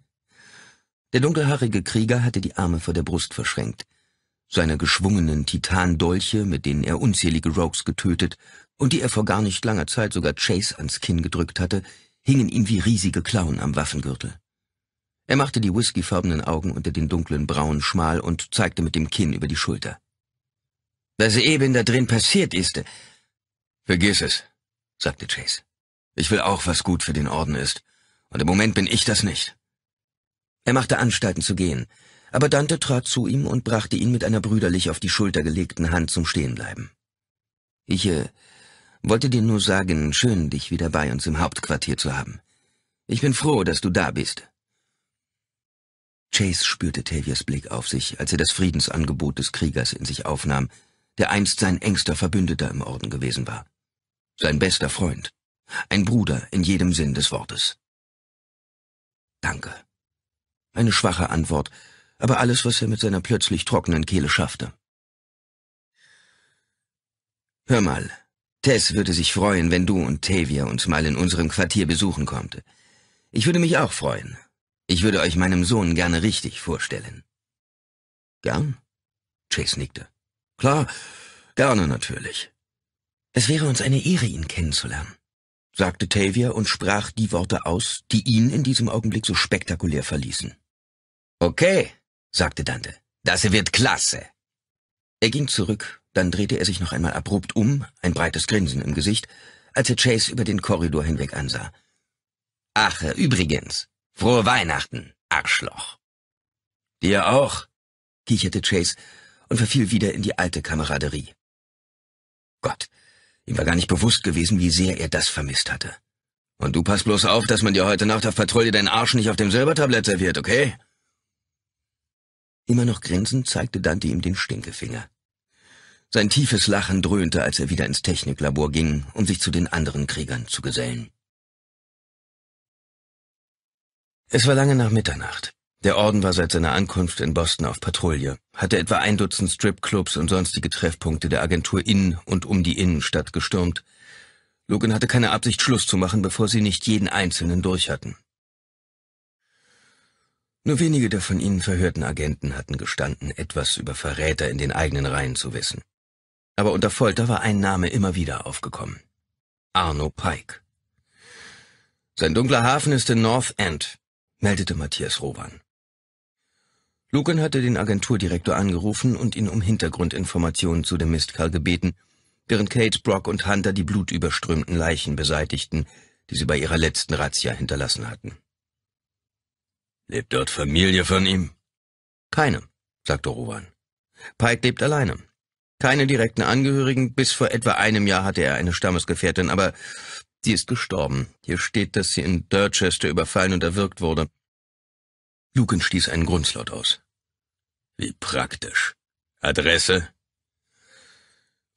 Der dunkelhaarige Krieger hatte die Arme vor der Brust verschränkt. Seine geschwungenen Titandolche, mit denen er unzählige Rogues getötet und die er vor gar nicht langer Zeit sogar Chase ans Kinn gedrückt hatte, hingen ihm wie riesige Klauen am Waffengürtel. Er machte die whiskyfarbenen Augen unter den dunklen Brauen schmal und zeigte mit dem Kinn über die Schulter. Was eben da drin passiert ist. Äh, vergiss es, sagte Chase. Ich will auch, was gut für den Orden ist. Und im Moment bin ich das nicht. Er machte Anstalten zu gehen, aber Dante trat zu ihm und brachte ihn mit einer brüderlich auf die Schulter gelegten Hand zum Stehenbleiben. Ich äh, wollte dir nur sagen, schön, dich wieder bei uns im Hauptquartier zu haben. Ich bin froh, dass du da bist. Chase spürte Tavias Blick auf sich, als er das Friedensangebot des Kriegers in sich aufnahm, der einst sein engster Verbündeter im Orden gewesen war. Sein bester Freund, ein Bruder in jedem Sinn des Wortes. Danke. Eine schwache Antwort, aber alles, was er mit seiner plötzlich trockenen Kehle schaffte. Hör mal, Tess würde sich freuen, wenn du und Tavia uns mal in unserem Quartier besuchen kommt. Ich würde mich auch freuen. Ich würde euch meinem Sohn gerne richtig vorstellen. Gern? Chase nickte. Klar, gerne natürlich. Es wäre uns eine Ehre, ihn kennenzulernen sagte Tavia und sprach die Worte aus, die ihn in diesem Augenblick so spektakulär verließen. Okay, sagte Dante, das wird klasse. Er ging zurück, dann drehte er sich noch einmal abrupt um, ein breites Grinsen im Gesicht, als er Chase über den Korridor hinweg ansah. Ach, übrigens, frohe Weihnachten, Arschloch. Dir auch, kicherte Chase und verfiel wieder in die alte Kameraderie. Gott, Ihm war gar nicht bewusst gewesen, wie sehr er das vermisst hatte. Und du pass bloß auf, dass man dir heute Nacht auf Patrouille deinen Arsch nicht auf dem Silbertablett serviert, okay? Immer noch grinsend zeigte Dante ihm den Stinkefinger. Sein tiefes Lachen dröhnte, als er wieder ins Techniklabor ging, um sich zu den anderen Kriegern zu gesellen. Es war lange nach Mitternacht. Der Orden war seit seiner Ankunft in Boston auf Patrouille, hatte etwa ein Dutzend Stripclubs und sonstige Treffpunkte der Agentur in und um die Innenstadt gestürmt. Logan hatte keine Absicht, Schluss zu machen, bevor sie nicht jeden einzelnen durch hatten. Nur wenige der von ihnen verhörten Agenten hatten gestanden, etwas über Verräter in den eigenen Reihen zu wissen. Aber unter Folter war ein Name immer wieder aufgekommen. Arno Pike. Sein dunkler Hafen ist in North End, meldete Matthias Rowan. Logan hatte den Agenturdirektor angerufen und ihn um Hintergrundinformationen zu dem Mistkerl gebeten, während Kate, Brock und Hunter die blutüberströmten Leichen beseitigten, die sie bei ihrer letzten Razzia hinterlassen hatten. Lebt dort Familie von ihm? Keine, sagte Rowan. Pike lebt alleine. Keine direkten Angehörigen, bis vor etwa einem Jahr hatte er eine Stammesgefährtin, aber sie ist gestorben. Hier steht, dass sie in Dorchester überfallen und erwürgt wurde. Luken stieß einen Grunzlaut aus. Wie praktisch. Adresse?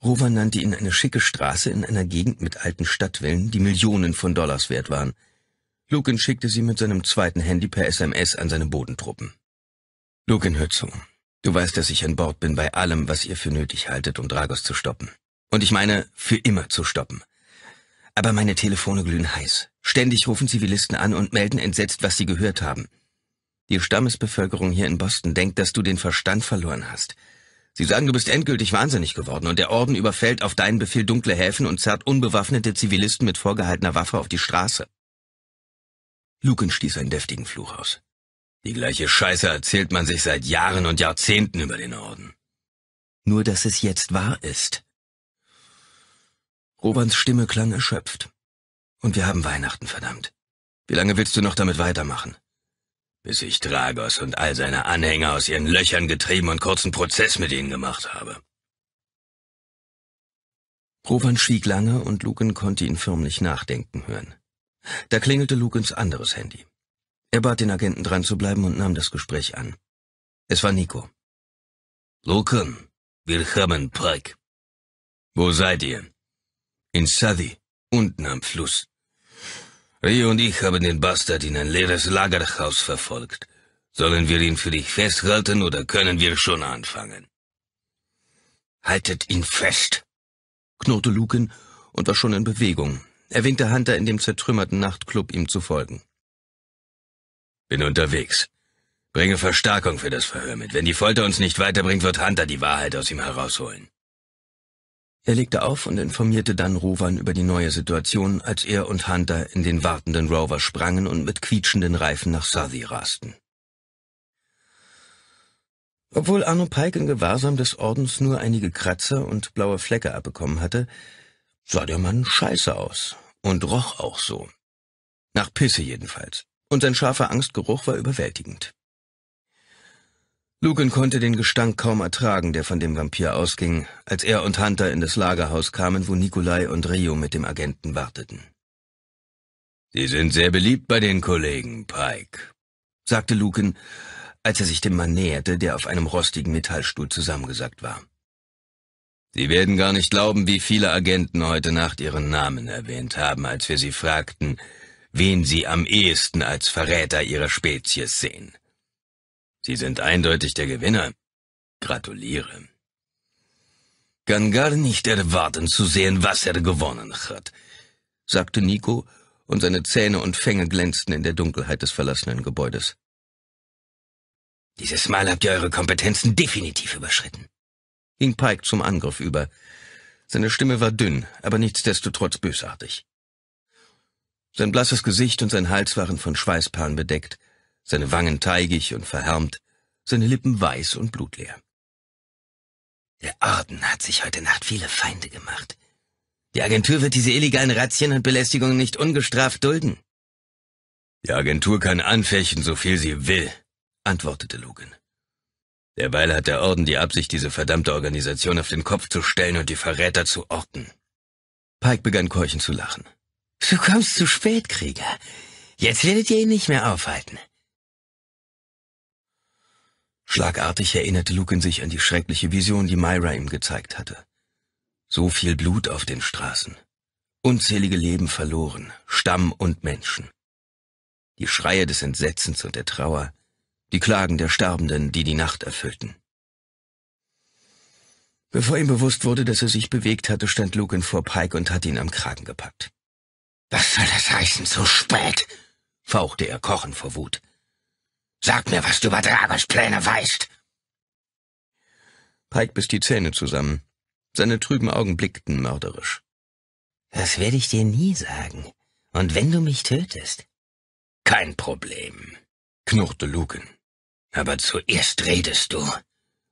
Rover nannte ihn eine schicke Straße in einer Gegend mit alten Stadtwällen, die Millionen von Dollars wert waren. Luken schickte sie mit seinem zweiten Handy per SMS an seine Bodentruppen. Luken, hör zu. Du weißt, dass ich an Bord bin bei allem, was ihr für nötig haltet, um Dragos zu stoppen. Und ich meine, für immer zu stoppen. Aber meine Telefone glühen heiß. Ständig rufen Zivilisten an und melden entsetzt, was sie gehört haben. Die Stammesbevölkerung hier in Boston denkt, dass du den Verstand verloren hast. Sie sagen, du bist endgültig wahnsinnig geworden und der Orden überfällt auf deinen Befehl dunkle Häfen und zerrt unbewaffnete Zivilisten mit vorgehaltener Waffe auf die Straße. Lucan stieß einen deftigen Fluch aus. Die gleiche Scheiße erzählt man sich seit Jahren und Jahrzehnten über den Orden. Nur, dass es jetzt wahr ist. Robans Stimme klang erschöpft. Und wir haben Weihnachten, verdammt. Wie lange willst du noch damit weitermachen? bis ich Dragos und all seine Anhänger aus ihren Löchern getrieben und kurzen Prozess mit ihnen gemacht habe. Rowan schwieg lange und Lucan konnte ihn förmlich nachdenken hören. Da klingelte Lucans anderes Handy. Er bat den Agenten dran zu bleiben und nahm das Gespräch an. Es war Nico. Lucan, willkommen, Pike. Wo seid ihr? In Southey, unten am Fluss. Rio und ich haben den Bastard in ein leeres Lagerhaus verfolgt. Sollen wir ihn für dich festhalten oder können wir schon anfangen? Haltet ihn fest, knurrte Luken und war schon in Bewegung. Er winkte Hunter in dem zertrümmerten Nachtclub, ihm zu folgen. Bin unterwegs. Bringe Verstärkung für das Verhör mit. Wenn die Folter uns nicht weiterbringt, wird Hunter die Wahrheit aus ihm herausholen. Er legte auf und informierte dann Rovan über die neue Situation, als er und Hunter in den wartenden Rover sprangen und mit quietschenden Reifen nach Southey rasten. Obwohl Arno Pike in Gewahrsam des Ordens nur einige Kratzer und blaue Flecke abbekommen hatte, sah der Mann scheiße aus und roch auch so. Nach Pisse jedenfalls. Und sein scharfer Angstgeruch war überwältigend. Lucan konnte den Gestank kaum ertragen, der von dem Vampir ausging, als er und Hunter in das Lagerhaus kamen, wo Nikolai und Rio mit dem Agenten warteten. Sie sind sehr beliebt bei den Kollegen, Pike, sagte Lucan, als er sich dem Mann näherte, der auf einem rostigen Metallstuhl zusammengesackt war. Sie werden gar nicht glauben, wie viele Agenten heute Nacht ihren Namen erwähnt haben, als wir sie fragten, wen sie am ehesten als Verräter ihrer Spezies sehen. Sie sind eindeutig der Gewinner. Gratuliere. Kann gar nicht erwarten zu sehen, was er gewonnen hat, sagte Nico, und seine Zähne und Fänge glänzten in der Dunkelheit des verlassenen Gebäudes. Dieses Mal habt ihr eure Kompetenzen definitiv überschritten, ging Pike zum Angriff über. Seine Stimme war dünn, aber nichtsdestotrotz bösartig. Sein blasses Gesicht und sein Hals waren von Schweißperlen bedeckt, seine Wangen teigig und verhärmt, seine Lippen weiß und blutleer. Der Orden hat sich heute Nacht viele Feinde gemacht. Die Agentur wird diese illegalen Razzien und Belästigungen nicht ungestraft dulden. Die Agentur kann anfechten, so viel sie will, antwortete Logan. Derweil hat der Orden die Absicht, diese verdammte Organisation auf den Kopf zu stellen und die Verräter zu orten. Pike begann keuchend zu lachen. Du kommst zu spät, Krieger. Jetzt werdet ihr ihn nicht mehr aufhalten. Schlagartig erinnerte Lucan sich an die schreckliche Vision, die Myra ihm gezeigt hatte. So viel Blut auf den Straßen. Unzählige Leben verloren, Stamm und Menschen. Die Schreie des Entsetzens und der Trauer, die Klagen der Sterbenden, die die Nacht erfüllten. Bevor ihm bewusst wurde, dass er sich bewegt hatte, stand Lucan vor Pike und hatte ihn am Kragen gepackt. Was soll das heißen, so spät? fauchte er kochend vor Wut. Sag mir, was du über Dragos Pläne weißt. Pike biss die Zähne zusammen. Seine trüben Augen blickten mörderisch. Das werde ich dir nie sagen. Und wenn du mich tötest? Kein Problem, knurrte Luken. Aber zuerst redest du.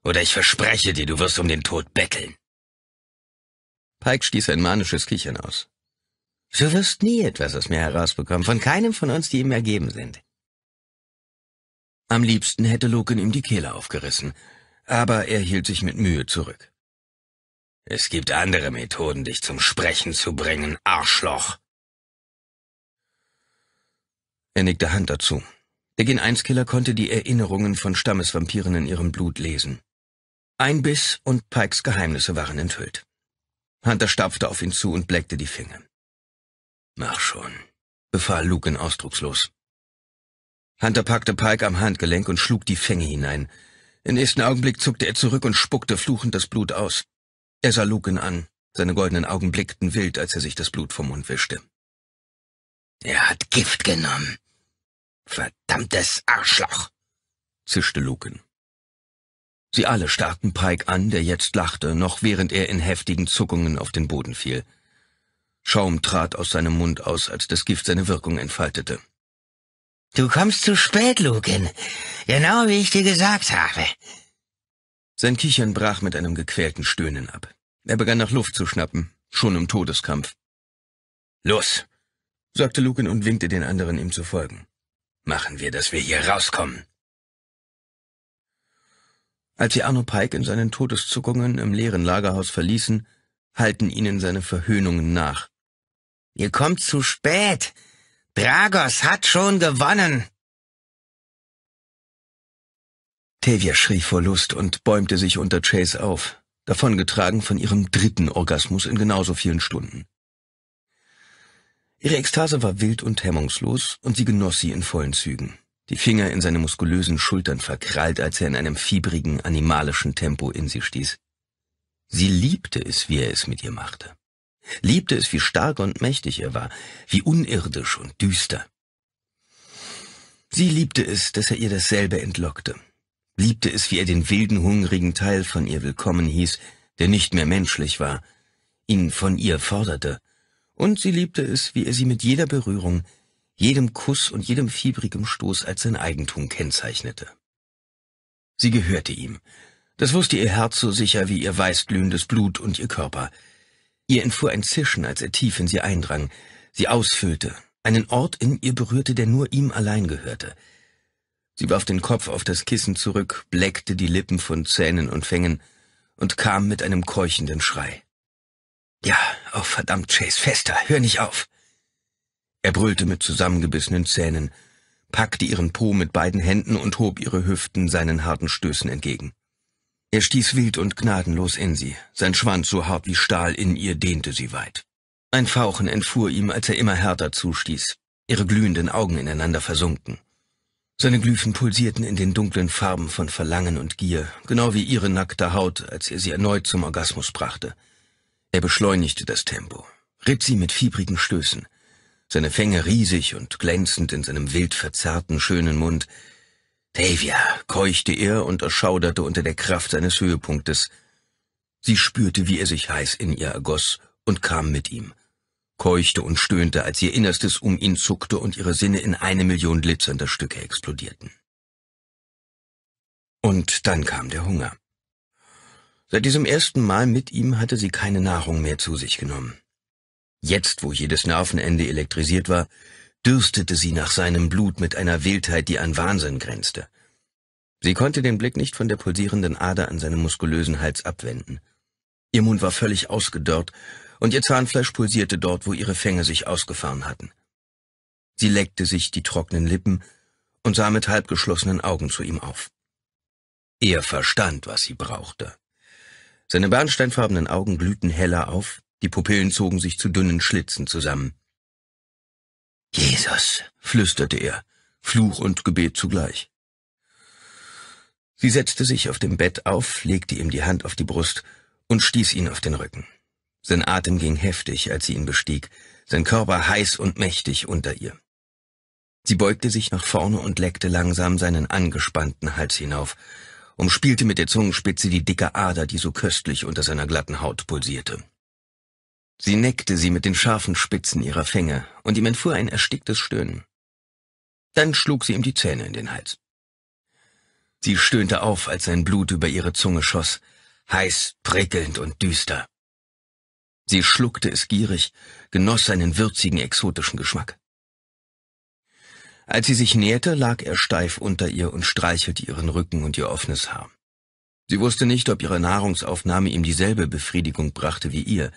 Oder ich verspreche dir, du wirst um den Tod betteln. Pike stieß ein manisches Kichern aus. Du wirst nie etwas aus mir herausbekommen, von keinem von uns, die ihm ergeben sind. Am liebsten hätte Loken ihm die Kehle aufgerissen, aber er hielt sich mit Mühe zurück. Es gibt andere Methoden, dich zum Sprechen zu bringen, Arschloch. Er nickte Hand dazu. Der Gen-1-Killer konnte die Erinnerungen von Stammesvampiren in ihrem Blut lesen. Ein Biss und Pikes Geheimnisse waren enthüllt. Hunter stapfte auf ihn zu und bleckte die Finger. Mach schon, befahl Lucan ausdruckslos. Hunter packte Pike am Handgelenk und schlug die Fänge hinein. Im nächsten Augenblick zuckte er zurück und spuckte fluchend das Blut aus. Er sah Lucan an. Seine goldenen Augen blickten wild, als er sich das Blut vom Mund wischte. Er hat Gift genommen. Verdammtes Arschloch, zischte Lucan. Sie alle starrten Pike an, der jetzt lachte, noch während er in heftigen Zuckungen auf den Boden fiel. Schaum trat aus seinem Mund aus, als das Gift seine Wirkung entfaltete. Du kommst zu spät, Lukin. Genau wie ich dir gesagt habe. Sein Kichern brach mit einem gequälten Stöhnen ab. Er begann nach Luft zu schnappen, schon im Todeskampf. Los, sagte Lukin und winkte den anderen, ihm zu folgen. Machen wir, dass wir hier rauskommen. Als sie Arno Pike in seinen Todeszuckungen im leeren Lagerhaus verließen, hallten ihnen seine Verhöhnungen nach. Ihr kommt zu spät, Dragos hat schon gewonnen! Tevia schrie vor Lust und bäumte sich unter Chase auf, davongetragen von ihrem dritten Orgasmus in genauso vielen Stunden. Ihre Ekstase war wild und hemmungslos, und sie genoss sie in vollen Zügen, die Finger in seine muskulösen Schultern verkrallt, als er in einem fiebrigen, animalischen Tempo in sie stieß. Sie liebte es, wie er es mit ihr machte liebte es, wie stark und mächtig er war, wie unirdisch und düster. Sie liebte es, dass er ihr dasselbe entlockte, liebte es, wie er den wilden, hungrigen Teil von ihr willkommen hieß, der nicht mehr menschlich war, ihn von ihr forderte, und sie liebte es, wie er sie mit jeder Berührung, jedem Kuss und jedem fiebrigen Stoß als sein Eigentum kennzeichnete. Sie gehörte ihm. Das wusste ihr Herz so sicher wie ihr weißglühendes Blut und ihr Körper. Ihr entfuhr ein Zischen, als er tief in sie eindrang, sie ausfüllte, einen Ort in ihr berührte, der nur ihm allein gehörte. Sie warf den Kopf auf das Kissen zurück, bleckte die Lippen von Zähnen und Fängen und kam mit einem keuchenden Schrei. Ja, oh verdammt, Chase, fester, hör nicht auf! Er brüllte mit zusammengebissenen Zähnen, packte ihren Po mit beiden Händen und hob ihre Hüften seinen harten Stößen entgegen. Er stieß wild und gnadenlos in sie, sein Schwanz so hart wie Stahl in ihr dehnte sie weit. Ein Fauchen entfuhr ihm, als er immer härter zustieß, ihre glühenden Augen ineinander versunken. Seine Glyphen pulsierten in den dunklen Farben von Verlangen und Gier, genau wie ihre nackte Haut, als er sie erneut zum Orgasmus brachte. Er beschleunigte das Tempo, ritt sie mit fiebrigen Stößen, seine Fänge riesig und glänzend in seinem wild verzerrten, schönen Mund, Davia, keuchte er und erschauderte unter der Kraft seines Höhepunktes. Sie spürte, wie er sich heiß in ihr ergoss und kam mit ihm, keuchte und stöhnte, als ihr Innerstes um ihn zuckte und ihre Sinne in eine Million glitzernder Stücke explodierten. Und dann kam der Hunger. Seit diesem ersten Mal mit ihm hatte sie keine Nahrung mehr zu sich genommen. Jetzt, wo jedes Nervenende elektrisiert war, dürstete sie nach seinem Blut mit einer Wildheit, die an Wahnsinn grenzte. Sie konnte den Blick nicht von der pulsierenden Ader an seinem muskulösen Hals abwenden. Ihr Mund war völlig ausgedörrt, und ihr Zahnfleisch pulsierte dort, wo ihre Fänge sich ausgefahren hatten. Sie leckte sich die trockenen Lippen und sah mit halbgeschlossenen Augen zu ihm auf. Er verstand, was sie brauchte. Seine bernsteinfarbenen Augen glühten heller auf, die Pupillen zogen sich zu dünnen Schlitzen zusammen. Jesus, flüsterte er, Fluch und Gebet zugleich. Sie setzte sich auf dem Bett auf, legte ihm die Hand auf die Brust und stieß ihn auf den Rücken. Sein Atem ging heftig, als sie ihn bestieg, sein Körper heiß und mächtig unter ihr. Sie beugte sich nach vorne und leckte langsam seinen angespannten Hals hinauf, umspielte mit der Zungenspitze die dicke Ader, die so köstlich unter seiner glatten Haut pulsierte. Sie neckte sie mit den scharfen Spitzen ihrer Fänge, und ihm entfuhr ein ersticktes Stöhnen. Dann schlug sie ihm die Zähne in den Hals. Sie stöhnte auf, als sein Blut über ihre Zunge schoss, heiß, prickelnd und düster. Sie schluckte es gierig, genoss seinen würzigen, exotischen Geschmack. Als sie sich näherte, lag er steif unter ihr und streichelte ihren Rücken und ihr offenes Haar. Sie wusste nicht, ob ihre Nahrungsaufnahme ihm dieselbe Befriedigung brachte wie ihr,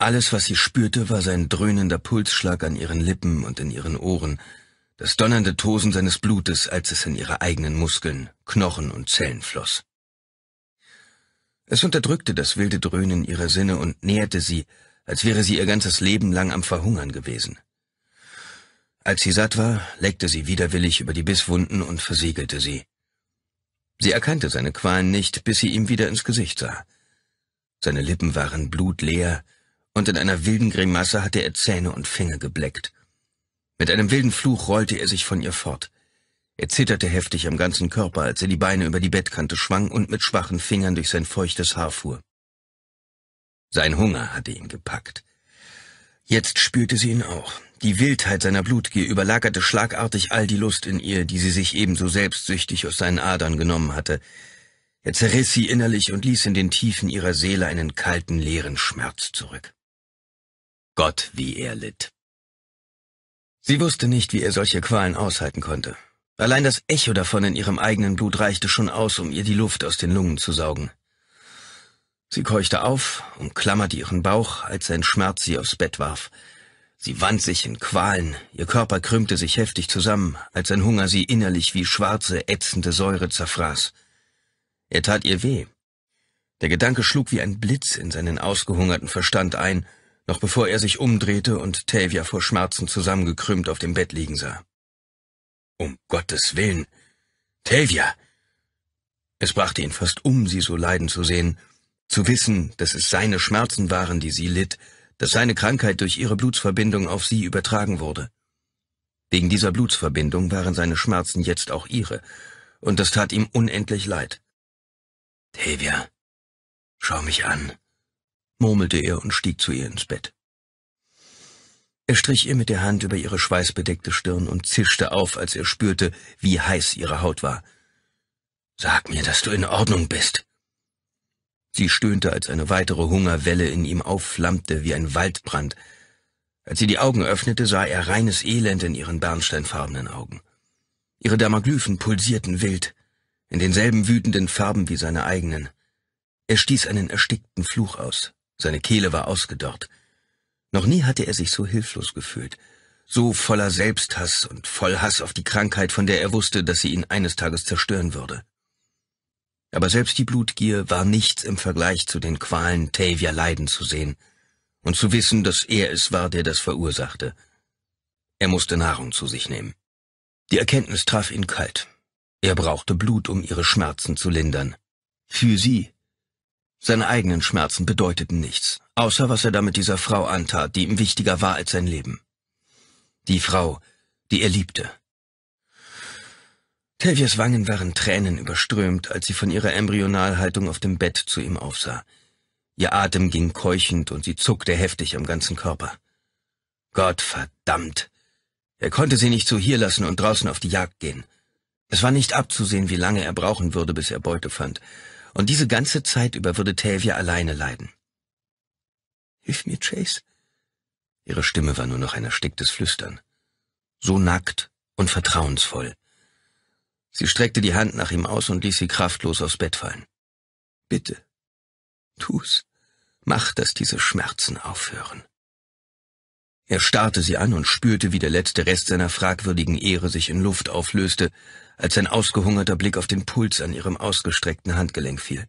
alles, was sie spürte, war sein dröhnender Pulsschlag an ihren Lippen und in ihren Ohren, das donnernde Tosen seines Blutes, als es in ihre eigenen Muskeln, Knochen und Zellen floss. Es unterdrückte das wilde Dröhnen ihrer Sinne und näherte sie, als wäre sie ihr ganzes Leben lang am Verhungern gewesen. Als sie satt war, leckte sie widerwillig über die Bisswunden und versiegelte sie. Sie erkannte seine Qualen nicht, bis sie ihm wieder ins Gesicht sah. Seine Lippen waren blutleer, und in einer wilden Grimasse hatte er Zähne und Finger gebleckt. Mit einem wilden Fluch rollte er sich von ihr fort. Er zitterte heftig am ganzen Körper, als er die Beine über die Bettkante schwang und mit schwachen Fingern durch sein feuchtes Haar fuhr. Sein Hunger hatte ihn gepackt. Jetzt spürte sie ihn auch. Die Wildheit seiner Blutgier überlagerte schlagartig all die Lust in ihr, die sie sich ebenso selbstsüchtig aus seinen Adern genommen hatte. Er zerriss sie innerlich und ließ in den Tiefen ihrer Seele einen kalten, leeren Schmerz zurück. Gott, wie er litt. Sie wusste nicht, wie er solche Qualen aushalten konnte. Allein das Echo davon in ihrem eigenen Blut reichte schon aus, um ihr die Luft aus den Lungen zu saugen. Sie keuchte auf, umklammerte ihren Bauch, als sein Schmerz sie aufs Bett warf. Sie wand sich in Qualen, ihr Körper krümmte sich heftig zusammen, als sein Hunger sie innerlich wie schwarze, ätzende Säure zerfraß. Er tat ihr weh. Der Gedanke schlug wie ein Blitz in seinen ausgehungerten Verstand ein, noch bevor er sich umdrehte und Tavia vor Schmerzen zusammengekrümmt auf dem Bett liegen sah. Um Gottes Willen! Tavia! Es brachte ihn fast um, sie so leiden zu sehen, zu wissen, dass es seine Schmerzen waren, die sie litt, dass seine Krankheit durch ihre Blutsverbindung auf sie übertragen wurde. Wegen dieser Blutsverbindung waren seine Schmerzen jetzt auch ihre, und das tat ihm unendlich leid. Tavia, schau mich an murmelte er und stieg zu ihr ins Bett. Er strich ihr mit der Hand über ihre schweißbedeckte Stirn und zischte auf, als er spürte, wie heiß ihre Haut war. Sag mir, dass du in Ordnung bist. Sie stöhnte, als eine weitere Hungerwelle in ihm aufflammte wie ein Waldbrand. Als sie die Augen öffnete, sah er reines Elend in ihren bernsteinfarbenen Augen. Ihre Damaglyphen pulsierten wild, in denselben wütenden Farben wie seine eigenen. Er stieß einen erstickten Fluch aus. Seine Kehle war ausgedörrt. Noch nie hatte er sich so hilflos gefühlt, so voller Selbsthass und voll Hass auf die Krankheit, von der er wusste, dass sie ihn eines Tages zerstören würde. Aber selbst die Blutgier war nichts im Vergleich zu den Qualen, Tavia leiden zu sehen und zu wissen, dass er es war, der das verursachte. Er musste Nahrung zu sich nehmen. Die Erkenntnis traf ihn kalt. Er brauchte Blut, um ihre Schmerzen zu lindern. Für sie seine eigenen Schmerzen bedeuteten nichts, außer was er damit dieser Frau antat, die ihm wichtiger war als sein Leben. Die Frau, die er liebte. Tavias Wangen waren Tränen überströmt, als sie von ihrer Embryonalhaltung auf dem Bett zu ihm aufsah. Ihr Atem ging keuchend und sie zuckte heftig am ganzen Körper. Gott verdammt! Er konnte sie nicht so hier lassen und draußen auf die Jagd gehen. Es war nicht abzusehen, wie lange er brauchen würde, bis er Beute fand. Und diese ganze Zeit über würde Tavia alleine leiden. Hilf mir, Chase. Ihre Stimme war nur noch ein ersticktes Flüstern. So nackt und vertrauensvoll. Sie streckte die Hand nach ihm aus und ließ sie kraftlos aufs Bett fallen. Bitte, tu's. Mach, dass diese Schmerzen aufhören. Er starrte sie an und spürte, wie der letzte Rest seiner fragwürdigen Ehre sich in Luft auflöste, als sein ausgehungerter Blick auf den Puls an ihrem ausgestreckten Handgelenk fiel.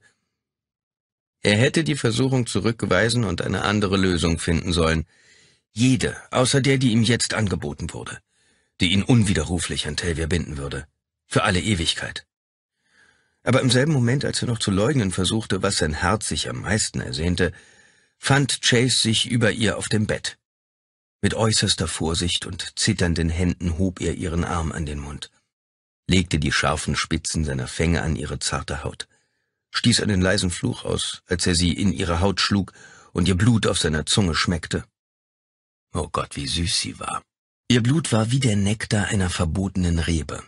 Er hätte die Versuchung zurückgeweisen und eine andere Lösung finden sollen. Jede, außer der, die ihm jetzt angeboten wurde, die ihn unwiderruflich an Telvia binden würde. Für alle Ewigkeit. Aber im selben Moment, als er noch zu leugnen versuchte, was sein Herz sich am meisten ersehnte, fand Chase sich über ihr auf dem Bett. Mit äußerster Vorsicht und zitternden Händen hob er ihren Arm an den Mund legte die scharfen Spitzen seiner Fänge an ihre zarte Haut, stieß einen leisen Fluch aus, als er sie in ihre Haut schlug und ihr Blut auf seiner Zunge schmeckte. Oh Gott, wie süß sie war. Ihr Blut war wie der Nektar einer verbotenen Rebe.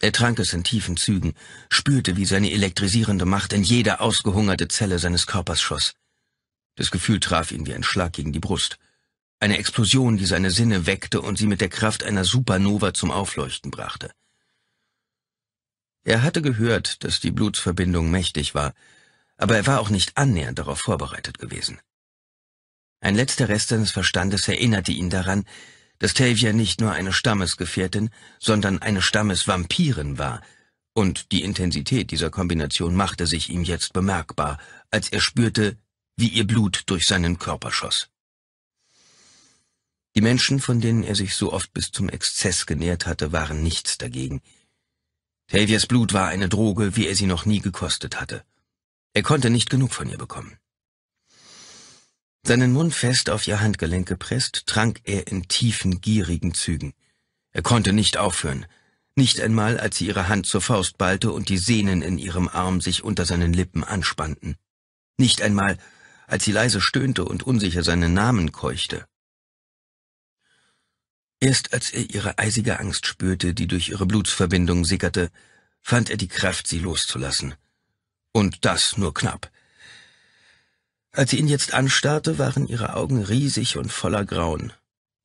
Er trank es in tiefen Zügen, spürte, wie seine elektrisierende Macht in jede ausgehungerte Zelle seines Körpers schoss. Das Gefühl traf ihn wie ein Schlag gegen die Brust. Eine Explosion, die seine Sinne weckte und sie mit der Kraft einer Supernova zum Aufleuchten brachte. Er hatte gehört, dass die Blutsverbindung mächtig war, aber er war auch nicht annähernd darauf vorbereitet gewesen. Ein letzter Rest seines Verstandes erinnerte ihn daran, dass Tavia nicht nur eine Stammesgefährtin, sondern eine Stammesvampirin war, und die Intensität dieser Kombination machte sich ihm jetzt bemerkbar, als er spürte, wie ihr Blut durch seinen Körper schoss. Die Menschen, von denen er sich so oft bis zum Exzess genährt hatte, waren nichts dagegen – Tavias Blut war eine Droge, wie er sie noch nie gekostet hatte. Er konnte nicht genug von ihr bekommen. Seinen Mund fest auf ihr Handgelenk gepresst, trank er in tiefen, gierigen Zügen. Er konnte nicht aufhören, nicht einmal, als sie ihre Hand zur Faust ballte und die Sehnen in ihrem Arm sich unter seinen Lippen anspannten. Nicht einmal, als sie leise stöhnte und unsicher seinen Namen keuchte. Erst als er ihre eisige Angst spürte, die durch ihre Blutsverbindung sickerte, fand er die Kraft, sie loszulassen. Und das nur knapp. Als sie ihn jetzt anstarrte, waren ihre Augen riesig und voller Grauen.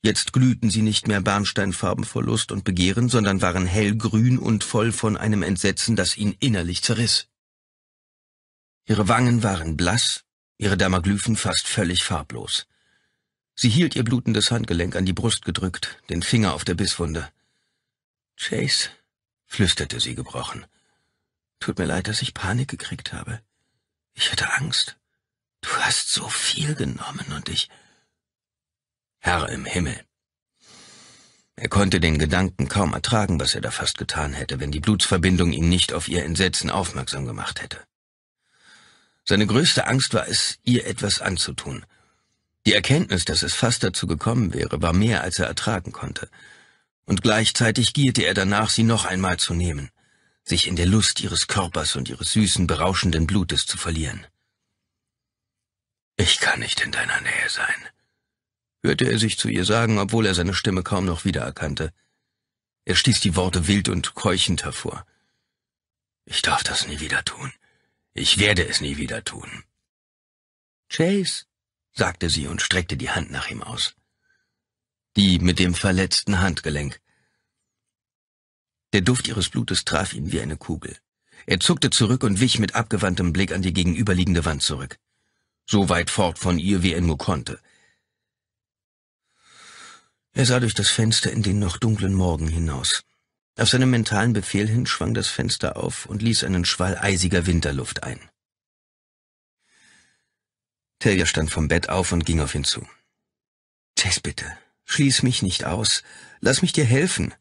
Jetzt glühten sie nicht mehr Bernsteinfarben vor Lust und Begehren, sondern waren hellgrün und voll von einem Entsetzen, das ihn innerlich zerriss. Ihre Wangen waren blass, ihre Damaglyphen fast völlig farblos. Sie hielt ihr blutendes Handgelenk an die Brust gedrückt, den Finger auf der Bisswunde. Chase, flüsterte sie gebrochen. Tut mir leid, dass ich Panik gekriegt habe. Ich hatte Angst. Du hast so viel genommen und ich. Herr im Himmel. Er konnte den Gedanken kaum ertragen, was er da fast getan hätte, wenn die Blutsverbindung ihn nicht auf ihr Entsetzen aufmerksam gemacht hätte. Seine größte Angst war es, ihr etwas anzutun – die Erkenntnis, dass es fast dazu gekommen wäre, war mehr, als er ertragen konnte. Und gleichzeitig gierte er danach, sie noch einmal zu nehmen, sich in der Lust ihres Körpers und ihres süßen, berauschenden Blutes zu verlieren. Ich kann nicht in deiner Nähe sein, hörte er sich zu ihr sagen, obwohl er seine Stimme kaum noch wiedererkannte. Er stieß die Worte wild und keuchend hervor. Ich darf das nie wieder tun. Ich werde es nie wieder tun. Chase, sagte sie und streckte die Hand nach ihm aus. Die mit dem verletzten Handgelenk. Der Duft ihres Blutes traf ihn wie eine Kugel. Er zuckte zurück und wich mit abgewandtem Blick an die gegenüberliegende Wand zurück. So weit fort von ihr, wie er nur konnte. Er sah durch das Fenster in den noch dunklen Morgen hinaus. Auf seinem mentalen Befehl hin schwang das Fenster auf und ließ einen Schwall eisiger Winterluft ein. Telja stand vom Bett auf und ging auf ihn zu. Jess, bitte, schließ mich nicht aus. Lass mich dir helfen.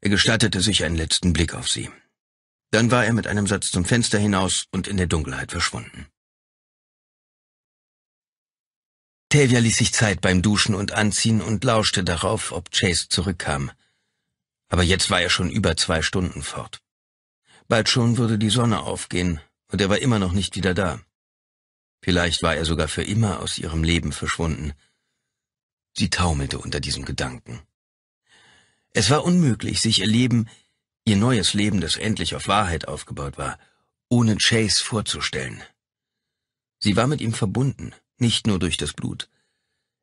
Er gestattete sich einen letzten Blick auf sie. Dann war er mit einem Satz zum Fenster hinaus und in der Dunkelheit verschwunden. Tavia ließ sich Zeit beim Duschen und Anziehen und lauschte darauf, ob Chase zurückkam. Aber jetzt war er schon über zwei Stunden fort. Bald schon würde die Sonne aufgehen, und er war immer noch nicht wieder da. Vielleicht war er sogar für immer aus ihrem Leben verschwunden. Sie taumelte unter diesem Gedanken. Es war unmöglich, sich ihr Leben, ihr neues Leben, das endlich auf Wahrheit aufgebaut war, ohne Chase vorzustellen. Sie war mit ihm verbunden, nicht nur durch das Blut.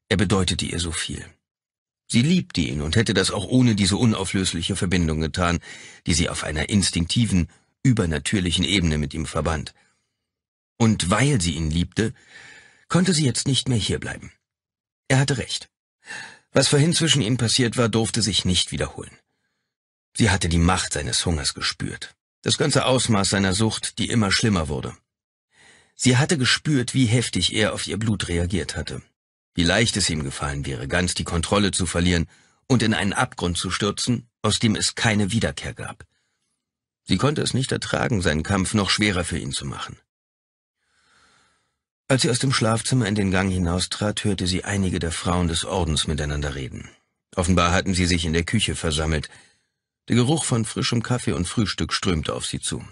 Er bedeutete ihr so viel. Sie liebte ihn und hätte das auch ohne diese unauflösliche Verbindung getan, die sie auf einer instinktiven, übernatürlichen Ebene mit ihm verband. Und weil sie ihn liebte, konnte sie jetzt nicht mehr hierbleiben. Er hatte recht. Was vorhin zwischen ihnen passiert war, durfte sich nicht wiederholen. Sie hatte die Macht seines Hungers gespürt, das ganze Ausmaß seiner Sucht, die immer schlimmer wurde. Sie hatte gespürt, wie heftig er auf ihr Blut reagiert hatte, wie leicht es ihm gefallen wäre, ganz die Kontrolle zu verlieren und in einen Abgrund zu stürzen, aus dem es keine Wiederkehr gab. Sie konnte es nicht ertragen, seinen Kampf noch schwerer für ihn zu machen. Als sie aus dem Schlafzimmer in den Gang hinaustrat, hörte sie einige der Frauen des Ordens miteinander reden. Offenbar hatten sie sich in der Küche versammelt. Der Geruch von frischem Kaffee und Frühstück strömte auf sie zu.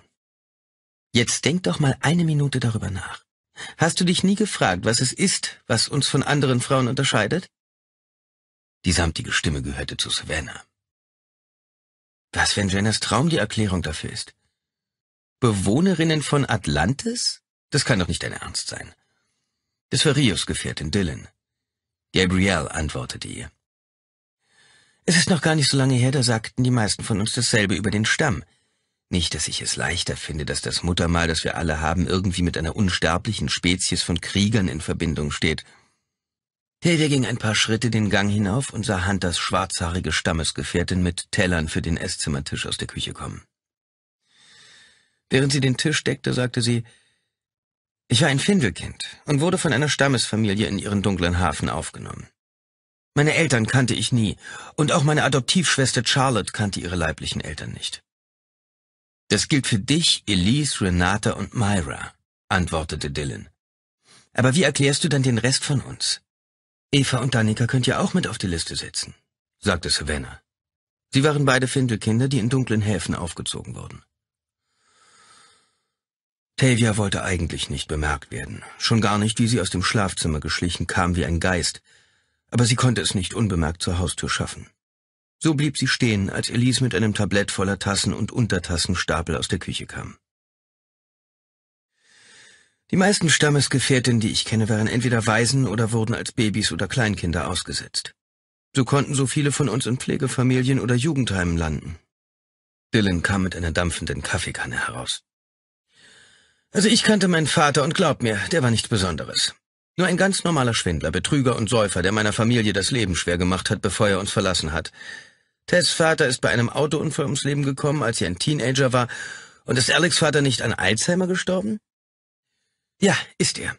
Jetzt denk doch mal eine Minute darüber nach. Hast du dich nie gefragt, was es ist, was uns von anderen Frauen unterscheidet? Die samtige Stimme gehörte zu Savannah. Was, wenn Jenners Traum die Erklärung dafür ist? Bewohnerinnen von Atlantis? Das kann doch nicht dein Ernst sein des Ferrios Gefährtin Dylan. Gabrielle antwortete ihr. Es ist noch gar nicht so lange her, da sagten die meisten von uns dasselbe über den Stamm. Nicht, dass ich es leichter finde, dass das Muttermal, das wir alle haben, irgendwie mit einer unsterblichen Spezies von Kriegern in Verbindung steht. Hilde ging ein paar Schritte den Gang hinauf und sah Hunters schwarzhaarige Stammesgefährtin mit Tellern für den Esszimmertisch aus der Küche kommen. Während sie den Tisch deckte, sagte sie, ich war ein Findelkind und wurde von einer Stammesfamilie in ihren dunklen Hafen aufgenommen. Meine Eltern kannte ich nie, und auch meine Adoptivschwester Charlotte kannte ihre leiblichen Eltern nicht. Das gilt für dich, Elise, Renata und Myra, antwortete Dylan. Aber wie erklärst du dann den Rest von uns? Eva und Danica könnt ihr auch mit auf die Liste setzen, sagte Savannah. Sie waren beide Findelkinder, die in dunklen Häfen aufgezogen wurden. Tavia wollte eigentlich nicht bemerkt werden, schon gar nicht, wie sie aus dem Schlafzimmer geschlichen kam wie ein Geist, aber sie konnte es nicht unbemerkt zur Haustür schaffen. So blieb sie stehen, als Elise mit einem Tablett voller Tassen und Untertassenstapel aus der Küche kam. Die meisten Stammesgefährtinnen, die ich kenne, waren entweder Waisen oder wurden als Babys oder Kleinkinder ausgesetzt. So konnten so viele von uns in Pflegefamilien oder Jugendheimen landen. Dylan kam mit einer dampfenden Kaffeekanne heraus. Also ich kannte meinen Vater und glaub mir, der war nichts Besonderes. Nur ein ganz normaler Schwindler, Betrüger und Säufer, der meiner Familie das Leben schwer gemacht hat, bevor er uns verlassen hat. Tess Vater ist bei einem Autounfall ums Leben gekommen, als sie ein Teenager war. Und ist Alex Vater nicht an Alzheimer gestorben? Ja, ist er.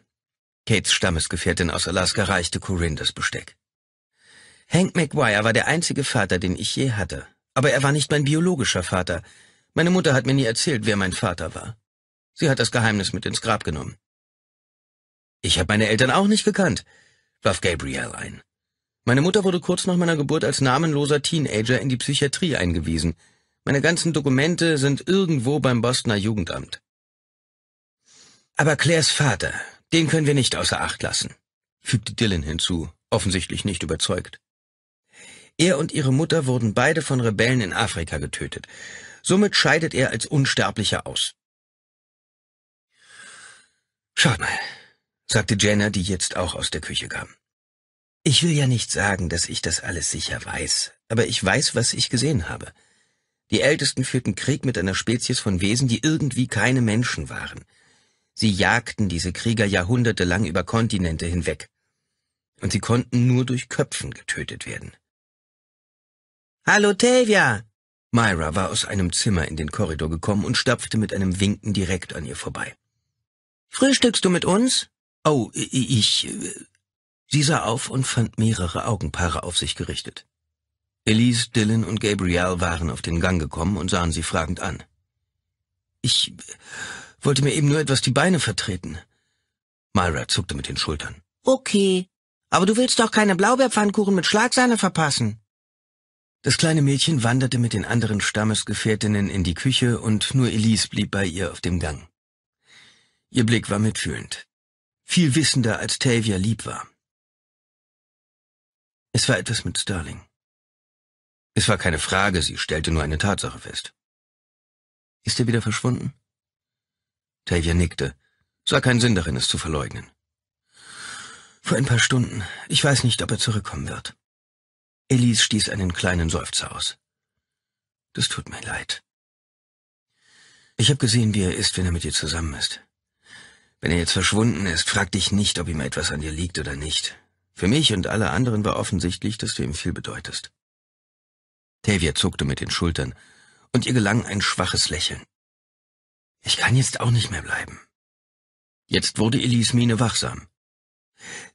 Kates Stammesgefährtin aus Alaska reichte Corinne das Besteck. Hank McGuire war der einzige Vater, den ich je hatte. Aber er war nicht mein biologischer Vater. Meine Mutter hat mir nie erzählt, wer mein Vater war. Sie hat das Geheimnis mit ins Grab genommen. Ich habe meine Eltern auch nicht gekannt, warf Gabriel ein. Meine Mutter wurde kurz nach meiner Geburt als namenloser Teenager in die Psychiatrie eingewiesen. Meine ganzen Dokumente sind irgendwo beim Bostoner Jugendamt. Aber Claires Vater, den können wir nicht außer Acht lassen, fügte Dylan hinzu, offensichtlich nicht überzeugt. Er und ihre Mutter wurden beide von Rebellen in Afrika getötet. Somit scheidet er als Unsterblicher aus. Schaut mal, sagte Jenna, die jetzt auch aus der Küche kam. Ich will ja nicht sagen, dass ich das alles sicher weiß, aber ich weiß, was ich gesehen habe. Die Ältesten führten Krieg mit einer Spezies von Wesen, die irgendwie keine Menschen waren. Sie jagten diese Krieger jahrhundertelang über Kontinente hinweg. Und sie konnten nur durch Köpfen getötet werden. Hallo, Tavia! Myra war aus einem Zimmer in den Korridor gekommen und stapfte mit einem Winken direkt an ihr vorbei. Frühstückst du mit uns? Oh, ich. Sie sah auf und fand mehrere Augenpaare auf sich gerichtet. Elise, Dylan und Gabriel waren auf den Gang gekommen und sahen sie fragend an. Ich wollte mir eben nur etwas die Beine vertreten. Myra zuckte mit den Schultern. Okay, aber du willst doch keine Blaubeerpfannkuchen mit Schlagsahne verpassen. Das kleine Mädchen wanderte mit den anderen Stammesgefährtinnen in die Küche und nur Elise blieb bei ihr auf dem Gang. Ihr Blick war mitfühlend, viel wissender, als Tavia lieb war. Es war etwas mit Sterling. Es war keine Frage, sie stellte nur eine Tatsache fest. Ist er wieder verschwunden? Tavia nickte, Es war kein Sinn darin, es zu verleugnen. Vor ein paar Stunden. Ich weiß nicht, ob er zurückkommen wird. Elise stieß einen kleinen Seufzer aus. Das tut mir leid. Ich habe gesehen, wie er ist, wenn er mit dir zusammen ist. Wenn er jetzt verschwunden ist, frag dich nicht, ob ihm etwas an dir liegt oder nicht. Für mich und alle anderen war offensichtlich, dass du ihm viel bedeutest. Tavia zuckte mit den Schultern, und ihr gelang ein schwaches Lächeln. Ich kann jetzt auch nicht mehr bleiben. Jetzt wurde Elis Mine wachsam.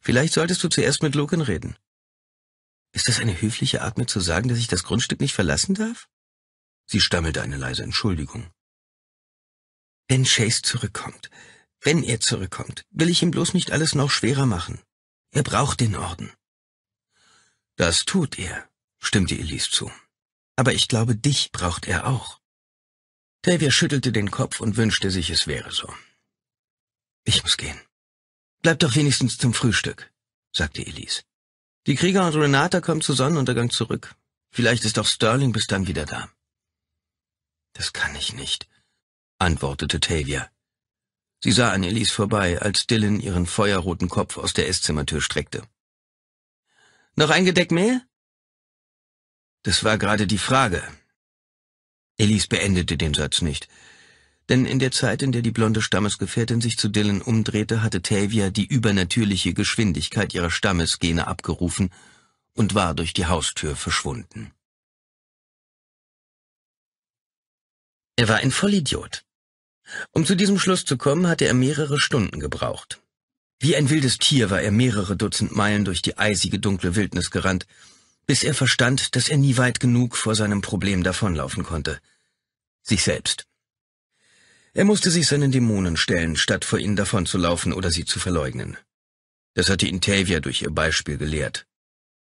Vielleicht solltest du zuerst mit Logan reden. Ist das eine höfliche Art, mir zu sagen, dass ich das Grundstück nicht verlassen darf? Sie stammelte eine leise Entschuldigung. Wenn Chase zurückkommt, wenn er zurückkommt, will ich ihm bloß nicht alles noch schwerer machen. Er braucht den Orden. Das tut er, stimmte Elise zu. Aber ich glaube, dich braucht er auch. Tavia schüttelte den Kopf und wünschte sich, es wäre so. Ich muss gehen. Bleib doch wenigstens zum Frühstück, sagte Elise. Die Krieger und Renata kommen zu Sonnenuntergang zurück. Vielleicht ist auch Sterling bis dann wieder da. Das kann ich nicht, antwortete Tavia. Sie sah an Elise vorbei, als Dylan ihren feuerroten Kopf aus der Esszimmertür streckte. Noch ein Gedeck mehr? Das war gerade die Frage. Elise beendete den Satz nicht, denn in der Zeit, in der die blonde Stammesgefährtin sich zu Dylan umdrehte, hatte Tavia die übernatürliche Geschwindigkeit ihrer Stammesgene abgerufen und war durch die Haustür verschwunden. Er war ein Vollidiot. Um zu diesem Schluss zu kommen, hatte er mehrere Stunden gebraucht. Wie ein wildes Tier war er mehrere Dutzend Meilen durch die eisige, dunkle Wildnis gerannt, bis er verstand, dass er nie weit genug vor seinem Problem davonlaufen konnte. Sich selbst. Er musste sich seinen Dämonen stellen, statt vor ihnen davonzulaufen oder sie zu verleugnen. Das hatte ihn Tavia durch ihr Beispiel gelehrt.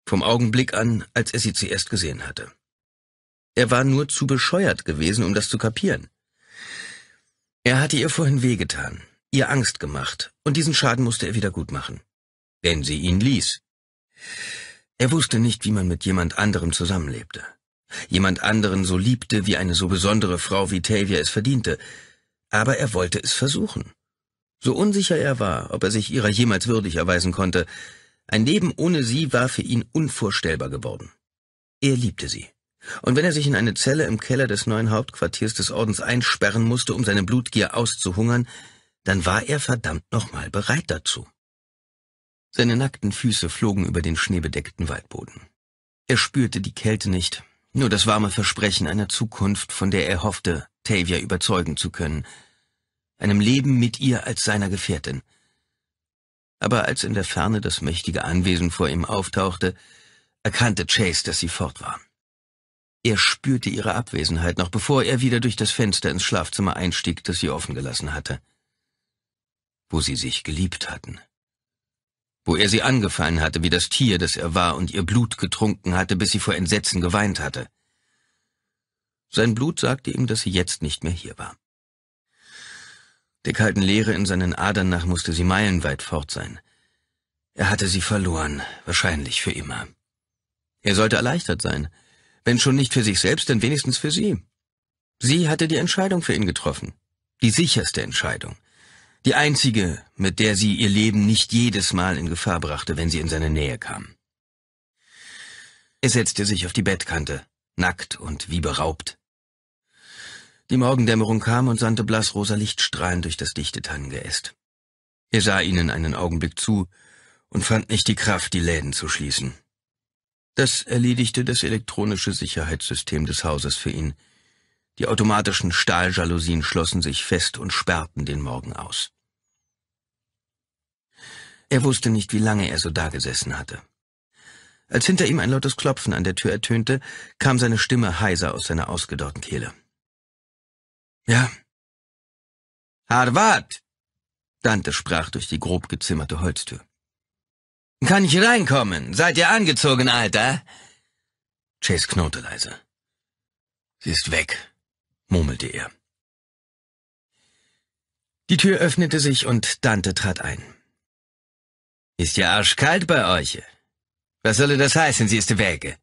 Vom Augenblick an, als er sie zuerst gesehen hatte. Er war nur zu bescheuert gewesen, um das zu kapieren. Er hatte ihr vorhin wehgetan, ihr Angst gemacht, und diesen Schaden musste er wieder gut machen. Wenn sie ihn ließ. Er wusste nicht, wie man mit jemand anderem zusammenlebte. Jemand anderen so liebte, wie eine so besondere Frau wie Tavia es verdiente. Aber er wollte es versuchen. So unsicher er war, ob er sich ihrer jemals würdig erweisen konnte, ein Leben ohne sie war für ihn unvorstellbar geworden. Er liebte sie. Und wenn er sich in eine Zelle im Keller des neuen Hauptquartiers des Ordens einsperren musste, um seine Blutgier auszuhungern, dann war er verdammt nochmal bereit dazu. Seine nackten Füße flogen über den schneebedeckten Waldboden. Er spürte die Kälte nicht, nur das warme Versprechen einer Zukunft, von der er hoffte, Tavia überzeugen zu können, einem Leben mit ihr als seiner Gefährtin. Aber als in der Ferne das mächtige Anwesen vor ihm auftauchte, erkannte Chase, dass sie fort war. Er spürte ihre Abwesenheit, noch bevor er wieder durch das Fenster ins Schlafzimmer einstieg, das sie offen gelassen hatte. Wo sie sich geliebt hatten. Wo er sie angefallen hatte, wie das Tier, das er war, und ihr Blut getrunken hatte, bis sie vor Entsetzen geweint hatte. Sein Blut sagte ihm, dass sie jetzt nicht mehr hier war. Der kalten Leere in seinen Adern nach musste sie meilenweit fort sein. Er hatte sie verloren, wahrscheinlich für immer. Er sollte erleichtert sein, wenn schon nicht für sich selbst, dann wenigstens für sie. Sie hatte die Entscheidung für ihn getroffen. Die sicherste Entscheidung. Die einzige, mit der sie ihr Leben nicht jedes Mal in Gefahr brachte, wenn sie in seine Nähe kam. Er setzte sich auf die Bettkante, nackt und wie beraubt. Die Morgendämmerung kam und sandte blassrosa Lichtstrahlen durch das dichte Tannengeäst. Er sah ihnen einen Augenblick zu und fand nicht die Kraft, die Läden zu schließen. Das erledigte das elektronische Sicherheitssystem des Hauses für ihn. Die automatischen Stahljalousien schlossen sich fest und sperrten den Morgen aus. Er wusste nicht, wie lange er so dagesessen hatte. Als hinter ihm ein lautes Klopfen an der Tür ertönte, kam seine Stimme heiser aus seiner ausgedorrten Kehle. Ja. Harvard! Dante sprach durch die grob gezimmerte Holztür. Kann ich reinkommen? Seid ihr angezogen, Alter? Chase knurrte leise. Sie ist weg, murmelte er. Die Tür öffnete sich und Dante trat ein. Ist ja arschkalt bei euch. Was solle das heißen, sie ist weg?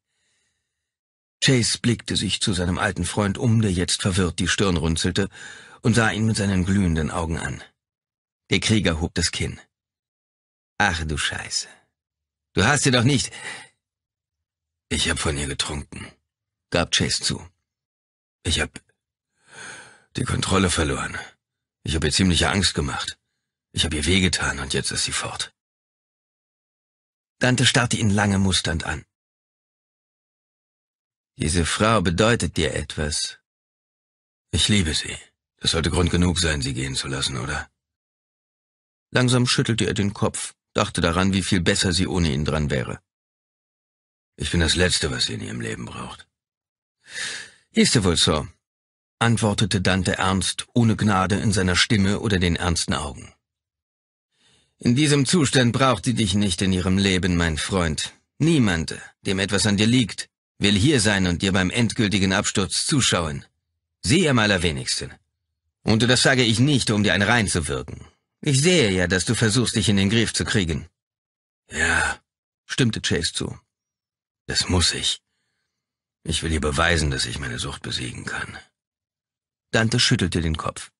Chase blickte sich zu seinem alten Freund um, der jetzt verwirrt die Stirn runzelte, und sah ihn mit seinen glühenden Augen an. Der Krieger hob das Kinn. Ach du Scheiße. Du hast sie doch nicht. Ich hab von ihr getrunken, gab Chase zu. Ich hab die Kontrolle verloren. Ich hab ihr ziemliche Angst gemacht. Ich hab ihr wehgetan und jetzt ist sie fort. Dante starrte ihn lange musternd an. Diese Frau bedeutet dir etwas. Ich liebe sie. Das sollte Grund genug sein, sie gehen zu lassen, oder? Langsam schüttelte er den Kopf dachte daran, wie viel besser sie ohne ihn dran wäre. Ich bin das Letzte, was sie in ihrem Leben braucht. Ist ja wohl so, antwortete Dante ernst, ohne Gnade in seiner Stimme oder den ernsten Augen. In diesem Zustand braucht sie dich nicht in ihrem Leben, mein Freund. Niemand, dem etwas an dir liegt, will hier sein und dir beim endgültigen Absturz zuschauen. Sie am allerwenigsten. Und das sage ich nicht, um dir ein Rein zu wirken. Ich sehe ja, dass du versuchst, dich in den Griff zu kriegen. Ja, stimmte Chase zu. Das muss ich. Ich will dir beweisen, dass ich meine Sucht besiegen kann. Dante schüttelte den Kopf.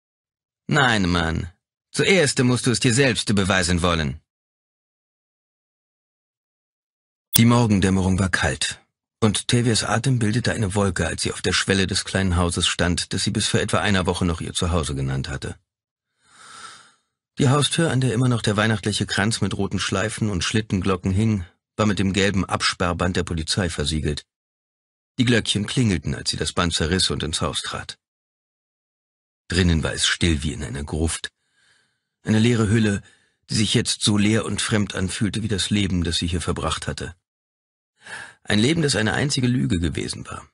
Nein, Mann. Zuerst musst du es dir selbst beweisen wollen. Die Morgendämmerung war kalt, und Tevias Atem bildete eine Wolke, als sie auf der Schwelle des kleinen Hauses stand, das sie bis vor etwa einer Woche noch ihr Zuhause genannt hatte. Die Haustür, an der immer noch der weihnachtliche Kranz mit roten Schleifen und Schlittenglocken hing, war mit dem gelben Absperrband der Polizei versiegelt. Die Glöckchen klingelten, als sie das Band zerriss und ins Haus trat. Drinnen war es still wie in einer Gruft. Eine leere Hülle, die sich jetzt so leer und fremd anfühlte wie das Leben, das sie hier verbracht hatte. Ein Leben, das eine einzige Lüge gewesen war.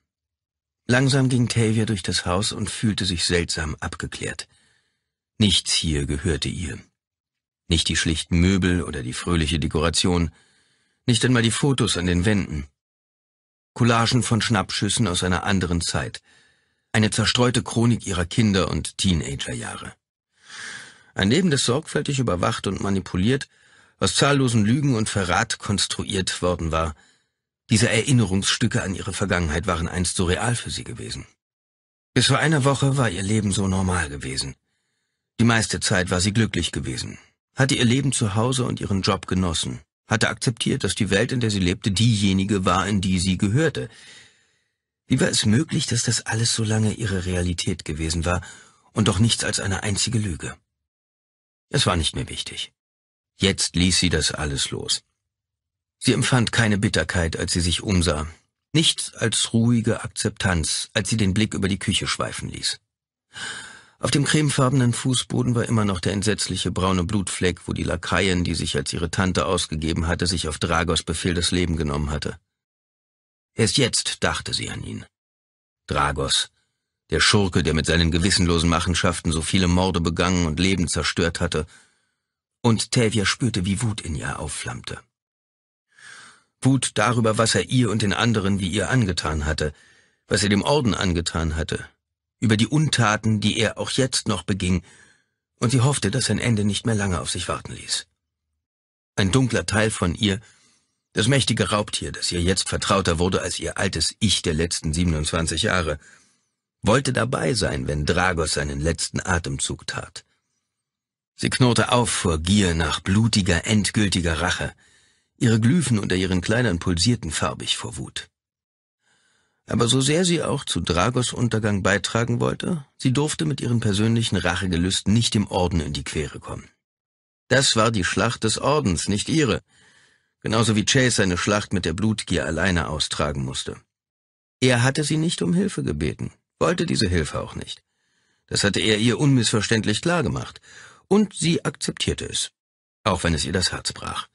Langsam ging Tavia durch das Haus und fühlte sich seltsam abgeklärt. Nichts hier gehörte ihr. Nicht die schlichten Möbel oder die fröhliche Dekoration, nicht einmal die Fotos an den Wänden. Collagen von Schnappschüssen aus einer anderen Zeit, eine zerstreute Chronik ihrer Kinder- und Teenagerjahre. Ein Leben, das sorgfältig überwacht und manipuliert, aus zahllosen Lügen und Verrat konstruiert worden war. Diese Erinnerungsstücke an ihre Vergangenheit waren einst so real für sie gewesen. Bis vor einer Woche war ihr Leben so normal gewesen. Die meiste Zeit war sie glücklich gewesen, hatte ihr Leben zu Hause und ihren Job genossen, hatte akzeptiert, dass die Welt, in der sie lebte, diejenige war, in die sie gehörte. Wie war es möglich, dass das alles so lange ihre Realität gewesen war und doch nichts als eine einzige Lüge? Es war nicht mehr wichtig. Jetzt ließ sie das alles los. Sie empfand keine Bitterkeit, als sie sich umsah, nichts als ruhige Akzeptanz, als sie den Blick über die Küche schweifen ließ. Auf dem cremefarbenen Fußboden war immer noch der entsetzliche braune Blutfleck, wo die Lakaien, die sich als ihre Tante ausgegeben hatte, sich auf Dragos Befehl das Leben genommen hatte. Erst jetzt dachte sie an ihn. Dragos, der Schurke, der mit seinen gewissenlosen Machenschaften so viele Morde begangen und Leben zerstört hatte, und Tavia spürte, wie Wut in ihr aufflammte. Wut darüber, was er ihr und den anderen wie ihr angetan hatte, was er dem Orden angetan hatte, über die Untaten, die er auch jetzt noch beging, und sie hoffte, dass sein Ende nicht mehr lange auf sich warten ließ. Ein dunkler Teil von ihr, das mächtige Raubtier, das ihr jetzt vertrauter wurde als ihr altes Ich der letzten 27 Jahre, wollte dabei sein, wenn Dragos seinen letzten Atemzug tat. Sie knurrte auf vor Gier nach blutiger, endgültiger Rache. Ihre Glyphen unter ihren Kleidern pulsierten farbig vor Wut. Aber so sehr sie auch zu Dragos Untergang beitragen wollte, sie durfte mit ihren persönlichen Rachegelüsten nicht dem Orden in die Quere kommen. Das war die Schlacht des Ordens, nicht ihre, genauso wie Chase seine Schlacht mit der Blutgier alleine austragen musste. Er hatte sie nicht um Hilfe gebeten, wollte diese Hilfe auch nicht. Das hatte er ihr unmissverständlich klar gemacht. und sie akzeptierte es, auch wenn es ihr das Herz brach.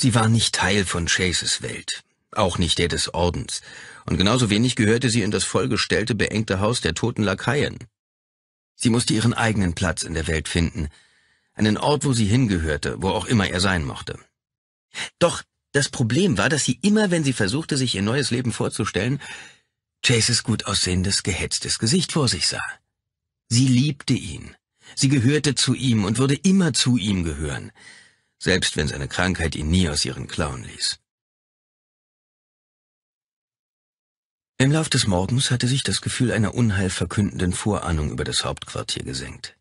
Sie war nicht Teil von Chases Welt, auch nicht der des Ordens, und genauso wenig gehörte sie in das vollgestellte, beengte Haus der toten Lakaien. Sie musste ihren eigenen Platz in der Welt finden, einen Ort, wo sie hingehörte, wo auch immer er sein mochte. Doch das Problem war, dass sie immer, wenn sie versuchte, sich ihr neues Leben vorzustellen, Chases gut aussehendes, gehetztes Gesicht vor sich sah. Sie liebte ihn. Sie gehörte zu ihm und würde immer zu ihm gehören, selbst wenn seine Krankheit ihn nie aus ihren Klauen ließ. Im Lauf des Morgens hatte sich das Gefühl einer unheilverkündenden Vorahnung über das Hauptquartier gesenkt.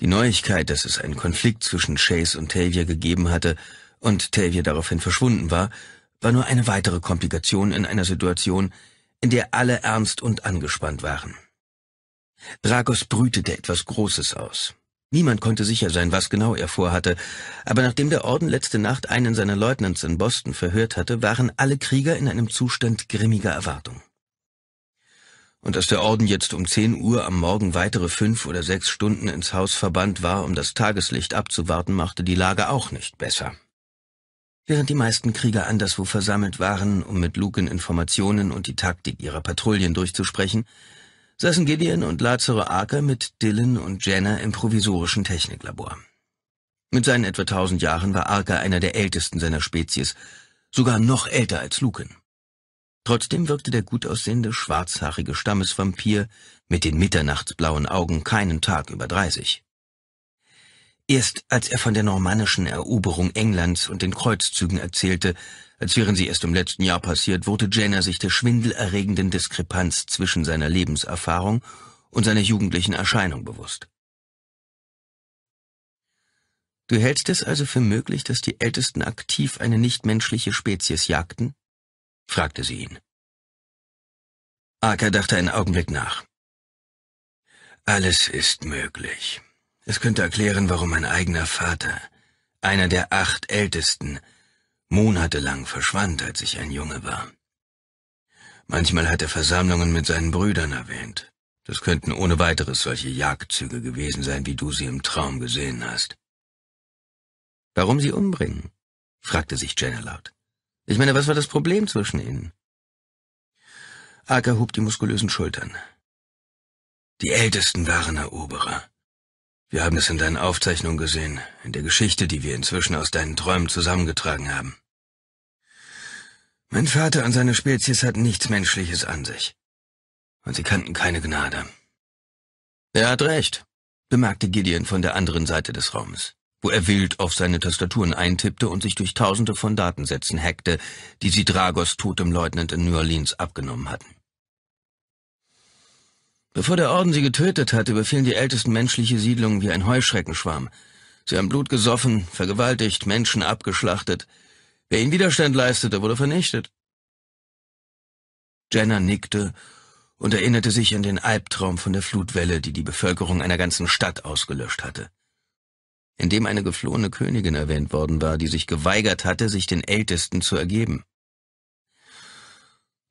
Die Neuigkeit, dass es einen Konflikt zwischen Chase und Tavia gegeben hatte und Tavia daraufhin verschwunden war, war nur eine weitere Komplikation in einer Situation, in der alle ernst und angespannt waren. Dragos brütete etwas Großes aus. Niemand konnte sicher sein, was genau er vorhatte, aber nachdem der Orden letzte Nacht einen seiner Leutnants in Boston verhört hatte, waren alle Krieger in einem Zustand grimmiger Erwartung. Und dass der Orden jetzt um zehn Uhr am Morgen weitere fünf oder sechs Stunden ins Haus verbannt war, um das Tageslicht abzuwarten, machte die Lage auch nicht besser. Während die meisten Krieger anderswo versammelt waren, um mit Lucan Informationen und die Taktik ihrer Patrouillen durchzusprechen, saßen Gideon und Lazare Aker mit Dylan und Jenner im provisorischen Techniklabor. Mit seinen etwa tausend Jahren war Aker einer der ältesten seiner Spezies, sogar noch älter als Lucan. Trotzdem wirkte der gut aussehende, schwarzhaarige Stammesvampir mit den mitternachtsblauen Augen keinen Tag über dreißig. Erst als er von der normannischen Eroberung Englands und den Kreuzzügen erzählte, als wären sie erst im letzten Jahr passiert, wurde Jenner sich der schwindelerregenden Diskrepanz zwischen seiner Lebenserfahrung und seiner jugendlichen Erscheinung bewusst. Du hältst es also für möglich, dass die Ältesten aktiv eine nichtmenschliche Spezies jagten? fragte sie ihn. Arker dachte einen Augenblick nach. Alles ist möglich. Es könnte erklären, warum mein eigener Vater, einer der acht Ältesten, monatelang verschwand, als ich ein Junge war. Manchmal hat er Versammlungen mit seinen Brüdern erwähnt. Das könnten ohne weiteres solche Jagdzüge gewesen sein, wie du sie im Traum gesehen hast. Warum sie umbringen? fragte sich Jenna laut. Ich meine, was war das Problem zwischen ihnen? Acker hob die muskulösen Schultern. Die Ältesten waren Eroberer. Wir haben es in deinen Aufzeichnungen gesehen, in der Geschichte, die wir inzwischen aus deinen Träumen zusammengetragen haben. Mein Vater und seine Spezies hatten nichts Menschliches an sich. Und sie kannten keine Gnade. Er hat recht, bemerkte Gideon von der anderen Seite des Raumes, wo er wild auf seine Tastaturen eintippte und sich durch tausende von Datensätzen hackte, die sie Dragos totem Leutnant in New Orleans abgenommen hatten. Bevor der Orden sie getötet hatte, überfielen die ältesten menschliche Siedlungen wie ein Heuschreckenschwarm. Sie haben Blut gesoffen, vergewaltigt, Menschen abgeschlachtet, Wer ihn Widerstand leistete, wurde vernichtet. Jenner nickte und erinnerte sich an den Albtraum von der Flutwelle, die die Bevölkerung einer ganzen Stadt ausgelöscht hatte. In dem eine geflohene Königin erwähnt worden war, die sich geweigert hatte, sich den Ältesten zu ergeben.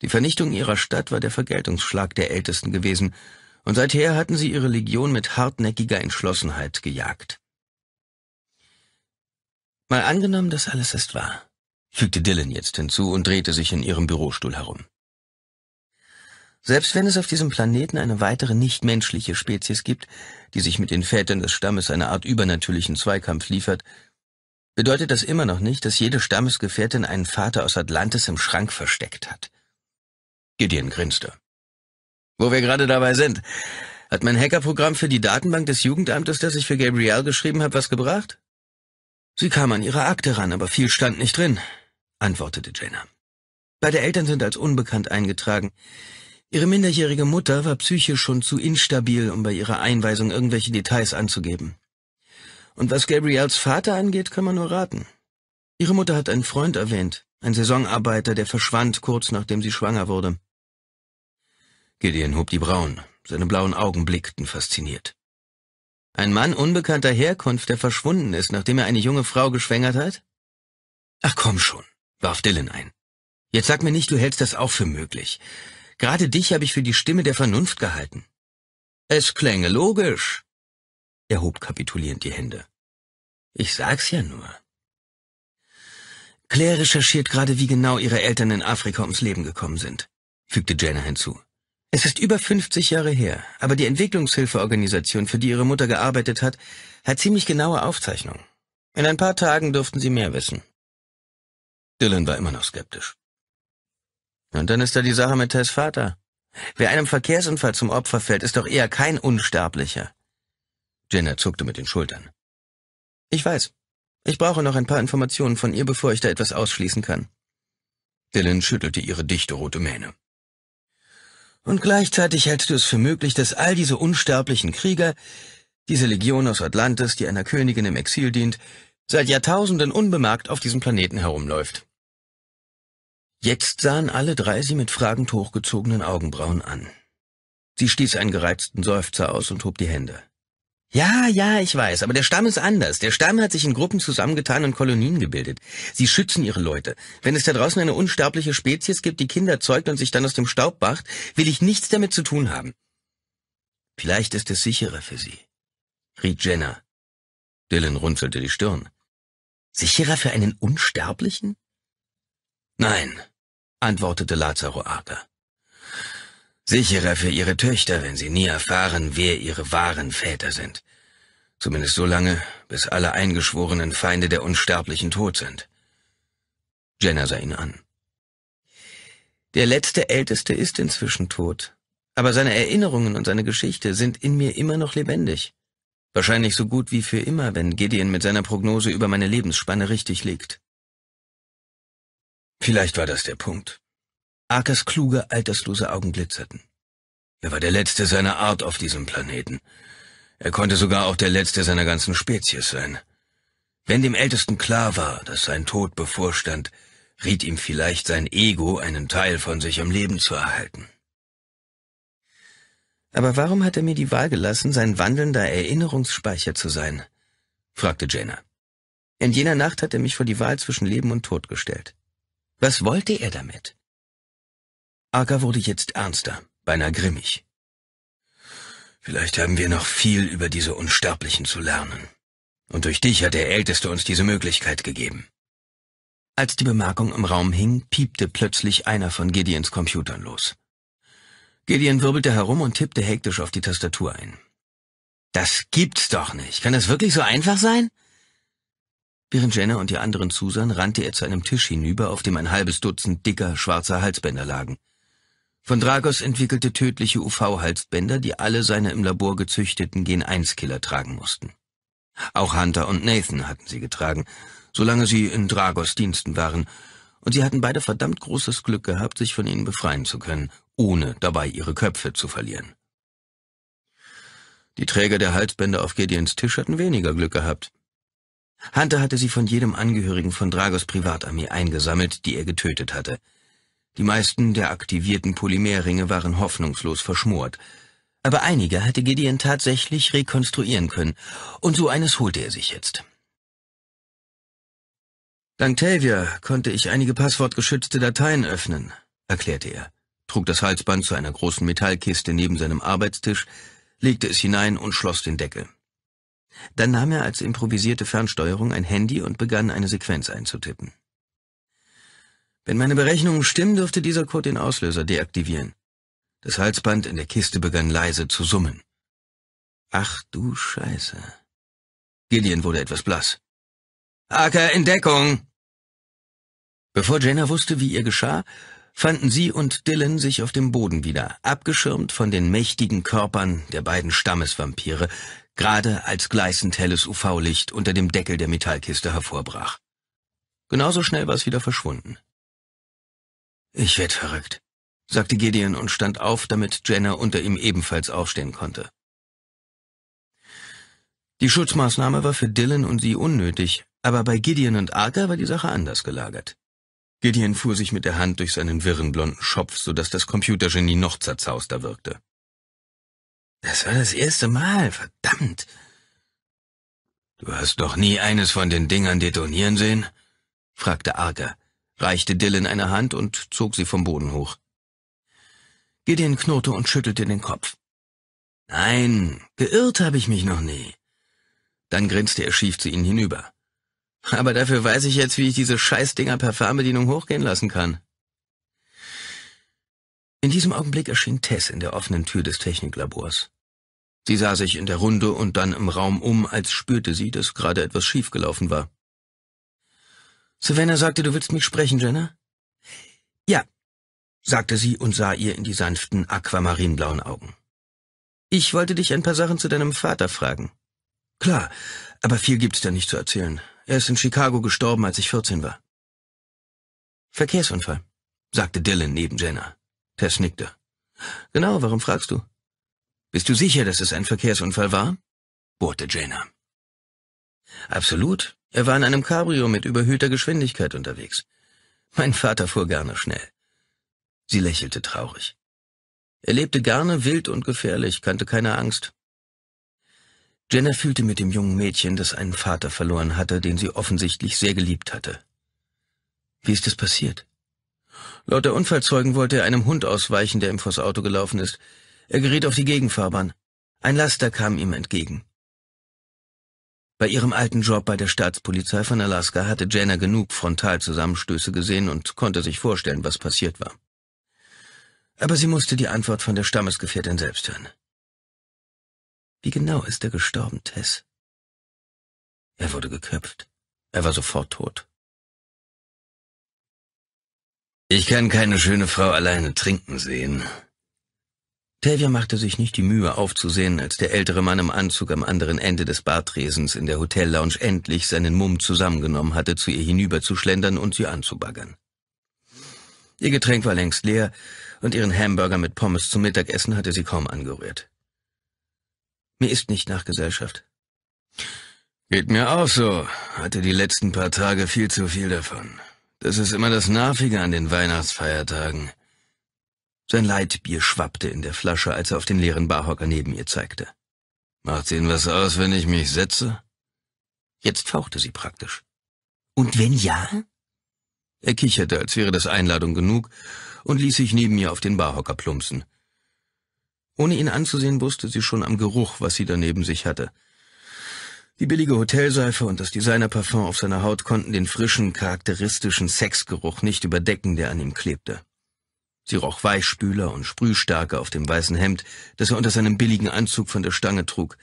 Die Vernichtung ihrer Stadt war der Vergeltungsschlag der Ältesten gewesen, und seither hatten sie ihre Legion mit hartnäckiger Entschlossenheit gejagt. Mal angenommen, das alles ist wahr fügte Dylan jetzt hinzu und drehte sich in ihrem Bürostuhl herum. Selbst wenn es auf diesem Planeten eine weitere nichtmenschliche Spezies gibt, die sich mit den Vätern des Stammes eine Art übernatürlichen Zweikampf liefert, bedeutet das immer noch nicht, dass jede Stammesgefährtin einen Vater aus Atlantis im Schrank versteckt hat. Gideon grinste. Wo wir gerade dabei sind, hat mein Hackerprogramm für die Datenbank des Jugendamtes, das ich für Gabrielle geschrieben habe, was gebracht? Sie kam an ihre Akte ran, aber viel stand nicht drin antwortete Jenna. Beide Eltern sind als unbekannt eingetragen. Ihre minderjährige Mutter war psychisch schon zu instabil, um bei ihrer Einweisung irgendwelche Details anzugeben. Und was Gabriels Vater angeht, kann man nur raten. Ihre Mutter hat einen Freund erwähnt, einen Saisonarbeiter, der verschwand kurz nachdem sie schwanger wurde. Gideon hob die Brauen, seine blauen Augen blickten fasziniert. Ein Mann unbekannter Herkunft, der verschwunden ist, nachdem er eine junge Frau geschwängert hat? Ach komm schon warf Dylan ein. Jetzt sag mir nicht, du hältst das auch für möglich. Gerade dich habe ich für die Stimme der Vernunft gehalten. Es klänge logisch. Er hob kapitulierend die Hände. Ich sag's ja nur. Claire recherchiert gerade, wie genau ihre Eltern in Afrika ums Leben gekommen sind, fügte Jenna hinzu. Es ist über 50 Jahre her, aber die Entwicklungshilfeorganisation, für die ihre Mutter gearbeitet hat, hat ziemlich genaue Aufzeichnungen. In ein paar Tagen durften sie mehr wissen. Dylan war immer noch skeptisch. Und dann ist da die Sache mit Tess Vater. Wer einem Verkehrsunfall zum Opfer fällt, ist doch eher kein Unsterblicher. Jenna zuckte mit den Schultern. Ich weiß. Ich brauche noch ein paar Informationen von ihr, bevor ich da etwas ausschließen kann. Dylan schüttelte ihre dichte rote Mähne. Und gleichzeitig hältst du es für möglich, dass all diese unsterblichen Krieger, diese Legion aus Atlantis, die einer Königin im Exil dient, seit Jahrtausenden unbemerkt auf diesem Planeten herumläuft. Jetzt sahen alle drei sie mit fragend hochgezogenen Augenbrauen an. Sie stieß einen gereizten Seufzer aus und hob die Hände. Ja, ja, ich weiß, aber der Stamm ist anders. Der Stamm hat sich in Gruppen zusammengetan und Kolonien gebildet. Sie schützen ihre Leute. Wenn es da draußen eine unsterbliche Spezies gibt, die Kinder zeugt und sich dann aus dem Staub macht, will ich nichts damit zu tun haben. Vielleicht ist es sicherer für sie, riet Jenna. Dylan runzelte die Stirn. Sicherer für einen Unsterblichen? Nein, antwortete Lazaro Arca. Sicherer für ihre Töchter, wenn sie nie erfahren, wer ihre wahren Väter sind. Zumindest so lange, bis alle eingeschworenen Feinde der Unsterblichen tot sind. Jenna sah ihn an. Der letzte Älteste ist inzwischen tot, aber seine Erinnerungen und seine Geschichte sind in mir immer noch lebendig. Wahrscheinlich so gut wie für immer, wenn Gideon mit seiner Prognose über meine Lebensspanne richtig liegt. Vielleicht war das der Punkt. Arkas kluge, alterslose Augen glitzerten. Er war der Letzte seiner Art auf diesem Planeten. Er konnte sogar auch der Letzte seiner ganzen Spezies sein. Wenn dem Ältesten klar war, dass sein Tod bevorstand, riet ihm vielleicht sein Ego, einen Teil von sich am Leben zu erhalten. Aber warum hat er mir die Wahl gelassen, sein wandelnder Erinnerungsspeicher zu sein? fragte Jenna. In jener Nacht hat er mich vor die Wahl zwischen Leben und Tod gestellt. Was wollte er damit? Aga wurde jetzt ernster, beinahe grimmig. Vielleicht haben wir noch viel über diese Unsterblichen zu lernen. Und durch dich hat der Älteste uns diese Möglichkeit gegeben. Als die Bemerkung im Raum hing, piepte plötzlich einer von Gideons Computern los. Gideon wirbelte herum und tippte hektisch auf die Tastatur ein. Das gibt's doch nicht. Kann das wirklich so einfach sein? Während Jenna und die anderen zusahen, rannte er zu einem Tisch hinüber, auf dem ein halbes Dutzend dicker, schwarzer Halsbänder lagen. Von Dragos entwickelte tödliche UV-Halsbänder, die alle seine im Labor gezüchteten Gen-1-Killer tragen mussten. Auch Hunter und Nathan hatten sie getragen, solange sie in Dragos Diensten waren, und sie hatten beide verdammt großes Glück gehabt, sich von ihnen befreien zu können, ohne dabei ihre Köpfe zu verlieren. Die Träger der Halsbänder auf Gedeons Tisch hatten weniger Glück gehabt. Hunter hatte sie von jedem Angehörigen von Dragos Privatarmee eingesammelt, die er getötet hatte. Die meisten der aktivierten Polymerringe waren hoffnungslos verschmort, aber einige hatte Gideon tatsächlich rekonstruieren können, und so eines holte er sich jetzt. Dank Tavia konnte ich einige passwortgeschützte Dateien öffnen, erklärte er, trug das Halsband zu einer großen Metallkiste neben seinem Arbeitstisch, legte es hinein und schloss den Deckel. Dann nahm er als improvisierte Fernsteuerung ein Handy und begann eine Sequenz einzutippen. Wenn meine Berechnungen stimmen, dürfte dieser Code den Auslöser deaktivieren. Das Halsband in der Kiste begann leise zu summen. Ach du Scheiße. Gideon wurde etwas blass. Acker in Deckung! Bevor Jenna wusste, wie ihr geschah, fanden sie und Dylan sich auf dem Boden wieder, abgeschirmt von den mächtigen Körpern der beiden Stammesvampire, gerade als gleißend helles UV-Licht unter dem Deckel der Metallkiste hervorbrach. Genauso schnell war es wieder verschwunden. Ich werd verrückt, sagte Gideon und stand auf, damit Jenner unter ihm ebenfalls aufstehen konnte. Die Schutzmaßnahme war für Dylan und sie unnötig, aber bei Gideon und Arthur war die Sache anders gelagert. Gideon fuhr sich mit der Hand durch seinen wirren blonden Schopf, so sodass das Computergenie noch zerzauster wirkte. Das war das erste Mal, verdammt. Du hast doch nie eines von den Dingern detonieren sehen? fragte Arger, reichte Dylan eine Hand und zog sie vom Boden hoch. Gideon knurrte und schüttelte den Kopf. Nein, geirrt habe ich mich noch nie. Dann grinste er schief zu ihnen hinüber. Aber dafür weiß ich jetzt, wie ich diese Scheißdinger per Fernbedienung hochgehen lassen kann. In diesem Augenblick erschien Tess in der offenen Tür des Techniklabors. Sie sah sich in der Runde und dann im Raum um, als spürte sie, dass gerade etwas schiefgelaufen war. Savannah sagte, du willst mich sprechen, Jenna? Ja, sagte sie und sah ihr in die sanften, aquamarinblauen Augen. Ich wollte dich ein paar Sachen zu deinem Vater fragen. Klar, aber viel gibt's da nicht zu erzählen. Er ist in Chicago gestorben, als ich 14 war. Verkehrsunfall, sagte Dylan neben Jenna. Tess nickte. Genau, warum fragst du? Bist du sicher, dass es ein Verkehrsunfall war? bohrte Jana. Absolut. Er war in einem Cabrio mit überhöhter Geschwindigkeit unterwegs. Mein Vater fuhr gerne schnell. Sie lächelte traurig. Er lebte gerne wild und gefährlich, kannte keine Angst. Jenna fühlte mit dem jungen Mädchen, das einen Vater verloren hatte, den sie offensichtlich sehr geliebt hatte. Wie ist es passiert? Laut der Unfallzeugen wollte er einem Hund ausweichen, der ihm vors Auto gelaufen ist. Er geriet auf die Gegenfahrbahn. Ein Laster kam ihm entgegen. Bei ihrem alten Job bei der Staatspolizei von Alaska hatte Jenna genug Frontalzusammenstöße gesehen und konnte sich vorstellen, was passiert war. Aber sie musste die Antwort von der Stammesgefährtin selbst hören. Wie genau ist er gestorben, Tess? Er wurde geköpft. Er war sofort tot. Ich kann keine schöne Frau alleine trinken sehen. Tavia machte sich nicht die Mühe aufzusehen, als der ältere Mann im Anzug am anderen Ende des Bartresens in der Hotellounge endlich seinen Mumm zusammengenommen hatte, zu ihr hinüberzuschlendern und sie anzubaggern. Ihr Getränk war längst leer und ihren Hamburger mit Pommes zum Mittagessen hatte sie kaum angerührt. Mir ist nicht nach Gesellschaft. Geht mir auch so, hatte die letzten paar Tage viel zu viel davon. Das ist immer das Nervige an den Weihnachtsfeiertagen. Sein Leitbier schwappte in der Flasche, als er auf den leeren Barhocker neben ihr zeigte. Macht's Ihnen was aus, wenn ich mich setze? Jetzt fauchte sie praktisch. Und wenn ja? Er kicherte, als wäre das Einladung genug, und ließ sich neben ihr auf den Barhocker plumpsen. Ohne ihn anzusehen, wusste sie schon am Geruch, was sie da neben sich hatte. Die billige Hotelseife und das Designerparfum auf seiner Haut konnten den frischen, charakteristischen Sexgeruch nicht überdecken, der an ihm klebte. Sie roch Weichspüler und Sprühstärke auf dem weißen Hemd, das er unter seinem billigen Anzug von der Stange trug.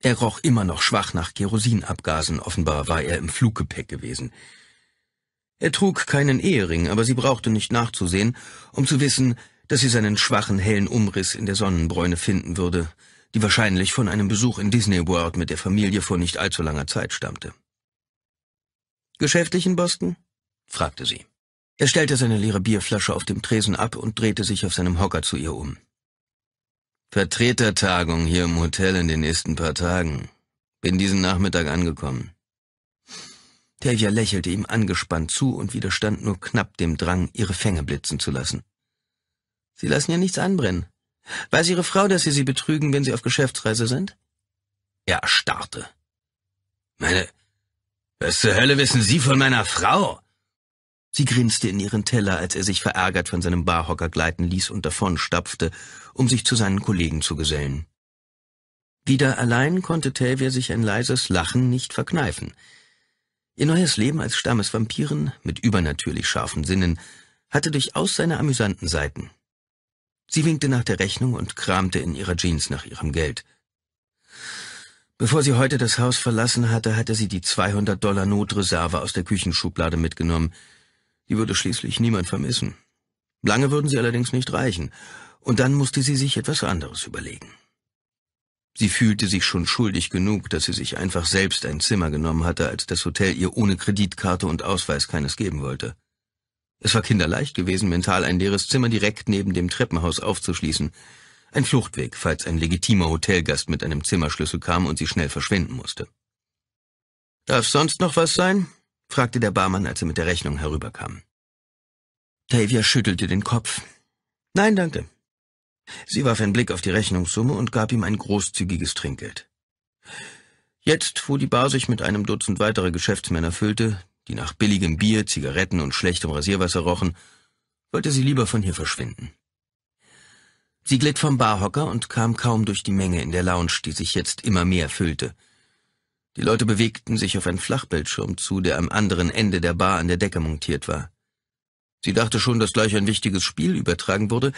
Er roch immer noch schwach nach Kerosinabgasen, offenbar war er im Fluggepäck gewesen. Er trug keinen Ehering, aber sie brauchte nicht nachzusehen, um zu wissen, dass sie seinen schwachen hellen Umriss in der Sonnenbräune finden würde, die wahrscheinlich von einem Besuch in Disney World mit der Familie vor nicht allzu langer Zeit stammte. Geschäftlich in Boston? fragte sie. Er stellte seine leere Bierflasche auf dem Tresen ab und drehte sich auf seinem Hocker zu ihr um. Vertretertagung hier im Hotel in den nächsten paar Tagen. Bin diesen Nachmittag angekommen. Tavia lächelte ihm angespannt zu und widerstand nur knapp dem Drang, ihre Fänge blitzen zu lassen. Sie lassen ja nichts anbrennen, Weiß Ihre Frau, dass Sie sie betrügen, wenn Sie auf Geschäftsreise sind? Er erstarrte. Meine, was zur Hölle wissen Sie von meiner Frau? Sie grinste in ihren Teller, als er sich verärgert von seinem Barhocker gleiten ließ und davonstapfte, um sich zu seinen Kollegen zu gesellen. Wieder allein konnte Telvia sich ein leises Lachen nicht verkneifen. Ihr neues Leben als Stammesvampirin, mit übernatürlich scharfen Sinnen, hatte durchaus seine amüsanten Seiten. Sie winkte nach der Rechnung und kramte in ihrer Jeans nach ihrem Geld. Bevor sie heute das Haus verlassen hatte, hatte sie die 200 Dollar Notreserve aus der Küchenschublade mitgenommen. Die würde schließlich niemand vermissen. Lange würden sie allerdings nicht reichen, und dann musste sie sich etwas anderes überlegen. Sie fühlte sich schon schuldig genug, dass sie sich einfach selbst ein Zimmer genommen hatte, als das Hotel ihr ohne Kreditkarte und Ausweis keines geben wollte. Es war kinderleicht gewesen, mental ein leeres Zimmer direkt neben dem Treppenhaus aufzuschließen. Ein Fluchtweg, falls ein legitimer Hotelgast mit einem Zimmerschlüssel kam und sie schnell verschwinden musste. Darf sonst noch was sein? fragte der Barmann, als er mit der Rechnung herüberkam. Tavia schüttelte den Kopf. Nein, danke. Sie warf einen Blick auf die Rechnungssumme und gab ihm ein großzügiges Trinkgeld. Jetzt, wo die Bar sich mit einem Dutzend weiterer Geschäftsmänner füllte, die nach billigem Bier, Zigaretten und schlechtem Rasierwasser rochen, wollte sie lieber von hier verschwinden. Sie glitt vom Barhocker und kam kaum durch die Menge in der Lounge, die sich jetzt immer mehr füllte. Die Leute bewegten sich auf einen Flachbildschirm zu, der am anderen Ende der Bar an der Decke montiert war. Sie dachte schon, dass gleich ein wichtiges Spiel übertragen wurde,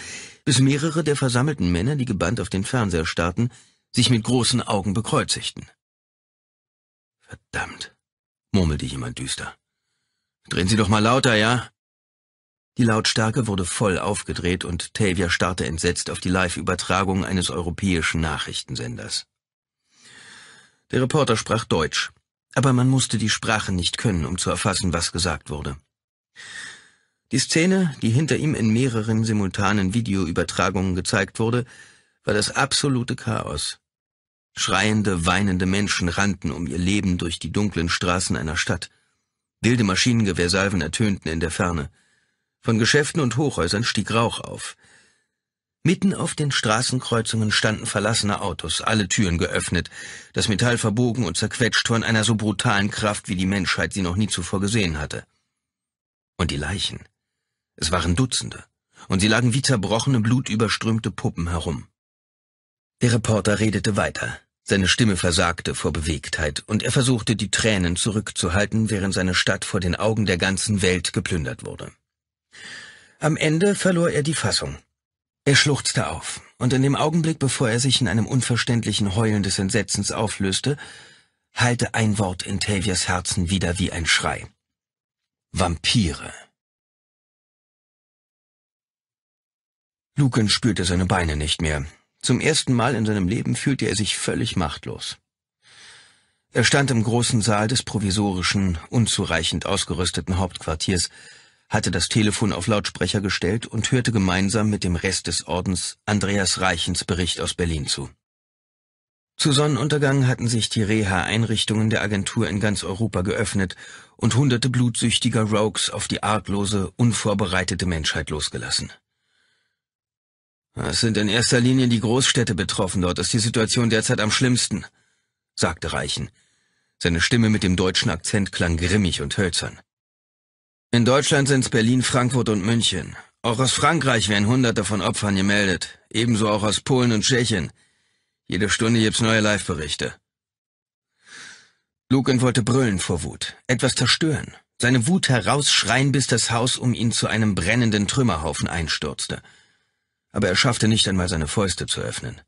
bis mehrere der versammelten Männer, die gebannt auf den Fernseher starrten, sich mit großen Augen bekreuzigten. Verdammt, murmelte jemand düster. Drehen Sie doch mal lauter, ja? Die Lautstärke wurde voll aufgedreht und Tavia starrte entsetzt auf die Live-Übertragung eines europäischen Nachrichtensenders. Der Reporter sprach Deutsch, aber man musste die Sprache nicht können, um zu erfassen, was gesagt wurde. Die Szene, die hinter ihm in mehreren simultanen Videoübertragungen gezeigt wurde, war das absolute Chaos. Schreiende, weinende Menschen rannten um ihr Leben durch die dunklen Straßen einer Stadt – Wilde Maschinengewehrsalven ertönten in der Ferne. Von Geschäften und Hochhäusern stieg Rauch auf. Mitten auf den Straßenkreuzungen standen verlassene Autos, alle Türen geöffnet, das Metall verbogen und zerquetscht von einer so brutalen Kraft, wie die Menschheit sie noch nie zuvor gesehen hatte. Und die Leichen. Es waren Dutzende, und sie lagen wie zerbrochene, blutüberströmte Puppen herum. Der Reporter redete weiter. Seine Stimme versagte vor Bewegtheit, und er versuchte, die Tränen zurückzuhalten, während seine Stadt vor den Augen der ganzen Welt geplündert wurde. Am Ende verlor er die Fassung. Er schluchzte auf, und in dem Augenblick, bevor er sich in einem unverständlichen Heulen des Entsetzens auflöste, hallte ein Wort in Tavias Herzen wieder wie ein Schrei. Vampire. Lucan spürte seine Beine nicht mehr, zum ersten Mal in seinem Leben fühlte er sich völlig machtlos. Er stand im großen Saal des provisorischen, unzureichend ausgerüsteten Hauptquartiers, hatte das Telefon auf Lautsprecher gestellt und hörte gemeinsam mit dem Rest des Ordens Andreas Reichens Bericht aus Berlin zu. Zu Sonnenuntergang hatten sich die Reha-Einrichtungen der Agentur in ganz Europa geöffnet und hunderte blutsüchtiger Rogues auf die artlose, unvorbereitete Menschheit losgelassen. Es sind in erster Linie die Großstädte betroffen, dort ist die Situation derzeit am schlimmsten, sagte Reichen. Seine Stimme mit dem deutschen Akzent klang grimmig und hölzern. In Deutschland sind's Berlin, Frankfurt und München. Auch aus Frankreich werden Hunderte von Opfern gemeldet, ebenso auch aus Polen und Tschechien. Jede Stunde gibt's neue Live-Berichte. Lucan wollte brüllen vor Wut, etwas zerstören, seine Wut herausschreien, bis das Haus um ihn zu einem brennenden Trümmerhaufen einstürzte aber er schaffte nicht einmal seine Fäuste zu öffnen.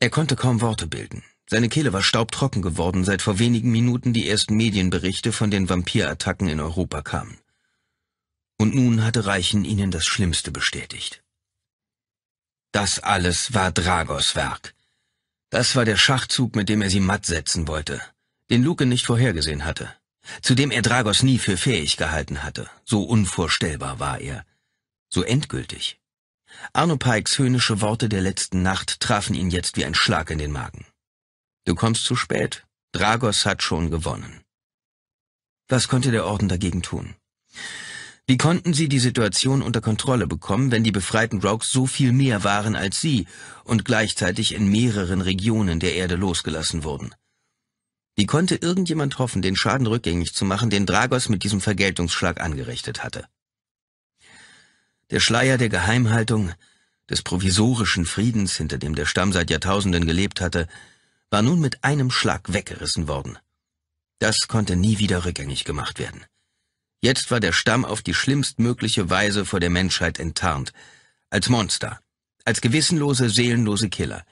Er konnte kaum Worte bilden. Seine Kehle war staubtrocken geworden, seit vor wenigen Minuten die ersten Medienberichte von den Vampirattacken in Europa kamen. Und nun hatte Reichen ihnen das Schlimmste bestätigt. Das alles war Dragos Werk. Das war der Schachzug, mit dem er sie matt setzen wollte, den Luke nicht vorhergesehen hatte, zu dem er Dragos nie für fähig gehalten hatte, so unvorstellbar war er, so endgültig. Arno Pikes höhnische Worte der letzten Nacht trafen ihn jetzt wie ein Schlag in den Magen. Du kommst zu spät. Dragos hat schon gewonnen. Was konnte der Orden dagegen tun? Wie konnten sie die Situation unter Kontrolle bekommen, wenn die befreiten Rogues so viel mehr waren als sie und gleichzeitig in mehreren Regionen der Erde losgelassen wurden? Wie konnte irgendjemand hoffen, den Schaden rückgängig zu machen, den Dragos mit diesem Vergeltungsschlag angerichtet hatte? Der Schleier der Geheimhaltung, des provisorischen Friedens, hinter dem der Stamm seit Jahrtausenden gelebt hatte, war nun mit einem Schlag weggerissen worden. Das konnte nie wieder rückgängig gemacht werden. Jetzt war der Stamm auf die schlimmstmögliche Weise vor der Menschheit enttarnt, als Monster, als gewissenlose, seelenlose Killer.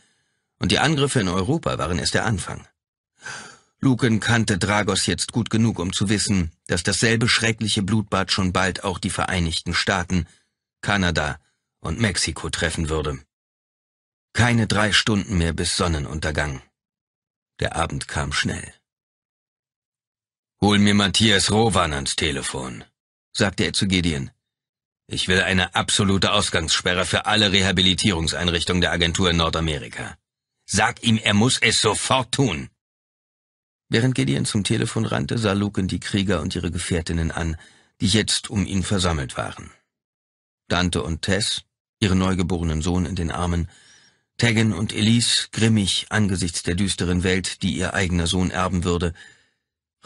Und die Angriffe in Europa waren erst der Anfang. Luken kannte Dragos jetzt gut genug, um zu wissen, dass dasselbe schreckliche Blutbad schon bald auch die Vereinigten Staaten Kanada und Mexiko treffen würde. Keine drei Stunden mehr bis Sonnenuntergang. Der Abend kam schnell. Hol mir Matthias Rowan ans Telefon, sagte er zu Gideon. Ich will eine absolute Ausgangssperre für alle Rehabilitierungseinrichtungen der Agentur in Nordamerika. Sag ihm, er muss es sofort tun. Während Gideon zum Telefon rannte, sah Lucan die Krieger und ihre Gefährtinnen an, die jetzt um ihn versammelt waren. Dante und Tess, ihren neugeborenen Sohn in den Armen, Tegan und Elise, grimmig angesichts der düsteren Welt, die ihr eigener Sohn erben würde,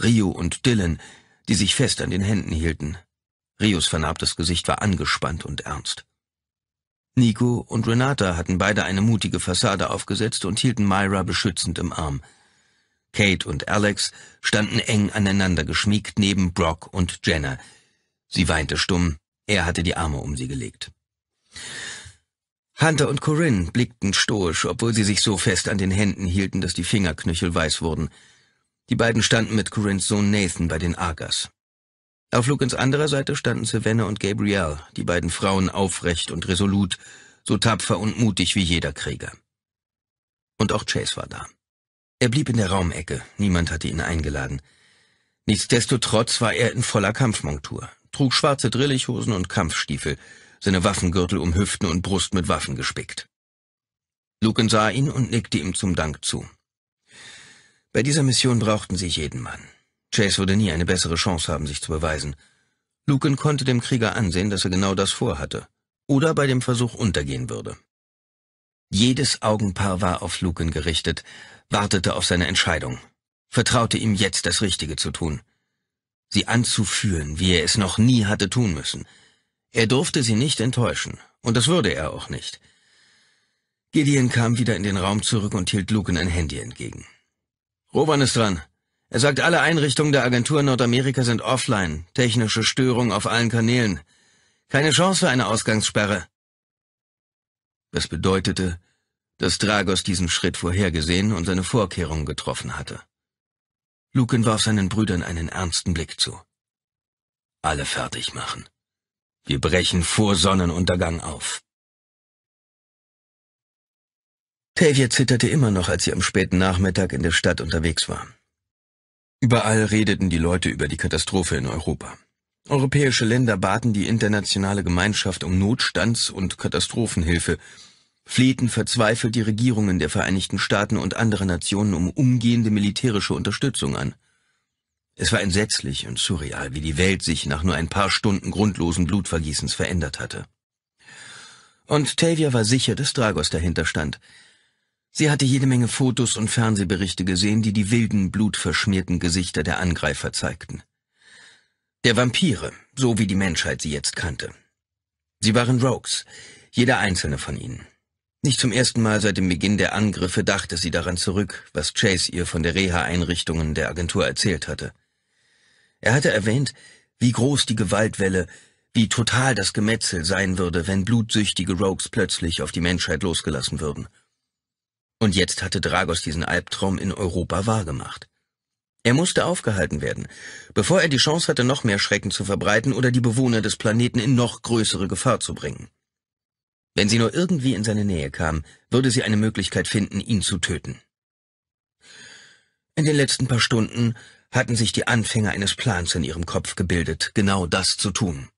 Rio und Dylan, die sich fest an den Händen hielten. Rios vernarbtes Gesicht war angespannt und ernst. Nico und Renata hatten beide eine mutige Fassade aufgesetzt und hielten Myra beschützend im Arm. Kate und Alex standen eng aneinander geschmiegt neben Brock und Jenna. Sie weinte stumm, er hatte die Arme um sie gelegt. Hunter und Corinne blickten stoisch, obwohl sie sich so fest an den Händen hielten, dass die Fingerknöchel weiß wurden. Die beiden standen mit Corinnes Sohn Nathan bei den Argas. Auf Lukens anderer Seite standen Savannah und Gabrielle, die beiden Frauen aufrecht und resolut, so tapfer und mutig wie jeder Krieger. Und auch Chase war da. Er blieb in der Raumecke, niemand hatte ihn eingeladen. Nichtsdestotrotz war er in voller Kampfmontur trug schwarze Drillichhosen und Kampfstiefel, seine Waffengürtel um Hüften und Brust mit Waffen gespickt. Lucan sah ihn und nickte ihm zum Dank zu. Bei dieser Mission brauchten sie jeden Mann. Chase würde nie eine bessere Chance haben, sich zu beweisen. Lucan konnte dem Krieger ansehen, dass er genau das vorhatte. Oder bei dem Versuch untergehen würde. Jedes Augenpaar war auf Lucan gerichtet, wartete auf seine Entscheidung, vertraute ihm jetzt das Richtige zu tun sie anzufühlen, wie er es noch nie hatte tun müssen. Er durfte sie nicht enttäuschen, und das würde er auch nicht. Gideon kam wieder in den Raum zurück und hielt Luken ein Handy entgegen. Rowan ist dran. Er sagt, alle Einrichtungen der Agentur Nordamerika sind offline, technische Störung auf allen Kanälen. Keine Chance für eine Ausgangssperre. Das bedeutete, dass Dragos diesen Schritt vorhergesehen und seine Vorkehrungen getroffen hatte. Lucan warf seinen Brüdern einen ernsten Blick zu. Alle fertig machen. Wir brechen vor Sonnenuntergang auf. Tavia zitterte immer noch, als sie am späten Nachmittag in der Stadt unterwegs war. Überall redeten die Leute über die Katastrophe in Europa. Europäische Länder baten die internationale Gemeinschaft um Notstands- und Katastrophenhilfe flehten verzweifelt die Regierungen der Vereinigten Staaten und anderer Nationen um umgehende militärische Unterstützung an. Es war entsetzlich und surreal, wie die Welt sich nach nur ein paar Stunden grundlosen Blutvergießens verändert hatte. Und Tavia war sicher, dass Dragos dahinter stand. Sie hatte jede Menge Fotos und Fernsehberichte gesehen, die die wilden, blutverschmierten Gesichter der Angreifer zeigten. Der Vampire, so wie die Menschheit sie jetzt kannte. Sie waren Rogues, jeder einzelne von ihnen. Nicht zum ersten Mal seit dem Beginn der Angriffe dachte sie daran zurück, was Chase ihr von der Reha-Einrichtungen der Agentur erzählt hatte. Er hatte erwähnt, wie groß die Gewaltwelle, wie total das Gemetzel sein würde, wenn blutsüchtige Rogues plötzlich auf die Menschheit losgelassen würden. Und jetzt hatte Dragos diesen Albtraum in Europa wahrgemacht. Er musste aufgehalten werden, bevor er die Chance hatte, noch mehr Schrecken zu verbreiten oder die Bewohner des Planeten in noch größere Gefahr zu bringen. Wenn sie nur irgendwie in seine Nähe kam, würde sie eine Möglichkeit finden, ihn zu töten. In den letzten paar Stunden hatten sich die Anfänge eines Plans in ihrem Kopf gebildet, genau das zu tun.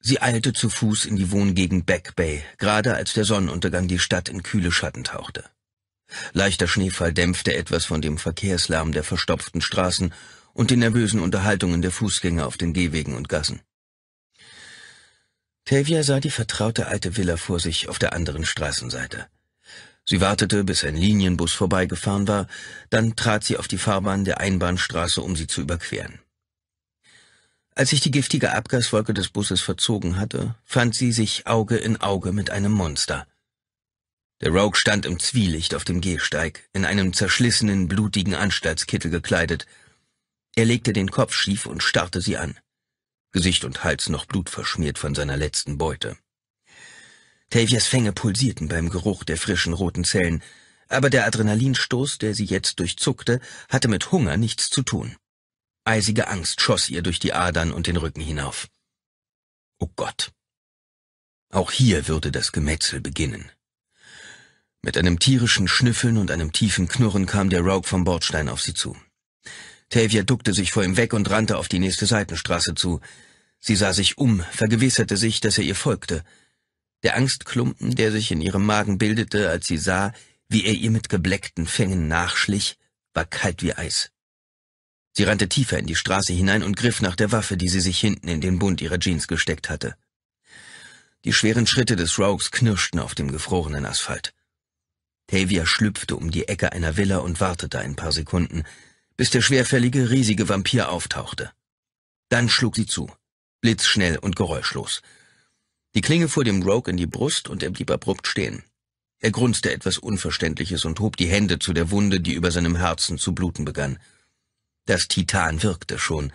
Sie eilte zu Fuß in die Wohngegend Back Bay, gerade als der Sonnenuntergang die Stadt in kühle Schatten tauchte. Leichter Schneefall dämpfte etwas von dem Verkehrslärm der verstopften Straßen und den nervösen Unterhaltungen der Fußgänger auf den Gehwegen und Gassen. Tavia sah die vertraute alte Villa vor sich auf der anderen Straßenseite. Sie wartete, bis ein Linienbus vorbeigefahren war, dann trat sie auf die Fahrbahn der Einbahnstraße, um sie zu überqueren. Als sich die giftige Abgaswolke des Busses verzogen hatte, fand sie sich Auge in Auge mit einem Monster. Der Rogue stand im Zwielicht auf dem Gehsteig, in einem zerschlissenen, blutigen Anstaltskittel gekleidet. Er legte den Kopf schief und starrte sie an. Gesicht und Hals noch blutverschmiert von seiner letzten Beute. Tavias Fänge pulsierten beim Geruch der frischen roten Zellen, aber der Adrenalinstoß, der sie jetzt durchzuckte, hatte mit Hunger nichts zu tun. Eisige Angst schoss ihr durch die Adern und den Rücken hinauf. Oh Gott. Auch hier würde das Gemetzel beginnen. Mit einem tierischen Schnüffeln und einem tiefen Knurren kam der Rogue vom Bordstein auf sie zu. Tavia duckte sich vor ihm weg und rannte auf die nächste Seitenstraße zu. Sie sah sich um, vergewisserte sich, dass er ihr folgte. Der Angstklumpen, der sich in ihrem Magen bildete, als sie sah, wie er ihr mit gebleckten Fängen nachschlich, war kalt wie Eis. Sie rannte tiefer in die Straße hinein und griff nach der Waffe, die sie sich hinten in den Bund ihrer Jeans gesteckt hatte. Die schweren Schritte des Rogues knirschten auf dem gefrorenen Asphalt. Tavia schlüpfte um die Ecke einer Villa und wartete ein paar Sekunden, bis der schwerfällige, riesige Vampir auftauchte. Dann schlug sie zu, blitzschnell und geräuschlos. Die Klinge fuhr dem Rogue in die Brust und er blieb abrupt stehen. Er grunzte etwas Unverständliches und hob die Hände zu der Wunde, die über seinem Herzen zu bluten begann. Das Titan wirkte schon.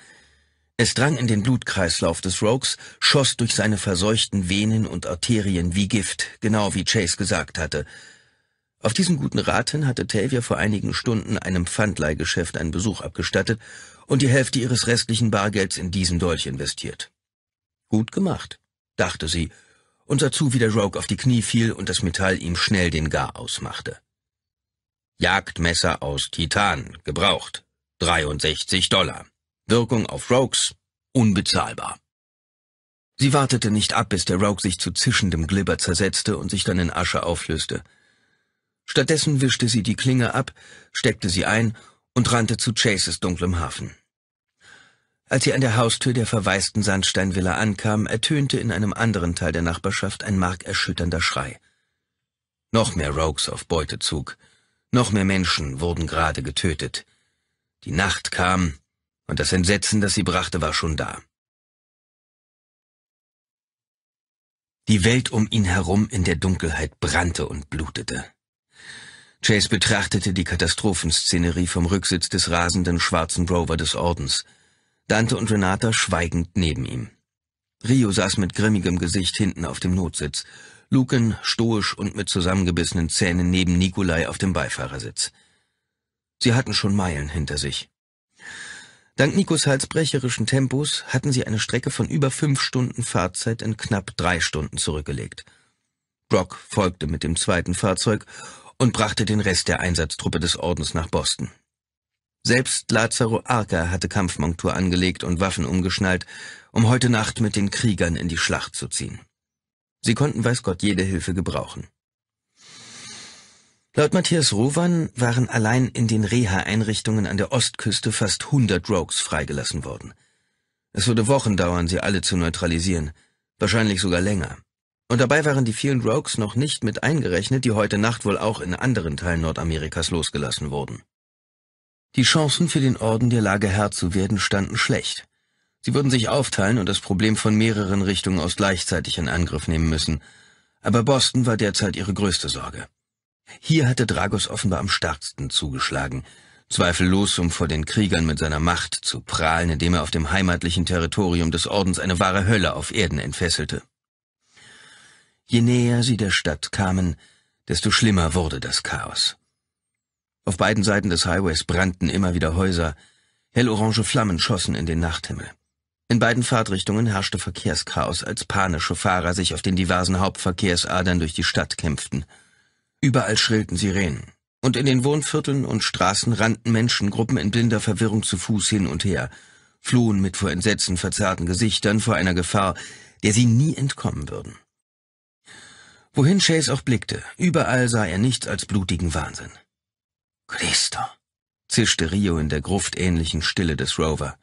Es drang in den Blutkreislauf des Rogues, schoss durch seine verseuchten Venen und Arterien wie Gift, genau wie Chase gesagt hatte — auf diesen guten Rat hin hatte Tavia vor einigen Stunden einem Pfandleihgeschäft einen Besuch abgestattet und die Hälfte ihres restlichen Bargelds in diesen Dolch investiert. Gut gemacht, dachte sie und sah zu, wie der Rogue auf die Knie fiel und das Metall ihm schnell den Gar ausmachte. Jagdmesser aus Titan, gebraucht, 63 Dollar. Wirkung auf Rogues, unbezahlbar. Sie wartete nicht ab, bis der Rogue sich zu zischendem Glibber zersetzte und sich dann in Asche auflöste – Stattdessen wischte sie die Klinge ab, steckte sie ein und rannte zu Chases dunklem Hafen. Als sie an der Haustür der verwaisten Sandsteinvilla ankam, ertönte in einem anderen Teil der Nachbarschaft ein markerschütternder Schrei. Noch mehr Rogues auf Beutezug, noch mehr Menschen wurden gerade getötet. Die Nacht kam, und das Entsetzen, das sie brachte, war schon da. Die Welt um ihn herum in der Dunkelheit brannte und blutete. Chase betrachtete die Katastrophenszenerie vom Rücksitz des rasenden schwarzen Rover des Ordens. Dante und Renata schweigend neben ihm. Rio saß mit grimmigem Gesicht hinten auf dem Notsitz, Luken stoisch und mit zusammengebissenen Zähnen neben Nikolai auf dem Beifahrersitz. Sie hatten schon Meilen hinter sich. Dank Nikos halsbrecherischen Tempos hatten sie eine Strecke von über fünf Stunden Fahrzeit in knapp drei Stunden zurückgelegt. Brock folgte mit dem zweiten Fahrzeug und brachte den Rest der Einsatztruppe des Ordens nach Boston. Selbst Lazaro Arca hatte Kampfmontur angelegt und Waffen umgeschnallt, um heute Nacht mit den Kriegern in die Schlacht zu ziehen. Sie konnten weiß Gott jede Hilfe gebrauchen. Laut Matthias Rowan waren allein in den Reha-Einrichtungen an der Ostküste fast 100 Rogues freigelassen worden. Es würde Wochen dauern, sie alle zu neutralisieren, wahrscheinlich sogar länger. Und dabei waren die vielen Rogues noch nicht mit eingerechnet, die heute Nacht wohl auch in anderen Teilen Nordamerikas losgelassen wurden. Die Chancen für den Orden der Lage Herr zu werden standen schlecht. Sie würden sich aufteilen und das Problem von mehreren Richtungen aus gleichzeitig in Angriff nehmen müssen, aber Boston war derzeit ihre größte Sorge. Hier hatte Dragos offenbar am stärksten zugeschlagen, zweifellos um vor den Kriegern mit seiner Macht zu prahlen, indem er auf dem heimatlichen Territorium des Ordens eine wahre Hölle auf Erden entfesselte. Je näher sie der Stadt kamen, desto schlimmer wurde das Chaos. Auf beiden Seiten des Highways brannten immer wieder Häuser, hellorange Flammen schossen in den Nachthimmel. In beiden Fahrtrichtungen herrschte Verkehrschaos, als panische Fahrer sich auf den diversen Hauptverkehrsadern durch die Stadt kämpften. Überall schrillten Sirenen, und in den Wohnvierteln und Straßen rannten Menschengruppen in blinder Verwirrung zu Fuß hin und her, flohen mit vor Entsetzen verzerrten Gesichtern vor einer Gefahr, der sie nie entkommen würden. Wohin Chase auch blickte, überall sah er nichts als blutigen Wahnsinn. Christo, zischte Rio in der gruftähnlichen Stille des Rover.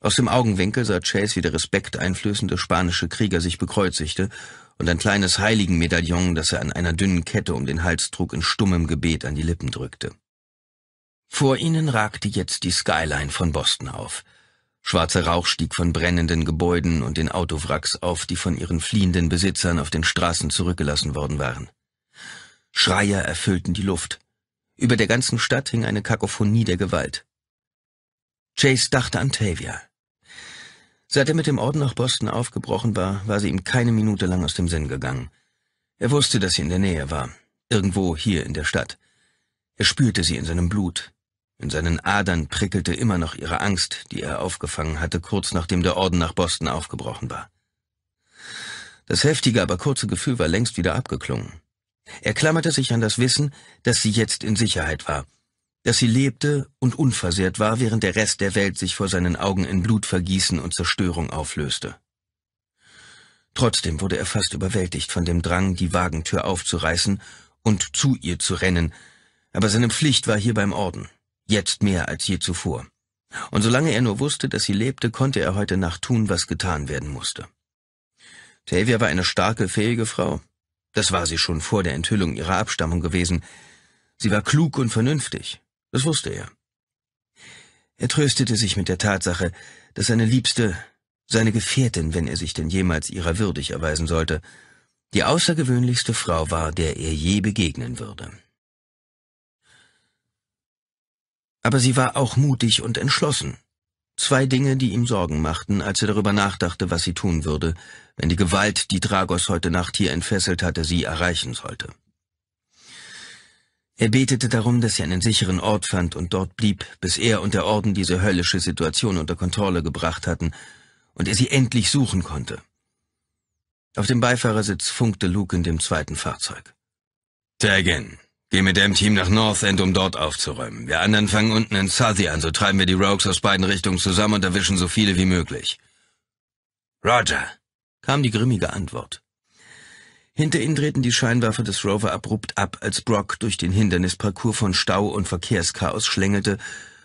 Aus dem Augenwinkel sah Chase, wie der respekteinflößende spanische Krieger sich bekreuzigte und ein kleines Heiligenmedaillon, das er an einer dünnen Kette um den Hals trug, in stummem Gebet an die Lippen drückte. Vor ihnen ragte jetzt die Skyline von Boston auf, Schwarzer Rauch stieg von brennenden Gebäuden und den Autowracks auf, die von ihren fliehenden Besitzern auf den Straßen zurückgelassen worden waren. Schreier erfüllten die Luft. Über der ganzen Stadt hing eine Kakophonie der Gewalt. Chase dachte an Tavia. Seit er mit dem Orden nach Boston aufgebrochen war, war sie ihm keine Minute lang aus dem Sinn gegangen. Er wusste, dass sie in der Nähe war, irgendwo hier in der Stadt. Er spürte sie in seinem Blut, in seinen Adern prickelte immer noch ihre Angst, die er aufgefangen hatte, kurz nachdem der Orden nach Boston aufgebrochen war. Das heftige, aber kurze Gefühl war längst wieder abgeklungen. Er klammerte sich an das Wissen, dass sie jetzt in Sicherheit war, dass sie lebte und unversehrt war, während der Rest der Welt sich vor seinen Augen in Blutvergießen und Zerstörung auflöste. Trotzdem wurde er fast überwältigt von dem Drang, die Wagentür aufzureißen und zu ihr zu rennen, aber seine Pflicht war hier beim Orden. Jetzt mehr als je zuvor. Und solange er nur wusste, dass sie lebte, konnte er heute Nacht tun, was getan werden musste. Tavia war eine starke, fähige Frau. Das war sie schon vor der Enthüllung ihrer Abstammung gewesen. Sie war klug und vernünftig. Das wusste er. Er tröstete sich mit der Tatsache, dass seine Liebste, seine Gefährtin, wenn er sich denn jemals ihrer würdig erweisen sollte, die außergewöhnlichste Frau war, der er je begegnen würde. Aber sie war auch mutig und entschlossen. Zwei Dinge, die ihm Sorgen machten, als er darüber nachdachte, was sie tun würde, wenn die Gewalt, die Dragos heute Nacht hier entfesselt hatte, sie erreichen sollte. Er betete darum, dass sie einen sicheren Ort fand und dort blieb, bis er und der Orden diese höllische Situation unter Kontrolle gebracht hatten und er sie endlich suchen konnte. Auf dem Beifahrersitz funkte Luke in dem zweiten Fahrzeug. Tag Geh mit dem Team nach North End, um dort aufzuräumen. Wir anderen fangen unten in Southie an, so treiben wir die Rogues aus beiden Richtungen zusammen und erwischen so viele wie möglich. Roger, kam die grimmige Antwort. Hinter ihnen drehten die Scheinwerfer des Rover abrupt ab, als Brock durch den Hindernisparcours von Stau und Verkehrschaos schlängelte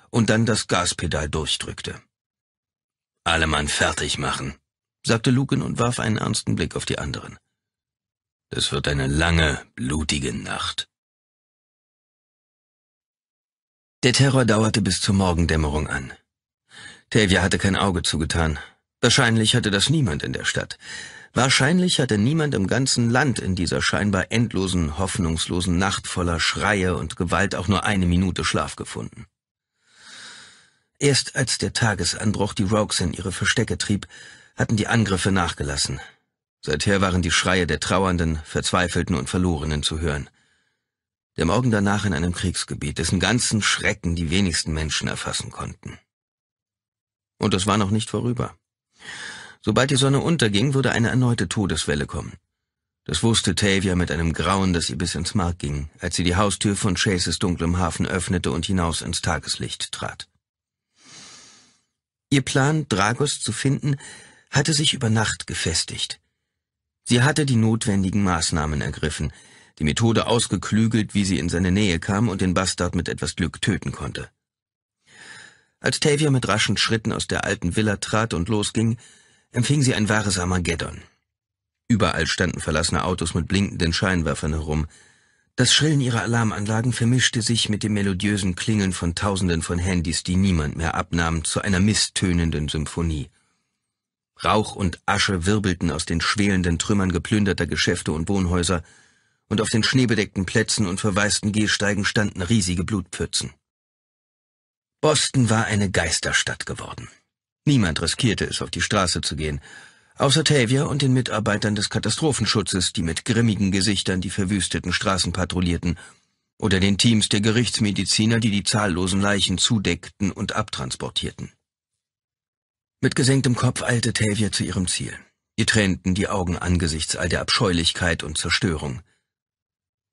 und dann das Gaspedal durchdrückte. Alle Mann fertig machen, sagte Lucan und warf einen ernsten Blick auf die anderen. Das wird eine lange, blutige Nacht. Der Terror dauerte bis zur Morgendämmerung an. Tavia hatte kein Auge zugetan. Wahrscheinlich hatte das niemand in der Stadt. Wahrscheinlich hatte niemand im ganzen Land in dieser scheinbar endlosen, hoffnungslosen Nacht voller Schreie und Gewalt auch nur eine Minute Schlaf gefunden. Erst als der Tagesanbruch die Rogues in ihre Verstecke trieb, hatten die Angriffe nachgelassen. Seither waren die Schreie der Trauernden, Verzweifelten und Verlorenen zu hören der Morgen danach in einem Kriegsgebiet, dessen ganzen Schrecken die wenigsten Menschen erfassen konnten. Und das war noch nicht vorüber. Sobald die Sonne unterging, würde eine erneute Todeswelle kommen. Das wusste Tavia mit einem Grauen, das ihr bis ins Mark ging, als sie die Haustür von Chases dunklem Hafen öffnete und hinaus ins Tageslicht trat. Ihr Plan, Dragos zu finden, hatte sich über Nacht gefestigt. Sie hatte die notwendigen Maßnahmen ergriffen, die Methode ausgeklügelt, wie sie in seine Nähe kam und den Bastard mit etwas Glück töten konnte. Als Tavia mit raschen Schritten aus der alten Villa trat und losging, empfing sie ein wahres Armageddon. Überall standen verlassene Autos mit blinkenden Scheinwerfern herum. Das Schrillen ihrer Alarmanlagen vermischte sich mit dem melodiösen Klingeln von Tausenden von Handys, die niemand mehr abnahm, zu einer misstönenden Symphonie. Rauch und Asche wirbelten aus den schwelenden Trümmern geplünderter Geschäfte und Wohnhäuser, und auf den schneebedeckten Plätzen und verwaisten Gehsteigen standen riesige Blutpfützen. Boston war eine Geisterstadt geworden. Niemand riskierte es, auf die Straße zu gehen, außer Tavia und den Mitarbeitern des Katastrophenschutzes, die mit grimmigen Gesichtern die verwüsteten Straßen patrouillierten, oder den Teams der Gerichtsmediziner, die die zahllosen Leichen zudeckten und abtransportierten. Mit gesenktem Kopf eilte Tavia zu ihrem Ziel. Ihr tränten die Augen angesichts all der Abscheulichkeit und Zerstörung.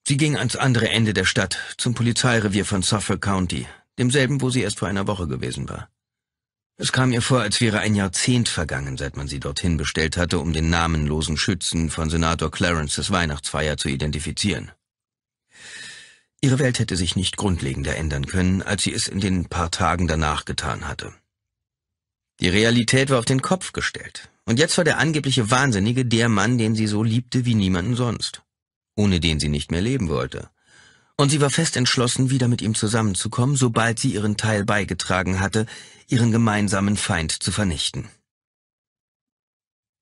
Sie ging ans andere Ende der Stadt, zum Polizeirevier von Suffolk County, demselben, wo sie erst vor einer Woche gewesen war. Es kam ihr vor, als wäre ein Jahrzehnt vergangen, seit man sie dorthin bestellt hatte, um den namenlosen Schützen von Senator Clarences Weihnachtsfeier zu identifizieren. Ihre Welt hätte sich nicht grundlegender ändern können, als sie es in den paar Tagen danach getan hatte. Die Realität war auf den Kopf gestellt, und jetzt war der angebliche Wahnsinnige der Mann, den sie so liebte wie niemanden sonst ohne den sie nicht mehr leben wollte. Und sie war fest entschlossen, wieder mit ihm zusammenzukommen, sobald sie ihren Teil beigetragen hatte, ihren gemeinsamen Feind zu vernichten.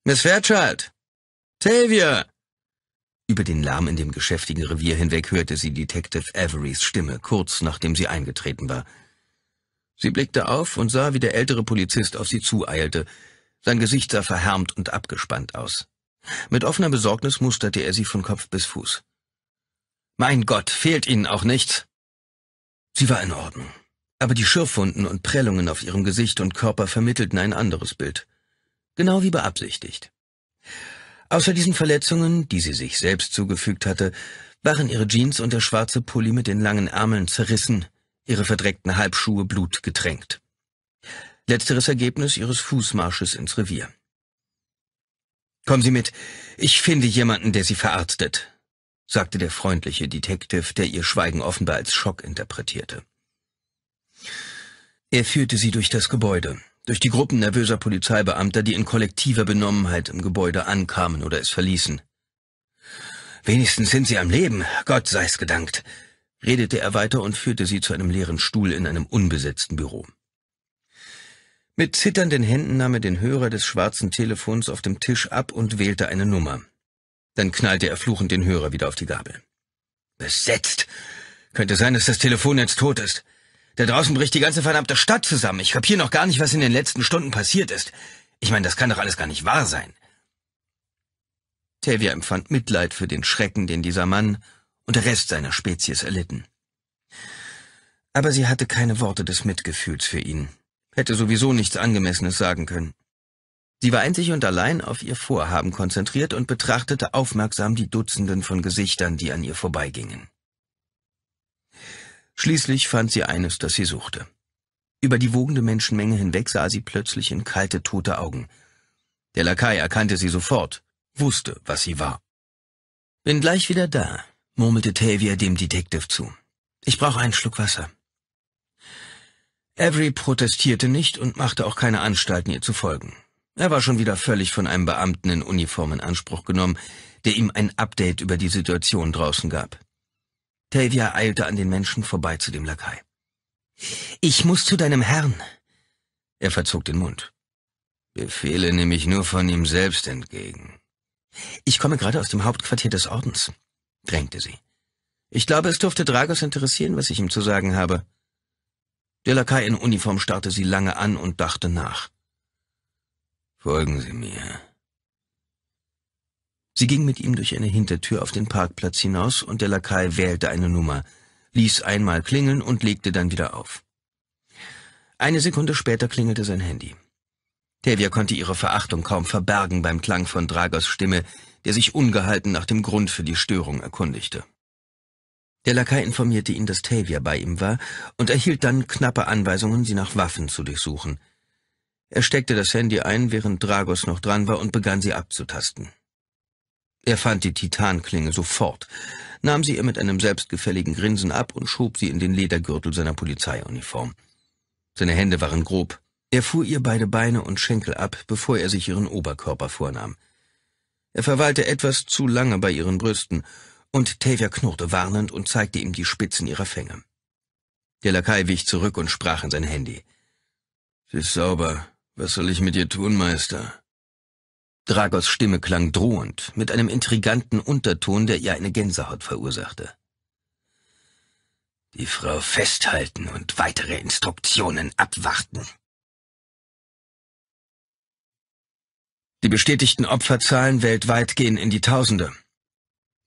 Miss Fairchild! Tavia! Über den Lärm in dem geschäftigen Revier hinweg hörte sie Detective Averys Stimme, kurz nachdem sie eingetreten war. Sie blickte auf und sah, wie der ältere Polizist auf sie zueilte. Sein Gesicht sah verhärmt und abgespannt aus. Mit offener Besorgnis musterte er sie von Kopf bis Fuß. Mein Gott, fehlt Ihnen auch nichts? Sie war in Ordnung, aber die Schürfwunden und Prellungen auf ihrem Gesicht und Körper vermittelten ein anderes Bild. Genau wie beabsichtigt. Außer diesen Verletzungen, die sie sich selbst zugefügt hatte, waren ihre Jeans und der schwarze Pulli mit den langen Ärmeln zerrissen, ihre verdreckten Halbschuhe blutgetränkt. Letzteres Ergebnis ihres Fußmarsches ins Revier. Kommen Sie mit, ich finde jemanden, der Sie verarztet, sagte der freundliche Detective, der ihr Schweigen offenbar als Schock interpretierte. Er führte sie durch das Gebäude, durch die Gruppen nervöser Polizeibeamter, die in kollektiver Benommenheit im Gebäude ankamen oder es verließen. Wenigstens sind Sie am Leben, Gott sei's gedankt, redete er weiter und führte sie zu einem leeren Stuhl in einem unbesetzten Büro. Mit zitternden Händen nahm er den Hörer des schwarzen Telefons auf dem Tisch ab und wählte eine Nummer. Dann knallte er fluchend den Hörer wieder auf die Gabel. Besetzt! Könnte sein, dass das Telefon jetzt tot ist. Da draußen bricht die ganze verdammte Stadt zusammen. Ich kapier noch gar nicht, was in den letzten Stunden passiert ist. Ich meine, das kann doch alles gar nicht wahr sein. Tavia empfand Mitleid für den Schrecken, den dieser Mann und der Rest seiner Spezies erlitten. Aber sie hatte keine Worte des Mitgefühls für ihn hätte sowieso nichts Angemessenes sagen können. Sie war einzig und allein auf ihr Vorhaben konzentriert und betrachtete aufmerksam die Dutzenden von Gesichtern, die an ihr vorbeigingen. Schließlich fand sie eines, das sie suchte. Über die wogende Menschenmenge hinweg sah sie plötzlich in kalte, tote Augen. Der Lakai erkannte sie sofort, wusste, was sie war. Bin gleich wieder da, murmelte Tavia dem Detective zu. Ich brauche einen Schluck Wasser. Avery protestierte nicht und machte auch keine Anstalten, ihr zu folgen. Er war schon wieder völlig von einem Beamten in Uniform in Anspruch genommen, der ihm ein Update über die Situation draußen gab. Tavia eilte an den Menschen vorbei zu dem Lakai. Ich muss zu deinem Herrn. Er verzog den Mund. Befehle nehme ich nur von ihm selbst entgegen. Ich komme gerade aus dem Hauptquartier des Ordens, drängte sie. Ich glaube, es dürfte Dragos interessieren, was ich ihm zu sagen habe. Der Lakai in Uniform starrte sie lange an und dachte nach. Folgen Sie mir. Sie ging mit ihm durch eine Hintertür auf den Parkplatz hinaus und der Lakai wählte eine Nummer, ließ einmal klingeln und legte dann wieder auf. Eine Sekunde später klingelte sein Handy. Tevia konnte ihre Verachtung kaum verbergen beim Klang von Dragos Stimme, der sich ungehalten nach dem Grund für die Störung erkundigte. Der Lakai informierte ihn, dass Tavia bei ihm war und erhielt dann knappe Anweisungen, sie nach Waffen zu durchsuchen. Er steckte das Handy ein, während Dragos noch dran war und begann sie abzutasten. Er fand die Titanklinge sofort, nahm sie ihr mit einem selbstgefälligen Grinsen ab und schob sie in den Ledergürtel seiner Polizeiuniform. Seine Hände waren grob. Er fuhr ihr beide Beine und Schenkel ab, bevor er sich ihren Oberkörper vornahm. Er verweilte etwas zu lange bei ihren Brüsten und Tavia knurrte warnend und zeigte ihm die Spitzen ihrer Fänge. Der Lakai wich zurück und sprach in sein Handy. Sie ist sauber. Was soll ich mit ihr tun, Meister? Dragos Stimme klang drohend, mit einem intriganten Unterton, der ihr eine Gänsehaut verursachte. Die Frau festhalten und weitere Instruktionen abwarten. Die bestätigten Opferzahlen weltweit gehen in die Tausende.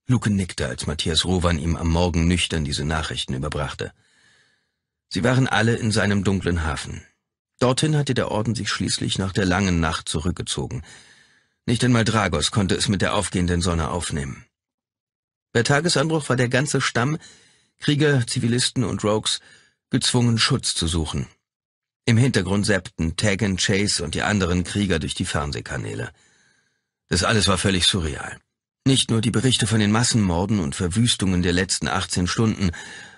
Luke nickte, als Matthias Rowan ihm am Morgen nüchtern diese Nachrichten überbrachte. Sie waren alle in seinem dunklen Hafen. Dorthin hatte der Orden sich schließlich nach der langen Nacht zurückgezogen. Nicht einmal Dragos konnte es mit der aufgehenden Sonne aufnehmen. Bei Tagesanbruch war der ganze Stamm, Krieger, Zivilisten und Rogues, gezwungen, Schutz zu suchen. Im Hintergrund seppten Tag and Chase und die anderen Krieger durch die Fernsehkanäle. Das alles war völlig surreal. Nicht nur die Berichte von den Massenmorden und Verwüstungen der letzten 18 Stunden,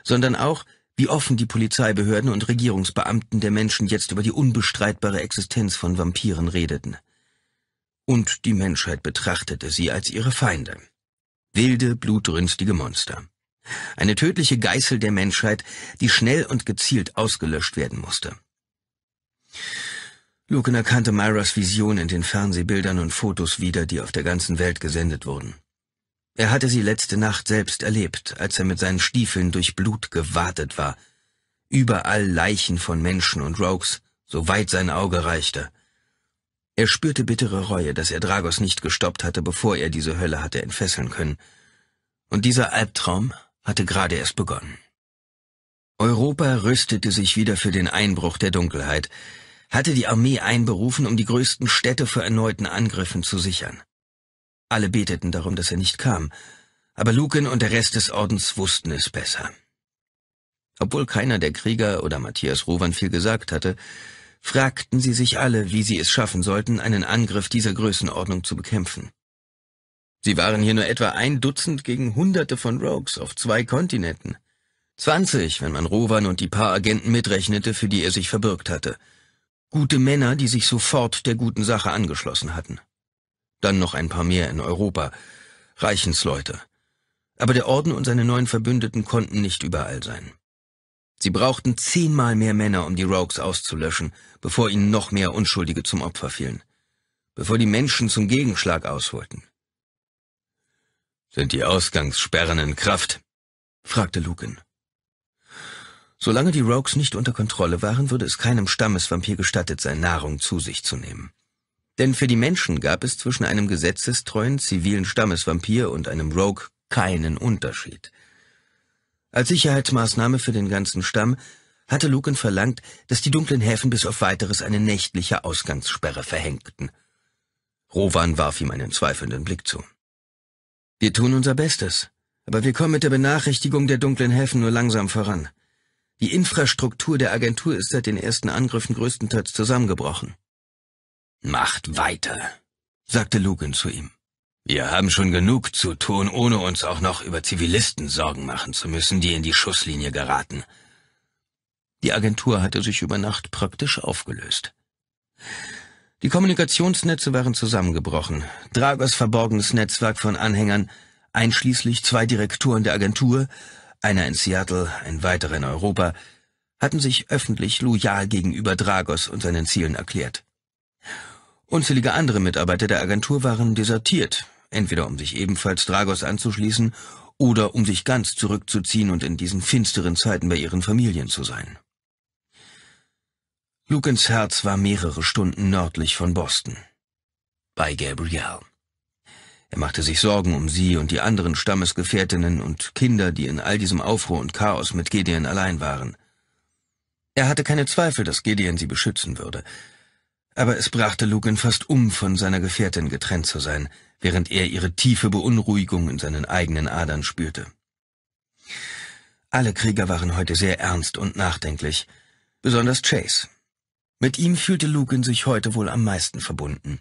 sondern auch, wie offen die Polizeibehörden und Regierungsbeamten der Menschen jetzt über die unbestreitbare Existenz von Vampiren redeten. Und die Menschheit betrachtete sie als ihre Feinde. Wilde, blutrünstige Monster. Eine tödliche Geißel der Menschheit, die schnell und gezielt ausgelöscht werden musste. Lucan erkannte Myras Vision in den Fernsehbildern und Fotos wieder, die auf der ganzen Welt gesendet wurden. Er hatte sie letzte Nacht selbst erlebt, als er mit seinen Stiefeln durch Blut gewatet war. Überall Leichen von Menschen und Rogues, soweit sein Auge reichte. Er spürte bittere Reue, dass er Dragos nicht gestoppt hatte, bevor er diese Hölle hatte entfesseln können. Und dieser Albtraum hatte gerade erst begonnen. Europa rüstete sich wieder für den Einbruch der Dunkelheit, hatte die Armee einberufen, um die größten Städte vor erneuten Angriffen zu sichern. Alle beteten darum, dass er nicht kam, aber Lucan und der Rest des Ordens wussten es besser. Obwohl keiner der Krieger oder Matthias Rowan viel gesagt hatte, fragten sie sich alle, wie sie es schaffen sollten, einen Angriff dieser Größenordnung zu bekämpfen. Sie waren hier nur etwa ein Dutzend gegen Hunderte von Rogues auf zwei Kontinenten. Zwanzig, wenn man Rowan und die paar Agenten mitrechnete, für die er sich verbürgt hatte – Gute Männer, die sich sofort der guten Sache angeschlossen hatten. Dann noch ein paar mehr in Europa, Reichensleute. Aber der Orden und seine neuen Verbündeten konnten nicht überall sein. Sie brauchten zehnmal mehr Männer, um die Rogues auszulöschen, bevor ihnen noch mehr Unschuldige zum Opfer fielen, bevor die Menschen zum Gegenschlag ausholten. Sind die Ausgangssperren in Kraft? fragte Lucan. Solange die Rogues nicht unter Kontrolle waren, würde es keinem Stammesvampir gestattet sein, Nahrung zu sich zu nehmen. Denn für die Menschen gab es zwischen einem gesetzestreuen zivilen Stammesvampir und einem Rogue keinen Unterschied. Als Sicherheitsmaßnahme für den ganzen Stamm hatte Lucan verlangt, dass die dunklen Häfen bis auf weiteres eine nächtliche Ausgangssperre verhängten. Rowan warf ihm einen zweifelnden Blick zu. Wir tun unser Bestes, aber wir kommen mit der Benachrichtigung der dunklen Häfen nur langsam voran. Die Infrastruktur der Agentur ist seit den ersten Angriffen größtenteils zusammengebrochen. Macht weiter, sagte Lugan zu ihm. Wir haben schon genug zu tun, ohne uns auch noch über Zivilisten Sorgen machen zu müssen, die in die Schusslinie geraten. Die Agentur hatte sich über Nacht praktisch aufgelöst. Die Kommunikationsnetze waren zusammengebrochen. Dragos verborgenes Netzwerk von Anhängern, einschließlich zwei Direktoren der Agentur, einer in Seattle, ein weiterer in Europa, hatten sich öffentlich loyal gegenüber Dragos und seinen Zielen erklärt. Unzählige andere Mitarbeiter der Agentur waren desertiert, entweder um sich ebenfalls Dragos anzuschließen oder um sich ganz zurückzuziehen und in diesen finsteren Zeiten bei ihren Familien zu sein. Lukens Herz war mehrere Stunden nördlich von Boston. Bei Gabrielle. Er machte sich Sorgen um sie und die anderen Stammesgefährtinnen und Kinder, die in all diesem Aufruhr und Chaos mit Gideon allein waren. Er hatte keine Zweifel, dass Gideon sie beschützen würde. Aber es brachte Lugin fast um, von seiner Gefährtin getrennt zu sein, während er ihre tiefe Beunruhigung in seinen eigenen Adern spürte. Alle Krieger waren heute sehr ernst und nachdenklich, besonders Chase. Mit ihm fühlte Lugin sich heute wohl am meisten verbunden.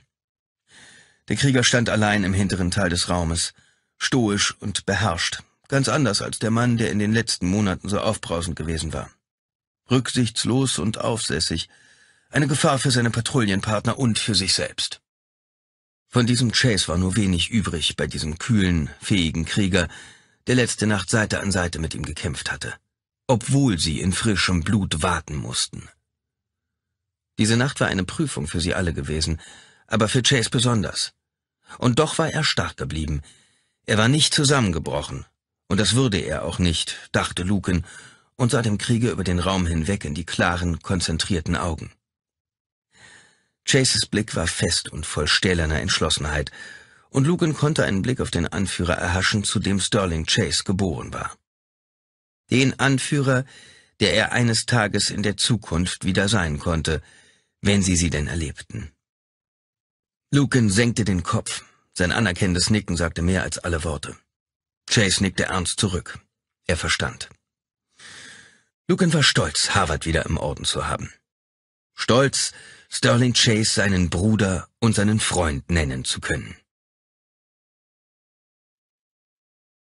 Der Krieger stand allein im hinteren Teil des Raumes, stoisch und beherrscht, ganz anders als der Mann, der in den letzten Monaten so aufbrausend gewesen war. Rücksichtslos und aufsässig, eine Gefahr für seine Patrouillenpartner und für sich selbst. Von diesem Chase war nur wenig übrig bei diesem kühlen, fähigen Krieger, der letzte Nacht Seite an Seite mit ihm gekämpft hatte, obwohl sie in frischem Blut warten mussten. Diese Nacht war eine Prüfung für sie alle gewesen, aber für Chase besonders. Und doch war er stark geblieben. Er war nicht zusammengebrochen. Und das würde er auch nicht, dachte Luken und sah dem Krieger über den Raum hinweg in die klaren, konzentrierten Augen. Chases Blick war fest und voll stählerner Entschlossenheit, und Lugan konnte einen Blick auf den Anführer erhaschen, zu dem Sterling Chase geboren war. Den Anführer, der er eines Tages in der Zukunft wieder sein konnte, wenn sie sie denn erlebten. Lucan senkte den Kopf. Sein anerkennendes Nicken sagte mehr als alle Worte. Chase nickte ernst zurück. Er verstand. Lucan war stolz, Harvard wieder im Orden zu haben. Stolz, Sterling Chase seinen Bruder und seinen Freund nennen zu können.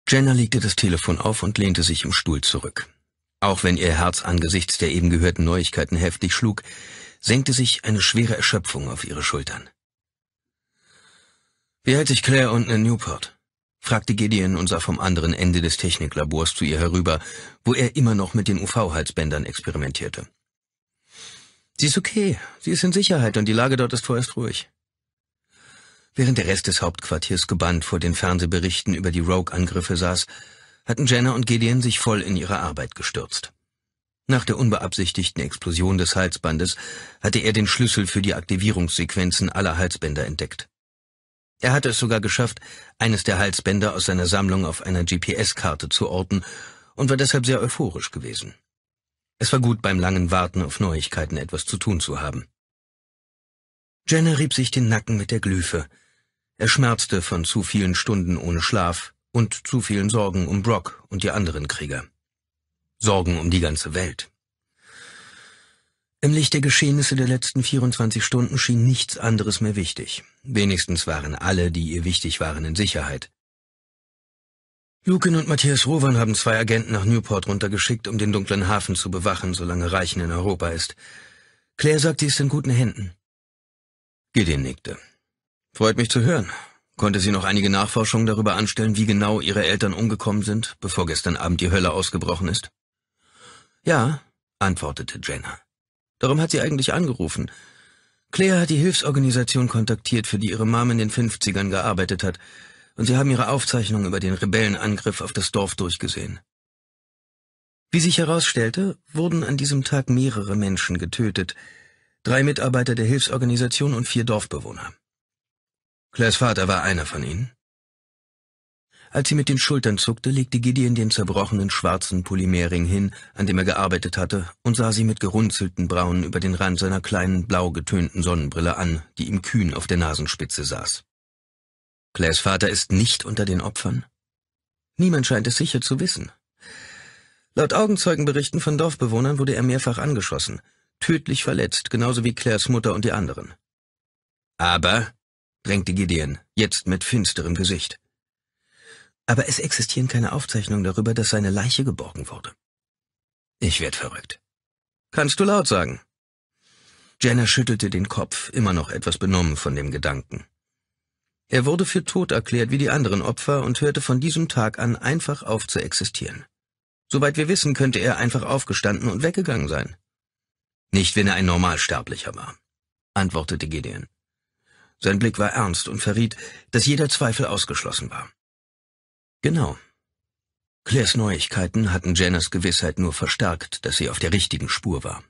Jenna legte das Telefon auf und lehnte sich im Stuhl zurück. Auch wenn ihr Herz angesichts der eben gehörten Neuigkeiten heftig schlug, senkte sich eine schwere Erschöpfung auf ihre Schultern. Wie hält sich Claire unten in Newport? fragte Gideon und sah vom anderen Ende des Techniklabors zu ihr herüber, wo er immer noch mit den UV-Halsbändern experimentierte. Sie ist okay, sie ist in Sicherheit und die Lage dort ist vorerst ruhig. Während der Rest des Hauptquartiers gebannt vor den Fernsehberichten über die Rogue-Angriffe saß, hatten Jenna und Gideon sich voll in ihre Arbeit gestürzt. Nach der unbeabsichtigten Explosion des Halsbandes hatte er den Schlüssel für die Aktivierungssequenzen aller Halsbänder entdeckt. Er hatte es sogar geschafft, eines der Halsbänder aus seiner Sammlung auf einer GPS-Karte zu orten und war deshalb sehr euphorisch gewesen. Es war gut, beim langen Warten auf Neuigkeiten etwas zu tun zu haben. Jenna rieb sich den Nacken mit der Glyphe. Er schmerzte von zu vielen Stunden ohne Schlaf und zu vielen Sorgen um Brock und die anderen Krieger. Sorgen um die ganze Welt. Im Licht der Geschehnisse der letzten 24 Stunden schien nichts anderes mehr wichtig. Wenigstens waren alle, die ihr wichtig waren, in Sicherheit. Lukin und Matthias Rowan haben zwei Agenten nach Newport runtergeschickt, um den dunklen Hafen zu bewachen, solange Reichen in Europa ist. Claire sagt, sie ist in guten Händen. Gideon nickte. Freut mich zu hören. Konnte sie noch einige Nachforschungen darüber anstellen, wie genau ihre Eltern umgekommen sind, bevor gestern Abend die Hölle ausgebrochen ist? Ja, antwortete Jenna. Warum hat sie eigentlich angerufen. Claire hat die Hilfsorganisation kontaktiert, für die ihre Mom in den 50ern gearbeitet hat, und sie haben ihre Aufzeichnung über den Rebellenangriff auf das Dorf durchgesehen. Wie sich herausstellte, wurden an diesem Tag mehrere Menschen getötet, drei Mitarbeiter der Hilfsorganisation und vier Dorfbewohner. Claires Vater war einer von ihnen. Als sie mit den Schultern zuckte, legte Gideon den zerbrochenen schwarzen Polymerring hin, an dem er gearbeitet hatte, und sah sie mit gerunzelten Brauen über den Rand seiner kleinen, blau getönten Sonnenbrille an, die ihm kühn auf der Nasenspitze saß. Claires Vater ist nicht unter den Opfern? Niemand scheint es sicher zu wissen. Laut Augenzeugenberichten von Dorfbewohnern wurde er mehrfach angeschossen, tödlich verletzt, genauso wie Claires Mutter und die anderen. Aber, drängte Gideon, jetzt mit finsterem Gesicht, aber es existieren keine Aufzeichnungen darüber, dass seine Leiche geborgen wurde. Ich werd verrückt. Kannst du laut sagen. Jenner schüttelte den Kopf, immer noch etwas benommen von dem Gedanken. Er wurde für tot erklärt wie die anderen Opfer und hörte von diesem Tag an einfach auf zu existieren. Soweit wir wissen, könnte er einfach aufgestanden und weggegangen sein. Nicht, wenn er ein Normalsterblicher war, antwortete Gideon. Sein Blick war ernst und verriet, dass jeder Zweifel ausgeschlossen war. Genau. Claires Neuigkeiten hatten Janice Gewissheit nur verstärkt, dass sie auf der richtigen Spur war.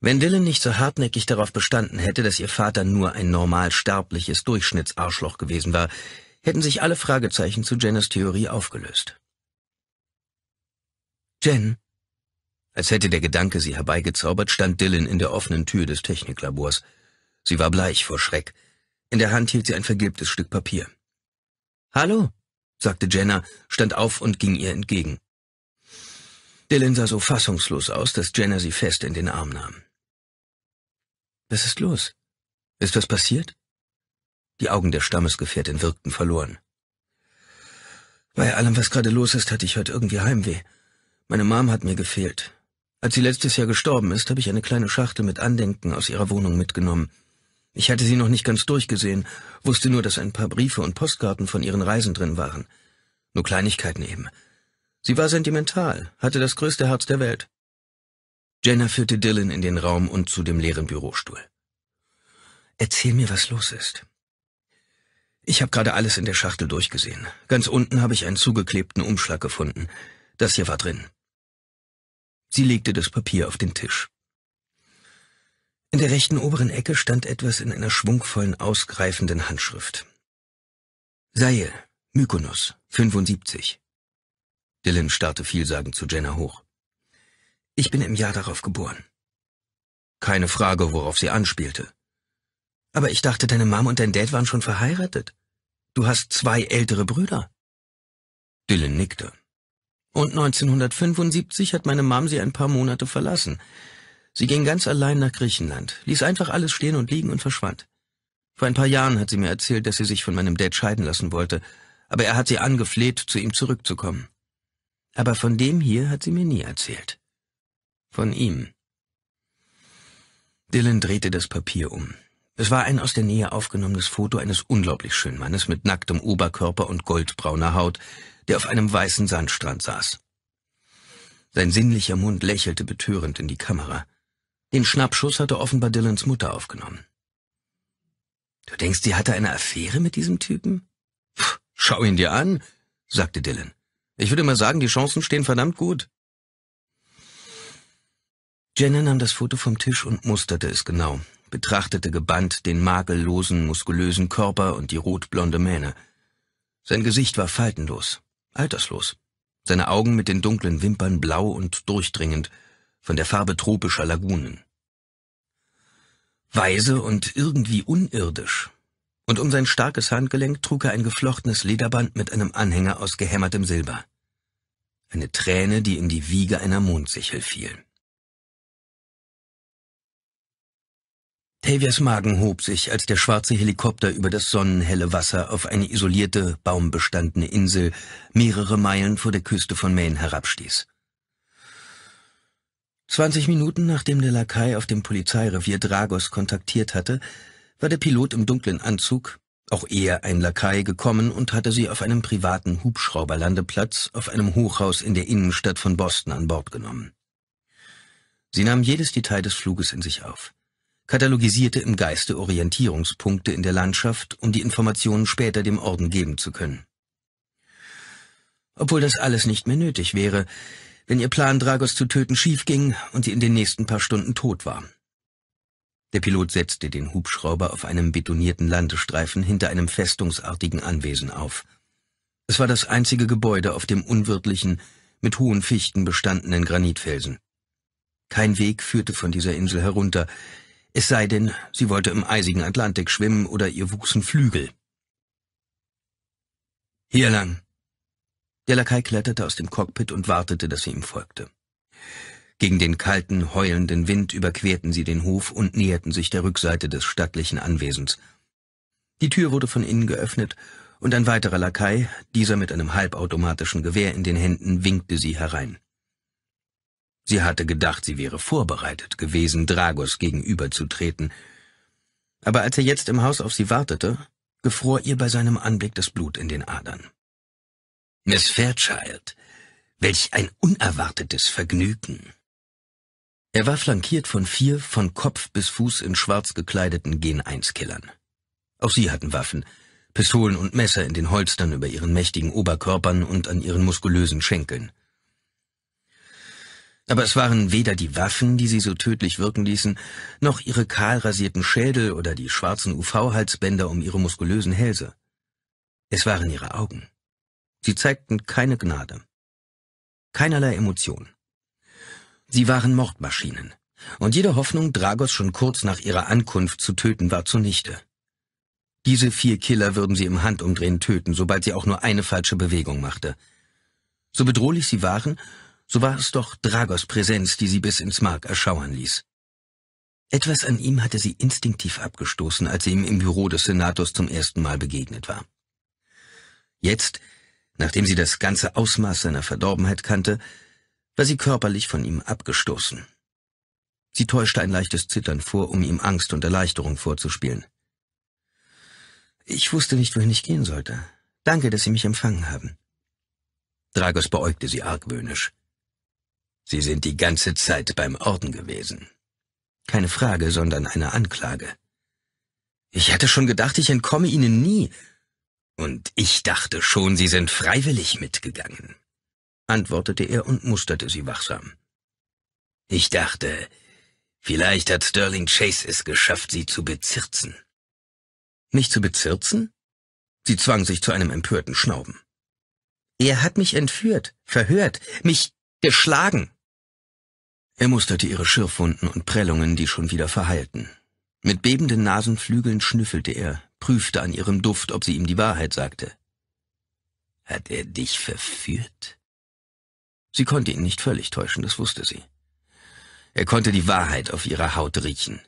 Wenn Dylan nicht so hartnäckig darauf bestanden hätte, dass ihr Vater nur ein normal sterbliches Durchschnittsarschloch gewesen war, hätten sich alle Fragezeichen zu Janice Theorie aufgelöst. Jen, als hätte der Gedanke sie herbeigezaubert, stand Dylan in der offenen Tür des Techniklabors. Sie war bleich vor Schreck. In der Hand hielt sie ein vergilbtes Stück Papier. Hallo, sagte Jenna, stand auf und ging ihr entgegen. Dylan sah so fassungslos aus, dass Jenna sie fest in den Arm nahm. Was ist los? Ist was passiert? Die Augen der Stammesgefährtin wirkten verloren. Bei allem, was gerade los ist, hatte ich heute irgendwie Heimweh. Meine Mom hat mir gefehlt. Als sie letztes Jahr gestorben ist, habe ich eine kleine Schachtel mit Andenken aus ihrer Wohnung mitgenommen. Ich hatte sie noch nicht ganz durchgesehen, wusste nur, dass ein paar Briefe und Postkarten von ihren Reisen drin waren. Nur Kleinigkeiten eben. Sie war sentimental, hatte das größte Herz der Welt. Jenna führte Dylan in den Raum und zu dem leeren Bürostuhl. Erzähl mir, was los ist. Ich habe gerade alles in der Schachtel durchgesehen. Ganz unten habe ich einen zugeklebten Umschlag gefunden. Das hier war drin. Sie legte das Papier auf den Tisch. In der rechten oberen Ecke stand etwas in einer schwungvollen, ausgreifenden Handschrift. Seil, Mykonos, 75. Dylan starrte vielsagend zu Jenna hoch. Ich bin im Jahr darauf geboren. Keine Frage, worauf sie anspielte. Aber ich dachte, deine Mom und dein Dad waren schon verheiratet. Du hast zwei ältere Brüder. Dylan nickte. Und 1975 hat meine Mom sie ein paar Monate verlassen. Sie ging ganz allein nach Griechenland, ließ einfach alles stehen und liegen und verschwand. Vor ein paar Jahren hat sie mir erzählt, dass sie sich von meinem Dad scheiden lassen wollte, aber er hat sie angefleht, zu ihm zurückzukommen. Aber von dem hier hat sie mir nie erzählt. Von ihm. Dylan drehte das Papier um. Es war ein aus der Nähe aufgenommenes Foto eines unglaublich schönen Mannes mit nacktem Oberkörper und goldbrauner Haut, der auf einem weißen Sandstrand saß. Sein sinnlicher Mund lächelte betörend in die Kamera. Den Schnappschuss hatte offenbar Dylans Mutter aufgenommen. Du denkst, die hatte eine Affäre mit diesem Typen? Puh, schau ihn dir an, sagte Dylan. Ich würde mal sagen, die Chancen stehen verdammt gut. Jenna nahm das Foto vom Tisch und musterte es genau, betrachtete gebannt den makellosen, muskulösen Körper und die rotblonde Mähne. Sein Gesicht war faltenlos, alterslos, seine Augen mit den dunklen Wimpern blau und durchdringend, von der Farbe tropischer Lagunen. Weise und irgendwie unirdisch. Und um sein starkes Handgelenk trug er ein geflochtenes Lederband mit einem Anhänger aus gehämmertem Silber. Eine Träne, die in die Wiege einer Mondsichel fiel. Tavias Magen hob sich, als der schwarze Helikopter über das sonnenhelle Wasser auf eine isolierte, baumbestandene Insel mehrere Meilen vor der Küste von Maine herabstieß. 20 Minuten nachdem der Lakai auf dem Polizeirevier Dragos kontaktiert hatte, war der Pilot im dunklen Anzug, auch er ein Lakai, gekommen und hatte sie auf einem privaten Hubschrauberlandeplatz auf einem Hochhaus in der Innenstadt von Boston an Bord genommen. Sie nahm jedes Detail des Fluges in sich auf, katalogisierte im Geiste Orientierungspunkte in der Landschaft, um die Informationen später dem Orden geben zu können. Obwohl das alles nicht mehr nötig wäre, wenn ihr Plan, Dragos zu töten, schiefging und sie in den nächsten paar Stunden tot war. Der Pilot setzte den Hubschrauber auf einem betonierten Landestreifen hinter einem festungsartigen Anwesen auf. Es war das einzige Gebäude auf dem unwirtlichen, mit hohen Fichten bestandenen Granitfelsen. Kein Weg führte von dieser Insel herunter, es sei denn, sie wollte im eisigen Atlantik schwimmen oder ihr wuchsen Flügel. Hier lang, der Lakai kletterte aus dem Cockpit und wartete, dass sie ihm folgte. Gegen den kalten, heulenden Wind überquerten sie den Hof und näherten sich der Rückseite des stattlichen Anwesens. Die Tür wurde von innen geöffnet, und ein weiterer Lakai, dieser mit einem halbautomatischen Gewehr in den Händen, winkte sie herein. Sie hatte gedacht, sie wäre vorbereitet gewesen, Dragos gegenüberzutreten, aber als er jetzt im Haus auf sie wartete, gefror ihr bei seinem Anblick das Blut in den Adern. Miss Fairchild, welch ein unerwartetes Vergnügen. Er war flankiert von vier von Kopf bis Fuß in schwarz gekleideten Gen-1-Killern. Auch sie hatten Waffen, Pistolen und Messer in den Holstern über ihren mächtigen Oberkörpern und an ihren muskulösen Schenkeln. Aber es waren weder die Waffen, die sie so tödlich wirken ließen, noch ihre kahl rasierten Schädel oder die schwarzen UV-Halsbänder um ihre muskulösen Hälse. Es waren ihre Augen. Sie zeigten keine Gnade, keinerlei Emotion. Sie waren Mordmaschinen, und jede Hoffnung, Dragos schon kurz nach ihrer Ankunft zu töten, war zunichte. Diese vier Killer würden sie im Handumdrehen töten, sobald sie auch nur eine falsche Bewegung machte. So bedrohlich sie waren, so war es doch Dragos Präsenz, die sie bis ins Mark erschauern ließ. Etwas an ihm hatte sie instinktiv abgestoßen, als sie ihm im Büro des Senators zum ersten Mal begegnet war. Jetzt Nachdem sie das ganze Ausmaß seiner Verdorbenheit kannte, war sie körperlich von ihm abgestoßen. Sie täuschte ein leichtes Zittern vor, um ihm Angst und Erleichterung vorzuspielen. Ich wusste nicht, wohin ich gehen sollte. Danke, dass Sie mich empfangen haben. Dragos beäugte sie argwöhnisch. Sie sind die ganze Zeit beim Orden gewesen. Keine Frage, sondern eine Anklage. Ich hatte schon gedacht, ich entkomme Ihnen nie, und ich dachte schon, Sie sind freiwillig mitgegangen, antwortete er und musterte sie wachsam. Ich dachte, vielleicht hat Sterling Chase es geschafft, Sie zu bezirzen. Mich zu bezirzen? Sie zwang sich zu einem empörten Schnauben. Er hat mich entführt, verhört, mich geschlagen. Er musterte ihre Schürfwunden und Prellungen, die schon wieder verheilten. Mit bebenden Nasenflügeln schnüffelte er, prüfte an ihrem Duft, ob sie ihm die Wahrheit sagte. Hat er dich verführt? Sie konnte ihn nicht völlig täuschen, das wusste sie. Er konnte die Wahrheit auf ihrer Haut riechen.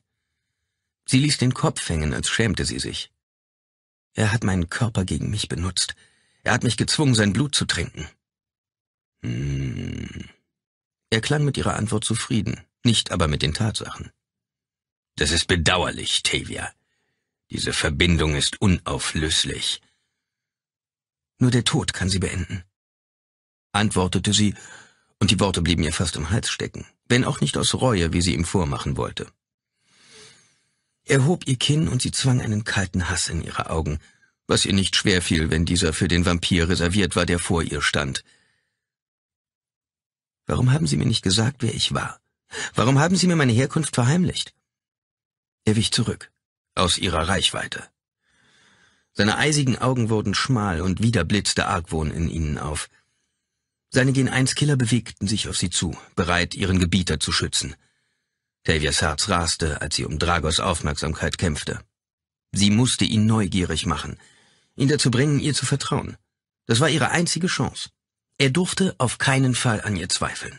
Sie ließ den Kopf hängen, als schämte sie sich. Er hat meinen Körper gegen mich benutzt. Er hat mich gezwungen, sein Blut zu trinken. Hm. Er klang mit ihrer Antwort zufrieden, nicht aber mit den Tatsachen. Das ist bedauerlich, Tavia. Diese Verbindung ist unauflöslich. Nur der Tod kann sie beenden, antwortete sie, und die Worte blieben ihr fast im Hals stecken, wenn auch nicht aus Reue, wie sie ihm vormachen wollte. Er hob ihr Kinn und sie zwang einen kalten Hass in ihre Augen, was ihr nicht schwer fiel, wenn dieser für den Vampir reserviert war, der vor ihr stand. Warum haben Sie mir nicht gesagt, wer ich war? Warum haben Sie mir meine Herkunft verheimlicht? Er wich zurück aus ihrer Reichweite. Seine eisigen Augen wurden schmal und wieder blitzte Argwohn in ihnen auf. Seine Gen 1 Killer bewegten sich auf sie zu, bereit, ihren Gebieter zu schützen. Tavias Herz raste, als sie um Dragos Aufmerksamkeit kämpfte. Sie musste ihn neugierig machen, ihn dazu bringen, ihr zu vertrauen. Das war ihre einzige Chance. Er durfte auf keinen Fall an ihr zweifeln.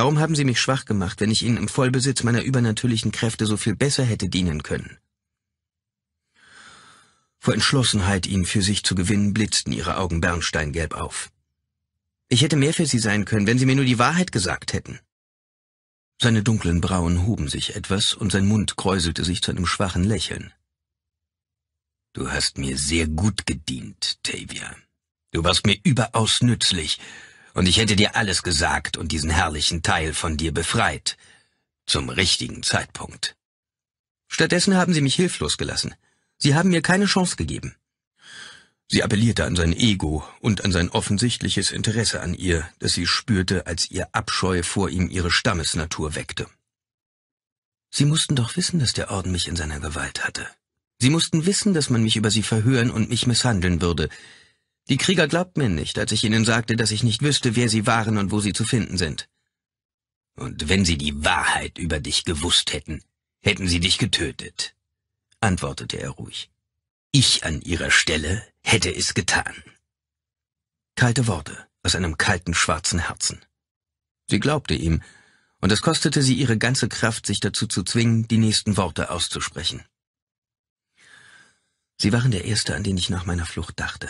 Warum haben Sie mich schwach gemacht, wenn ich Ihnen im Vollbesitz meiner übernatürlichen Kräfte so viel besser hätte dienen können? Vor Entschlossenheit, ihn für sich zu gewinnen, blitzten ihre Augen bernsteingelb auf. Ich hätte mehr für Sie sein können, wenn Sie mir nur die Wahrheit gesagt hätten. Seine dunklen Brauen hoben sich etwas und sein Mund kräuselte sich zu einem schwachen Lächeln. Du hast mir sehr gut gedient, Tavia. Du warst mir überaus nützlich, und ich hätte dir alles gesagt und diesen herrlichen Teil von dir befreit. Zum richtigen Zeitpunkt. Stattdessen haben sie mich hilflos gelassen. Sie haben mir keine Chance gegeben. Sie appellierte an sein Ego und an sein offensichtliches Interesse an ihr, das sie spürte, als ihr Abscheu vor ihm ihre Stammesnatur weckte. Sie mussten doch wissen, dass der Orden mich in seiner Gewalt hatte. Sie mussten wissen, dass man mich über sie verhören und mich misshandeln würde, die Krieger glaubten mir nicht, als ich ihnen sagte, dass ich nicht wüsste, wer sie waren und wo sie zu finden sind. Und wenn sie die Wahrheit über dich gewusst hätten, hätten sie dich getötet, antwortete er ruhig. Ich an ihrer Stelle hätte es getan. Kalte Worte aus einem kalten, schwarzen Herzen. Sie glaubte ihm, und es kostete sie ihre ganze Kraft, sich dazu zu zwingen, die nächsten Worte auszusprechen. Sie waren der Erste, an den ich nach meiner Flucht dachte.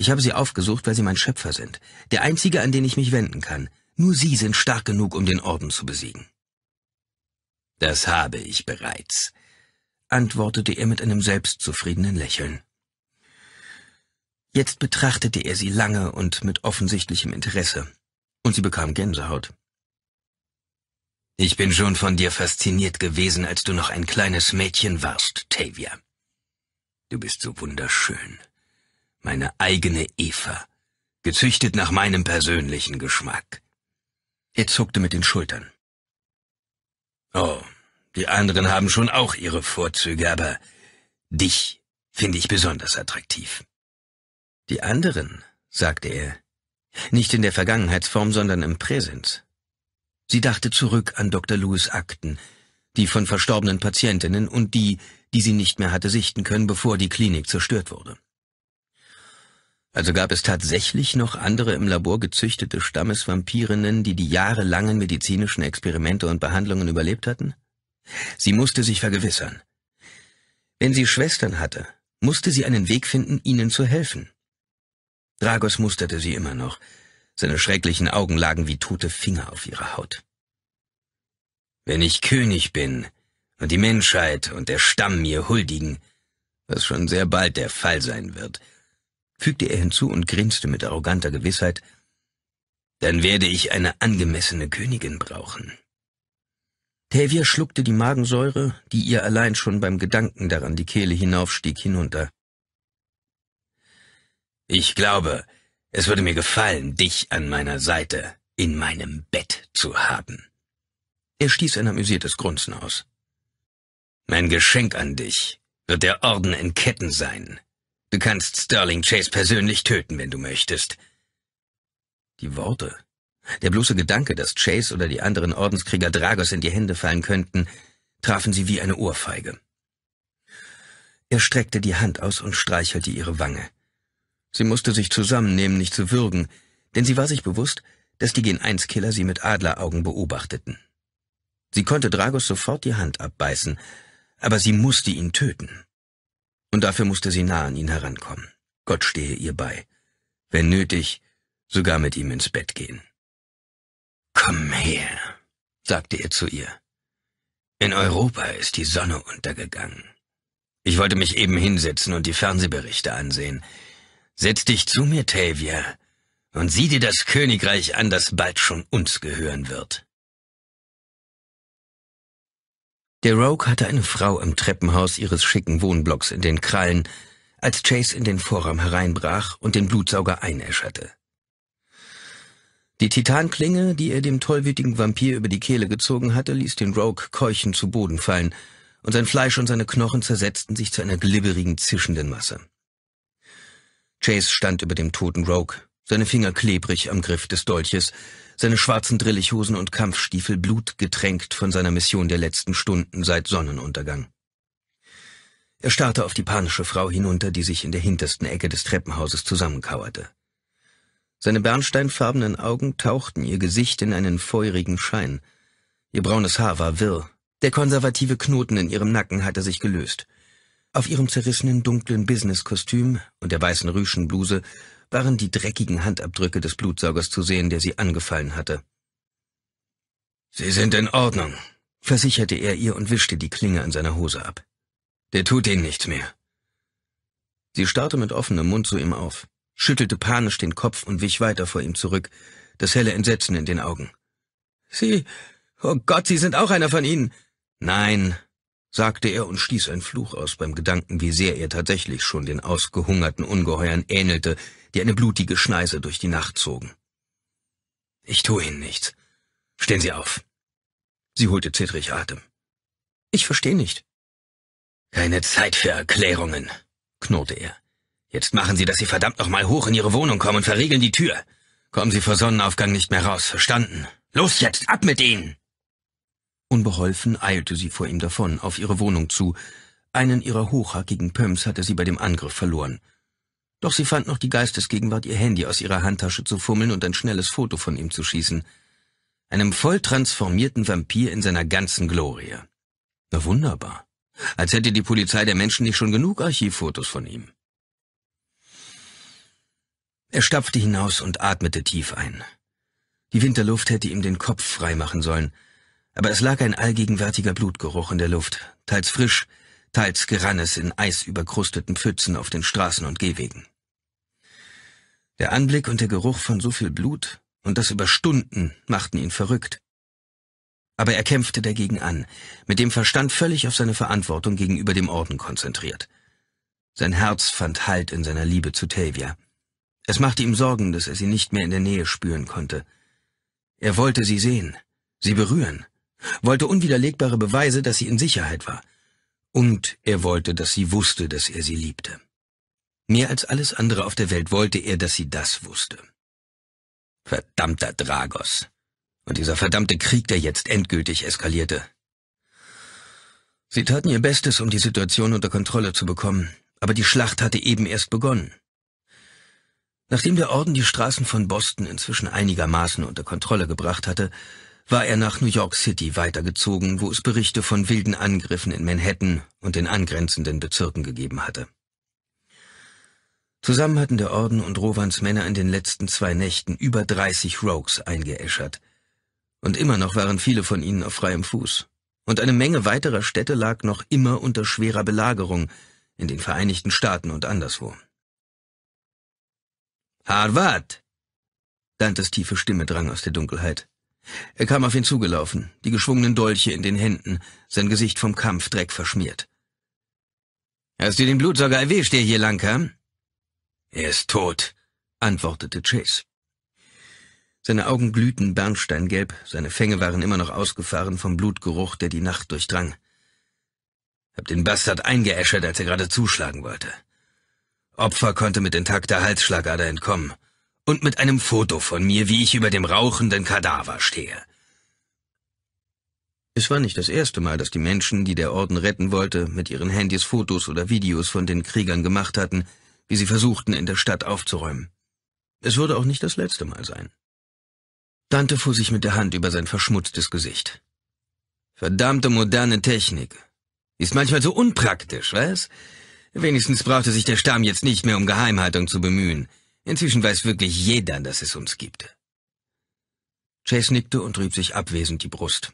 Ich habe sie aufgesucht, weil sie mein Schöpfer sind, der einzige, an den ich mich wenden kann. Nur sie sind stark genug, um den Orden zu besiegen. Das habe ich bereits, antwortete er mit einem selbstzufriedenen Lächeln. Jetzt betrachtete er sie lange und mit offensichtlichem Interesse, und sie bekam Gänsehaut. Ich bin schon von dir fasziniert gewesen, als du noch ein kleines Mädchen warst, Tavia. Du bist so wunderschön meine eigene Eva, gezüchtet nach meinem persönlichen Geschmack. Er zuckte mit den Schultern. Oh, die anderen haben schon auch ihre Vorzüge, aber dich finde ich besonders attraktiv. Die anderen, sagte er, nicht in der Vergangenheitsform, sondern im Präsens. Sie dachte zurück an Dr. Lewis Akten, die von verstorbenen Patientinnen und die, die sie nicht mehr hatte sichten können, bevor die Klinik zerstört wurde. Also gab es tatsächlich noch andere im Labor gezüchtete Stammesvampirinnen, die die jahrelangen medizinischen Experimente und Behandlungen überlebt hatten? Sie musste sich vergewissern. Wenn sie Schwestern hatte, musste sie einen Weg finden, ihnen zu helfen. Dragos musterte sie immer noch. Seine schrecklichen Augen lagen wie tote Finger auf ihrer Haut. Wenn ich König bin und die Menschheit und der Stamm mir huldigen, was schon sehr bald der Fall sein wird, fügte er hinzu und grinste mit arroganter Gewissheit, dann werde ich eine angemessene Königin brauchen. Tavia schluckte die Magensäure, die ihr allein schon beim Gedanken daran die Kehle hinaufstieg, hinunter. Ich glaube, es würde mir gefallen, dich an meiner Seite in meinem Bett zu haben. Er stieß ein amüsiertes Grunzen aus. Mein Geschenk an dich wird der Orden in Ketten sein, Du kannst Sterling Chase persönlich töten, wenn du möchtest. Die Worte. Der bloße Gedanke, dass Chase oder die anderen Ordenskrieger Dragos in die Hände fallen könnten, trafen sie wie eine Ohrfeige. Er streckte die Hand aus und streichelte ihre Wange. Sie musste sich zusammennehmen, nicht zu würgen, denn sie war sich bewusst, dass die Gen-1-Killer sie mit Adleraugen beobachteten. Sie konnte Dragos sofort die Hand abbeißen, aber sie musste ihn töten und dafür musste sie nah an ihn herankommen. Gott stehe ihr bei. Wenn nötig, sogar mit ihm ins Bett gehen. Komm her, sagte er zu ihr. In Europa ist die Sonne untergegangen. Ich wollte mich eben hinsetzen und die Fernsehberichte ansehen. Setz dich zu mir, Tavia, und sieh dir das Königreich an, das bald schon uns gehören wird. Der Rogue hatte eine Frau im Treppenhaus ihres schicken Wohnblocks in den Krallen, als Chase in den Vorraum hereinbrach und den Blutsauger einäscherte. Die Titanklinge, die er dem tollwütigen Vampir über die Kehle gezogen hatte, ließ den Rogue keuchend zu Boden fallen, und sein Fleisch und seine Knochen zersetzten sich zu einer glibberigen, zischenden Masse. Chase stand über dem toten Rogue, seine Finger klebrig am Griff des Dolches, seine schwarzen Drillichhosen und Kampfstiefel blutgetränkt von seiner Mission der letzten Stunden seit Sonnenuntergang. Er starrte auf die panische Frau hinunter, die sich in der hintersten Ecke des Treppenhauses zusammenkauerte. Seine bernsteinfarbenen Augen tauchten ihr Gesicht in einen feurigen Schein. Ihr braunes Haar war wirr. Der konservative Knoten in ihrem Nacken hatte sich gelöst. Auf ihrem zerrissenen dunklen Businesskostüm und der weißen Rüschenbluse waren die dreckigen Handabdrücke des Blutsaugers zu sehen, der sie angefallen hatte. Sie sind in Ordnung, versicherte er ihr und wischte die Klinge an seiner Hose ab. Der tut Ihnen nichts mehr. Sie starrte mit offenem Mund zu ihm auf, schüttelte panisch den Kopf und wich weiter vor ihm zurück, das helle Entsetzen in den Augen. Sie, oh Gott, Sie sind auch einer von Ihnen. Nein, sagte er und stieß ein Fluch aus beim Gedanken, wie sehr er tatsächlich schon den ausgehungerten Ungeheuern ähnelte, die eine blutige Schneise durch die Nacht zogen. Ich tue Ihnen nichts. Stehen Sie auf. Sie holte zittrig Atem. Ich verstehe nicht. Keine Zeit für Erklärungen, knurrte er. Jetzt machen Sie, dass Sie verdammt nochmal hoch in Ihre Wohnung kommen und verriegeln die Tür. Kommen Sie vor Sonnenaufgang nicht mehr raus, verstanden? Los jetzt, ab mit Ihnen! Unbeholfen eilte sie vor ihm davon, auf ihre Wohnung zu. Einen ihrer hochhackigen Pöms hatte sie bei dem Angriff verloren. Doch sie fand noch die Geistesgegenwart, ihr Handy aus ihrer Handtasche zu fummeln und ein schnelles Foto von ihm zu schießen. Einem voll transformierten Vampir in seiner ganzen Glorie. Na wunderbar. Als hätte die Polizei der Menschen nicht schon genug Archivfotos von ihm. Er stapfte hinaus und atmete tief ein. Die Winterluft hätte ihm den Kopf freimachen sollen, aber es lag ein allgegenwärtiger Blutgeruch in der Luft, teils frisch, teils gerann es in eisüberkrusteten Pfützen auf den Straßen und Gehwegen. Der Anblick und der Geruch von so viel Blut und das über Stunden machten ihn verrückt. Aber er kämpfte dagegen an, mit dem Verstand völlig auf seine Verantwortung gegenüber dem Orden konzentriert. Sein Herz fand Halt in seiner Liebe zu Tavia. Es machte ihm Sorgen, dass er sie nicht mehr in der Nähe spüren konnte. Er wollte sie sehen, sie berühren, wollte unwiderlegbare Beweise, dass sie in Sicherheit war. Und er wollte, dass sie wusste, dass er sie liebte. Mehr als alles andere auf der Welt wollte er, dass sie das wusste. Verdammter Dragos. Und dieser verdammte Krieg, der jetzt endgültig eskalierte. Sie taten ihr Bestes, um die Situation unter Kontrolle zu bekommen, aber die Schlacht hatte eben erst begonnen. Nachdem der Orden die Straßen von Boston inzwischen einigermaßen unter Kontrolle gebracht hatte, war er nach New York City weitergezogen, wo es Berichte von wilden Angriffen in Manhattan und den angrenzenden Bezirken gegeben hatte. Zusammen hatten der Orden und Rovans Männer in den letzten zwei Nächten über 30 Rogues eingeäschert. Und immer noch waren viele von ihnen auf freiem Fuß. Und eine Menge weiterer Städte lag noch immer unter schwerer Belagerung in den Vereinigten Staaten und anderswo. Harvard! Dantes tiefe Stimme drang aus der Dunkelheit. Er kam auf ihn zugelaufen, die geschwungenen Dolche in den Händen, sein Gesicht vom Kampf dreckverschmiert. Hast du den Blutsauger erwischt, der hier lang kam? Er ist tot, antwortete Chase. Seine Augen glühten bernsteingelb, seine Fänge waren immer noch ausgefahren vom Blutgeruch, der die Nacht durchdrang. Hab den Bastard eingeäschert, als er gerade zuschlagen wollte. Opfer konnte mit intakter Halsschlagader entkommen und mit einem Foto von mir, wie ich über dem rauchenden Kadaver stehe. Es war nicht das erste Mal, dass die Menschen, die der Orden retten wollte, mit ihren Handys Fotos oder Videos von den Kriegern gemacht hatten, wie sie versuchten, in der Stadt aufzuräumen. Es würde auch nicht das letzte Mal sein. Dante fuhr sich mit der Hand über sein verschmutztes Gesicht. Verdammte moderne Technik. Ist manchmal so unpraktisch, was? Wenigstens brauchte sich der Stamm jetzt nicht mehr um Geheimhaltung zu bemühen. Inzwischen weiß wirklich jeder, dass es uns gibt. Chase nickte und rieb sich abwesend die Brust.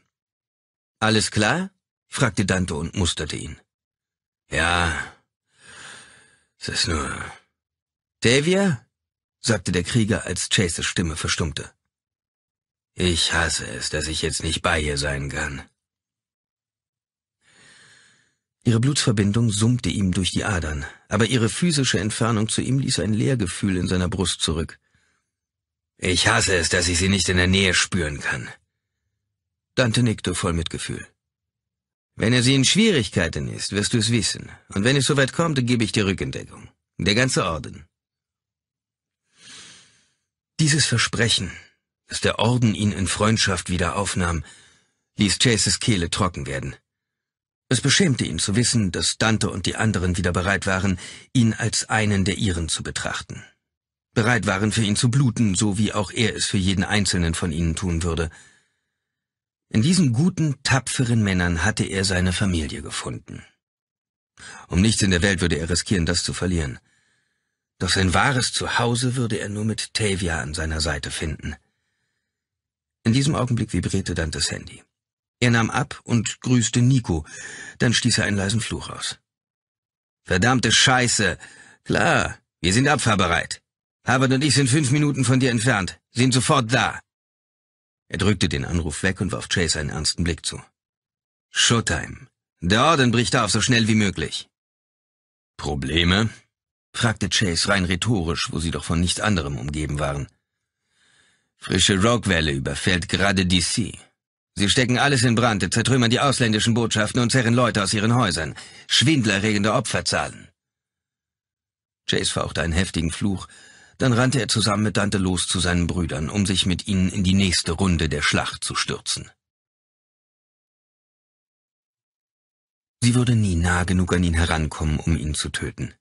Alles klar? fragte Dante und musterte ihn. Ja, es ist nur... Davia? sagte der Krieger, als Chases Stimme verstummte. Ich hasse es, dass ich jetzt nicht bei ihr sein kann. Ihre Blutsverbindung summte ihm durch die Adern, aber ihre physische Entfernung zu ihm ließ ein Leergefühl in seiner Brust zurück. Ich hasse es, dass ich sie nicht in der Nähe spüren kann. Dante nickte voll Mitgefühl. Wenn er sie in Schwierigkeiten ist, wirst du es wissen. Und wenn es soweit kommt, gebe ich dir Rückendeckung. Der ganze Orden. Dieses Versprechen, dass der Orden ihn in Freundschaft wieder aufnahm, ließ Chases Kehle trocken werden. Es beschämte ihn zu wissen, dass Dante und die anderen wieder bereit waren, ihn als einen der ihren zu betrachten. Bereit waren für ihn zu bluten, so wie auch er es für jeden einzelnen von ihnen tun würde – in diesen guten, tapferen Männern hatte er seine Familie gefunden. Um nichts in der Welt würde er riskieren, das zu verlieren. Doch sein wahres Zuhause würde er nur mit Tavia an seiner Seite finden. In diesem Augenblick vibrierte Dantes Handy. Er nahm ab und grüßte Nico, dann stieß er einen leisen Fluch aus. Verdammte Scheiße! Klar, wir sind abfahrbereit. Harvard und ich sind fünf Minuten von dir entfernt, sind sofort da. Er drückte den Anruf weg und warf Chase einen ernsten Blick zu. Showtime. Der Orden bricht auf so schnell wie möglich. Probleme? fragte Chase rein rhetorisch, wo sie doch von nichts anderem umgeben waren. Frische Rockwelle überfällt gerade DC. Sie stecken alles in Brand, zertrümmern die ausländischen Botschaften und zerren Leute aus ihren Häusern. Schwindlerregende Opferzahlen. Chase fauchte einen heftigen Fluch dann rannte er zusammen mit Dante los zu seinen Brüdern, um sich mit ihnen in die nächste Runde der Schlacht zu stürzen. Sie würde nie nah genug an ihn herankommen, um ihn zu töten.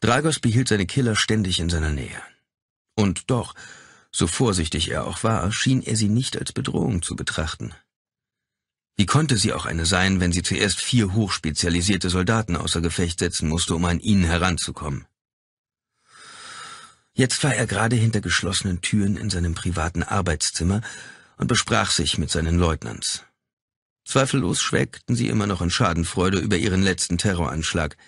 Dragos behielt seine Killer ständig in seiner Nähe. Und doch, so vorsichtig er auch war, schien er sie nicht als Bedrohung zu betrachten. Wie konnte sie auch eine sein, wenn sie zuerst vier hochspezialisierte Soldaten außer Gefecht setzen musste, um an ihn heranzukommen? Jetzt war er gerade hinter geschlossenen Türen in seinem privaten Arbeitszimmer und besprach sich mit seinen Leutnants. Zweifellos schwelgten sie immer noch in Schadenfreude über ihren letzten Terroranschlag.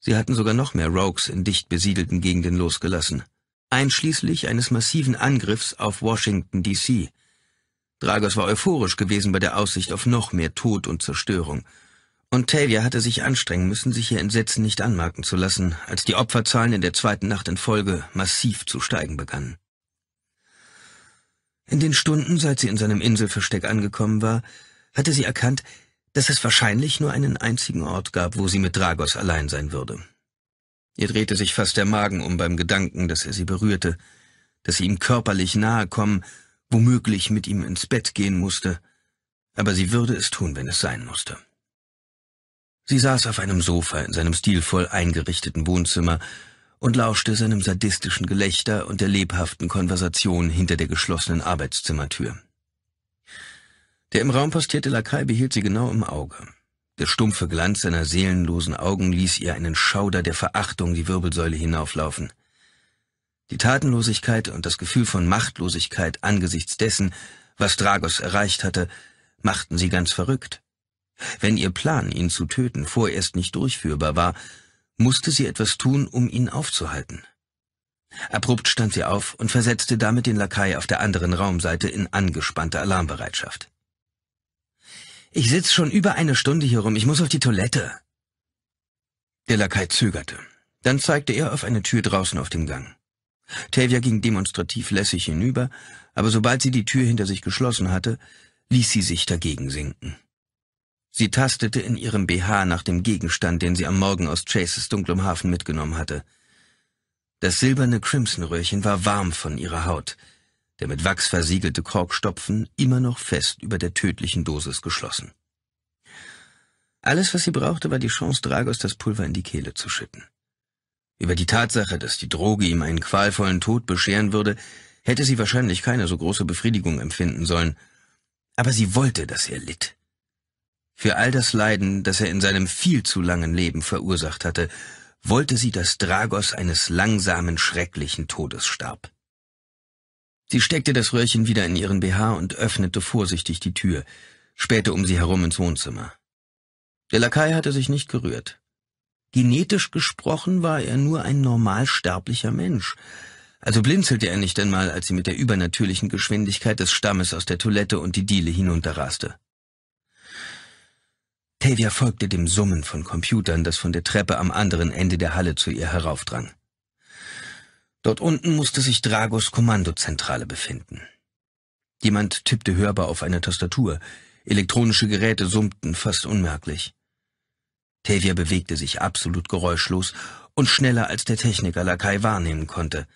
Sie hatten sogar noch mehr Rogues in dicht besiedelten Gegenden losgelassen, einschließlich eines massiven Angriffs auf Washington, D.C. Dragos war euphorisch gewesen bei der Aussicht auf noch mehr Tod und Zerstörung – und Tavia hatte sich anstrengen müssen, sich ihr Entsetzen nicht anmerken zu lassen, als die Opferzahlen in der zweiten Nacht in Folge massiv zu steigen begannen. In den Stunden, seit sie in seinem Inselversteck angekommen war, hatte sie erkannt, dass es wahrscheinlich nur einen einzigen Ort gab, wo sie mit Dragos allein sein würde. Ihr drehte sich fast der Magen um beim Gedanken, dass er sie berührte, dass sie ihm körperlich nahe kommen, womöglich mit ihm ins Bett gehen musste, aber sie würde es tun, wenn es sein musste. Sie saß auf einem Sofa in seinem stilvoll eingerichteten Wohnzimmer und lauschte seinem sadistischen Gelächter und der lebhaften Konversation hinter der geschlossenen Arbeitszimmertür. Der im Raum postierte Lakai behielt sie genau im Auge. Der stumpfe Glanz seiner seelenlosen Augen ließ ihr einen Schauder der Verachtung die Wirbelsäule hinauflaufen. Die Tatenlosigkeit und das Gefühl von Machtlosigkeit angesichts dessen, was Dragos erreicht hatte, machten sie ganz verrückt. Wenn ihr Plan, ihn zu töten, vorerst nicht durchführbar war, musste sie etwas tun, um ihn aufzuhalten. Abrupt stand sie auf und versetzte damit den Lakai auf der anderen Raumseite in angespannte Alarmbereitschaft. Ich sitz schon über eine Stunde hier rum, ich muss auf die Toilette. Der Lakai zögerte. Dann zeigte er auf eine Tür draußen auf dem Gang. Tavia ging demonstrativ lässig hinüber, aber sobald sie die Tür hinter sich geschlossen hatte, ließ sie sich dagegen sinken. Sie tastete in ihrem BH nach dem Gegenstand, den sie am Morgen aus Chases dunklem Hafen mitgenommen hatte. Das silberne Crimson-Röhrchen war warm von ihrer Haut, der mit Wachs versiegelte Korkstopfen immer noch fest über der tödlichen Dosis geschlossen. Alles, was sie brauchte, war die Chance, Dragos das Pulver in die Kehle zu schütten. Über die Tatsache, dass die Droge ihm einen qualvollen Tod bescheren würde, hätte sie wahrscheinlich keine so große Befriedigung empfinden sollen. Aber sie wollte, dass er litt. Für all das Leiden, das er in seinem viel zu langen Leben verursacht hatte, wollte sie, dass Dragos eines langsamen, schrecklichen Todes starb. Sie steckte das Röhrchen wieder in ihren BH und öffnete vorsichtig die Tür, spähte um sie herum ins Wohnzimmer. Der Lakai hatte sich nicht gerührt. Genetisch gesprochen war er nur ein normalsterblicher Mensch, also blinzelte er nicht einmal, als sie mit der übernatürlichen Geschwindigkeit des Stammes aus der Toilette und die Diele hinunterraste. Tavia folgte dem Summen von Computern, das von der Treppe am anderen Ende der Halle zu ihr heraufdrang. Dort unten musste sich Dragos Kommandozentrale befinden. Jemand tippte hörbar auf einer Tastatur. Elektronische Geräte summten fast unmerklich. Tavia bewegte sich absolut geräuschlos und schneller als der Techniker Lakai wahrnehmen konnte.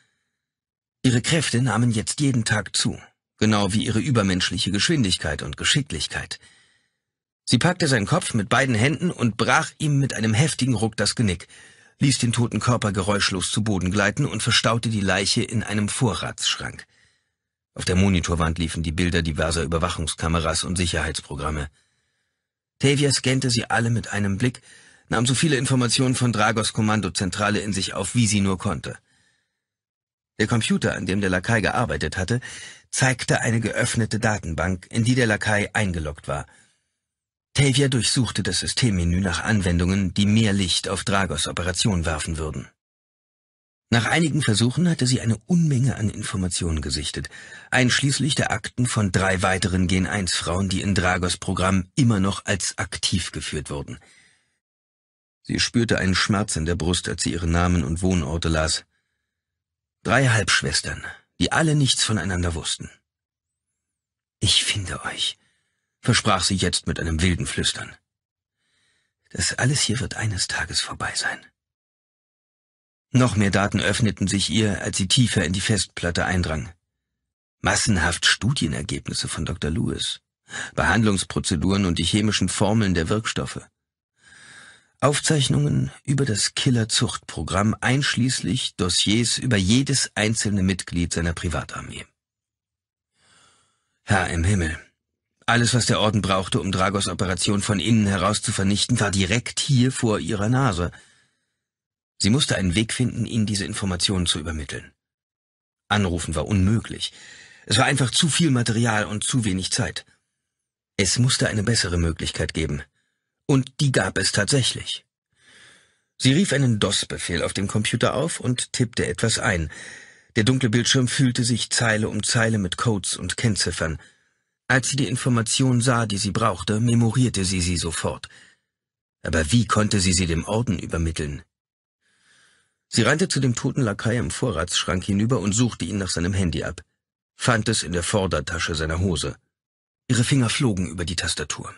Ihre Kräfte nahmen jetzt jeden Tag zu, genau wie ihre übermenschliche Geschwindigkeit und Geschicklichkeit – Sie packte seinen Kopf mit beiden Händen und brach ihm mit einem heftigen Ruck das Genick, ließ den toten Körper geräuschlos zu Boden gleiten und verstaute die Leiche in einem Vorratsschrank. Auf der Monitorwand liefen die Bilder diverser Überwachungskameras und Sicherheitsprogramme. Tavia scannte sie alle mit einem Blick, nahm so viele Informationen von Dragos Kommandozentrale in sich auf, wie sie nur konnte. Der Computer, an dem der Lakai gearbeitet hatte, zeigte eine geöffnete Datenbank, in die der Lakai eingeloggt war – Tavia durchsuchte das Systemmenü nach Anwendungen, die mehr Licht auf Dragos Operation werfen würden. Nach einigen Versuchen hatte sie eine Unmenge an Informationen gesichtet, einschließlich der Akten von drei weiteren Gen-1-Frauen, die in Dragos Programm immer noch als aktiv geführt wurden. Sie spürte einen Schmerz in der Brust, als sie ihre Namen und Wohnorte las. Drei Halbschwestern, die alle nichts voneinander wussten. Ich finde euch, versprach sie jetzt mit einem wilden Flüstern. Das alles hier wird eines Tages vorbei sein. Noch mehr Daten öffneten sich ihr, als sie tiefer in die Festplatte eindrang. Massenhaft Studienergebnisse von Dr. Lewis, Behandlungsprozeduren und die chemischen Formeln der Wirkstoffe. Aufzeichnungen über das Killer-Zuchtprogramm einschließlich Dossiers über jedes einzelne Mitglied seiner Privatarmee. Herr im Himmel, alles, was der Orden brauchte, um Dragos Operation von innen heraus zu vernichten, war direkt hier vor ihrer Nase. Sie musste einen Weg finden, ihnen diese Informationen zu übermitteln. Anrufen war unmöglich. Es war einfach zu viel Material und zu wenig Zeit. Es musste eine bessere Möglichkeit geben. Und die gab es tatsächlich. Sie rief einen DOS-Befehl auf dem Computer auf und tippte etwas ein. Der dunkle Bildschirm fühlte sich Zeile um Zeile mit Codes und Kennziffern – als sie die Information sah, die sie brauchte, memorierte sie sie sofort. Aber wie konnte sie sie dem Orden übermitteln? Sie rannte zu dem toten Lakai im Vorratsschrank hinüber und suchte ihn nach seinem Handy ab, fand es in der Vordertasche seiner Hose. Ihre Finger flogen über die Tastatur.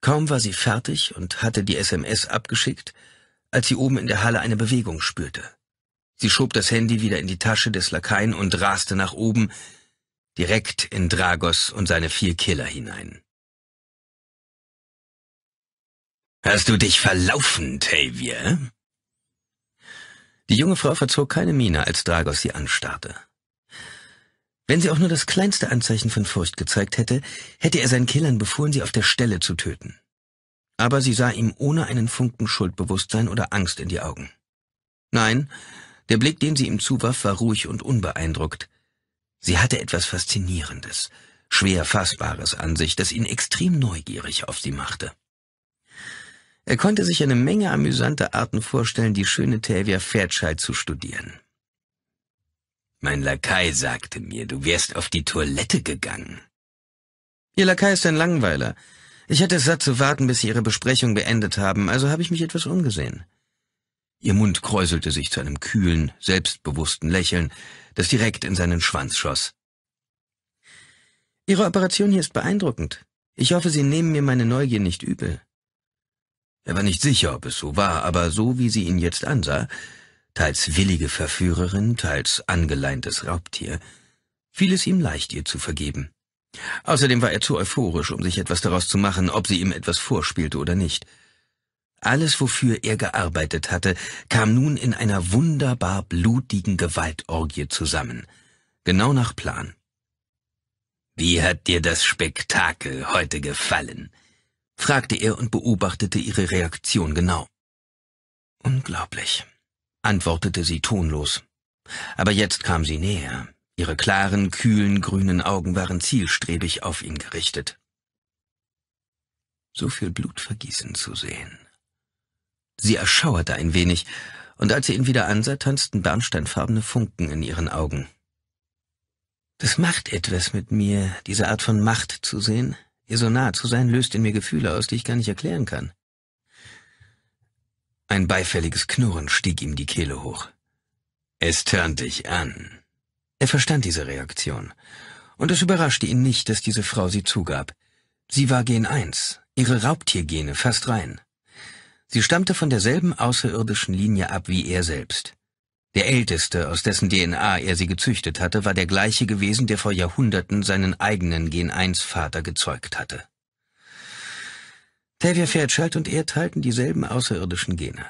Kaum war sie fertig und hatte die SMS abgeschickt, als sie oben in der Halle eine Bewegung spürte. Sie schob das Handy wieder in die Tasche des Lakaien und raste nach oben, direkt in Dragos und seine vier Killer hinein. Hast du dich verlaufen, Tavia? Die junge Frau verzog keine Miene, als Dragos sie anstarrte. Wenn sie auch nur das kleinste Anzeichen von Furcht gezeigt hätte, hätte er seinen Killern befohlen, sie auf der Stelle zu töten. Aber sie sah ihm ohne einen Funken Schuldbewusstsein oder Angst in die Augen. Nein, der Blick, den sie ihm zuwarf, war ruhig und unbeeindruckt, Sie hatte etwas Faszinierendes, schwer Fassbares an sich, das ihn extrem neugierig auf sie machte. Er konnte sich eine Menge amüsanter Arten vorstellen, die schöne Tavia Fairchild zu studieren. Mein Lakai sagte mir, du wärst auf die Toilette gegangen. Ihr Lakai ist ein Langweiler. Ich hatte es satt zu warten, bis sie ihre Besprechung beendet haben, also habe ich mich etwas umgesehen. Ihr Mund kräuselte sich zu einem kühlen, selbstbewussten Lächeln, das direkt in seinen Schwanz schoss. Ihre Operation hier ist beeindruckend. Ich hoffe, Sie nehmen mir meine Neugier nicht übel. Er war nicht sicher, ob es so war, aber so wie sie ihn jetzt ansah, teils willige Verführerin, teils angeleintes Raubtier, fiel es ihm leicht, ihr zu vergeben. Außerdem war er zu euphorisch, um sich etwas daraus zu machen, ob sie ihm etwas vorspielte oder nicht. Alles, wofür er gearbeitet hatte, kam nun in einer wunderbar blutigen Gewaltorgie zusammen. Genau nach Plan. Wie hat dir das Spektakel heute gefallen? fragte er und beobachtete ihre Reaktion genau. Unglaublich, antwortete sie tonlos. Aber jetzt kam sie näher. Ihre klaren, kühlen, grünen Augen waren zielstrebig auf ihn gerichtet. So viel Blut vergießen zu sehen, Sie erschauerte ein wenig, und als sie ihn wieder ansah, tanzten bernsteinfarbene Funken in ihren Augen. Das macht etwas mit mir, diese Art von Macht zu sehen. Ihr so nah zu sein, löst in mir Gefühle aus, die ich gar nicht erklären kann. Ein beifälliges Knurren stieg ihm die Kehle hoch. Es törnt dich an. Er verstand diese Reaktion. Und es überraschte ihn nicht, dass diese Frau sie zugab. Sie war Gen 1, ihre Raubtiergene fast rein. Sie stammte von derselben außerirdischen Linie ab wie er selbst. Der Älteste, aus dessen DNA er sie gezüchtet hatte, war der gleiche gewesen, der vor Jahrhunderten seinen eigenen Gen-1-Vater gezeugt hatte. Tavia Fairchild und er teilten dieselben außerirdischen Gene.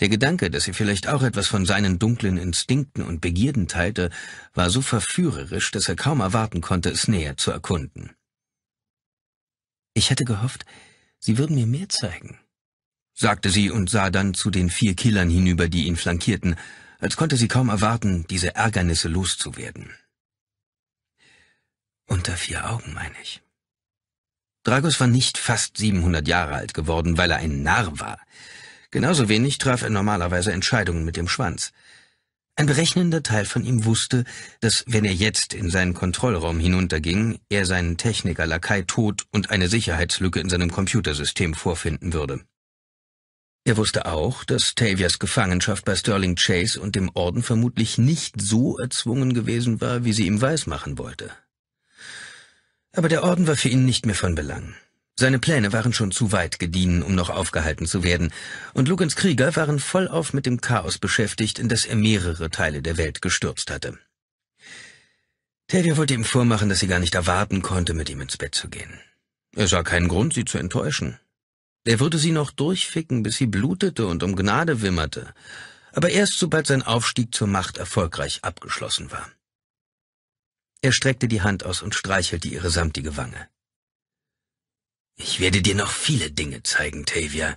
Der Gedanke, dass sie vielleicht auch etwas von seinen dunklen Instinkten und Begierden teilte, war so verführerisch, dass er kaum erwarten konnte, es näher zu erkunden. Ich hatte gehofft, sie würden mir mehr zeigen, sagte sie und sah dann zu den vier Killern hinüber, die ihn flankierten, als konnte sie kaum erwarten, diese Ärgernisse loszuwerden. Unter vier Augen, meine ich. Dragos war nicht fast 700 Jahre alt geworden, weil er ein Narr war. Genauso wenig traf er normalerweise Entscheidungen mit dem Schwanz. Ein berechnender Teil von ihm wusste, dass wenn er jetzt in seinen Kontrollraum hinunterging, er seinen Techniker Lakai tot und eine Sicherheitslücke in seinem Computersystem vorfinden würde. Er wusste auch, dass Tavias Gefangenschaft bei Sterling Chase und dem Orden vermutlich nicht so erzwungen gewesen war, wie sie ihm weismachen wollte. Aber der Orden war für ihn nicht mehr von Belang. Seine Pläne waren schon zu weit gediehen, um noch aufgehalten zu werden, und Lugans Krieger waren vollauf mit dem Chaos beschäftigt, in das er mehrere Teile der Welt gestürzt hatte. Tavia wollte ihm vormachen, dass sie gar nicht erwarten konnte, mit ihm ins Bett zu gehen. Er sah keinen Grund, sie zu enttäuschen. Er würde sie noch durchficken, bis sie blutete und um Gnade wimmerte, aber erst sobald sein Aufstieg zur Macht erfolgreich abgeschlossen war. Er streckte die Hand aus und streichelte ihre samtige Wange. Ich werde dir noch viele Dinge zeigen, Tavia.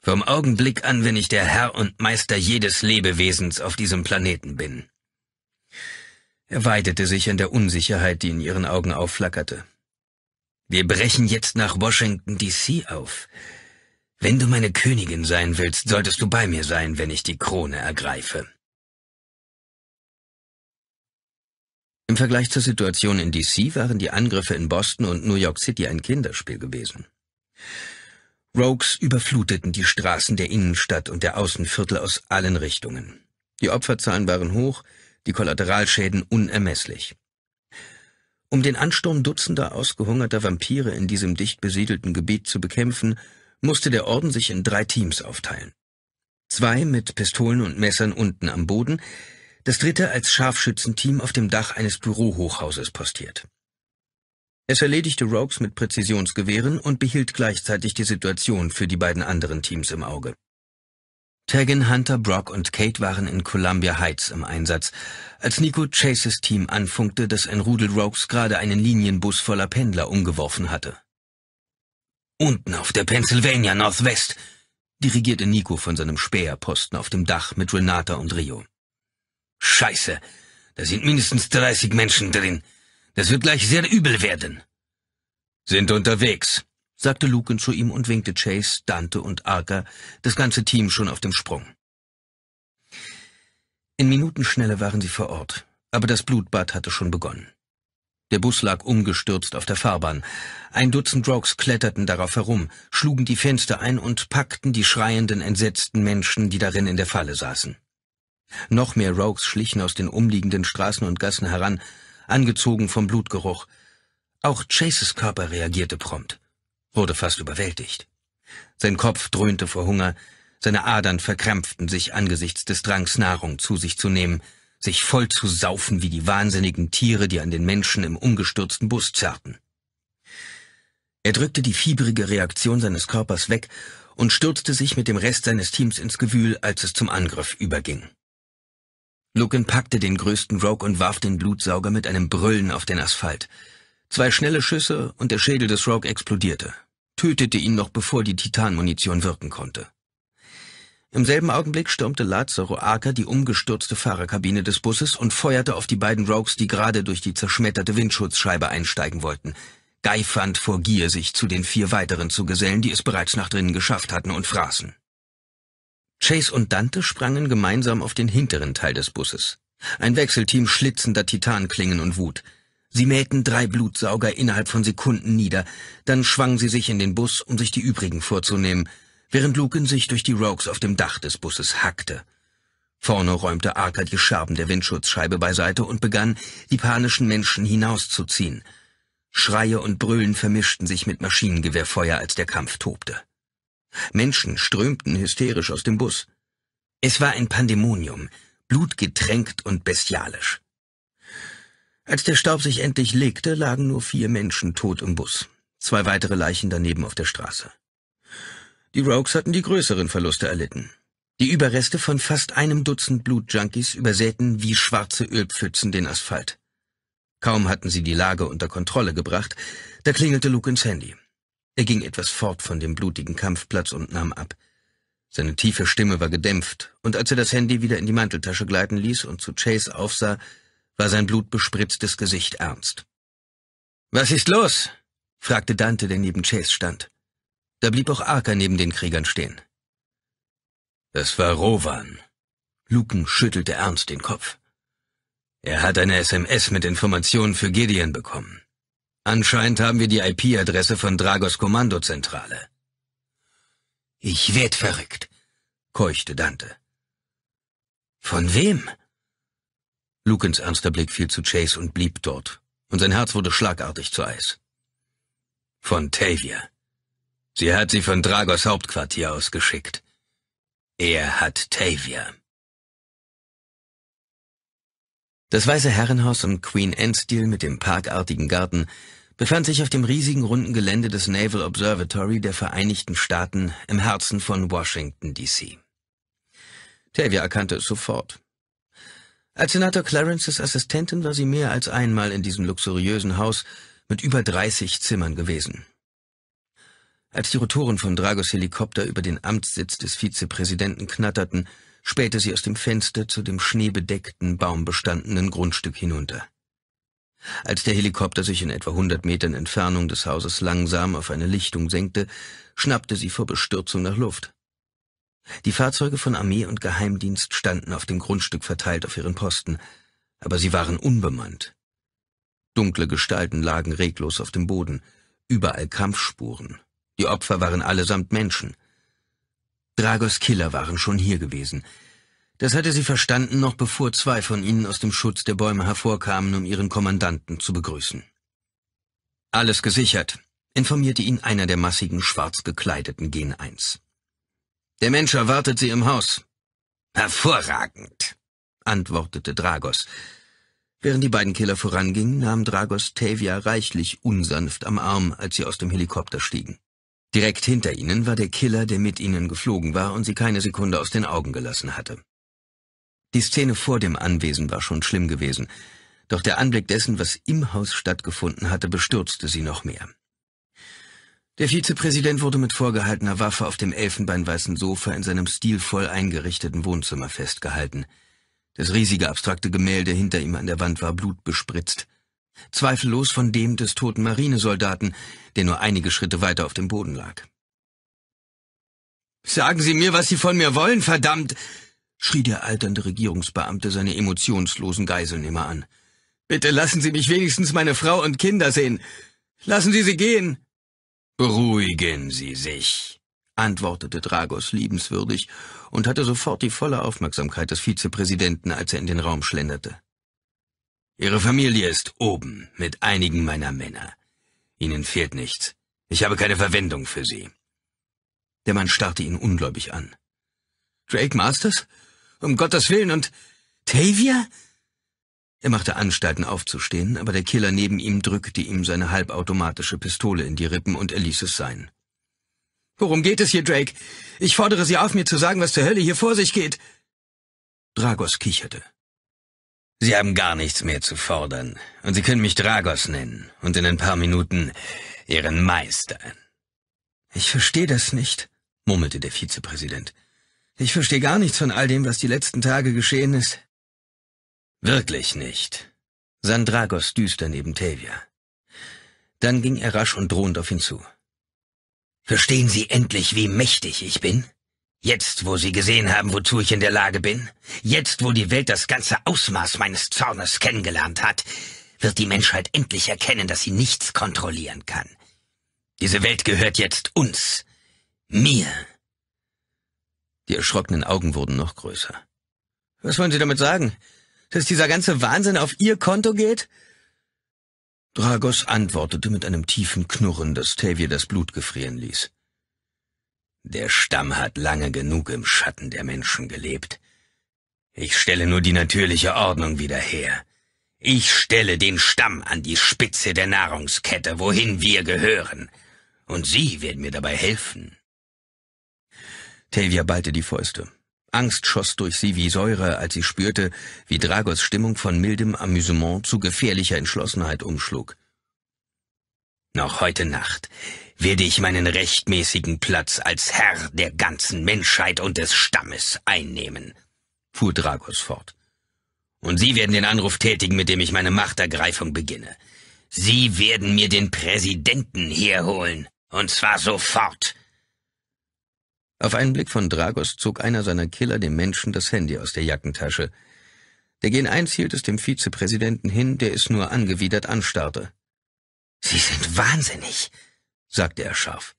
Vom Augenblick an, wenn ich der Herr und Meister jedes Lebewesens auf diesem Planeten bin. Er weidete sich an der Unsicherheit, die in ihren Augen aufflackerte. Wir brechen jetzt nach Washington DC auf. Wenn du meine Königin sein willst, solltest du bei mir sein, wenn ich die Krone ergreife. Im Vergleich zur Situation in DC waren die Angriffe in Boston und New York City ein Kinderspiel gewesen. Rogues überfluteten die Straßen der Innenstadt und der Außenviertel aus allen Richtungen. Die Opferzahlen waren hoch, die Kollateralschäden unermesslich. Um den Ansturm dutzender ausgehungerter Vampire in diesem dicht besiedelten Gebiet zu bekämpfen, musste der Orden sich in drei Teams aufteilen. Zwei mit Pistolen und Messern unten am Boden, das dritte als Scharfschützenteam auf dem Dach eines Bürohochhauses postiert. Es erledigte Rogues mit Präzisionsgewehren und behielt gleichzeitig die Situation für die beiden anderen Teams im Auge. Taggin, Hunter, Brock und Kate waren in Columbia Heights im Einsatz, als Nico Chases Team anfunkte, dass ein Rudel Rogues gerade einen Linienbus voller Pendler umgeworfen hatte. Unten auf der Pennsylvania Northwest, dirigierte Nico von seinem Späherposten auf dem Dach mit Renata und Rio. Scheiße, da sind mindestens 30 Menschen drin. Das wird gleich sehr übel werden. Sind unterwegs, sagte Lucan zu ihm und winkte Chase, Dante und Arca, das ganze Team schon auf dem Sprung. In Minutenschnelle waren sie vor Ort, aber das Blutbad hatte schon begonnen. Der Bus lag umgestürzt auf der Fahrbahn. Ein Dutzend Rogues kletterten darauf herum, schlugen die Fenster ein und packten die schreienden, entsetzten Menschen, die darin in der Falle saßen. Noch mehr Rogues schlichen aus den umliegenden Straßen und Gassen heran, angezogen vom Blutgeruch. Auch Chases Körper reagierte prompt wurde fast überwältigt. Sein Kopf dröhnte vor Hunger, seine Adern verkrampften sich angesichts des Drangs Nahrung zu sich zu nehmen, sich voll zu saufen wie die wahnsinnigen Tiere, die an den Menschen im umgestürzten Bus zerrten. Er drückte die fiebrige Reaktion seines Körpers weg und stürzte sich mit dem Rest seines Teams ins Gewühl, als es zum Angriff überging. Lucan packte den größten Rogue und warf den Blutsauger mit einem Brüllen auf den Asphalt. Zwei schnelle Schüsse und der Schädel des Rogue explodierte tötete ihn noch bevor die Titanmunition wirken konnte. Im selben Augenblick stürmte Lazaro Arca die umgestürzte Fahrerkabine des Busses und feuerte auf die beiden Rogues, die gerade durch die zerschmetterte Windschutzscheibe einsteigen wollten. geifernd vor Gier, sich zu den vier weiteren zu gesellen, die es bereits nach drinnen geschafft hatten und fraßen. Chase und Dante sprangen gemeinsam auf den hinteren Teil des Busses. Ein Wechselteam schlitzender Titanklingen und Wut – Sie mähten drei Blutsauger innerhalb von Sekunden nieder, dann schwangen sie sich in den Bus, um sich die übrigen vorzunehmen, während Lucan sich durch die Rogues auf dem Dach des Busses hackte. Vorne räumte Arker die Scherben der Windschutzscheibe beiseite und begann, die panischen Menschen hinauszuziehen. Schreie und Brüllen vermischten sich mit Maschinengewehrfeuer, als der Kampf tobte. Menschen strömten hysterisch aus dem Bus. Es war ein Pandemonium, blutgetränkt und bestialisch. Als der Staub sich endlich legte, lagen nur vier Menschen tot im Bus, zwei weitere Leichen daneben auf der Straße. Die Rogues hatten die größeren Verluste erlitten. Die Überreste von fast einem Dutzend Blutjunkies übersäten wie schwarze Ölpfützen den Asphalt. Kaum hatten sie die Lage unter Kontrolle gebracht, da klingelte Luke ins Handy. Er ging etwas fort von dem blutigen Kampfplatz und nahm ab. Seine tiefe Stimme war gedämpft, und als er das Handy wieder in die Manteltasche gleiten ließ und zu Chase aufsah, war sein blutbespritztes Gesicht ernst. Was ist los? fragte Dante, der neben Chase stand. Da blieb auch Arca neben den Kriegern stehen. Es war Rowan. Luken schüttelte ernst den Kopf. Er hat eine SMS mit Informationen für Gideon bekommen. Anscheinend haben wir die IP-Adresse von Dragos Kommandozentrale. Ich werd verrückt, keuchte Dante. Von wem? Lukens ernster Blick fiel zu Chase und blieb dort, und sein Herz wurde schlagartig zu Eis. Von Tavia. Sie hat sie von Dragos Hauptquartier aus geschickt. Er hat Tavia. Das weiße Herrenhaus im Queen Anne-Stil mit dem parkartigen Garten befand sich auf dem riesigen runden Gelände des Naval Observatory der Vereinigten Staaten im Herzen von Washington, D.C. Tavia erkannte es sofort. Als Senator Clarences Assistentin war sie mehr als einmal in diesem luxuriösen Haus mit über 30 Zimmern gewesen. Als die Rotoren von Dragos Helikopter über den Amtssitz des Vizepräsidenten knatterten, spähte sie aus dem Fenster zu dem schneebedeckten, baumbestandenen Grundstück hinunter. Als der Helikopter sich in etwa hundert Metern Entfernung des Hauses langsam auf eine Lichtung senkte, schnappte sie vor Bestürzung nach Luft. Die Fahrzeuge von Armee und Geheimdienst standen auf dem Grundstück verteilt auf ihren Posten, aber sie waren unbemannt. Dunkle Gestalten lagen reglos auf dem Boden, überall Kampfspuren. Die Opfer waren allesamt Menschen. Dragos Killer waren schon hier gewesen. Das hatte sie verstanden, noch bevor zwei von ihnen aus dem Schutz der Bäume hervorkamen, um ihren Kommandanten zu begrüßen. Alles gesichert, informierte ihn einer der massigen, schwarz gekleideten Gen 1. Der Mensch erwartet Sie im Haus. Hervorragend, antwortete Dragos. Während die beiden Killer vorangingen, nahm Dragos Tavia reichlich unsanft am Arm, als sie aus dem Helikopter stiegen. Direkt hinter ihnen war der Killer, der mit ihnen geflogen war und sie keine Sekunde aus den Augen gelassen hatte. Die Szene vor dem Anwesen war schon schlimm gewesen, doch der Anblick dessen, was im Haus stattgefunden hatte, bestürzte sie noch mehr. Der Vizepräsident wurde mit vorgehaltener Waffe auf dem elfenbeinweißen Sofa in seinem stilvoll eingerichteten Wohnzimmer festgehalten. Das riesige abstrakte Gemälde hinter ihm an der Wand war blutbespritzt. Zweifellos von dem des toten Marinesoldaten, der nur einige Schritte weiter auf dem Boden lag. Sagen Sie mir, was Sie von mir wollen, verdammt! schrie der alternde Regierungsbeamte seine emotionslosen Geiselnehmer an. Bitte lassen Sie mich wenigstens meine Frau und Kinder sehen. Lassen Sie sie gehen. Beruhigen Sie sich, antwortete Dragos liebenswürdig und hatte sofort die volle Aufmerksamkeit des Vizepräsidenten, als er in den Raum schlenderte. Ihre Familie ist oben mit einigen meiner Männer. Ihnen fehlt nichts. Ich habe keine Verwendung für Sie. Der Mann starrte ihn ungläubig an. Drake Masters? Um Gottes Willen und Tavia? Er machte Anstalten aufzustehen, aber der Killer neben ihm drückte ihm seine halbautomatische Pistole in die Rippen und er ließ es sein. Worum geht es hier, Drake? Ich fordere Sie auf, mir zu sagen, was zur Hölle hier vor sich geht. Dragos kicherte. Sie haben gar nichts mehr zu fordern, und Sie können mich Dragos nennen und in ein paar Minuten Ihren Meister. Ich verstehe das nicht, murmelte der Vizepräsident. Ich verstehe gar nichts von all dem, was die letzten Tage geschehen ist. Wirklich nicht. Sandragos düster neben Tavia. Dann ging er rasch und drohend auf ihn zu. Verstehen Sie endlich, wie mächtig ich bin? Jetzt, wo Sie gesehen haben, wozu ich in der Lage bin, jetzt, wo die Welt das ganze Ausmaß meines Zornes kennengelernt hat, wird die Menschheit endlich erkennen, dass sie nichts kontrollieren kann. Diese Welt gehört jetzt uns. Mir. Die erschrockenen Augen wurden noch größer. Was wollen Sie damit sagen? dass dieser ganze Wahnsinn auf ihr Konto geht? Dragos antwortete mit einem tiefen Knurren, das Tavir das Blut gefrieren ließ. Der Stamm hat lange genug im Schatten der Menschen gelebt. Ich stelle nur die natürliche Ordnung wieder her. Ich stelle den Stamm an die Spitze der Nahrungskette, wohin wir gehören. Und Sie werden mir dabei helfen. Tavia ballte die Fäuste. Angst schoss durch sie wie Säure, als sie spürte, wie Dragos Stimmung von mildem Amüsement zu gefährlicher Entschlossenheit umschlug. Noch heute Nacht werde ich meinen rechtmäßigen Platz als Herr der ganzen Menschheit und des Stammes einnehmen, fuhr Dragos fort. Und Sie werden den Anruf tätigen, mit dem ich meine Machtergreifung beginne. Sie werden mir den Präsidenten herholen, und zwar sofort. Auf einen Blick von Dragos zog einer seiner Killer dem Menschen das Handy aus der Jackentasche. Der Gen 1 hielt es dem Vizepräsidenten hin, der es nur angewidert anstarrte. Sie sind wahnsinnig, sagte er scharf.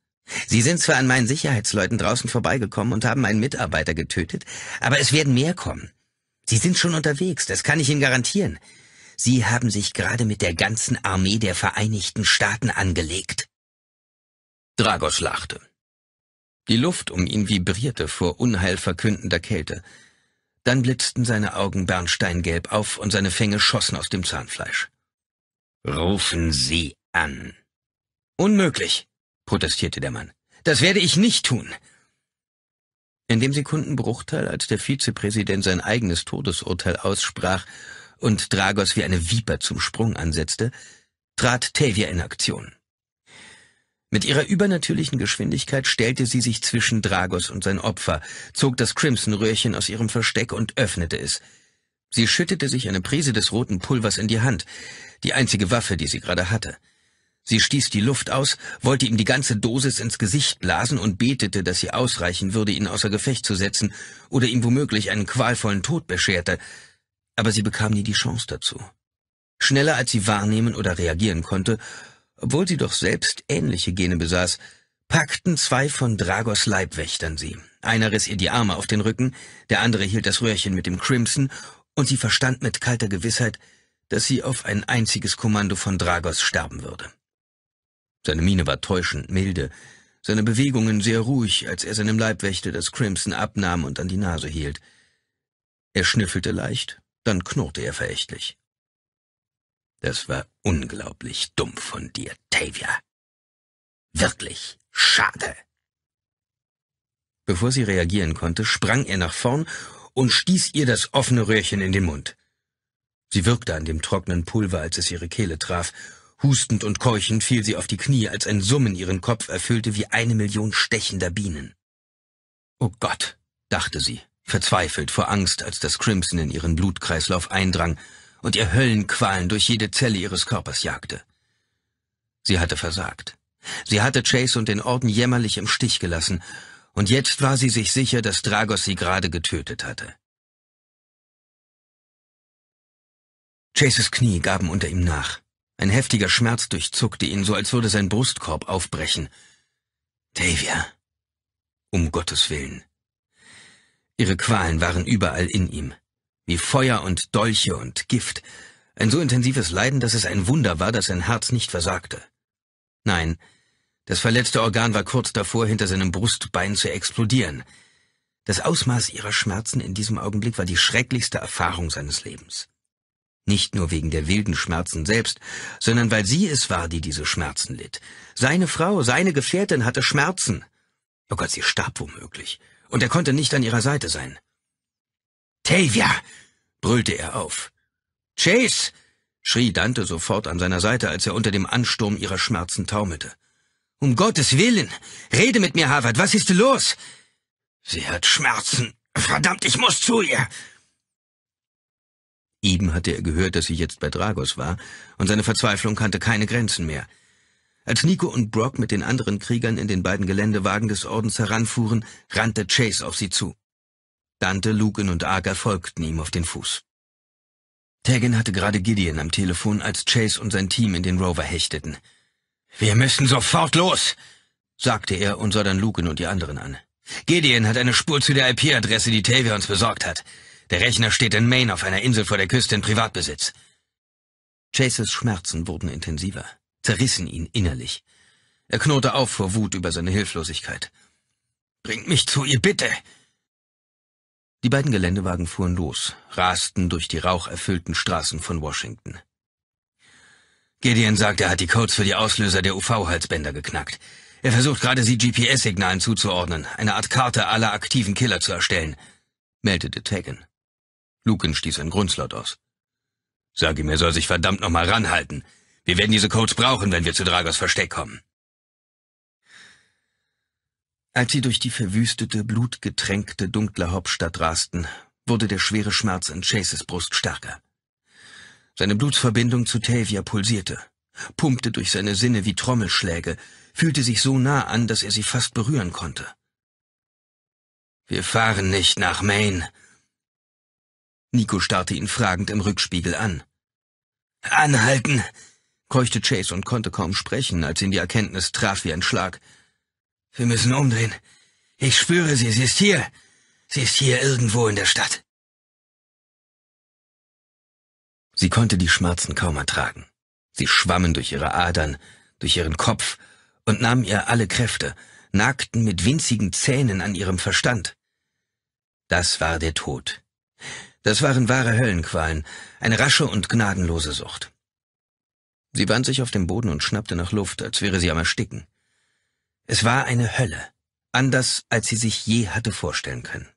Sie sind zwar an meinen Sicherheitsleuten draußen vorbeigekommen und haben einen Mitarbeiter getötet, aber es werden mehr kommen. Sie sind schon unterwegs, das kann ich Ihnen garantieren. Sie haben sich gerade mit der ganzen Armee der Vereinigten Staaten angelegt. Dragos lachte. Die Luft um ihn vibrierte vor unheilverkündender Kälte. Dann blitzten seine Augen bernsteingelb auf und seine Fänge schossen aus dem Zahnfleisch. Rufen Sie an. Unmöglich, protestierte der Mann. Das werde ich nicht tun. In dem Sekundenbruchteil, als der Vizepräsident sein eigenes Todesurteil aussprach und Dragos wie eine Viper zum Sprung ansetzte, trat Tavia in Aktion. Mit ihrer übernatürlichen Geschwindigkeit stellte sie sich zwischen Dragos und sein Opfer, zog das Crimson-Röhrchen aus ihrem Versteck und öffnete es. Sie schüttete sich eine Prise des roten Pulvers in die Hand, die einzige Waffe, die sie gerade hatte. Sie stieß die Luft aus, wollte ihm die ganze Dosis ins Gesicht blasen und betete, dass sie ausreichen würde, ihn außer Gefecht zu setzen oder ihm womöglich einen qualvollen Tod bescherte, aber sie bekam nie die Chance dazu. Schneller als sie wahrnehmen oder reagieren konnte, obwohl sie doch selbst ähnliche Gene besaß, packten zwei von Dragos Leibwächtern sie. Einer riss ihr die Arme auf den Rücken, der andere hielt das Röhrchen mit dem Crimson, und sie verstand mit kalter Gewissheit, dass sie auf ein einziges Kommando von Dragos sterben würde. Seine Miene war täuschend milde, seine Bewegungen sehr ruhig, als er seinem Leibwächter das Crimson abnahm und an die Nase hielt. Er schnüffelte leicht, dann knurrte er verächtlich. Das war unglaublich dumm von dir, Tavia. Wirklich schade. Bevor sie reagieren konnte, sprang er nach vorn und stieß ihr das offene Röhrchen in den Mund. Sie wirkte an dem trockenen Pulver, als es ihre Kehle traf. Hustend und keuchend fiel sie auf die Knie, als ein Summen ihren Kopf erfüllte wie eine Million stechender Bienen. Oh Gott, dachte sie, verzweifelt vor Angst, als das Crimson in ihren Blutkreislauf eindrang, und ihr Höllenqualen durch jede Zelle ihres Körpers jagte. Sie hatte versagt. Sie hatte Chase und den Orden jämmerlich im Stich gelassen, und jetzt war sie sich sicher, dass Dragos sie gerade getötet hatte. Chases Knie gaben unter ihm nach. Ein heftiger Schmerz durchzuckte ihn, so als würde sein Brustkorb aufbrechen. Davia. Um Gottes Willen. Ihre Qualen waren überall in ihm wie Feuer und Dolche und Gift, ein so intensives Leiden, dass es ein Wunder war, dass sein Herz nicht versagte. Nein, das verletzte Organ war kurz davor, hinter seinem Brustbein zu explodieren. Das Ausmaß ihrer Schmerzen in diesem Augenblick war die schrecklichste Erfahrung seines Lebens. Nicht nur wegen der wilden Schmerzen selbst, sondern weil sie es war, die diese Schmerzen litt. Seine Frau, seine Gefährtin hatte Schmerzen. Oh Gott, sie starb womöglich. Und er konnte nicht an ihrer Seite sein. Tavia! brüllte er auf. Chase! schrie Dante sofort an seiner Seite, als er unter dem Ansturm ihrer Schmerzen taumelte. Um Gottes Willen! Rede mit mir, Harvard! Was ist los? Sie hat Schmerzen! Verdammt, ich muss zu ihr! Eben hatte er gehört, dass sie jetzt bei Dragos war, und seine Verzweiflung kannte keine Grenzen mehr. Als Nico und Brock mit den anderen Kriegern in den beiden Geländewagen des Ordens heranfuhren, rannte Chase auf sie zu. Dante, Lucan und Arger folgten ihm auf den Fuß. Tegan hatte gerade Gideon am Telefon, als Chase und sein Team in den Rover hechteten. Wir müssen sofort los, sagte er und sah dann Lucan und die anderen an. Gideon hat eine Spur zu der IP-Adresse, die Tavia uns besorgt hat. Der Rechner steht in Maine auf einer Insel vor der Küste in Privatbesitz. Chases Schmerzen wurden intensiver, zerrissen ihn innerlich. Er knurrte auf vor Wut über seine Hilflosigkeit. Bringt mich zu ihr, bitte, die beiden Geländewagen fuhren los, rasten durch die raucherfüllten Straßen von Washington. Gideon sagt, er hat die Codes für die Auslöser der UV-Halsbänder geknackt. Er versucht gerade, sie GPS-Signalen zuzuordnen, eine Art Karte aller aktiven Killer zu erstellen, meldete Tegan. Lucan stieß ein Grunzlaut aus. Sag ihm, er soll sich verdammt nochmal ranhalten. Wir werden diese Codes brauchen, wenn wir zu Dragos Versteck kommen. Als sie durch die verwüstete, blutgetränkte, dunkle Hauptstadt rasten, wurde der schwere Schmerz in Chases Brust stärker. Seine Blutsverbindung zu Tavia pulsierte, pumpte durch seine Sinne wie Trommelschläge, fühlte sich so nah an, dass er sie fast berühren konnte. Wir fahren nicht nach Maine. Nico starrte ihn fragend im Rückspiegel an. Anhalten! keuchte Chase und konnte kaum sprechen, als ihn die Erkenntnis traf wie ein Schlag. Wir müssen umdrehen. Ich spüre sie, sie ist hier. Sie ist hier irgendwo in der Stadt. Sie konnte die Schmerzen kaum ertragen. Sie schwammen durch ihre Adern, durch ihren Kopf und nahmen ihr alle Kräfte, nagten mit winzigen Zähnen an ihrem Verstand. Das war der Tod. Das waren wahre Höllenqualen, eine rasche und gnadenlose Sucht. Sie wand sich auf den Boden und schnappte nach Luft, als wäre sie am Ersticken. Es war eine Hölle, anders als sie sich je hatte vorstellen können.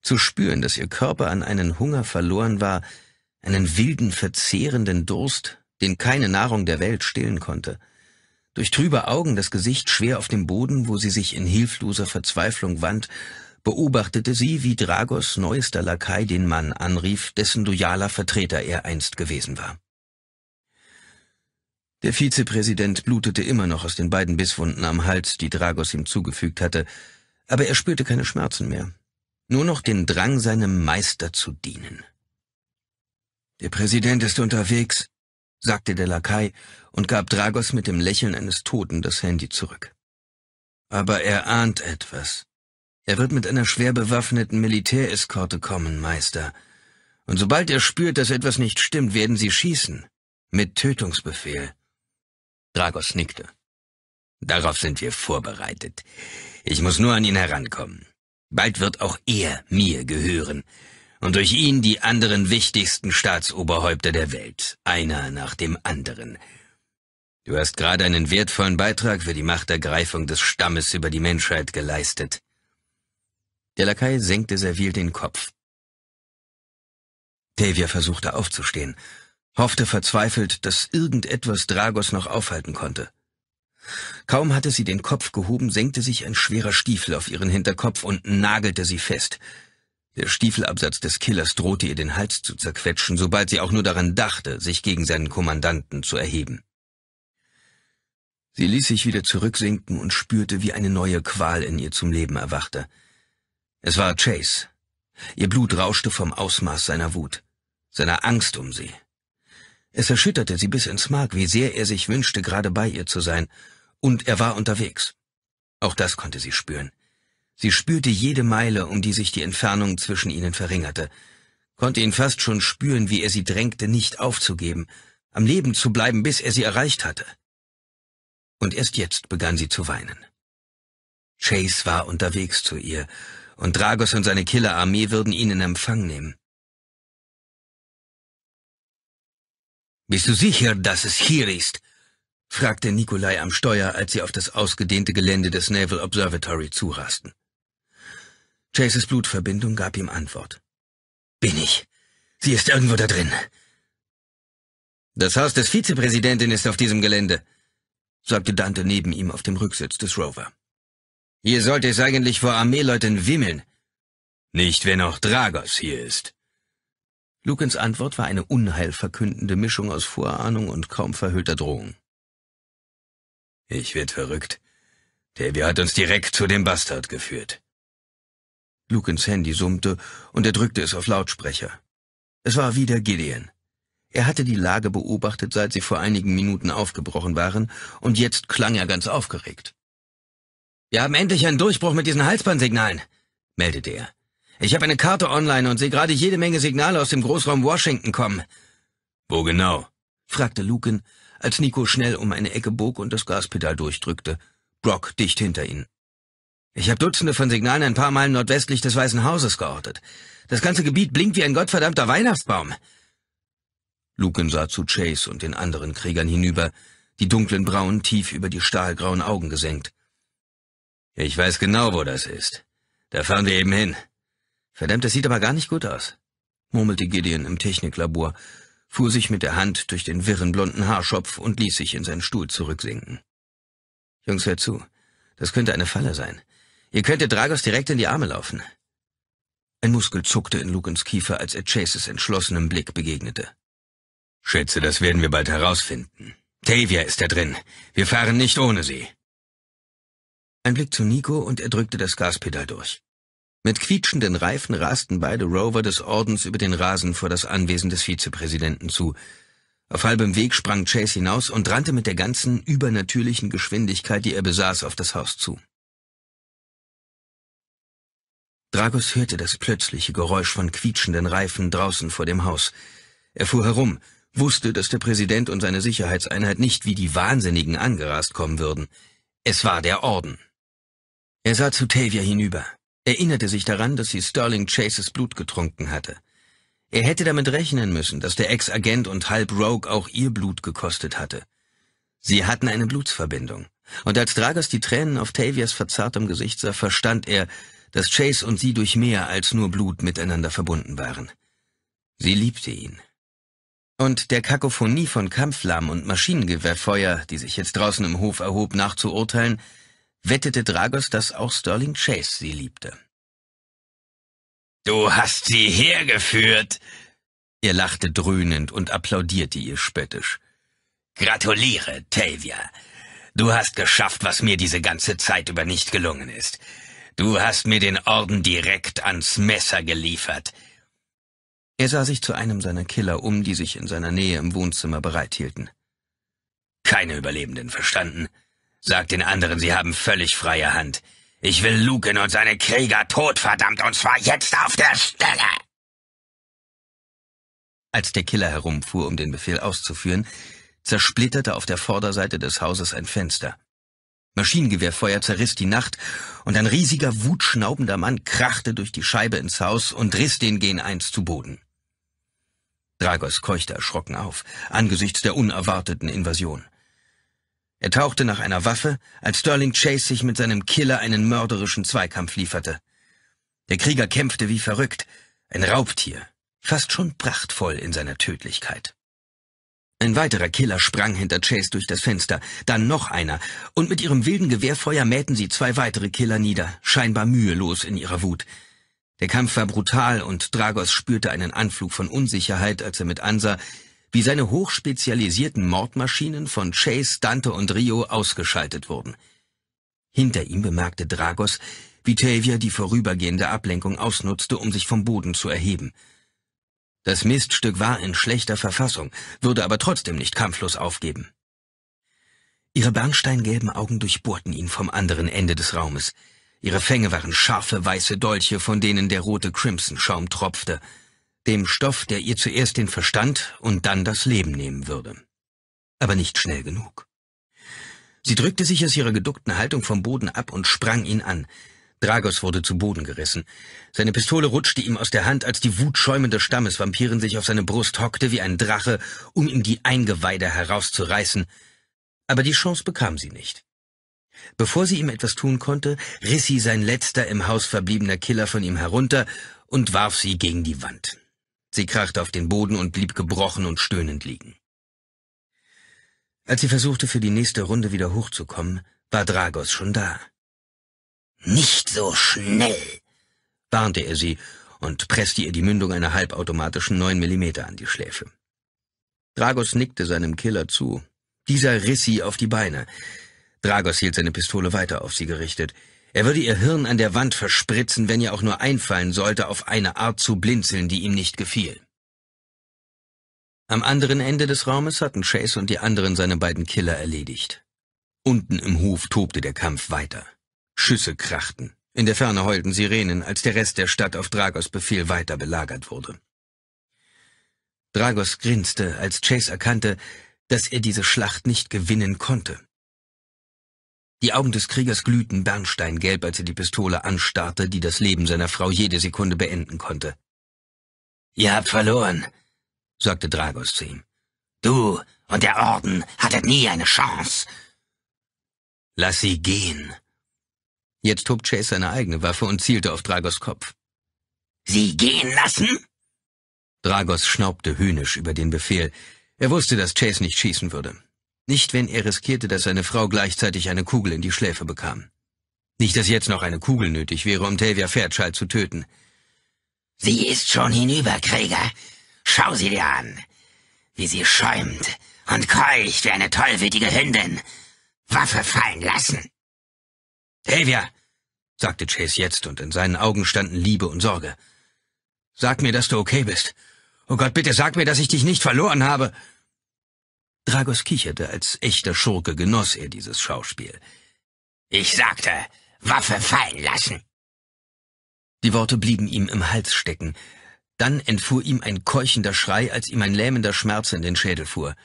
Zu spüren, dass ihr Körper an einen Hunger verloren war, einen wilden, verzehrenden Durst, den keine Nahrung der Welt stillen konnte, durch trübe Augen das Gesicht schwer auf dem Boden, wo sie sich in hilfloser Verzweiflung wand, beobachtete sie, wie Dragos neuester Lakai den Mann anrief, dessen loyaler Vertreter er einst gewesen war. Der Vizepräsident blutete immer noch aus den beiden Bisswunden am Hals, die Dragos ihm zugefügt hatte, aber er spürte keine Schmerzen mehr. Nur noch den Drang, seinem Meister zu dienen. Der Präsident ist unterwegs, sagte der Lakai und gab Dragos mit dem Lächeln eines Toten das Handy zurück. Aber er ahnt etwas. Er wird mit einer schwer bewaffneten Militäreskorte kommen, Meister. Und sobald er spürt, dass etwas nicht stimmt, werden sie schießen. Mit Tötungsbefehl. Dragos nickte. Darauf sind wir vorbereitet. Ich muss nur an ihn herankommen. Bald wird auch er mir gehören und durch ihn die anderen wichtigsten Staatsoberhäupter der Welt, einer nach dem anderen. Du hast gerade einen wertvollen Beitrag für die Machtergreifung des Stammes über die Menschheit geleistet. Der Lakai senkte servil den Kopf. Tavia versuchte aufzustehen, hoffte verzweifelt, dass irgendetwas Dragos noch aufhalten konnte. Kaum hatte sie den Kopf gehoben, senkte sich ein schwerer Stiefel auf ihren Hinterkopf und nagelte sie fest. Der Stiefelabsatz des Killers drohte ihr den Hals zu zerquetschen, sobald sie auch nur daran dachte, sich gegen seinen Kommandanten zu erheben. Sie ließ sich wieder zurücksinken und spürte, wie eine neue Qual in ihr zum Leben erwachte. Es war Chase. Ihr Blut rauschte vom Ausmaß seiner Wut, seiner Angst um sie. Es erschütterte sie bis ins Mark, wie sehr er sich wünschte, gerade bei ihr zu sein. Und er war unterwegs. Auch das konnte sie spüren. Sie spürte jede Meile, um die sich die Entfernung zwischen ihnen verringerte, konnte ihn fast schon spüren, wie er sie drängte, nicht aufzugeben, am Leben zu bleiben, bis er sie erreicht hatte. Und erst jetzt begann sie zu weinen. Chase war unterwegs zu ihr, und Dragos und seine Killerarmee würden ihn in Empfang nehmen. Bist du sicher, dass es hier ist? fragte Nikolai am Steuer, als sie auf das ausgedehnte Gelände des Naval Observatory zurasten. Chases Blutverbindung gab ihm Antwort. Bin ich. Sie ist irgendwo da drin. Das Haus des Vizepräsidenten ist auf diesem Gelände, sagte Dante neben ihm auf dem Rücksitz des Rover. Hier sollte es eigentlich vor Armeeleuten wimmeln. Nicht, wenn auch Dragos hier ist. Lukens Antwort war eine unheilverkündende Mischung aus Vorahnung und kaum verhüllter Drohung. Ich werd verrückt. Davy hat uns direkt zu dem Bastard geführt. Lukens Handy summte und er drückte es auf Lautsprecher. Es war wieder Gideon. Er hatte die Lage beobachtet, seit sie vor einigen Minuten aufgebrochen waren, und jetzt klang er ganz aufgeregt. Wir haben endlich einen Durchbruch mit diesen Halsbandsignalen, meldete er. Ich habe eine Karte online und sehe gerade jede Menge Signale aus dem Großraum Washington kommen. Wo genau? fragte Lucan, als Nico schnell um eine Ecke bog und das Gaspedal durchdrückte. Brock dicht hinter ihnen. Ich habe Dutzende von Signalen ein paar Meilen nordwestlich des Weißen Hauses geortet. Das ganze Gebiet blinkt wie ein gottverdammter Weihnachtsbaum. Lucan sah zu Chase und den anderen Kriegern hinüber, die dunklen Brauen tief über die stahlgrauen Augen gesenkt. Ich weiß genau, wo das ist. Da fahren wir eben hin. Verdammt, das sieht aber gar nicht gut aus, murmelte Gideon im Techniklabor, fuhr sich mit der Hand durch den wirren blonden Haarschopf und ließ sich in seinen Stuhl zurücksinken. Jungs, hört zu. Das könnte eine Falle sein. Ihr könntet Dragos direkt in die Arme laufen. Ein Muskel zuckte in Lukens Kiefer, als er Chases entschlossenem Blick begegnete. Schätze, das werden wir bald herausfinden. Tavia ist da drin. Wir fahren nicht ohne sie. Ein Blick zu Nico und er drückte das Gaspedal durch. Mit quietschenden Reifen rasten beide Rover des Ordens über den Rasen vor das Anwesen des Vizepräsidenten zu. Auf halbem Weg sprang Chase hinaus und rannte mit der ganzen übernatürlichen Geschwindigkeit, die er besaß, auf das Haus zu. Dragos hörte das plötzliche Geräusch von quietschenden Reifen draußen vor dem Haus. Er fuhr herum, wusste, dass der Präsident und seine Sicherheitseinheit nicht wie die Wahnsinnigen angerast kommen würden. Es war der Orden. Er sah zu Tavia hinüber erinnerte sich daran, dass sie Sterling Chases Blut getrunken hatte. Er hätte damit rechnen müssen, dass der Ex-Agent und halb Rogue auch ihr Blut gekostet hatte. Sie hatten eine Blutsverbindung. Und als Dragas die Tränen auf Tavias verzartem Gesicht sah, verstand er, dass Chase und sie durch mehr als nur Blut miteinander verbunden waren. Sie liebte ihn. Und der Kakophonie von Kampflärm und Maschinengewehrfeuer, die sich jetzt draußen im Hof erhob, nachzuurteilen, wettete Dragos, dass auch Sterling Chase sie liebte. Du hast sie hergeführt! Er lachte dröhnend und applaudierte ihr spöttisch. Gratuliere, Tavia. Du hast geschafft, was mir diese ganze Zeit über nicht gelungen ist. Du hast mir den Orden direkt ans Messer geliefert. Er sah sich zu einem seiner Killer um, die sich in seiner Nähe im Wohnzimmer bereithielten. Keine Überlebenden, verstanden? Sagt den anderen, sie haben völlig freie Hand. Ich will Luken und seine Krieger tot, verdammt, und zwar jetzt auf der Stelle! Als der Killer herumfuhr, um den Befehl auszuführen, zersplitterte auf der Vorderseite des Hauses ein Fenster. Maschinengewehrfeuer zerriss die Nacht, und ein riesiger, wutschnaubender Mann krachte durch die Scheibe ins Haus und riss den Gen 1 zu Boden. Dragos keuchte erschrocken auf, angesichts der unerwarteten Invasion. Er tauchte nach einer Waffe, als Sterling Chase sich mit seinem Killer einen mörderischen Zweikampf lieferte. Der Krieger kämpfte wie verrückt, ein Raubtier, fast schon prachtvoll in seiner Tödlichkeit. Ein weiterer Killer sprang hinter Chase durch das Fenster, dann noch einer, und mit ihrem wilden Gewehrfeuer mähten sie zwei weitere Killer nieder, scheinbar mühelos in ihrer Wut. Der Kampf war brutal und Dragos spürte einen Anflug von Unsicherheit, als er mit ansah, wie seine hochspezialisierten Mordmaschinen von Chase, Dante und Rio ausgeschaltet wurden. Hinter ihm bemerkte Dragos, wie Tavia die vorübergehende Ablenkung ausnutzte, um sich vom Boden zu erheben. Das Miststück war in schlechter Verfassung, würde aber trotzdem nicht kampflos aufgeben. Ihre bernsteingelben Augen durchbohrten ihn vom anderen Ende des Raumes. Ihre Fänge waren scharfe weiße Dolche, von denen der rote Crimson-Schaum tropfte dem Stoff, der ihr zuerst den Verstand und dann das Leben nehmen würde. Aber nicht schnell genug. Sie drückte sich aus ihrer geduckten Haltung vom Boden ab und sprang ihn an. Dragos wurde zu Boden gerissen. Seine Pistole rutschte ihm aus der Hand, als die Wut schäumende Stammesvampirin sich auf seine Brust hockte wie ein Drache, um ihm die Eingeweide herauszureißen. Aber die Chance bekam sie nicht. Bevor sie ihm etwas tun konnte, riss sie sein letzter im Haus verbliebener Killer von ihm herunter und warf sie gegen die Wand. Sie krachte auf den Boden und blieb gebrochen und stöhnend liegen. Als sie versuchte, für die nächste Runde wieder hochzukommen, war Dragos schon da. Nicht so schnell, warnte er sie und presste ihr die Mündung einer halbautomatischen 9 mm an die Schläfe. Dragos nickte seinem Killer zu. Dieser riss sie auf die Beine. Dragos hielt seine Pistole weiter auf sie gerichtet. Er würde ihr Hirn an der Wand verspritzen, wenn ihr auch nur einfallen sollte, auf eine Art zu blinzeln, die ihm nicht gefiel. Am anderen Ende des Raumes hatten Chase und die anderen seine beiden Killer erledigt. Unten im Hof tobte der Kampf weiter. Schüsse krachten. In der Ferne heulten Sirenen, als der Rest der Stadt auf Dragos Befehl weiter belagert wurde. Dragos grinste, als Chase erkannte, dass er diese Schlacht nicht gewinnen konnte. Die Augen des Kriegers glühten bernsteingelb, als er die Pistole anstarrte, die das Leben seiner Frau jede Sekunde beenden konnte. Ihr habt verloren, sagte Dragos zu ihm. Du und der Orden hattet nie eine Chance. Lass sie gehen. Jetzt hob Chase seine eigene Waffe und zielte auf Dragos Kopf. Sie gehen lassen? Dragos schnaubte höhnisch über den Befehl. Er wusste, dass Chase nicht schießen würde. Nicht, wenn er riskierte, dass seine Frau gleichzeitig eine Kugel in die Schläfe bekam. Nicht, dass jetzt noch eine Kugel nötig wäre, um Tavia Fairchild zu töten. Sie ist schon hinüber, Krieger. Schau sie dir an. Wie sie schäumt und keucht wie eine tollwütige Hündin. Waffe fallen lassen. Tavia, sagte Chase jetzt, und in seinen Augen standen Liebe und Sorge. Sag mir, dass du okay bist. Oh Gott, bitte sag mir, dass ich dich nicht verloren habe. Dragos kicherte, als echter Schurke genoss er dieses Schauspiel. Ich sagte, Waffe fallen lassen. Die Worte blieben ihm im Hals stecken. Dann entfuhr ihm ein keuchender Schrei, als ihm ein lähmender Schmerz in den Schädel fuhr.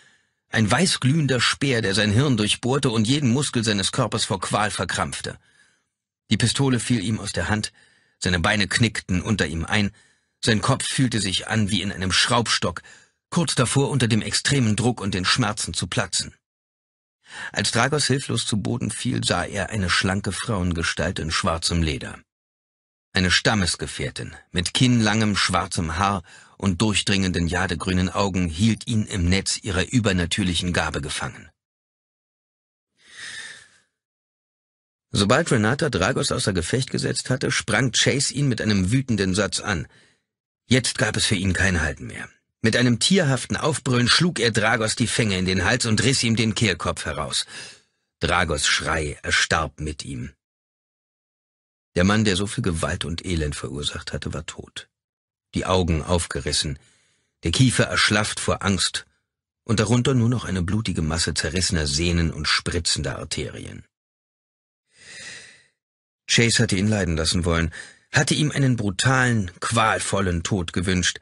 Ein weißglühender Speer, der sein Hirn durchbohrte und jeden Muskel seines Körpers vor Qual verkrampfte. Die Pistole fiel ihm aus der Hand, seine Beine knickten unter ihm ein, sein Kopf fühlte sich an wie in einem Schraubstock, kurz davor unter dem extremen Druck und den Schmerzen zu platzen. Als Dragos hilflos zu Boden fiel, sah er eine schlanke Frauengestalt in schwarzem Leder. Eine Stammesgefährtin mit kinnlangem schwarzem Haar und durchdringenden jadegrünen Augen hielt ihn im Netz ihrer übernatürlichen Gabe gefangen. Sobald Renata Dragos außer Gefecht gesetzt hatte, sprang Chase ihn mit einem wütenden Satz an. Jetzt gab es für ihn kein Halten mehr. Mit einem tierhaften Aufbrüllen schlug er Dragos die Fänge in den Hals und riss ihm den Kehlkopf heraus. Dragos Schrei erstarb mit ihm. Der Mann, der so viel Gewalt und Elend verursacht hatte, war tot. Die Augen aufgerissen, der Kiefer erschlafft vor Angst und darunter nur noch eine blutige Masse zerrissener Sehnen und spritzender Arterien. Chase hatte ihn leiden lassen wollen, hatte ihm einen brutalen, qualvollen Tod gewünscht,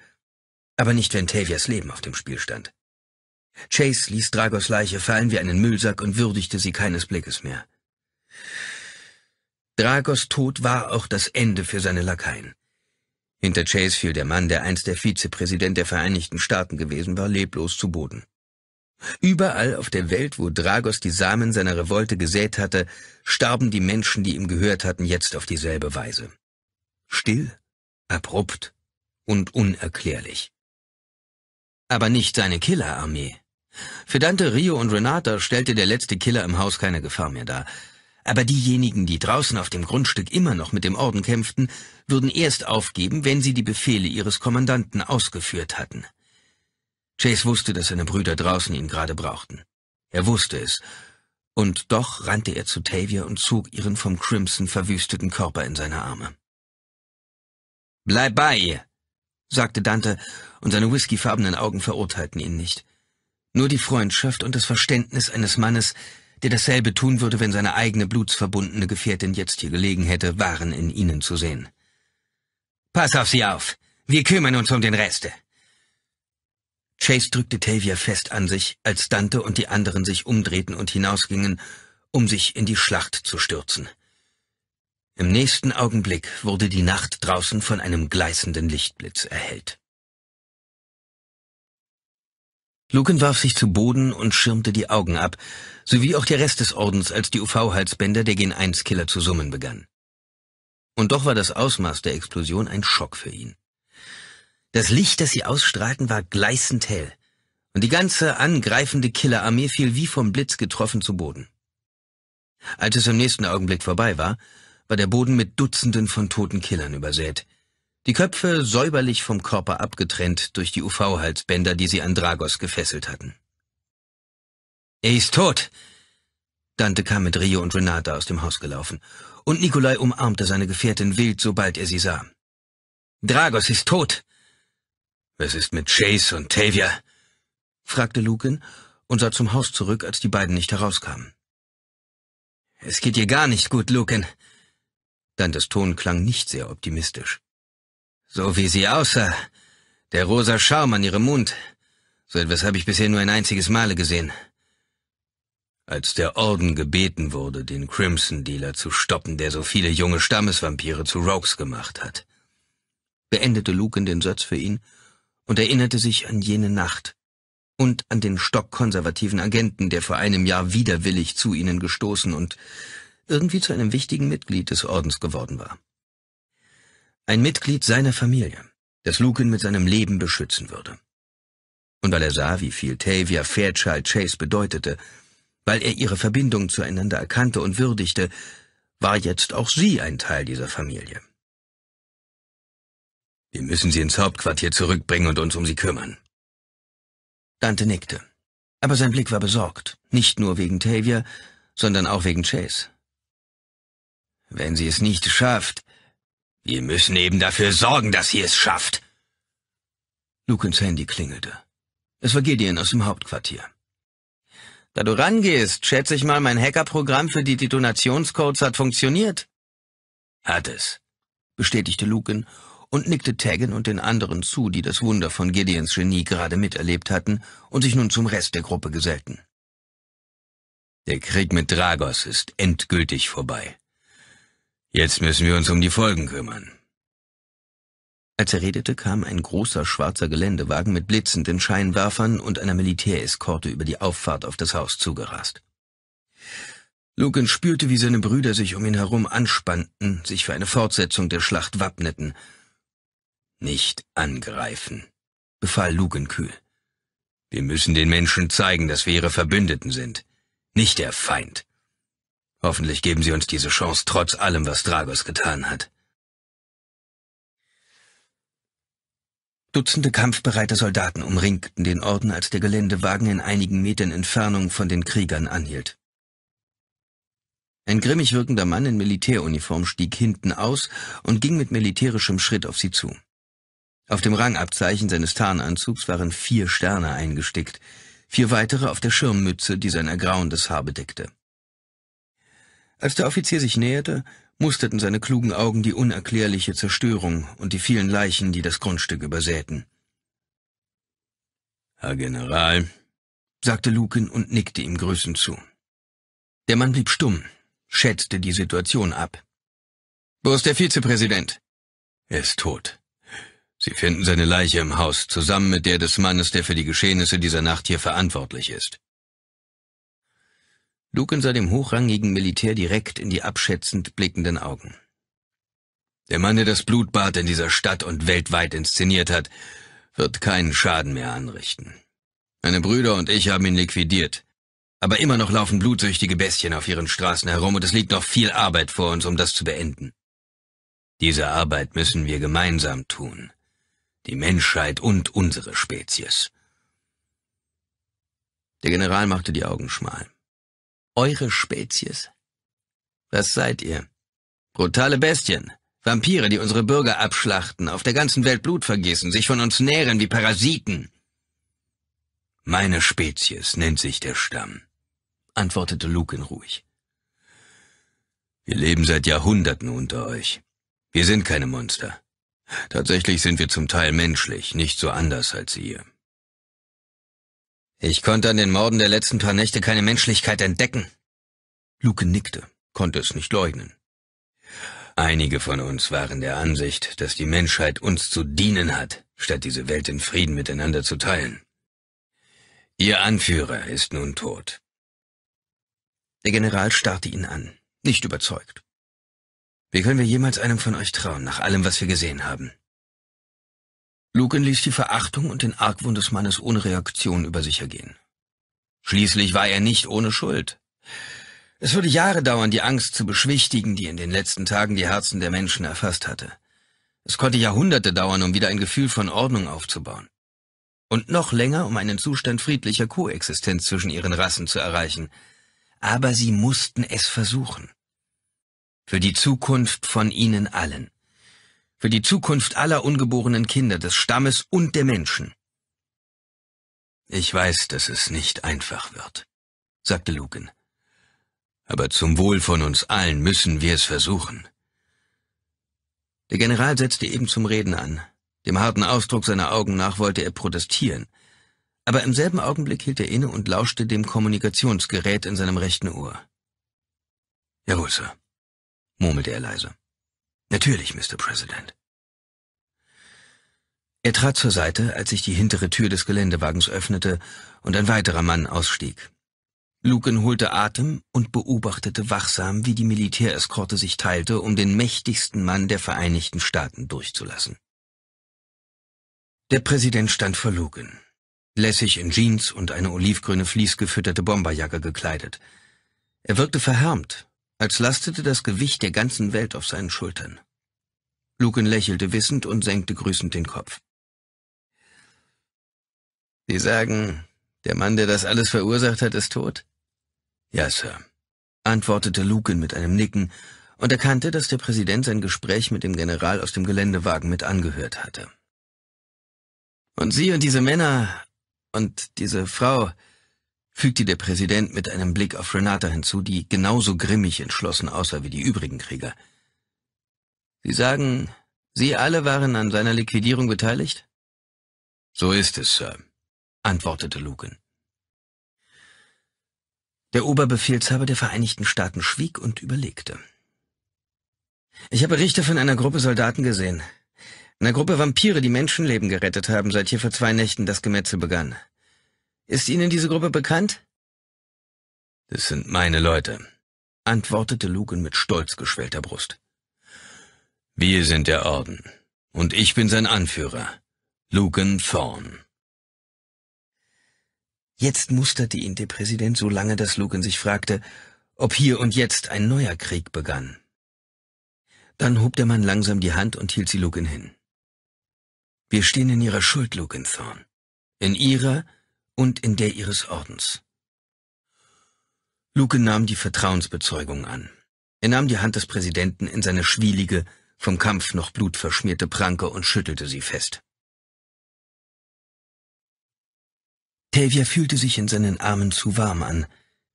aber nicht, wenn Tavias Leben auf dem Spiel stand. Chase ließ Dragos Leiche fallen wie einen Müllsack und würdigte sie keines Blickes mehr. Dragos Tod war auch das Ende für seine Lakaien. Hinter Chase fiel der Mann, der einst der Vizepräsident der Vereinigten Staaten gewesen war, leblos zu Boden. Überall auf der Welt, wo Dragos die Samen seiner Revolte gesät hatte, starben die Menschen, die ihm gehört hatten, jetzt auf dieselbe Weise. Still, abrupt und unerklärlich aber nicht seine Killerarmee. Für Dante, Rio und Renata stellte der letzte Killer im Haus keine Gefahr mehr dar. Aber diejenigen, die draußen auf dem Grundstück immer noch mit dem Orden kämpften, würden erst aufgeben, wenn sie die Befehle ihres Kommandanten ausgeführt hatten. Chase wusste, dass seine Brüder draußen ihn gerade brauchten. Er wusste es. Und doch rannte er zu Tavia und zog ihren vom Crimson verwüsteten Körper in seine Arme. Bleib bei ihr, sagte Dante, und seine whiskyfarbenen Augen verurteilten ihn nicht. Nur die Freundschaft und das Verständnis eines Mannes, der dasselbe tun würde, wenn seine eigene blutsverbundene Gefährtin jetzt hier gelegen hätte, waren in ihnen zu sehen. Pass auf sie auf. Wir kümmern uns um den Reste. Chase drückte Tavia fest an sich, als Dante und die anderen sich umdrehten und hinausgingen, um sich in die Schlacht zu stürzen. Im nächsten Augenblick wurde die Nacht draußen von einem gleißenden Lichtblitz erhellt. Lucan warf sich zu Boden und schirmte die Augen ab, sowie auch der Rest des Ordens, als die UV-Halsbänder der Gen-1-Killer zu summen begannen. Und doch war das Ausmaß der Explosion ein Schock für ihn. Das Licht, das sie ausstrahlten, war gleißend hell, und die ganze angreifende Killerarmee fiel wie vom Blitz getroffen zu Boden. Als es im nächsten Augenblick vorbei war, war der Boden mit Dutzenden von toten Killern übersät. Die Köpfe säuberlich vom Körper abgetrennt durch die UV-Halsbänder, die sie an Dragos gefesselt hatten. Er ist tot! Dante kam mit Rio und Renata aus dem Haus gelaufen, und Nikolai umarmte seine Gefährtin wild, sobald er sie sah. Dragos ist tot! Was ist mit Chase und Tavia? fragte Lukin und sah zum Haus zurück, als die beiden nicht herauskamen. Es geht ihr gar nicht gut, Lukin, Dantes Ton klang nicht sehr optimistisch. So wie sie aussah, äh, der rosa Schaum an ihrem Mund, so etwas habe ich bisher nur ein einziges Male gesehen. Als der Orden gebeten wurde, den Crimson Dealer zu stoppen, der so viele junge Stammesvampire zu Rogues gemacht hat, beendete Lucan den Satz für ihn und erinnerte sich an jene Nacht und an den stockkonservativen Agenten, der vor einem Jahr widerwillig zu ihnen gestoßen und irgendwie zu einem wichtigen Mitglied des Ordens geworden war. Ein Mitglied seiner Familie, das Lucan mit seinem Leben beschützen würde. Und weil er sah, wie viel Tavia Fairchild Chase bedeutete, weil er ihre Verbindung zueinander erkannte und würdigte, war jetzt auch sie ein Teil dieser Familie. Wir müssen sie ins Hauptquartier zurückbringen und uns um sie kümmern. Dante nickte. Aber sein Blick war besorgt, nicht nur wegen Tavia, sondern auch wegen Chase. Wenn sie es nicht schafft, wir müssen eben dafür sorgen, dass sie es schafft. Lukens Handy klingelte. Es war Gideon aus dem Hauptquartier. Da du rangehst, schätze ich mal, mein Hackerprogramm für die Detonationscodes hat funktioniert. Hat es, bestätigte Lukin und nickte Taggen und den anderen zu, die das Wunder von Gideons Genie gerade miterlebt hatten und sich nun zum Rest der Gruppe gesellten. Der Krieg mit Dragos ist endgültig vorbei. Jetzt müssen wir uns um die Folgen kümmern. Als er redete, kam ein großer schwarzer Geländewagen mit blitzenden Scheinwerfern und einer Militäreskorte über die Auffahrt auf das Haus zugerast. Lucan spürte, wie seine Brüder sich um ihn herum anspannten, sich für eine Fortsetzung der Schlacht wappneten. Nicht angreifen, befahl Lucan kühl. Wir müssen den Menschen zeigen, dass wir ihre Verbündeten sind, nicht der Feind. Hoffentlich geben sie uns diese Chance trotz allem, was Dragos getan hat. Dutzende kampfbereite Soldaten umringten den Orden, als der Geländewagen in einigen Metern Entfernung von den Kriegern anhielt. Ein grimmig wirkender Mann in Militäruniform stieg hinten aus und ging mit militärischem Schritt auf sie zu. Auf dem Rangabzeichen seines Tarnanzugs waren vier Sterne eingestickt, vier weitere auf der Schirmmütze, die sein ergrauendes Haar bedeckte. Als der Offizier sich näherte, musterten seine klugen Augen die unerklärliche Zerstörung und die vielen Leichen, die das Grundstück übersäten. Herr General, sagte Lukin und nickte ihm grüßend zu. Der Mann blieb stumm, schätzte die Situation ab. Wo ist der Vizepräsident? Er ist tot. Sie finden seine Leiche im Haus, zusammen mit der des Mannes, der für die Geschehnisse dieser Nacht hier verantwortlich ist. Luken sah dem hochrangigen Militär direkt in die abschätzend blickenden Augen. Der Mann, der das Blutbad in dieser Stadt und weltweit inszeniert hat, wird keinen Schaden mehr anrichten. Meine Brüder und ich haben ihn liquidiert. Aber immer noch laufen blutsüchtige Bestien auf ihren Straßen herum und es liegt noch viel Arbeit vor uns, um das zu beenden. Diese Arbeit müssen wir gemeinsam tun. Die Menschheit und unsere Spezies. Der General machte die Augen schmal. Eure Spezies. Was seid ihr? Brutale Bestien. Vampire, die unsere Bürger abschlachten, auf der ganzen Welt Blut vergießen, sich von uns nähren wie Parasiten. Meine Spezies nennt sich der Stamm, antwortete Lucan ruhig. Wir leben seit Jahrhunderten unter euch. Wir sind keine Monster. Tatsächlich sind wir zum Teil menschlich, nicht so anders als ihr. Ich konnte an den Morden der letzten paar Nächte keine Menschlichkeit entdecken. Luke nickte, konnte es nicht leugnen. Einige von uns waren der Ansicht, dass die Menschheit uns zu dienen hat, statt diese Welt in Frieden miteinander zu teilen. Ihr Anführer ist nun tot. Der General starrte ihn an, nicht überzeugt. Wie können wir jemals einem von euch trauen, nach allem, was wir gesehen haben? Lucan ließ die Verachtung und den Argwohn des Mannes ohne Reaktion über sich ergehen. Schließlich war er nicht ohne Schuld. Es würde Jahre dauern, die Angst zu beschwichtigen, die in den letzten Tagen die Herzen der Menschen erfasst hatte. Es konnte Jahrhunderte dauern, um wieder ein Gefühl von Ordnung aufzubauen. Und noch länger, um einen Zustand friedlicher Koexistenz zwischen ihren Rassen zu erreichen. Aber sie mussten es versuchen. Für die Zukunft von ihnen allen für die Zukunft aller ungeborenen Kinder, des Stammes und der Menschen. Ich weiß, dass es nicht einfach wird, sagte Lucan. Aber zum Wohl von uns allen müssen wir es versuchen. Der General setzte eben zum Reden an. Dem harten Ausdruck seiner Augen nach wollte er protestieren. Aber im selben Augenblick hielt er inne und lauschte dem Kommunikationsgerät in seinem rechten Ohr. Jawohl, Sir, murmelte er leise. Natürlich, Mr. President. Er trat zur Seite, als sich die hintere Tür des Geländewagens öffnete und ein weiterer Mann ausstieg. Lucan holte Atem und beobachtete wachsam, wie die Militäreskorte sich teilte, um den mächtigsten Mann der Vereinigten Staaten durchzulassen. Der Präsident stand vor Lucan, lässig in Jeans und eine olivgrüne Vlies gefütterte Bomberjacke gekleidet. Er wirkte verhärmt, als lastete das Gewicht der ganzen Welt auf seinen Schultern. Lucan lächelte wissend und senkte grüßend den Kopf. Sie sagen, der Mann, der das alles verursacht hat, ist tot? Ja, Sir, antwortete Lucan mit einem Nicken und erkannte, dass der Präsident sein Gespräch mit dem General aus dem Geländewagen mit angehört hatte. Und Sie und diese Männer und diese Frau, fügte der Präsident mit einem Blick auf Renata hinzu, die genauso grimmig entschlossen aussah wie die übrigen Krieger. Sie sagen, Sie alle waren an seiner Liquidierung beteiligt? So ist es, Sir, antwortete Lucan. Der Oberbefehlshaber der Vereinigten Staaten schwieg und überlegte. Ich habe Richter von einer Gruppe Soldaten gesehen. Einer Gruppe Vampire, die Menschenleben gerettet haben, seit hier vor zwei Nächten das Gemetzel begann. Ist Ihnen diese Gruppe bekannt? Das sind meine Leute, antwortete Lugan mit stolz geschwellter Brust. Wir sind der Orden, und ich bin sein Anführer, Lugan Thorn. Jetzt musterte ihn der Präsident so lange, dass Lugan sich fragte, ob hier und jetzt ein neuer Krieg begann. Dann hob der Mann langsam die Hand und hielt sie Lugan hin. Wir stehen in ihrer Schuld, Lugan Thorn. In ihrer und in der ihres Ordens. Luke nahm die Vertrauensbezeugung an. Er nahm die Hand des Präsidenten in seine schwielige, vom Kampf noch blutverschmierte Pranke und schüttelte sie fest. Tavia fühlte sich in seinen Armen zu warm an,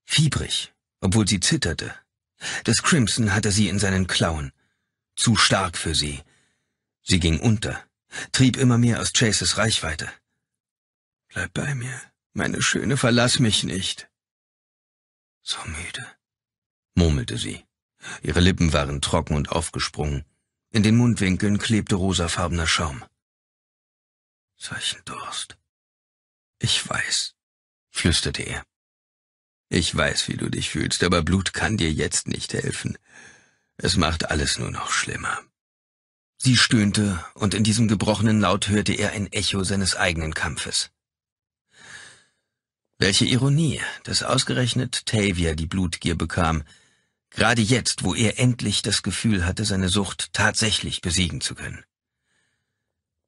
fiebrig, obwohl sie zitterte. Das Crimson hatte sie in seinen Klauen. Zu stark für sie. Sie ging unter, trieb immer mehr aus Chases Reichweite. Bleib bei mir, meine Schöne, verlass mich nicht. So müde, murmelte sie. Ihre Lippen waren trocken und aufgesprungen. In den Mundwinkeln klebte rosafarbener Schaum. Solchen Durst. Ich weiß, flüsterte er. Ich weiß, wie du dich fühlst, aber Blut kann dir jetzt nicht helfen. Es macht alles nur noch schlimmer. Sie stöhnte, und in diesem gebrochenen Laut hörte er ein Echo seines eigenen Kampfes. Welche Ironie, dass ausgerechnet Tavia die Blutgier bekam, gerade jetzt, wo er endlich das Gefühl hatte, seine Sucht tatsächlich besiegen zu können.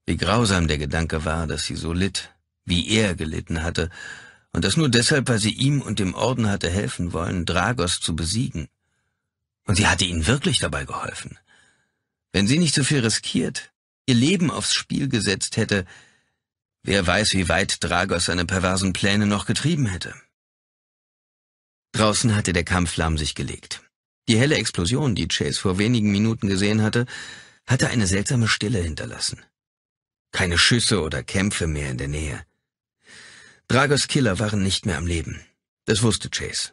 Wie grausam der Gedanke war, dass sie so litt, wie er gelitten hatte, und das nur deshalb, weil sie ihm und dem Orden hatte helfen wollen, Dragos zu besiegen. Und sie hatte ihnen wirklich dabei geholfen. Wenn sie nicht so viel riskiert, ihr Leben aufs Spiel gesetzt hätte, Wer weiß, wie weit Dragos seine perversen Pläne noch getrieben hätte. Draußen hatte der Kampflamm sich gelegt. Die helle Explosion, die Chase vor wenigen Minuten gesehen hatte, hatte eine seltsame Stille hinterlassen. Keine Schüsse oder Kämpfe mehr in der Nähe. Dragos Killer waren nicht mehr am Leben. Das wusste Chase.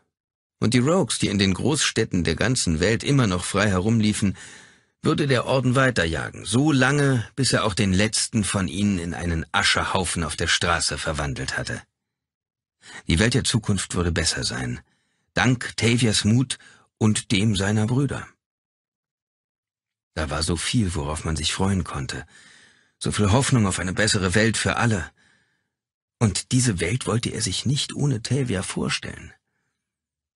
Und die Rogues, die in den Großstädten der ganzen Welt immer noch frei herumliefen, würde der Orden weiterjagen, so lange, bis er auch den letzten von ihnen in einen Aschehaufen auf der Straße verwandelt hatte. Die Welt der Zukunft würde besser sein, dank Tavias Mut und dem seiner Brüder. Da war so viel, worauf man sich freuen konnte, so viel Hoffnung auf eine bessere Welt für alle. Und diese Welt wollte er sich nicht ohne Tavia vorstellen.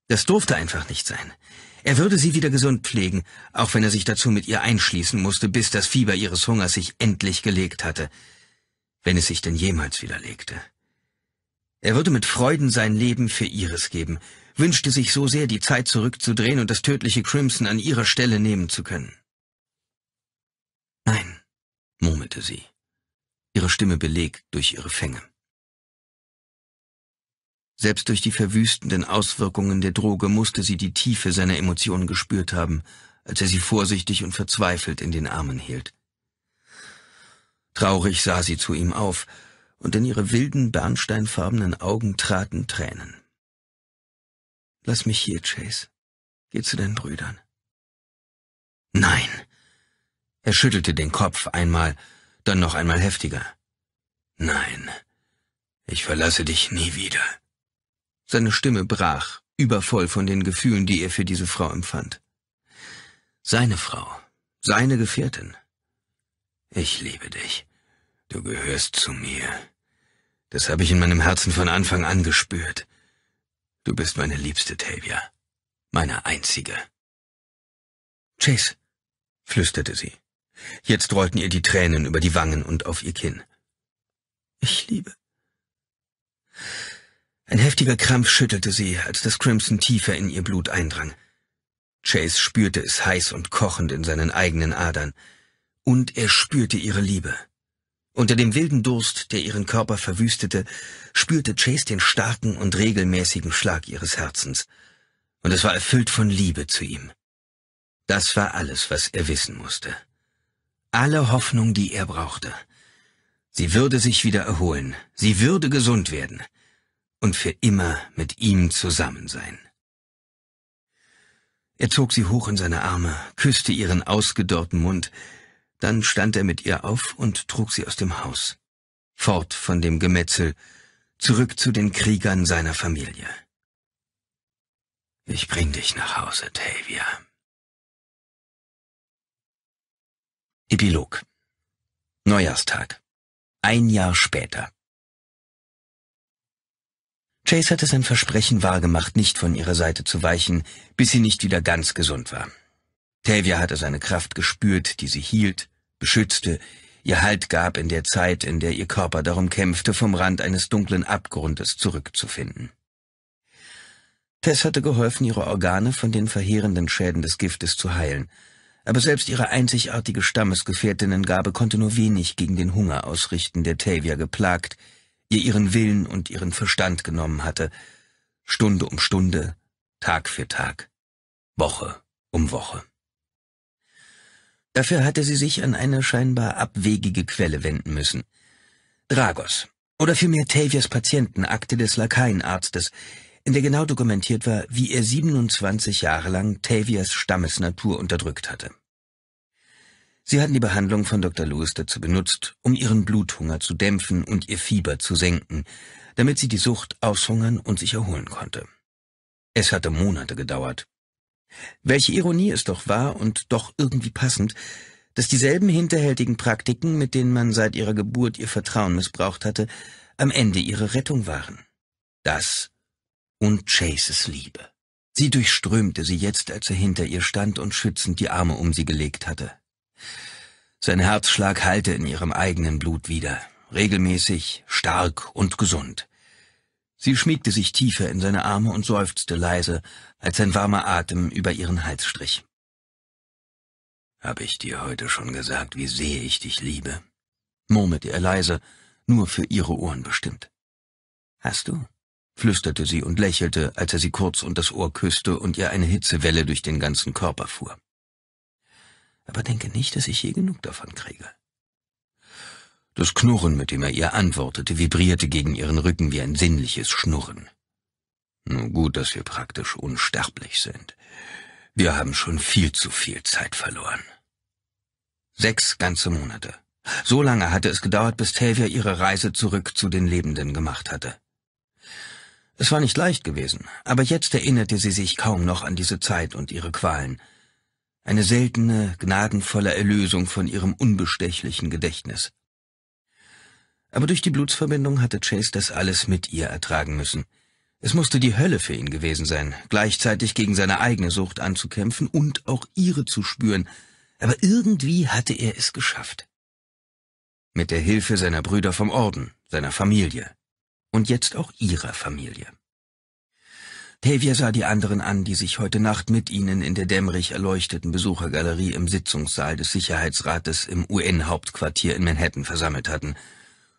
Das durfte einfach nicht sein. Er würde sie wieder gesund pflegen, auch wenn er sich dazu mit ihr einschließen musste, bis das Fieber ihres Hungers sich endlich gelegt hatte, wenn es sich denn jemals wieder legte. Er würde mit Freuden sein Leben für ihres geben, wünschte sich so sehr, die Zeit zurückzudrehen und das tödliche Crimson an ihrer Stelle nehmen zu können. Nein, murmelte sie, ihre Stimme belegt durch ihre Fänge. Selbst durch die verwüstenden Auswirkungen der Droge musste sie die Tiefe seiner Emotionen gespürt haben, als er sie vorsichtig und verzweifelt in den Armen hielt. Traurig sah sie zu ihm auf, und in ihre wilden, bernsteinfarbenen Augen traten Tränen. Lass mich hier, Chase. Geh zu deinen Brüdern. Nein. Er schüttelte den Kopf einmal, dann noch einmal heftiger. Nein, ich verlasse dich nie wieder. Seine Stimme brach, übervoll von den Gefühlen, die er für diese Frau empfand. Seine Frau, seine Gefährtin. Ich liebe dich. Du gehörst zu mir. Das habe ich in meinem Herzen von Anfang an gespürt. Du bist meine liebste Tavia, meine einzige. Chase, flüsterte sie. Jetzt rollten ihr die Tränen über die Wangen und auf ihr Kinn. Ich liebe. Ein heftiger Krampf schüttelte sie, als das Crimson tiefer in ihr Blut eindrang. Chase spürte es heiß und kochend in seinen eigenen Adern. Und er spürte ihre Liebe. Unter dem wilden Durst, der ihren Körper verwüstete, spürte Chase den starken und regelmäßigen Schlag ihres Herzens. Und es war erfüllt von Liebe zu ihm. Das war alles, was er wissen musste. Alle Hoffnung, die er brauchte. Sie würde sich wieder erholen. Sie würde gesund werden und für immer mit ihm zusammen sein. Er zog sie hoch in seine Arme, küsste ihren ausgedörrten Mund, dann stand er mit ihr auf und trug sie aus dem Haus, fort von dem Gemetzel, zurück zu den Kriegern seiner Familie. Ich bring dich nach Hause, Tavia. Epilog Neujahrstag. Ein Jahr später. Chase hatte sein Versprechen wahrgemacht, nicht von ihrer Seite zu weichen, bis sie nicht wieder ganz gesund war. Tavia hatte seine Kraft gespürt, die sie hielt, beschützte, ihr Halt gab in der Zeit, in der ihr Körper darum kämpfte, vom Rand eines dunklen Abgrundes zurückzufinden. Tess hatte geholfen, ihre Organe von den verheerenden Schäden des Giftes zu heilen, aber selbst ihre einzigartige Stammesgefährtinnengabe konnte nur wenig gegen den Hunger ausrichten, der Tavia geplagt, ihr ihren Willen und ihren Verstand genommen hatte, Stunde um Stunde, Tag für Tag, Woche um Woche. Dafür hatte sie sich an eine scheinbar abwegige Quelle wenden müssen. Dragos, oder vielmehr Tavias Patientenakte des Lakaienarztes, in der genau dokumentiert war, wie er 27 Jahre lang Tavias Stammesnatur unterdrückt hatte. Sie hatten die Behandlung von Dr. Lewis dazu benutzt, um ihren Bluthunger zu dämpfen und ihr Fieber zu senken, damit sie die Sucht aushungern und sich erholen konnte. Es hatte Monate gedauert. Welche Ironie es doch war und doch irgendwie passend, dass dieselben hinterhältigen Praktiken, mit denen man seit ihrer Geburt ihr Vertrauen missbraucht hatte, am Ende ihre Rettung waren. Das und Chases Liebe. Sie durchströmte sie jetzt, als er hinter ihr stand und schützend die Arme um sie gelegt hatte. Sein Herzschlag hallte in ihrem eigenen Blut wieder, regelmäßig, stark und gesund. Sie schmiegte sich tiefer in seine Arme und seufzte leise, als sein warmer Atem über ihren Hals strich. Hab ich dir heute schon gesagt, wie sehr ich dich liebe? murmelte er leise, nur für ihre Ohren bestimmt. Hast du? flüsterte sie und lächelte, als er sie kurz und das Ohr küsste und ihr eine Hitzewelle durch den ganzen Körper fuhr aber denke nicht, dass ich je genug davon kriege. Das Knurren, mit dem er ihr antwortete, vibrierte gegen ihren Rücken wie ein sinnliches Schnurren. Nun gut, dass wir praktisch unsterblich sind. Wir haben schon viel zu viel Zeit verloren. Sechs ganze Monate. So lange hatte es gedauert, bis Tavia ihre Reise zurück zu den Lebenden gemacht hatte. Es war nicht leicht gewesen, aber jetzt erinnerte sie sich kaum noch an diese Zeit und ihre Qualen – eine seltene, gnadenvolle Erlösung von ihrem unbestechlichen Gedächtnis. Aber durch die Blutsverbindung hatte Chase das alles mit ihr ertragen müssen. Es musste die Hölle für ihn gewesen sein, gleichzeitig gegen seine eigene Sucht anzukämpfen und auch ihre zu spüren, aber irgendwie hatte er es geschafft. Mit der Hilfe seiner Brüder vom Orden, seiner Familie und jetzt auch ihrer Familie. Tavia sah die anderen an, die sich heute Nacht mit ihnen in der dämmerig erleuchteten Besuchergalerie im Sitzungssaal des Sicherheitsrates im UN-Hauptquartier in Manhattan versammelt hatten,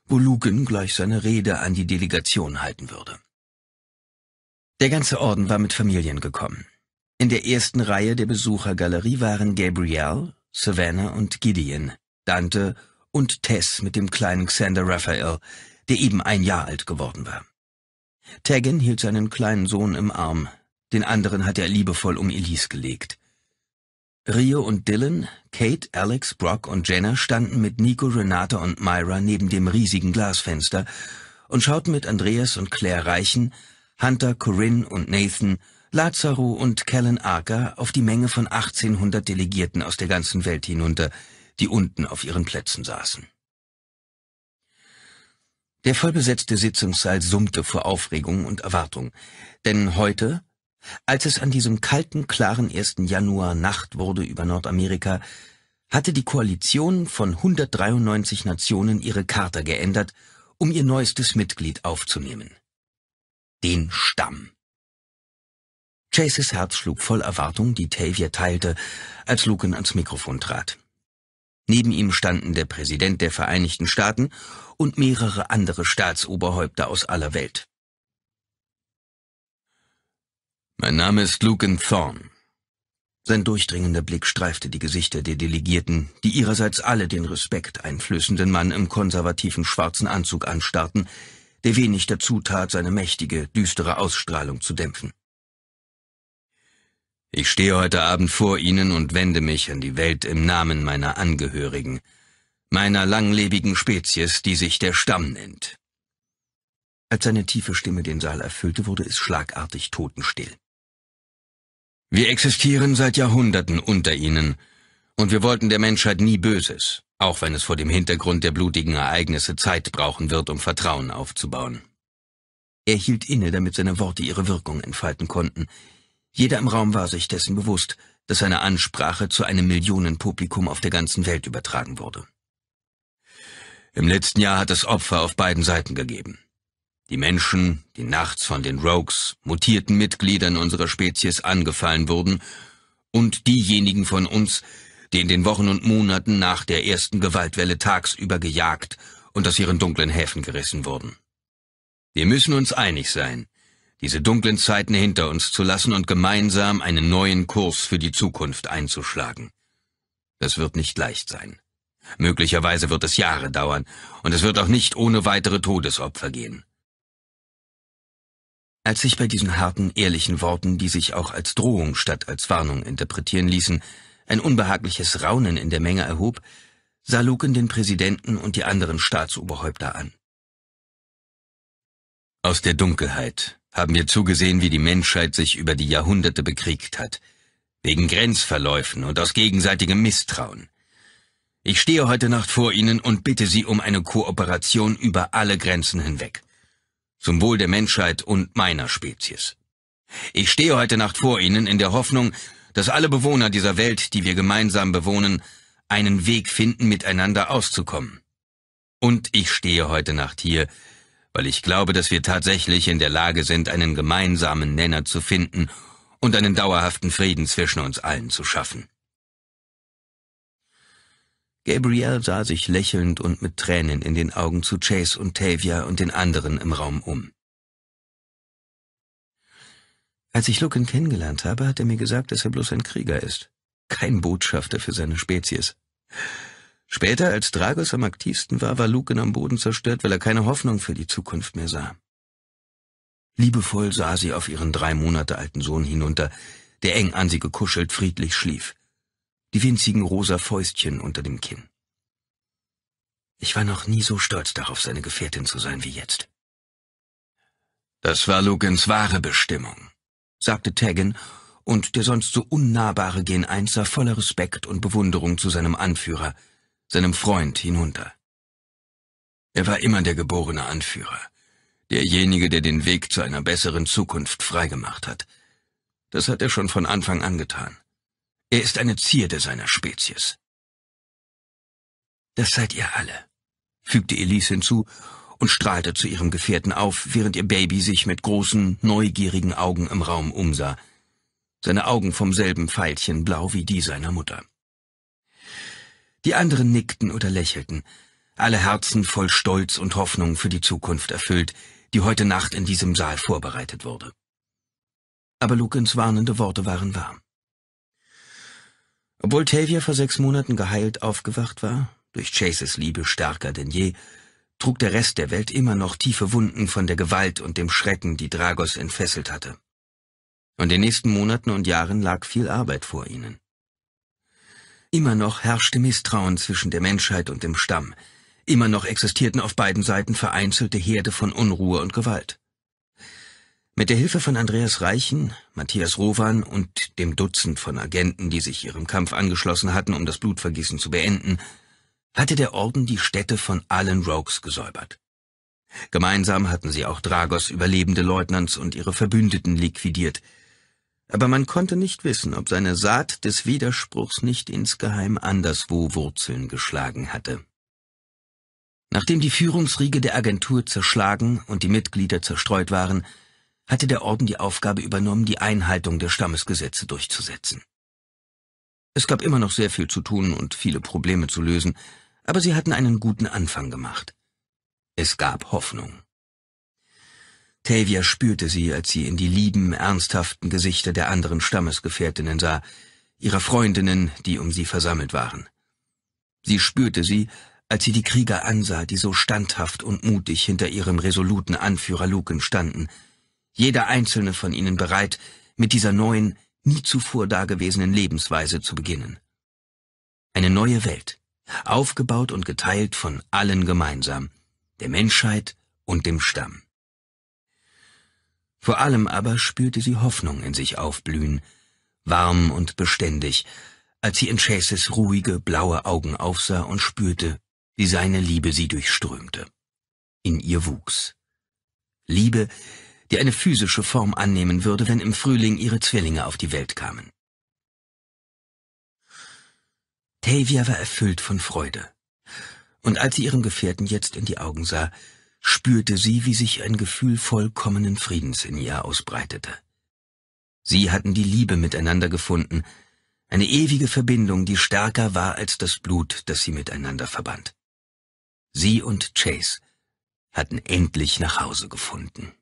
wo Lugan gleich seine Rede an die Delegation halten würde. Der ganze Orden war mit Familien gekommen. In der ersten Reihe der Besuchergalerie waren Gabrielle, Savannah und Gideon, Dante und Tess mit dem kleinen Xander Raphael, der eben ein Jahr alt geworden war. Tegan hielt seinen kleinen Sohn im Arm, den anderen hatte er liebevoll um Elise gelegt. Rio und Dylan, Kate, Alex, Brock und Jenna standen mit Nico, Renata und Myra neben dem riesigen Glasfenster und schauten mit Andreas und Claire Reichen, Hunter, Corinne und Nathan, Lazaro und Callan Arker auf die Menge von 1800 Delegierten aus der ganzen Welt hinunter, die unten auf ihren Plätzen saßen. Der vollbesetzte Sitzungssaal summte vor Aufregung und Erwartung. Denn heute, als es an diesem kalten, klaren 1. Januar Nacht wurde über Nordamerika, hatte die Koalition von 193 Nationen ihre Charta geändert, um ihr neuestes Mitglied aufzunehmen. Den Stamm. Chases Herz schlug voll Erwartung, die Tavia teilte, als Lucan ans Mikrofon trat. Neben ihm standen der Präsident der Vereinigten Staaten und mehrere andere Staatsoberhäupter aus aller Welt. Mein Name ist Lucan Thorne. Sein durchdringender Blick streifte die Gesichter der Delegierten, die ihrerseits alle den Respekt einflößenden Mann im konservativen schwarzen Anzug anstarrten, der wenig dazu tat, seine mächtige, düstere Ausstrahlung zu dämpfen. Ich stehe heute Abend vor Ihnen und wende mich an die Welt im Namen meiner Angehörigen, meiner langlebigen Spezies, die sich der Stamm nennt. Als seine tiefe Stimme den Saal erfüllte, wurde es schlagartig totenstill. Wir existieren seit Jahrhunderten unter Ihnen, und wir wollten der Menschheit nie Böses, auch wenn es vor dem Hintergrund der blutigen Ereignisse Zeit brauchen wird, um Vertrauen aufzubauen. Er hielt inne, damit seine Worte ihre Wirkung entfalten konnten, jeder im Raum war sich dessen bewusst, dass seine Ansprache zu einem Millionenpublikum auf der ganzen Welt übertragen wurde. Im letzten Jahr hat es Opfer auf beiden Seiten gegeben. Die Menschen, die nachts von den Rogues, mutierten Mitgliedern unserer Spezies angefallen wurden, und diejenigen von uns, die in den Wochen und Monaten nach der ersten Gewaltwelle tagsüber gejagt und aus ihren dunklen Häfen gerissen wurden. Wir müssen uns einig sein, diese dunklen Zeiten hinter uns zu lassen und gemeinsam einen neuen Kurs für die Zukunft einzuschlagen. Das wird nicht leicht sein. Möglicherweise wird es Jahre dauern, und es wird auch nicht ohne weitere Todesopfer gehen. Als sich bei diesen harten, ehrlichen Worten, die sich auch als Drohung statt als Warnung interpretieren ließen, ein unbehagliches Raunen in der Menge erhob, sah Lucan den Präsidenten und die anderen Staatsoberhäupter an. Aus der Dunkelheit haben wir zugesehen, wie die Menschheit sich über die Jahrhunderte bekriegt hat, wegen Grenzverläufen und aus gegenseitigem Misstrauen. Ich stehe heute Nacht vor Ihnen und bitte Sie um eine Kooperation über alle Grenzen hinweg, zum Wohl der Menschheit und meiner Spezies. Ich stehe heute Nacht vor Ihnen in der Hoffnung, dass alle Bewohner dieser Welt, die wir gemeinsam bewohnen, einen Weg finden, miteinander auszukommen. Und ich stehe heute Nacht hier, weil ich glaube, dass wir tatsächlich in der Lage sind, einen gemeinsamen Nenner zu finden und einen dauerhaften Frieden zwischen uns allen zu schaffen. Gabrielle sah sich lächelnd und mit Tränen in den Augen zu Chase und Tavia und den anderen im Raum um. Als ich Lucan kennengelernt habe, hat er mir gesagt, dass er bloß ein Krieger ist, kein Botschafter für seine Spezies. Später, als Dragos am aktivsten war, war Luken am Boden zerstört, weil er keine Hoffnung für die Zukunft mehr sah. Liebevoll sah sie auf ihren drei Monate alten Sohn hinunter, der eng an sie gekuschelt friedlich schlief, die winzigen rosa Fäustchen unter dem Kinn. Ich war noch nie so stolz darauf, seine Gefährtin zu sein wie jetzt. Das war Lukens wahre Bestimmung, sagte Taggin, und der sonst so unnahbare Gen 1 sah voller Respekt und Bewunderung zu seinem Anführer, seinem Freund hinunter. Er war immer der geborene Anführer, derjenige, der den Weg zu einer besseren Zukunft freigemacht hat. Das hat er schon von Anfang an getan. Er ist eine Zierde seiner Spezies. Das seid ihr alle, fügte Elise hinzu und strahlte zu ihrem Gefährten auf, während ihr Baby sich mit großen, neugierigen Augen im Raum umsah, seine Augen vom selben Pfeilchen blau wie die seiner Mutter. Die anderen nickten oder lächelten, alle Herzen voll Stolz und Hoffnung für die Zukunft erfüllt, die heute Nacht in diesem Saal vorbereitet wurde. Aber Lukens warnende Worte waren wahr. Obwohl Tavia vor sechs Monaten geheilt aufgewacht war, durch Chases Liebe stärker denn je, trug der Rest der Welt immer noch tiefe Wunden von der Gewalt und dem Schrecken, die Dragos entfesselt hatte. Und in den nächsten Monaten und Jahren lag viel Arbeit vor ihnen. Immer noch herrschte Misstrauen zwischen der Menschheit und dem Stamm. Immer noch existierten auf beiden Seiten vereinzelte Herde von Unruhe und Gewalt. Mit der Hilfe von Andreas Reichen, Matthias Rowan und dem Dutzend von Agenten, die sich ihrem Kampf angeschlossen hatten, um das Blutvergießen zu beenden, hatte der Orden die Städte von allen Rogues gesäubert. Gemeinsam hatten sie auch Dragos überlebende Leutnants und ihre Verbündeten liquidiert, aber man konnte nicht wissen, ob seine Saat des Widerspruchs nicht insgeheim anderswo Wurzeln geschlagen hatte. Nachdem die Führungsriege der Agentur zerschlagen und die Mitglieder zerstreut waren, hatte der Orden die Aufgabe übernommen, die Einhaltung der Stammesgesetze durchzusetzen. Es gab immer noch sehr viel zu tun und viele Probleme zu lösen, aber sie hatten einen guten Anfang gemacht. Es gab Hoffnung. Tavia spürte sie, als sie in die lieben, ernsthaften Gesichter der anderen Stammesgefährtinnen sah, ihrer Freundinnen, die um sie versammelt waren. Sie spürte sie, als sie die Krieger ansah, die so standhaft und mutig hinter ihrem resoluten Anführer Luken standen, jeder einzelne von ihnen bereit, mit dieser neuen, nie zuvor dagewesenen Lebensweise zu beginnen. Eine neue Welt, aufgebaut und geteilt von allen gemeinsam, der Menschheit und dem Stamm. Vor allem aber spürte sie Hoffnung in sich aufblühen, warm und beständig, als sie in Chases ruhige, blaue Augen aufsah und spürte, wie seine Liebe sie durchströmte. In ihr wuchs. Liebe, die eine physische Form annehmen würde, wenn im Frühling ihre Zwillinge auf die Welt kamen. Tavia war erfüllt von Freude. Und als sie ihrem Gefährten jetzt in die Augen sah, spürte sie, wie sich ein Gefühl vollkommenen Friedens in ihr ausbreitete. Sie hatten die Liebe miteinander gefunden, eine ewige Verbindung, die stärker war als das Blut, das sie miteinander verband. Sie und Chase hatten endlich nach Hause gefunden.